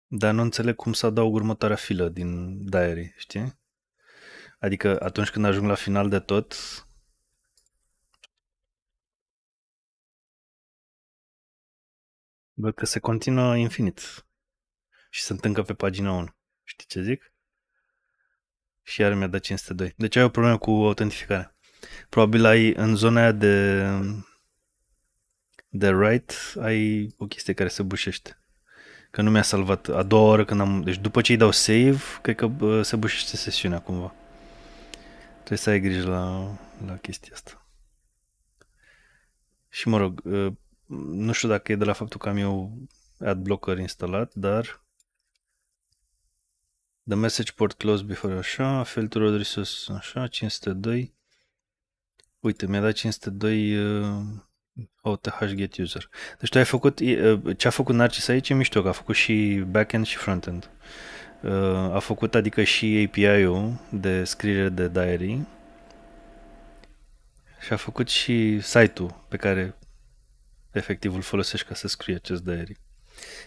Dar nu înțeleg cum să adaug următoarea filă din diary, știi? Adică atunci când ajung la final de tot, Văd că se continuă infinit și sunt încă pe pagina 1. Știi ce zic? Și iar mi-a dat 502. Deci ai o problemă cu autentificarea. Probabil ai în zona aia de de right, ai o chestie care se bușește. Că nu mi-a salvat a doua oră când am... Deci după ce îi dau save, cred că se bușește sesiunea cumva. Trebuie să ai grijă la, la chestia asta. Și mă rog, ă, nu știu dacă e de la faptul că am eu adblocker instalat, dar... The message port closed before așa, filter de resource așa, 502. Uite, mi-a dat 502 OTH oh, get user. Deci tu ai făcut, ce a făcut Narcis aici e mișto, că a făcut și backend și frontend. Uh, a făcut adică și API-ul de scriere de diary și a făcut și site-ul pe care efectiv îl folosești ca să scrii acest diary.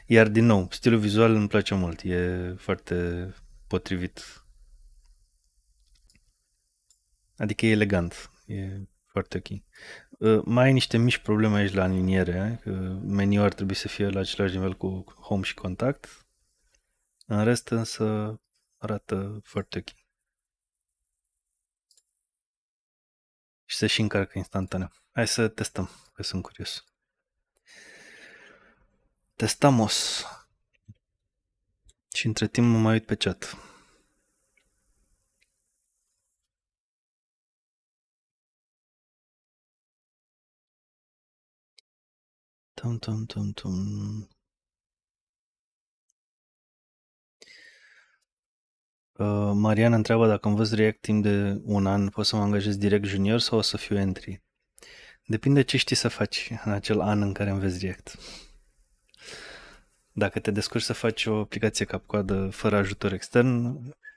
Iar din nou, stilul vizual îmi place mult, e foarte potrivit. Adică e elegant, e foarte ok. Ă, mai e niște mici probleme aici la aliniere, că meniul ar trebui să fie la același nivel cu Home și Contact. În rest însă arată foarte ok. Și se și încarcă instantaneu. Hai să testăm, că sunt curios. Testamos. Și între timp mă mai uit pe chat. Tum, tum, tum, tum. Uh, ă, Mariana întreabă dacă învăț React timp de un an, pot să mă angajez direct junior sau o să fiu entry? Depinde ce știi să faci în acel an în care înveți React. Dacă te descurci să faci o aplicație cap-coadă fără ajutor extern,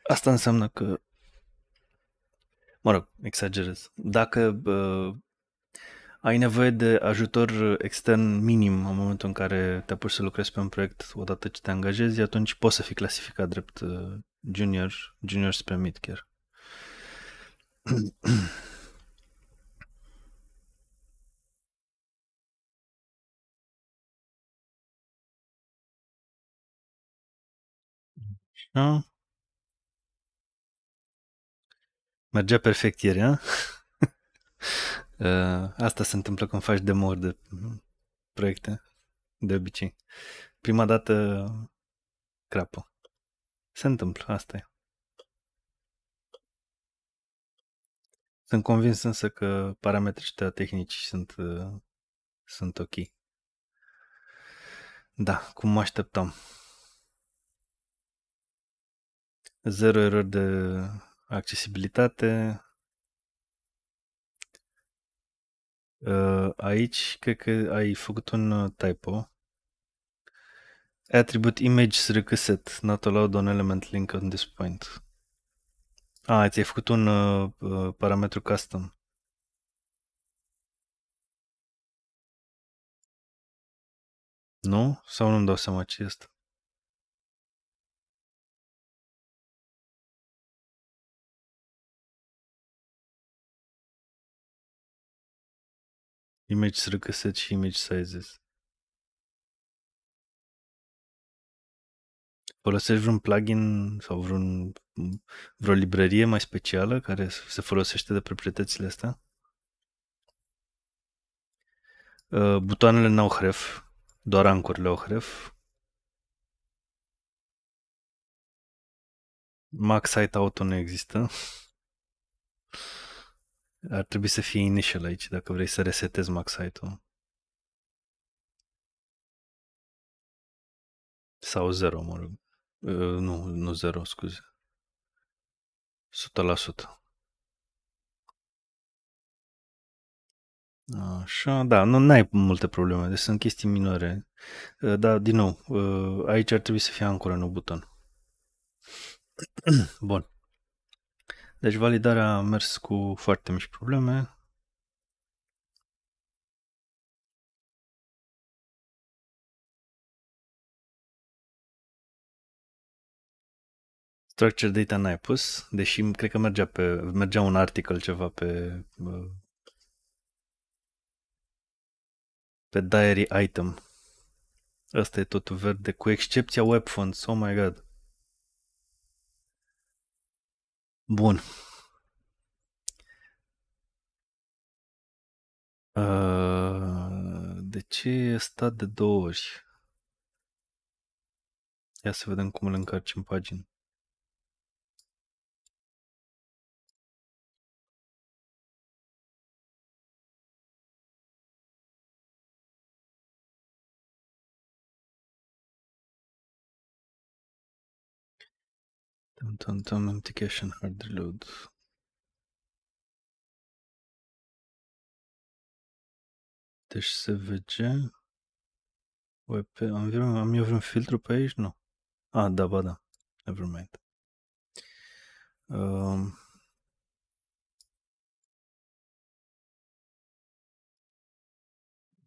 asta înseamnă că mă rog, exagerez. Dacă uh, ai nevoie de ajutor extern minim în momentul în care te apuci să lucrezi pe un proiect odată ce te angajezi, atunci poți să fii clasificat drept uh, junior, junior spre mid chiar. Da? Mergea perfect ieri, a? Uh, asta se întâmplă când faci de de proiecte, de obicei. Prima dată crapă. Se întâmplă, asta e. Sunt convins însă că parametrii ăștia tehnici sunt, uh, sunt ok. Da, cum mă așteptam. Zero erori de accesibilitate, Ă, aici cred că ai făcut un ă, typo. Attribute image reset, not allowed on element link on this point. A, ți-ai făcut un uh, parametru custom. Nu? Sau nu-mi dau seama ce este? image regăsesc și image sizes. Folosești vreun plugin sau vreun, vreo librărie mai specială care se folosește de proprietățile astea? Uh, butoanele n-au href, doar ancurile au href. Max Site Auto nu există. Ar trebui să fie initial aici dacă vrei să resetezi max height-ul. Sau 0, mă rog. Ă, nu, nu 0, scuze. 100%. Așa, da, nu ai multe probleme, deci sunt chestii minore. Ă, Dar, din nou, ă, aici ar trebui să fie ancora, nu buton. Bun. Deci validarea a mers cu foarte mici probleme. Structure data n-ai pus, deși cred că mergea, pe, mergea un articol ceva pe pe diary item. Asta e totul verde, cu excepția web fonts. Oh my god. Bun. Uh, de ce e stat de două ori? Ia să vedem cum îl încarci în pagină. Dum empty cache integration hard reload. Deci SVG WP, am, vreun, am eu vreun filtru pe aici? Nu. ah, da, ba da. Never mind. Um,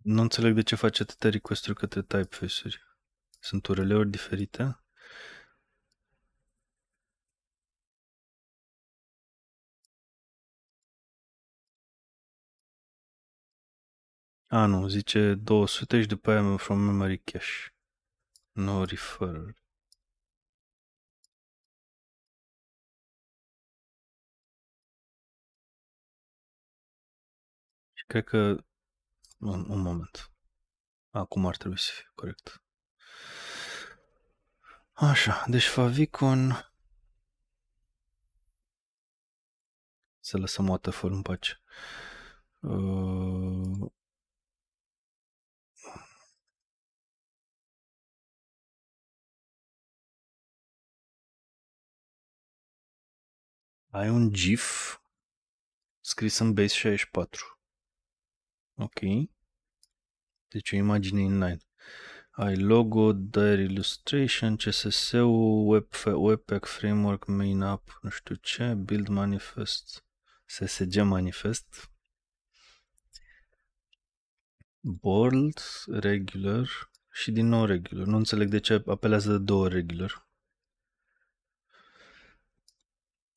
nu înțeleg de ce face atâtea request uri către typeface-uri. Sunt url diferite? A, nu, zice 200 și după aia from memory cache. No refer. Și cred că... Un, un moment. Acum ar trebui să fie corect. Așa, deci favicon... Să lăsăm waterfall în pace. Uh, ai un GIF scris în base 64. Ok. Deci o imagine inline. Ai logo, dire illustration, CSS-ul, web, webpack framework, main app, nu știu ce, build manifest, SSG manifest, bold, regular și din nou regular. Nu înțeleg de ce apelează de două regular.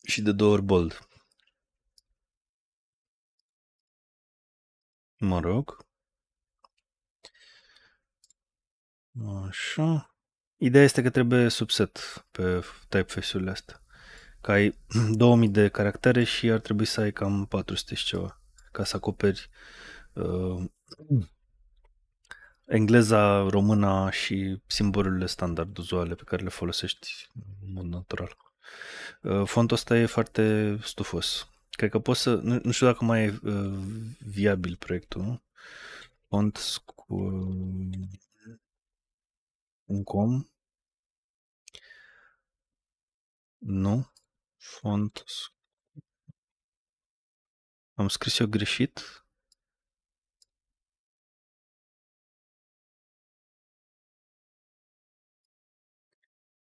și de două ori bold. Mă rog. Așa. Ideea este că trebuie subset pe typeface-urile astea. Că ai 2000 de caractere și ar trebui să ai cam 400 și ceva ca să acoperi uh, engleza, româna și simbolurile standard uzuale pe care le folosești în mod natural. Uh, fontul ăsta e foarte stufos. Cred că poți să... Nu, nu știu dacă mai e uh, viabil proiectul, nu? Font cu uh, un com. Nu. Font. Am scris eu greșit.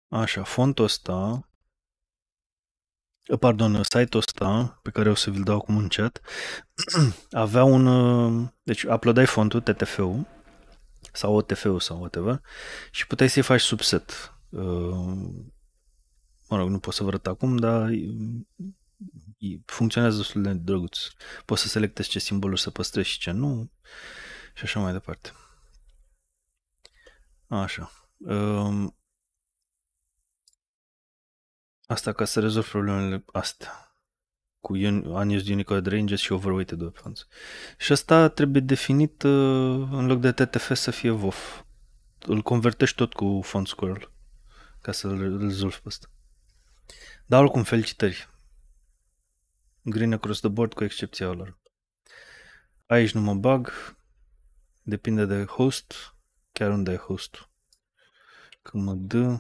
Așa, fontul ăsta Eh, pardon, eh, site-ul ăsta, pe care o să vi-l dau acum în chat, avea un... Eh, deci uploadai fontul TTF-ul sau OTF-ul sau whatever și puteai să-i faci subset. Mă rog, nu pot să vă arăt acum, dar funcționează destul de drăguț. Poți să selectezi ce simbolul să păstrezi și ce nu și așa mai departe. Așa. Ehm, Asta ca să rezolv problemele astea cu Anies Unicode Ranges și Overweighted Weapons. Și asta trebuie definit uh, în loc de TTF să fie VOF. Îl convertești tot cu font squirrel ca să-l rezolvi pe asta. Dar oricum, felicitări. Green across the board cu excepția lor. Aici nu mă bag. Depinde de host. Chiar unde e hostul. Când mă dă...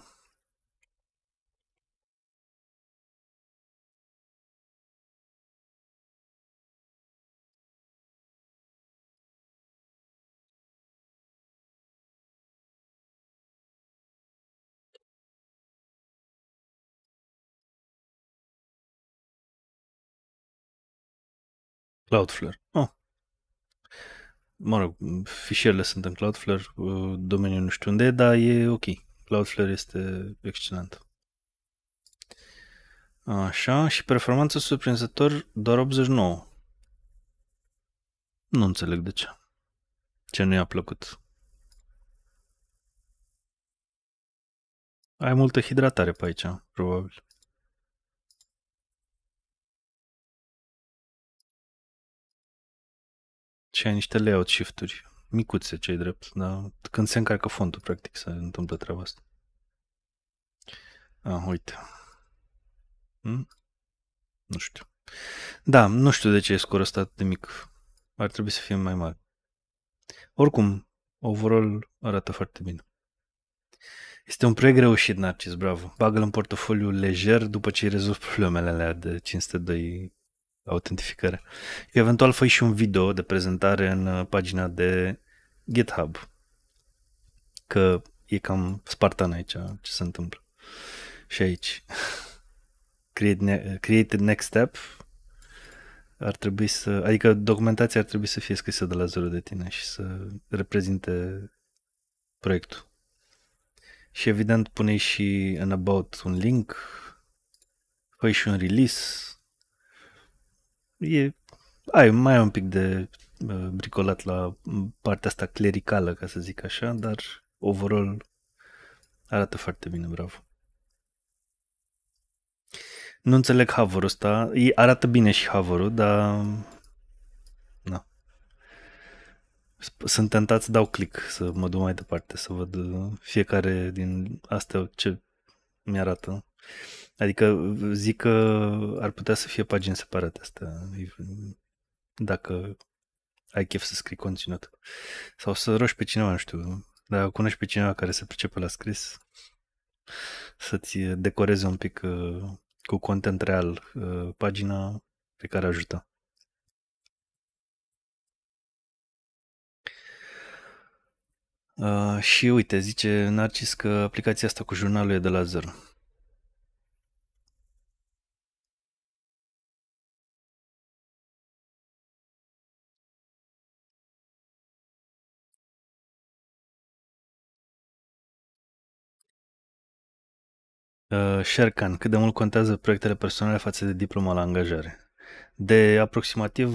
Cloudflare. Oh. Mă rog, fișierele sunt în Cloudflare, uh, domeniul nu știu unde, dar e ok. Cloudflare este excelent. Așa, și performanță surprinzător doar 89. Nu înțeleg de ce. Ce nu i-a plăcut. Ai multă hidratare pe aici, probabil. Și ai niște layout shift-uri micuțe, cei drept, dar când se încarcă fondul, practic, se întâmplă treaba asta. Ah, uite. Hm? Nu știu. Da, nu știu de ce e scorul ăsta de mic. Ar trebui să fie mai mare. Oricum, overall arată foarte bine. Este un proiect reușit, Narcis, bravo. Bagă-l în portofoliu lejer după ce ai rezolvi problemele alea de 502 autentificare. Eventual fă și un video de prezentare în uh, pagina de GitHub, că e cam spartan aici ce se întâmplă. Și aici. Create, ne- uh, create next step ar trebui să, adică documentația ar trebui să fie scrisă de la zero de tine și să reprezinte proiectul. Și evident pune și în about un link, fă și un release, e, ai, mai ai un pic de uh, bricolat la mm, partea asta clericală, ca să zic așa, dar overall arată foarte bine, bravo. Nu înțeleg hover ăsta. Arată bine și hover dar... Na. Sunt tentat să dau click, să mă duc mai departe, să văd uh, fiecare din astea ce mi arată. Adică zic că ar putea să fie pagini separate asta, dacă ai chef să scrii conținut. Sau să roși pe cineva, nu știu, dacă cunoști pe cineva care se pricepe la scris, să-ți decoreze un pic uh, cu content real uh, pagina pe care ajută. Uh, și uite, zice Narcis că aplicația asta cu jurnalul e de la zero. Șercan, uh, cât de mult contează proiectele personale față de diploma la angajare? De aproximativ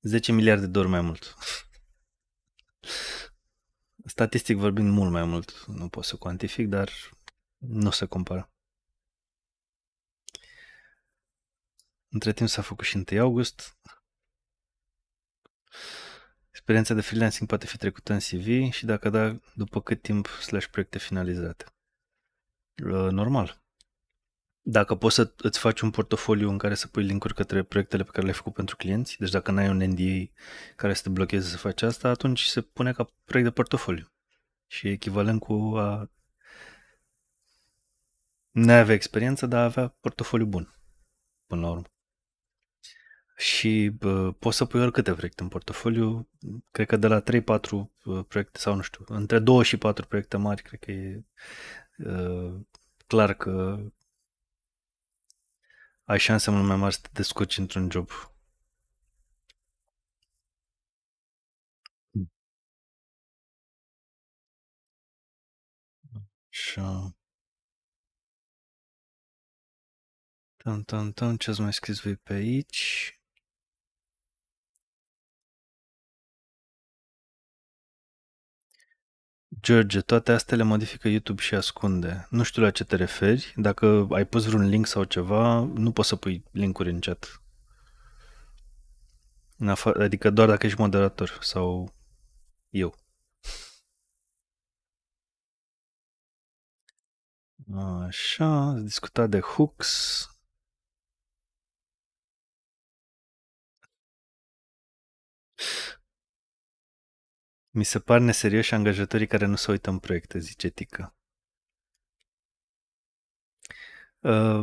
10 uh, miliarde de ori mai mult. Statistic vorbind, mult mai mult. Nu pot să cuantific, dar nu se compară. Între timp s-a făcut și 1 august. Experiența de freelancing poate fi trecută în CV și dacă da, după cât timp slash proiecte finalizate. Ă, normal. Dacă poți să îți faci un portofoliu în care să pui linkuri către proiectele pe care le-ai făcut pentru clienți, deci dacă n-ai un NDA care să te blocheze să faci asta, atunci se pune ca proiect de portofoliu. Și e echivalent cu a Nu avea experiență, dar avea portofoliu bun, până la urmă. Și bă, poți să pui oricâte proiecte în portofoliu, cred că de la 3-4 proiecte sau nu știu, între 2 și 4 proiecte mari, cred că e Ă, clar că ai șanse mult mai mari să te descurci într-un job. Așa. Tam, tam, tam, ce ați mai scris voi pe aici? George, toate astea le modifică YouTube și ascunde. Nu știu la ce te referi. Dacă ai pus vreun link sau ceva, nu poți să pui linkuri în chat. adică doar dacă ești moderator sau eu. Așa, discutat de hooks. Mi se par neserioși angajatorii care nu se uită în proiecte, zice Tică. Uh,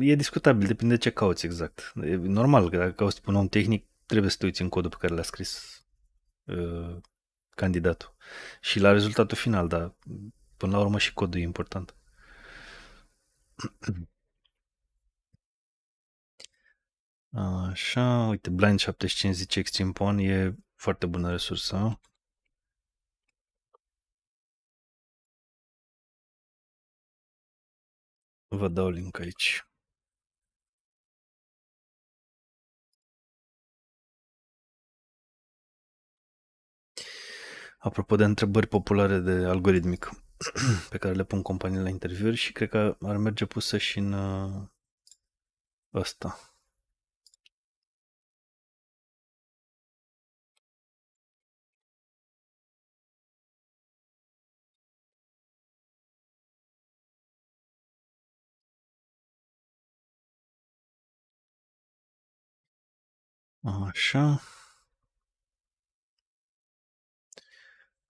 e discutabil, depinde ce cauți exact. E normal că dacă cauți un om tehnic, trebuie să te uiți în codul pe care l-a scris uh, candidatul și la rezultatul final, dar până la urmă și codul e important. Așa, uite, Blind75 zice Extreme Pawn, e foarte bună resursă. Vă dau link aici. Apropo de întrebări populare de algoritmic pe care le pun companiile la interviuri și cred că ar merge pusă și în uh, ăsta, Așa.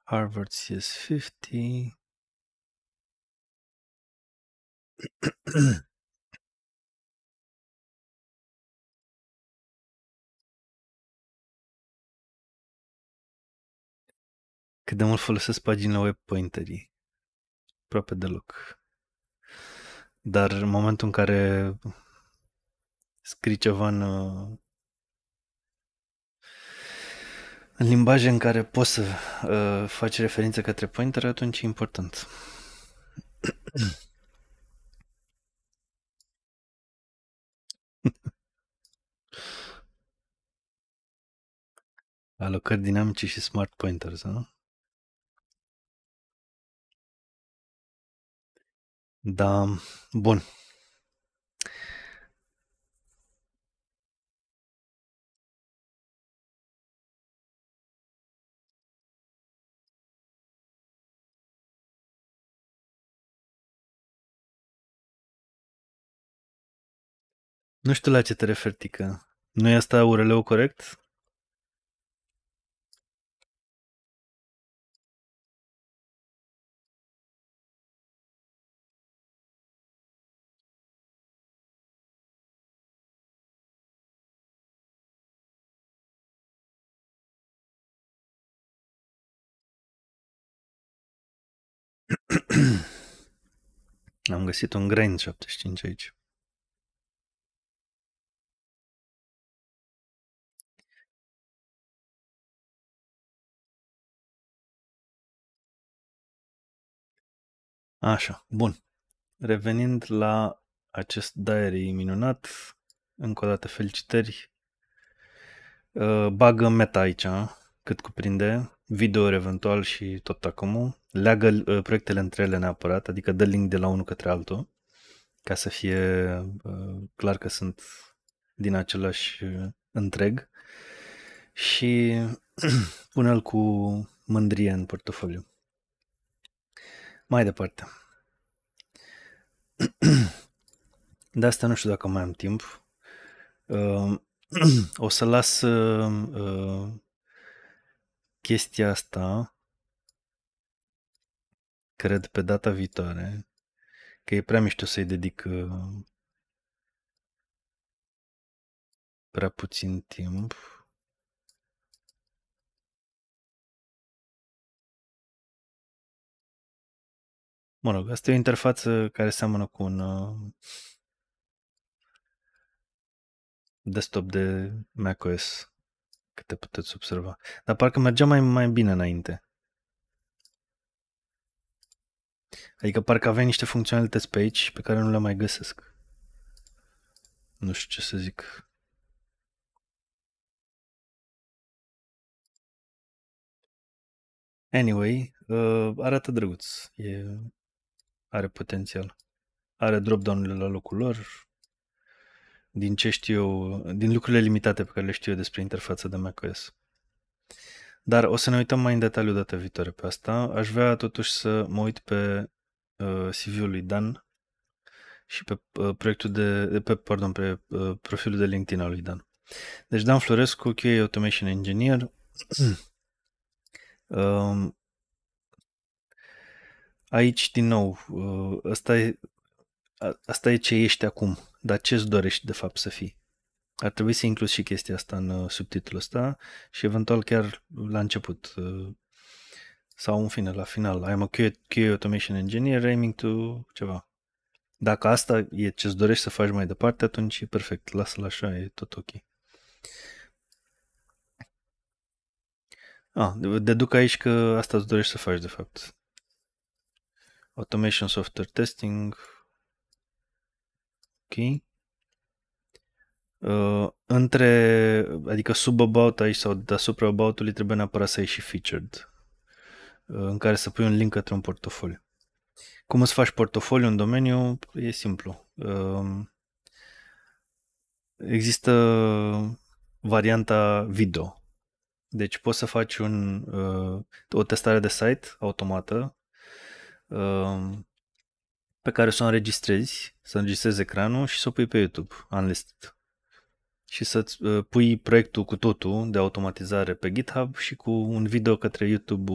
Harvard CS50. Cât de mult folosesc pagina web pointerii? Aproape deloc. Dar în momentul în care scrii ceva în în limbaje în care poți să uh, faci referință către pointer, atunci e important. Alocări dinamice și smart pointers, nu? Da, bun. Nu știu la ce te referi, Tică. Nu e asta url corect? Am găsit un grain 75 aici. Așa, bun. Revenind la acest diary minunat, încă o dată felicitări. Uh, bagă meta aici, cât cuprinde, video eventual și tot acum. Leagă uh, proiectele între ele neapărat, adică dă link de la unul către altul, ca să fie uh, clar că sunt din același întreg. Și pune-l cu mândrie în portofoliu. Mai departe. De asta nu știu dacă mai am timp. Ehm, o să las ehm, chestia asta, cred, pe data viitoare, că e prea mișto să-i dedic ehm, prea puțin timp. Mă rog, asta e o interfață care seamănă cu un uh, desktop de macOS, câte puteți observa. Dar parcă mergea mai, mai bine înainte. Adică parcă avea niște funcționalități pe aici pe care nu le mai găsesc. Nu știu ce să zic. Anyway, uh, arată drăguț. E are potențial. Are drop down la locul lor, din ce știu eu, din lucrurile limitate pe care le știu eu despre interfața de macOS. Dar o să ne uităm mai în detaliu data viitoare pe asta. Aș vrea totuși să mă uit pe uh, CV-ul lui Dan și pe uh, proiectul de, pe, pardon, pe uh, profilul de LinkedIn al lui Dan. Deci Dan Florescu, QA Automation Engineer. Um, aici, din nou, asta uh, e, asta e ce ești acum, dar ce îți dorești de fapt să fii. Ar trebui să inclus și chestia asta în uh, subtitlul ăsta și eventual chiar la început uh, sau în fine, la final. I'm a QA Automation Engineer aiming to ceva. Dacă asta e ce îți dorești să faci mai departe, atunci e perfect. Lasă-l așa, e tot ok. Ah, deduc aici că asta îți dorești să faci, de fapt automation software testing. Ok. Uh, între, adică sub about aici sau deasupra about-ului trebuie neapărat să ai și featured uh, în care să pui un link către un portofoliu. Cum îți faci portofoliu în domeniu e simplu. Uh, există varianta video. Deci poți să faci un, uh, o testare de site automată Um, pe care să o înregistrezi, să înregistrezi ecranul și să o pui pe YouTube, unlisted. Și să uh, pui proiectul cu totul de automatizare pe GitHub și cu un video către YouTube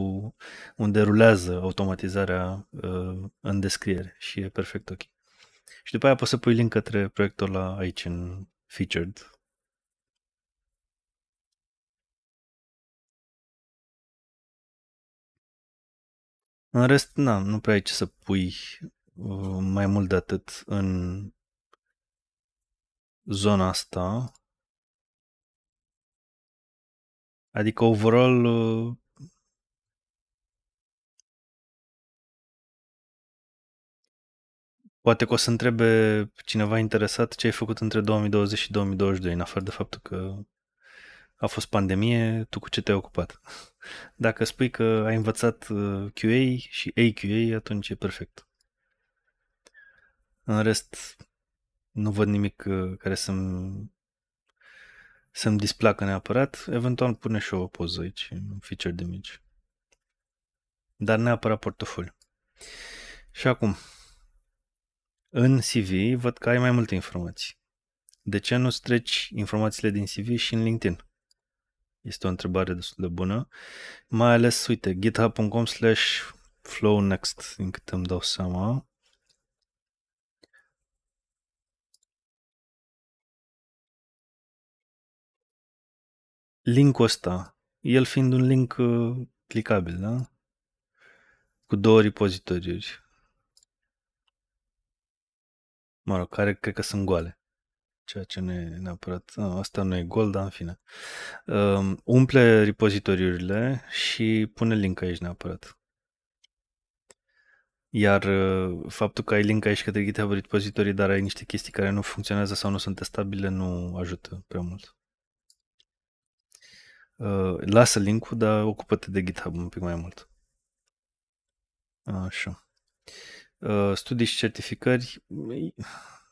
unde rulează automatizarea uh, în descriere și e perfect ok. Și după aia poți să pui link către proiectul la aici în featured În rest, na, nu prea ai ce să pui uh, mai mult de atât în zona asta. Adică, overall, uh, Poate că o să întrebe cineva interesat ce ai făcut între 2020 și 2022, în afară de faptul că a fost pandemie, tu cu ce te-ai ocupat? Dacă spui că ai învățat uh, QA și AQA, atunci e perfect. În rest, nu văd nimic uh, care să-mi, să-mi displacă neapărat. Eventual pune și o poză aici, un feature de mici. Dar neapărat portofoliu. Și acum, în CV văd că ai mai multe informații. De ce nu streci informațiile din CV și în LinkedIn? Este o întrebare destul de bună. Mai ales, uite, github.com slash flownext, din câte îmi dau seama. Linkul ăsta, el fiind un link uh, clicabil, da? Cu două repozitoriuri. Mă rog, care cred că sunt goale ceea ce nu e neapărat, asta nu e gol, dar în fine. Ehm, umple repozitoriurile și pune link aici neapărat. Iar faptul că ai link aici către GitHub repozitorii, dar ai niște chestii care nu funcționează sau nu sunt testabile, nu ajută prea mult. Lasă ehm, lasă linkul, dar ocupă-te de GitHub un pic mai mult. Așa. Uh, studii și certificări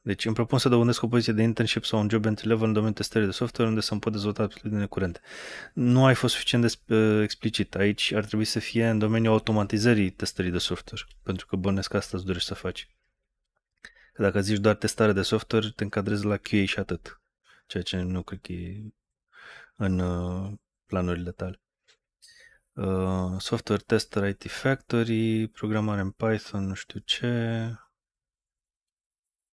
deci îmi propun să dăunesc o poziție de internship sau un job entry level în domeniul testării de software unde să-mi pot dezvolta aptitudine curente. Nu ai fost suficient de uh, explicit. Aici ar trebui să fie în domeniul automatizării testării de software, pentru că bănesc asta îți dorești să faci. Că dacă zici doar testare de software, te încadrezi la QA și atât, ceea ce nu cred că e în uh, planurile tale. Uh, software tester IT Factory, programare în Python, nu știu ce,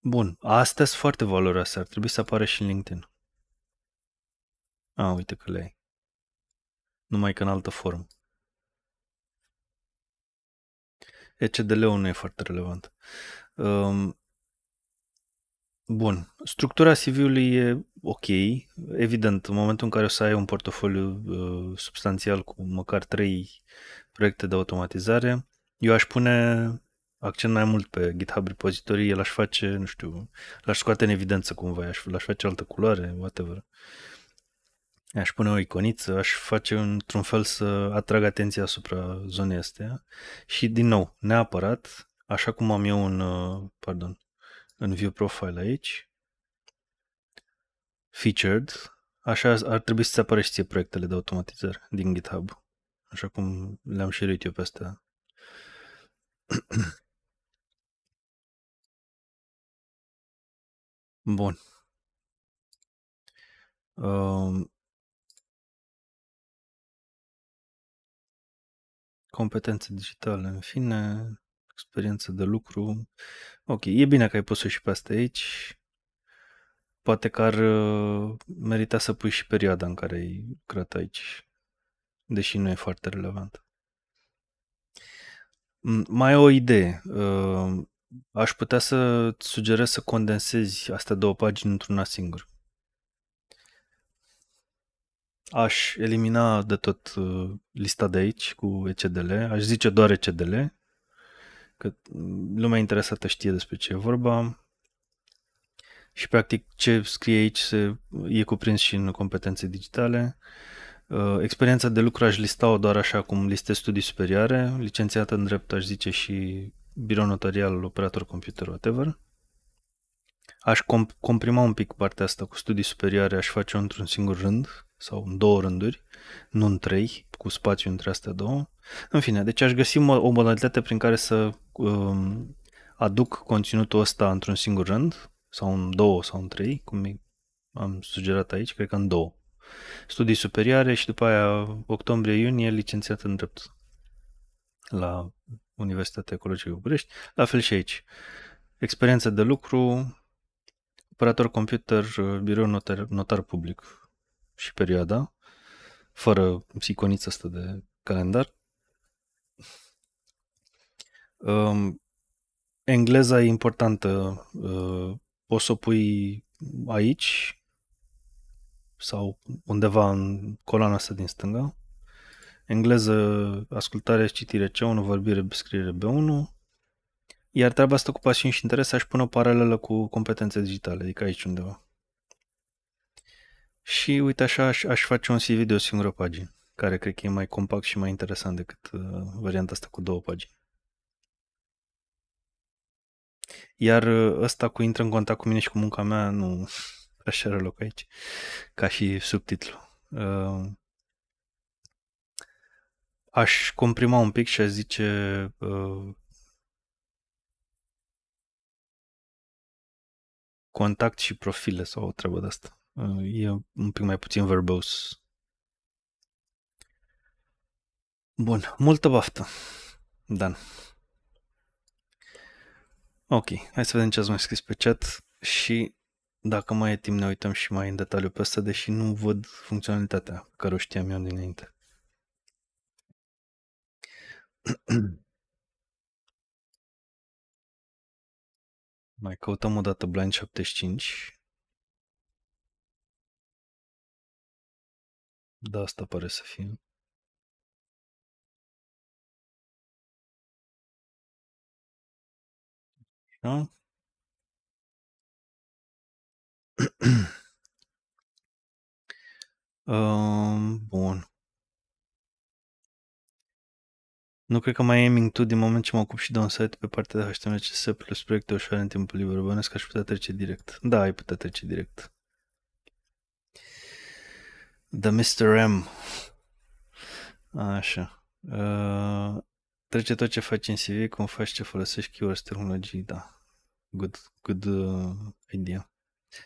Bun, astăzi foarte valoroasă, ar trebui să apară și în LinkedIn. A, uite că le ai. Numai că în altă formă. ECDL-ul nu e foarte relevant. Um, bun. Structura CV-ului e ok. Evident, în momentul în care o să ai un portofoliu uh, substanțial cu măcar 3 proiecte de automatizare, eu aș pune accent mai mult pe GitHub repository, el aș face, nu știu, l-aș scoate în evidență cumva, aș, l-aș face altă culoare, whatever. Aș pune o iconiță, aș face într-un fel să atrag atenția asupra zonei astea și, din nou, neapărat, așa cum am eu în, uh, pardon, în view profile aici, featured, așa ar trebui să-ți apară și ție proiectele de automatizare din GitHub, așa cum le-am și eu pe astea Bun. Um, competențe digitale, în fine, experiență de lucru. Ok, e bine că ai pus-o și pe asta aici. Poate că ar uh, merita să pui și perioada în care ai lucrat aici, deși nu e foarte relevant. Mai o idee. Uh, aș putea să sugerez să condensezi astea două pagini într-una singur. Aș elimina de tot uh, lista de aici cu ECDL, aș zice doar ECDL, că mm, lumea interesată știe despre ce e vorba și practic ce scrie aici se, e cuprins și în competențe digitale. Uh, experiența de lucru aș lista-o doar așa cum liste studii superioare, licențiată în drept aș zice și birou notarial, operator computer, whatever, aș comp- comprima un pic partea asta cu studii superioare, aș face-o într-un singur rând sau în două rânduri, nu în trei, cu spațiu între astea două. În fine, deci aș găsi o modalitate prin care să um, aduc conținutul ăsta într-un singur rând, sau în două sau în trei, cum am sugerat aici, cred că în două. Studii superioare și după aia octombrie-iunie licențiat în drept la Universitatea Ecologică București, la fel și aici. Experiență de lucru, operator computer, birou notar, notar public și perioada, fără psiconița asta de calendar. Um, engleza e importantă, uh, poți să o pui aici sau undeva în coloana asta din stânga engleză, ascultare, citire C1, vorbire, scriere B1. Iar treaba asta cu pasiuni și interes aș pune o paralelă cu competențe digitale, adică aici undeva. Și uite așa aș, aș face un CV de o singură pagină, care cred că e mai compact și mai interesant decât uh, varianta asta cu două pagini. Iar uh, ăsta cu intră în contact cu mine și cu munca mea nu așa are loc aici, ca și subtitlu. Uh, aș comprima un pic și aș zice uh, contact și profile sau o treabă de asta. Uh, e un pic mai puțin verbos. Bun, multă baftă, Dan. Ok, hai să vedem ce ați mai scris pe chat și dacă mai e timp ne uităm și mai în detaliu pe asta, deși nu văd funcționalitatea care o știam eu dinainte. Mai căutăm o dată Blind 75. Da, asta pare să fie. Așa. uh, bun. Nu cred că mai e ming tu din moment ce mă ocup și de un site pe partea de HTML, CSS plus proiecte ușoare în timpul liber. Bănesc că aș putea trece direct. Da, ai putea trece direct. The Mr. M. Așa. Uh, trece tot ce faci în CV, cum faci, ce folosești, keywords, tehnologii, da. Good, good uh, idea.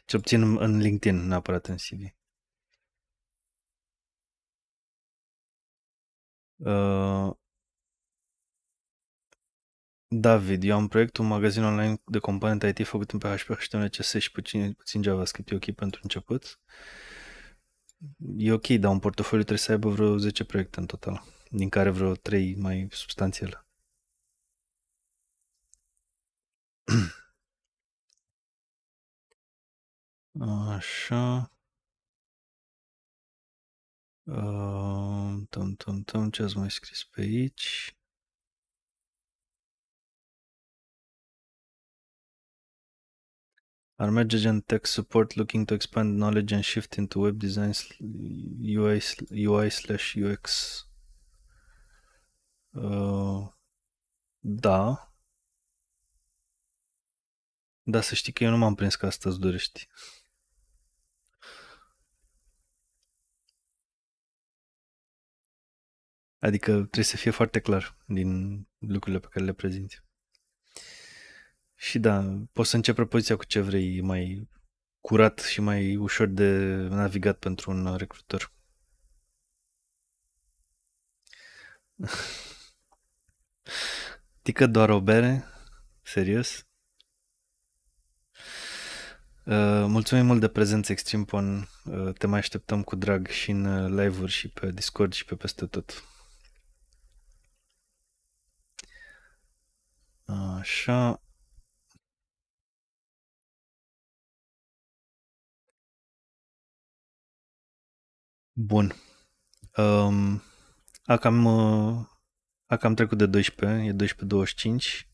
Ce obțin în LinkedIn, neapărat în CV. Uh, David, eu am proiectul un magazin online de componente IT făcut în PHP, HTML, CSS și puțin, puțin JavaScript, e ok pentru început. E ok, dar un portofoliu trebuie să aibă vreo 10 proiecte în total, din care vreo 3 mai substanțiale. Așa. Uh, tum, tum, tum, ce ați mai scris pe aici? Ar merge gen tech support looking to expand knowledge and shift into web design UI, UI slash UX. Uh, da. Da, să știi că eu nu m-am prins că asta îți dorești. Adică trebuie să fie foarte clar din lucrurile pe care le prezinți. Și da, poți să începi propoziția cu ce vrei, mai curat și mai ușor de navigat pentru un recrutor. Tică doar o bere? Serios? Uh, mulțumim mult de prezență Extrimpon, uh, te mai așteptăm cu drag și în uh, live-uri și pe Discord și pe peste tot. Așa, Bun. Um, acum uh, acum cam trecut de 12, e 12.25.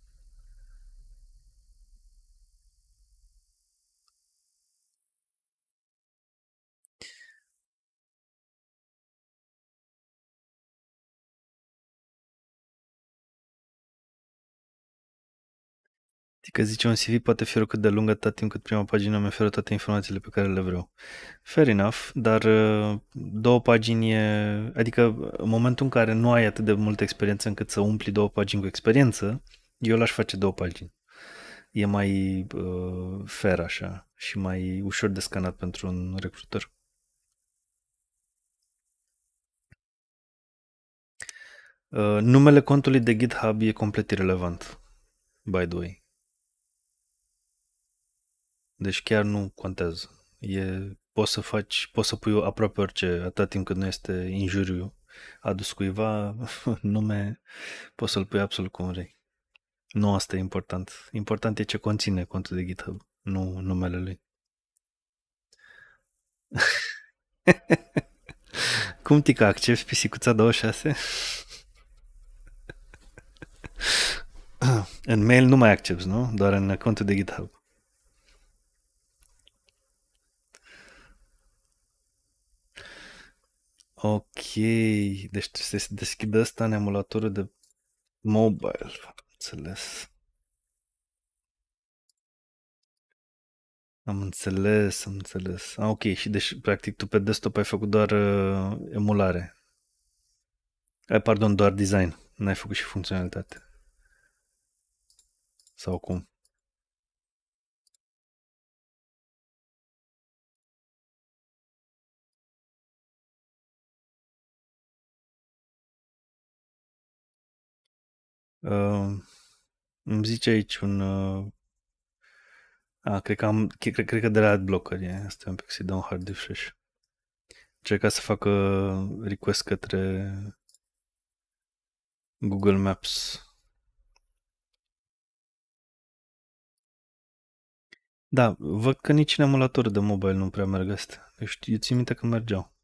că zice un CV poate fi oricât de lungă atât timp cât prima pagină mi oferă toate informațiile pe care le vreau. Fair enough, dar uh, două pagini e... Adică în momentul în care nu ai atât de multă experiență încât să umpli două pagini cu experiență, eu l-aș face două pagini. E mai uh, fair așa și mai ușor de scanat pentru un recrutor. Uh, numele contului de GitHub e complet irrelevant, by the way. Deci chiar nu contează. E, poți să faci, poți să pui aproape orice, atât timp cât nu este injuriu adus cuiva nume, poți să-l pui absolut cum vrei. Nu asta e important. Important e ce conține contul de GitHub, nu numele lui. Cum tica, accepti pisicuța 26? în mail nu mai accepti, nu? Doar în contul de GitHub. Ok, deci se deschide asta în emulatorul de mobile, am înțeles. Am înțeles, am înțeles. Ah, ok, și deci practic tu pe desktop ai făcut doar uh, emulare. Ai, pardon, doar design. N-ai făcut și funcționalitate. Sau cum? Uh, îmi zice aici un... Uh, a, cred că, am, cred, cred că de la adblocker e. Asta un pic să-i dau un hard refresh. Încerca să facă request către Google Maps. Da, văd că nici în emulator de mobile nu prea merg asta, Deci eu țin minte că mergeau.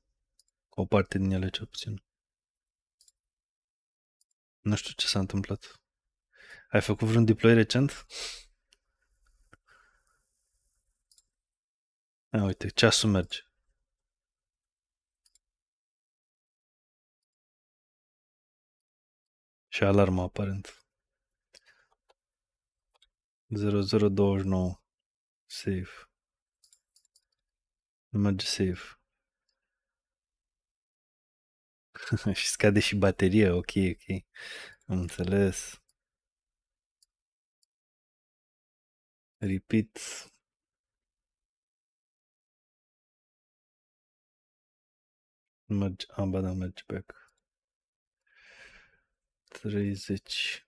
O parte din ele cel puțin. Nu știu ce s-a întâmplat. Ai făcut vreun deploy recent? A, uite, ceasul merge. Și alarma aparent. 0029. Save. Nu merge save. și scade și bateria, ok, ok. Am înțeles. Repeat. Merge, am ah, ba da, merge back. 30.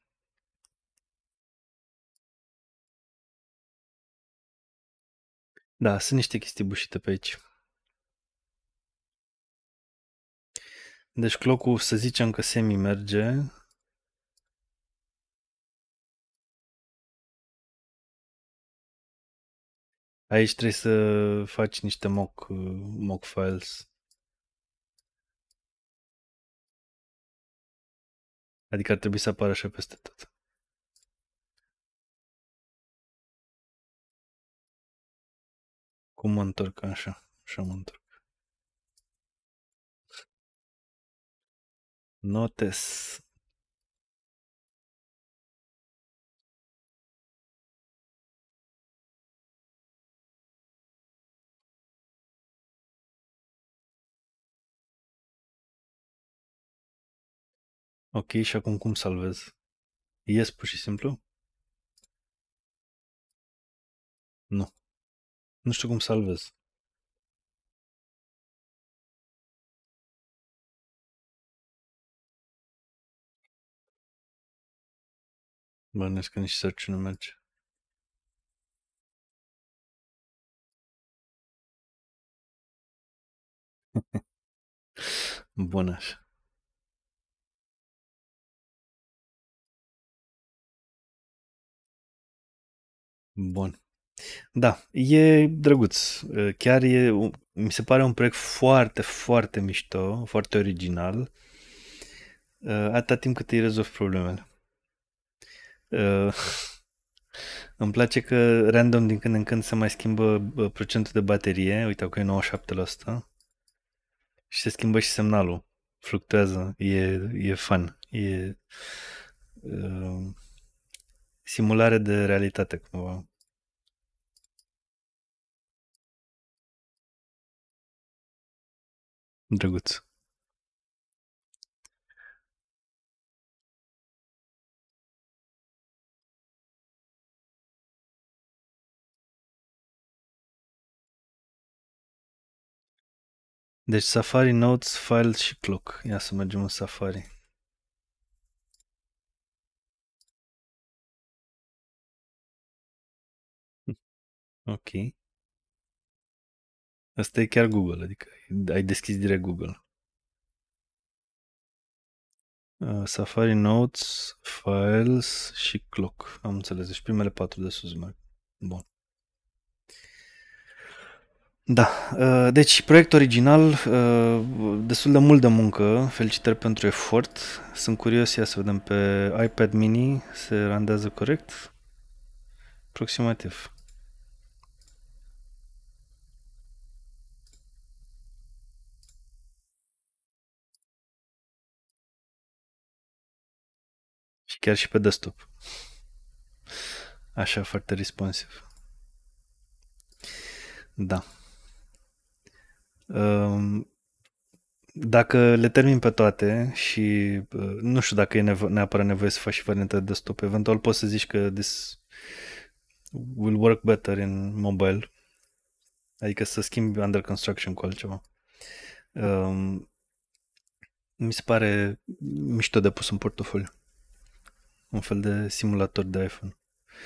Da, sunt niște chestii bușite pe aici. Deci clocul să zicem că semi merge. Aici trebuie să faci niște mock, mock files. Adică ar trebui să apară așa peste tot. Cum mă întorc așa? Așa mă întorc. Notes Ok, și acum cum salvez? Ies pur și simplu? Nu. Nu știu cum salvez. Bănesc că nici search nu merge. Bun așa. Bun. Da, e drăguț. Chiar e, mi se pare un proiect foarte, foarte mișto, foarte original, atâta timp cât îi rezolvi problemele. Uh, îmi place că random din când în când se mai schimbă procentul de baterie, uite că e 97% și se schimbă și semnalul, fluctuează, e, e fun, e uh, simulare de realitate cumva. Drăguț. Deci Safari, Notes, Files și Clock. Ia să mergem în Safari. Hm, ok. Asta e chiar Google, adică ai deschis direct Google. Uh, Safari Notes, Files și Clock. Am înțeles. Deci primele patru de sus merg. Bun. Da, uh, deci proiect original, uh, destul de mult de muncă, felicitări pentru efort. Sunt curios, ia să vedem pe iPad mini, se randează corect? Aproximativ. Și chiar și pe desktop. Așa, foarte responsiv. Da. Ehm, dacă le termin pe toate și nu știu dacă e nevo- neapărat nevoie să faci și varianta de desktop, eventual poți să zici că this will work better in mobile, adică să schimbi under construction cu altceva. Um, mi se pare mișto de pus în portofoliu. Un fel de simulator de iPhone.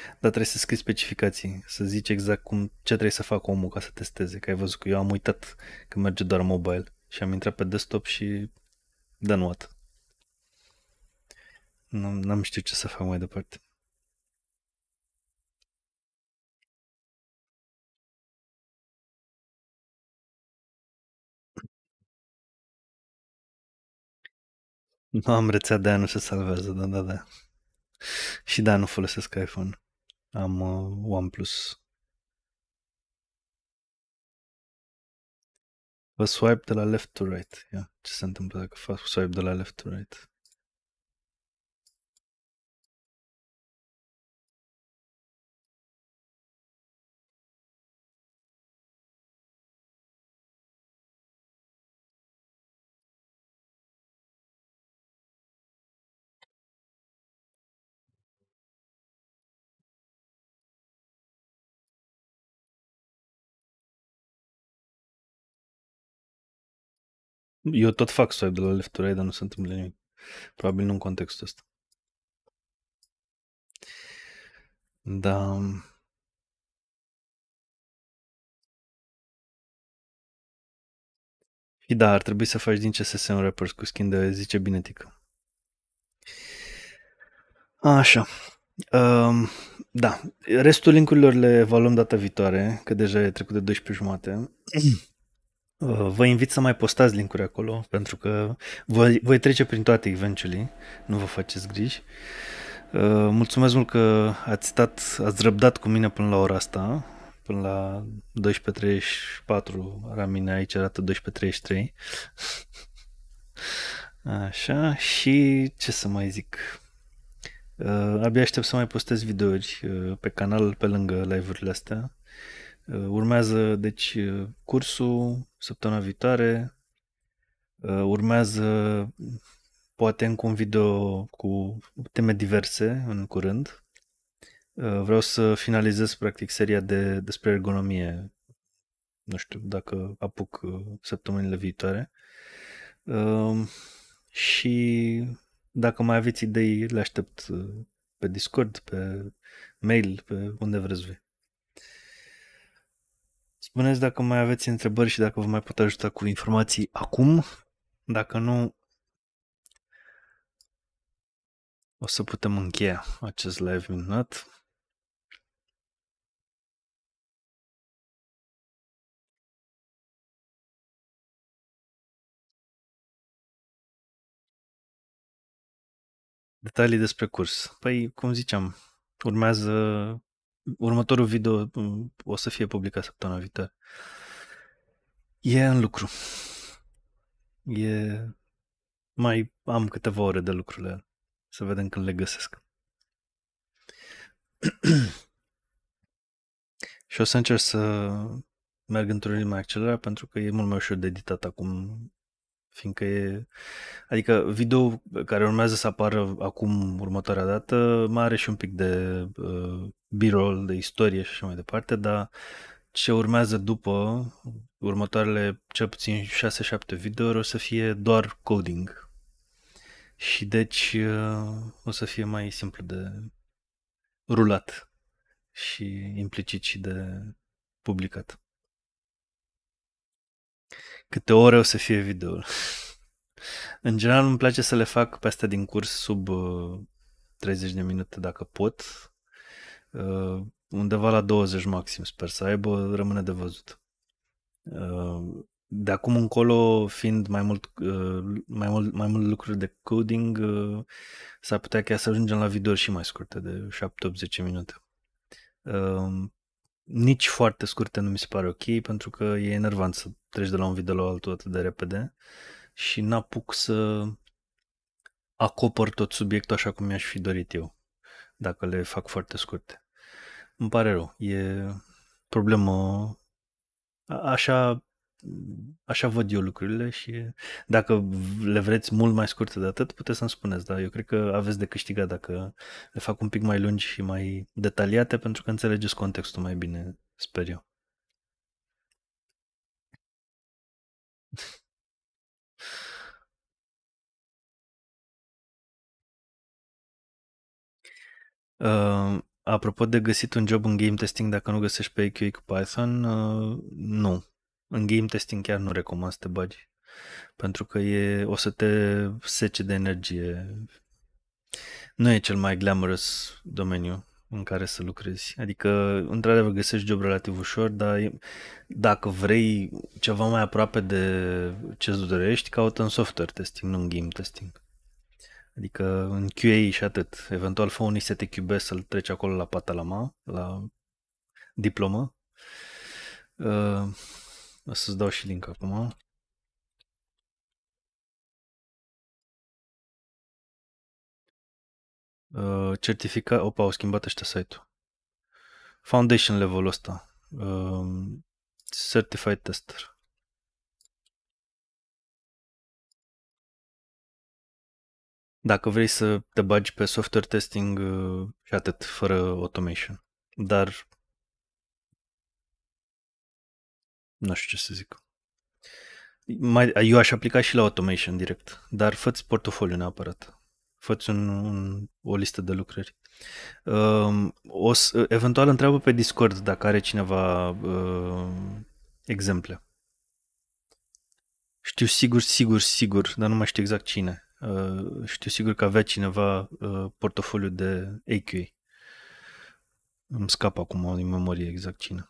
Dar trebuie să scrii specificații, să zici exact cum, ce trebuie să facă omul ca să testeze, că ai văzut că eu am uitat că merge doar mobile și am intrat pe desktop și done Nu, N-am știut ce să fac mai departe. Nu am rețea de aia, nu se salvează, da, da, da. Și da, nu folosesc iPhone. Am uh, OnePlus. Vă swipe de la left to right. Ia, ce se întâmplă dacă fac swipe de la left to right? Eu tot fac swipe de la left to right, dar nu se întâmplă nimic. Probabil nu în contextul ăsta. Da. Și da, ar trebui să faci din CSS un rapper cu skin de zice tică. Așa. Um, da, restul linkurilor le evaluăm data viitoare, că deja e trecut de 12 jumate. Uh, vă invit să mai postați linkuri acolo, pentru că voi, voi trece prin toate eventually, nu vă faceți griji. Uh, mulțumesc mult că ați stat, ați răbdat cu mine până la ora asta, până la 12.34, mine aici arată 12.33. Așa, și ce să mai zic? Uh, abia aștept să mai postez videouri pe canal pe lângă live-urile astea Uh, urmează, deci, uh, cursul săptămâna viitoare. Uh, urmează, poate, încă un video cu teme diverse în curând. Vreau să finalizez, practic, seria de, despre ergonomie. Nu știu dacă apuc săptămânile viitoare. Și dacă mai aveți idei, le aștept pe Discord, pe mail, pe unde vreți voi. Spuneți dacă mai aveți întrebări și dacă vă mai pot ajuta cu informații acum. Dacă nu, o să putem încheia acest live minunat. Detalii despre curs. Păi, cum ziceam, urmează următorul video mm, o să fie publicat săptămâna viitoare. E în lucru. E... Mai am câteva ore de lucrurile. Să vedem când le găsesc. și o să încerc să merg într-un ritm mai accelerat pentru că e mult mai ușor de editat acum fiindcă e... Adică video care urmează să apară acum următoarea dată mai are și un pic de uh, birol de istorie și așa mai departe, dar ce urmează după următoarele cel puțin 6-7 video, o să fie doar coding. Și deci uh, o să fie mai simplu de rulat și implicit și de publicat. Câte ore o să fie video? În general îmi place să le fac pe astea din curs sub 30 uh, de minute dacă pot, Uh, undeva la 20 maxim sper să aibă, rămâne de văzut. Uh, de acum încolo, fiind mai mult, uh, mai mult, mai mult lucruri de coding, s-ar putea chiar să ajungem la video și mai scurte, de 7-10 minute. nici foarte scurte nu mi se pare ok, pentru că e enervant să treci de la un video la altul atât de repede și n-apuc să acopăr tot subiectul așa cum mi-aș fi dorit eu dacă le fac foarte scurte. Îmi pare rău, e problemă. Așa, așa văd eu lucrurile și dacă le vreți mult mai scurte de atât, puteți să-mi spuneți, dar eu cred că aveți de câștigat dacă le fac un pic mai lungi și mai detaliate pentru că înțelegeți contextul mai bine, sper eu. Uh, apropo de găsit un job în game testing dacă nu găsești pe AQA cu Python, uh, nu. În game testing chiar nu recomand să te bagi. Pentru că e, o să te sece de energie. Nu e cel mai glamorous domeniu în care să lucrezi. Adică, într-adevăr, găsești job relativ ușor, dar e, dacă vrei ceva mai aproape de ce îți dorești, caută în software testing, nu în game testing. Adică în QA și atât. Eventual fă un IST QB să-l treci acolo la patalama, la diplomă. Uh, o să-ți dau și link acum. Uh, certificat... Opa, au schimbat ăștia site-ul. Foundation level-ul ăsta. Uh, certified tester. dacă vrei să te bagi pe software testing uh, și atât, fără automation. Dar nu știu ce să zic. Mai, eu aș aplica și la automation direct, dar fă-ți portofoliu neapărat. Fă-ți un, un, o listă de lucrări. Uh, o să, eventual întreabă pe Discord dacă are cineva uh, exemple. Știu sigur, sigur, sigur, dar nu mai știu exact cine. Uh, știu sigur că avea cineva uh, portofoliu de AQ. Îmi scap acum din memorie exact cine.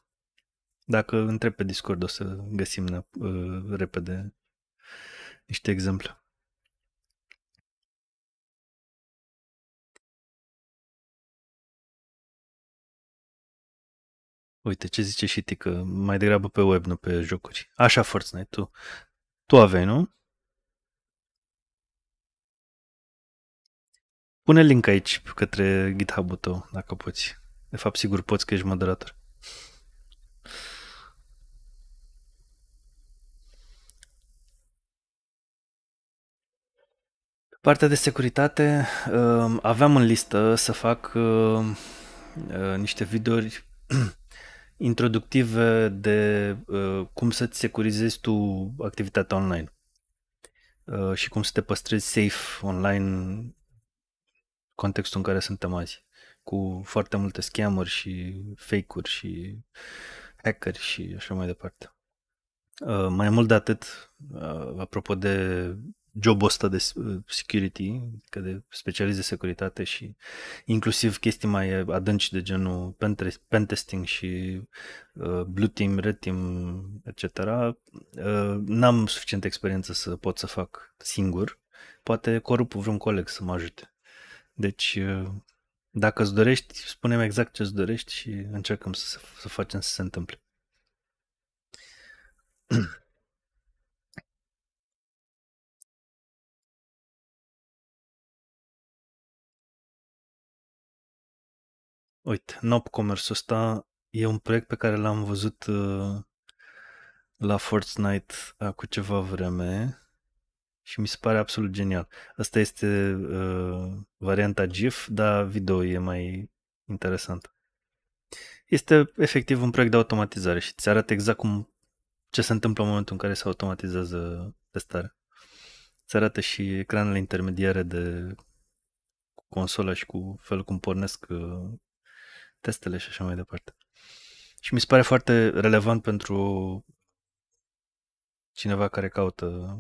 Dacă întreb pe Discord o să găsim uh, repede niște exemple. Uite ce zice și că mai degrabă pe web, nu pe jocuri. Așa, Fortnite, tu, tu aveai, nu? Pune link aici către GitHub-ul tău, dacă poți. De fapt, sigur poți că ești moderator. partea de securitate, um, aveam în listă să fac um, uh, niște videouri introductive de uh, cum să-ți securizezi tu activitatea online uh, și cum să te păstrezi safe online contextul în care suntem azi, cu foarte multe scamuri și fake-uri și hackeri și așa mai departe. Uh, mai mult de atât, uh, apropo de jobul ăsta de uh, security, că de specializ de securitate și inclusiv chestii mai adânci de genul pentesting și uh, blue team, red team, etc. Uh, n-am suficientă experiență să pot să fac singur. Poate corup vreun coleg să mă ajute. Deci, uh, dacă îți dorești, spunem exact ce îți dorești și încercăm să, să facem să se întâmple. Uite, Nop Commerce ăsta e un proiect pe care l-am văzut uh, la Fortnite uh, cu ceva vreme și mi se pare absolut genial. Asta este uh, varianta GIF, dar video e mai interesant. Este efectiv un proiect de automatizare și ți arată exact cum ce se întâmplă în momentul în care se automatizează testarea. Ți arată și ecranele intermediare de consola și cu felul cum pornesc uh, testele și așa mai departe. Și mi se pare foarte relevant pentru cineva care caută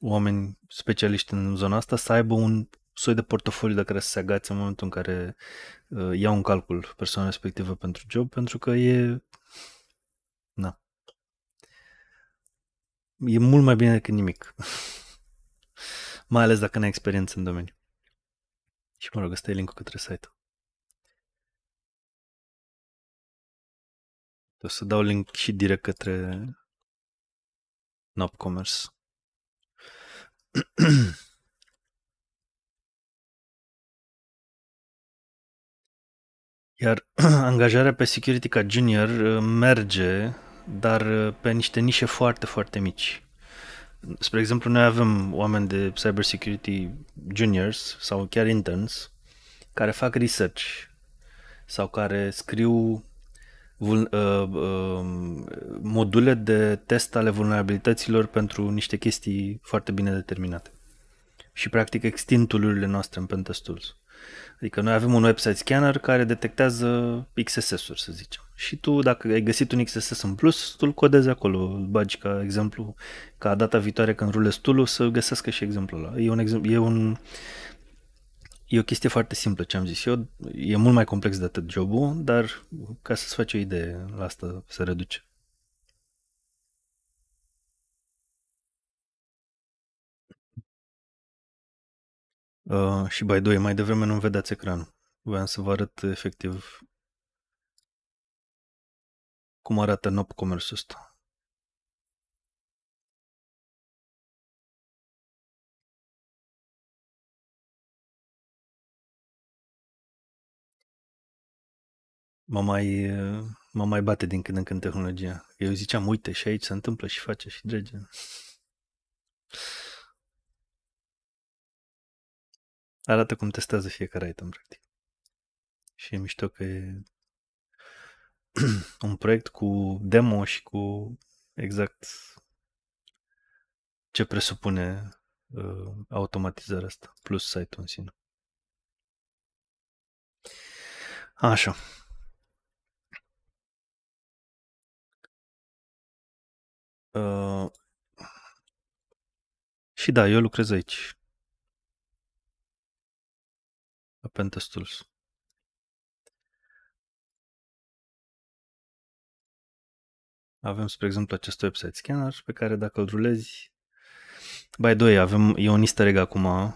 oameni specialiști în zona asta să aibă un soi de portofoliu de care să se agațe în momentul în care uh, iau un calcul persoana respectivă pentru job, pentru că e... Na. E mult mai bine decât nimic. mai ales dacă n-ai experiență în domeniu. Și mă rog, ăsta e link către site-ul. O să dau link și direct către Nopcommerce. Commerce. Iar angajarea pe Security ca junior uh, merge, dar uh, pe niște nișe foarte, foarte mici. Spre exemplu, noi avem oameni de cybersecurity juniors sau chiar interns care fac research sau care scriu vul, uh, uh, module de test ale vulnerabilităților pentru niște chestii foarte bine determinate. Și practic extind tool noastre în pentest tools. Adică noi avem un website scanner care detectează XSS-uri, să zicem. Și tu, dacă ai găsit un XSS în plus, tu îl codezi acolo, îl bagi ca exemplu, ca data viitoare când rulezi tool să găsească și exemplul ăla. E un, exemplu. e un E o chestie foarte simplă ce am zis eu, e mult mai complex de atât jobul, dar ca să-ți faci o idee la asta se reduce. Uh, și by the way, mai devreme nu vedeați ecranul. Vreau să vă arăt efectiv cum arată NOP comerțul ăsta. mă mai, mă mai bate din când în când tehnologia. Eu ziceam, uite, și aici se întâmplă și face și drege. Arată cum testează fiecare item, practic. Și e mișto că e un proiect cu demo și cu exact ce presupune uh, automatizarea asta, plus site-ul în sine. Așa. Ă, și da, eu lucrez aici. La Pentestools. Avem, spre exemplu, acest website scanner pe care dacă îl rulezi... By the way, avem, e un easter egg acum. Uh,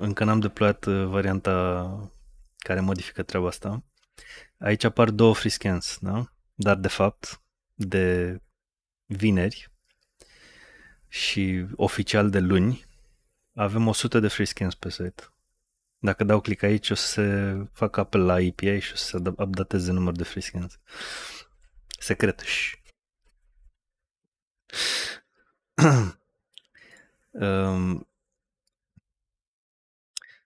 încă n-am deployat ă, varianta care modifică treaba asta. Aici apar două free scans, da? Dar, de fapt, de vineri și oficial de luni avem 100 de free skins pe site. Dacă dau click aici o să se facă apel la API și o să se updateze număr de free skins. Secret. uh, um,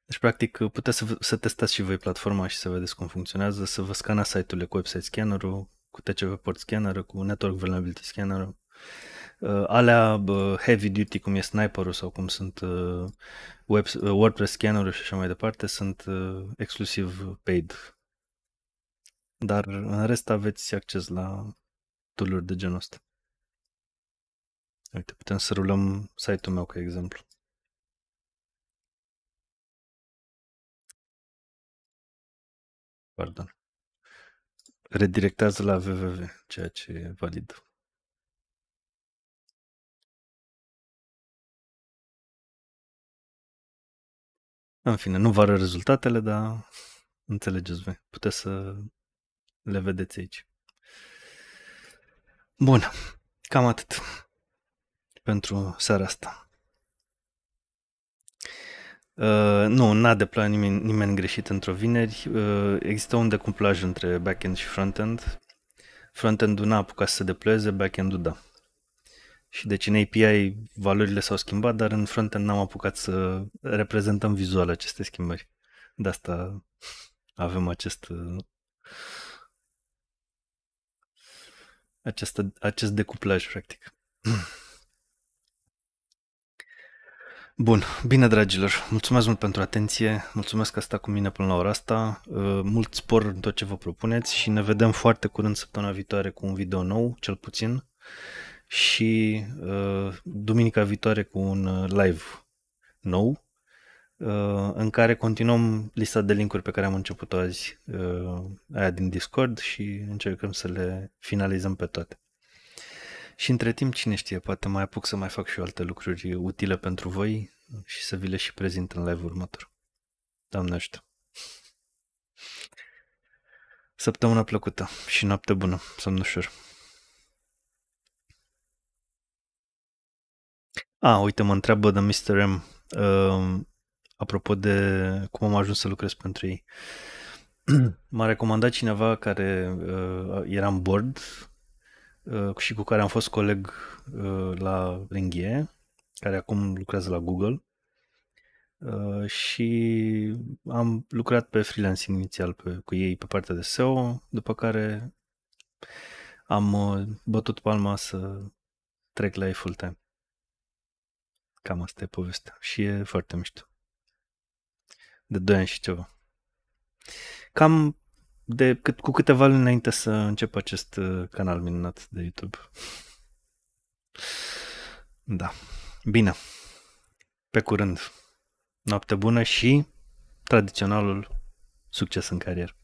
deci, practic, puteți să, să testați și voi platforma și să vedeți cum funcționează, să vă scana site-urile cu website scanner-ul, cu TCP port scanner, cu network vulnerability scanner, uh, alea uh, heavy duty cum e sniperul sau cum sunt uh, web, uh, WordPress scanner și așa mai departe sunt uh, exclusiv paid. Dar în rest aveți acces la tool de genul ăsta. Uite, putem să rulăm site-ul meu ca exemplu. Pardon. Redirectează la www, ceea ce e valid. În fine, nu vară rezultatele, dar înțelegeți voi. Puteți să le vedeți aici. Bun, cam atât pentru seara asta. Uh, nu, n-a deplat nimeni, nimeni greșit într-o vineri. Uh, există un decuplaj între backend și frontend. Frontend-ul n-a apucat să se depleze, backend-ul da. Și deci în API valorile s-au schimbat, dar în frontend n-am apucat să reprezentăm vizual aceste schimbări. De asta avem acest uh, acest, acest decuplaj, practic. Bun, bine dragilor, mulțumesc mult pentru atenție, mulțumesc că a stat cu mine până la ora asta, uh, mult spor în tot ce vă propuneți și ne vedem foarte curând săptămâna viitoare cu un video nou, cel puțin, și uh, duminica viitoare cu un uh, live nou, uh, în care continuăm lista de linkuri pe care am început-o azi, uh, aia din Discord și încercăm să le finalizăm pe toate. Și între timp, cine știe, poate mai apuc să mai fac și alte lucruri utile pentru voi și să vi le și prezint în live următor. Doamne ajută! Săptămână plăcută și noapte bună, ușor. A, uite, mă întreabă de Mr. M. Uh, apropo de cum am ajuns să lucrez pentru ei. M-a recomandat cineva care uh, era în board Uh, și cu care am fost coleg uh, la Ringhie, care acum lucrează la Google uh, și am lucrat pe freelancing inițial pe, cu ei pe partea de SEO, după care am bătut palma să trec la ei full time. Cam asta e povestea și e foarte mișto. De 2 ani și ceva. Cam de cât, cu câteva luni înainte să încep acest uh, canal minunat de YouTube. Da. Bine. Pe curând. Noapte bună și tradiționalul succes în carieră.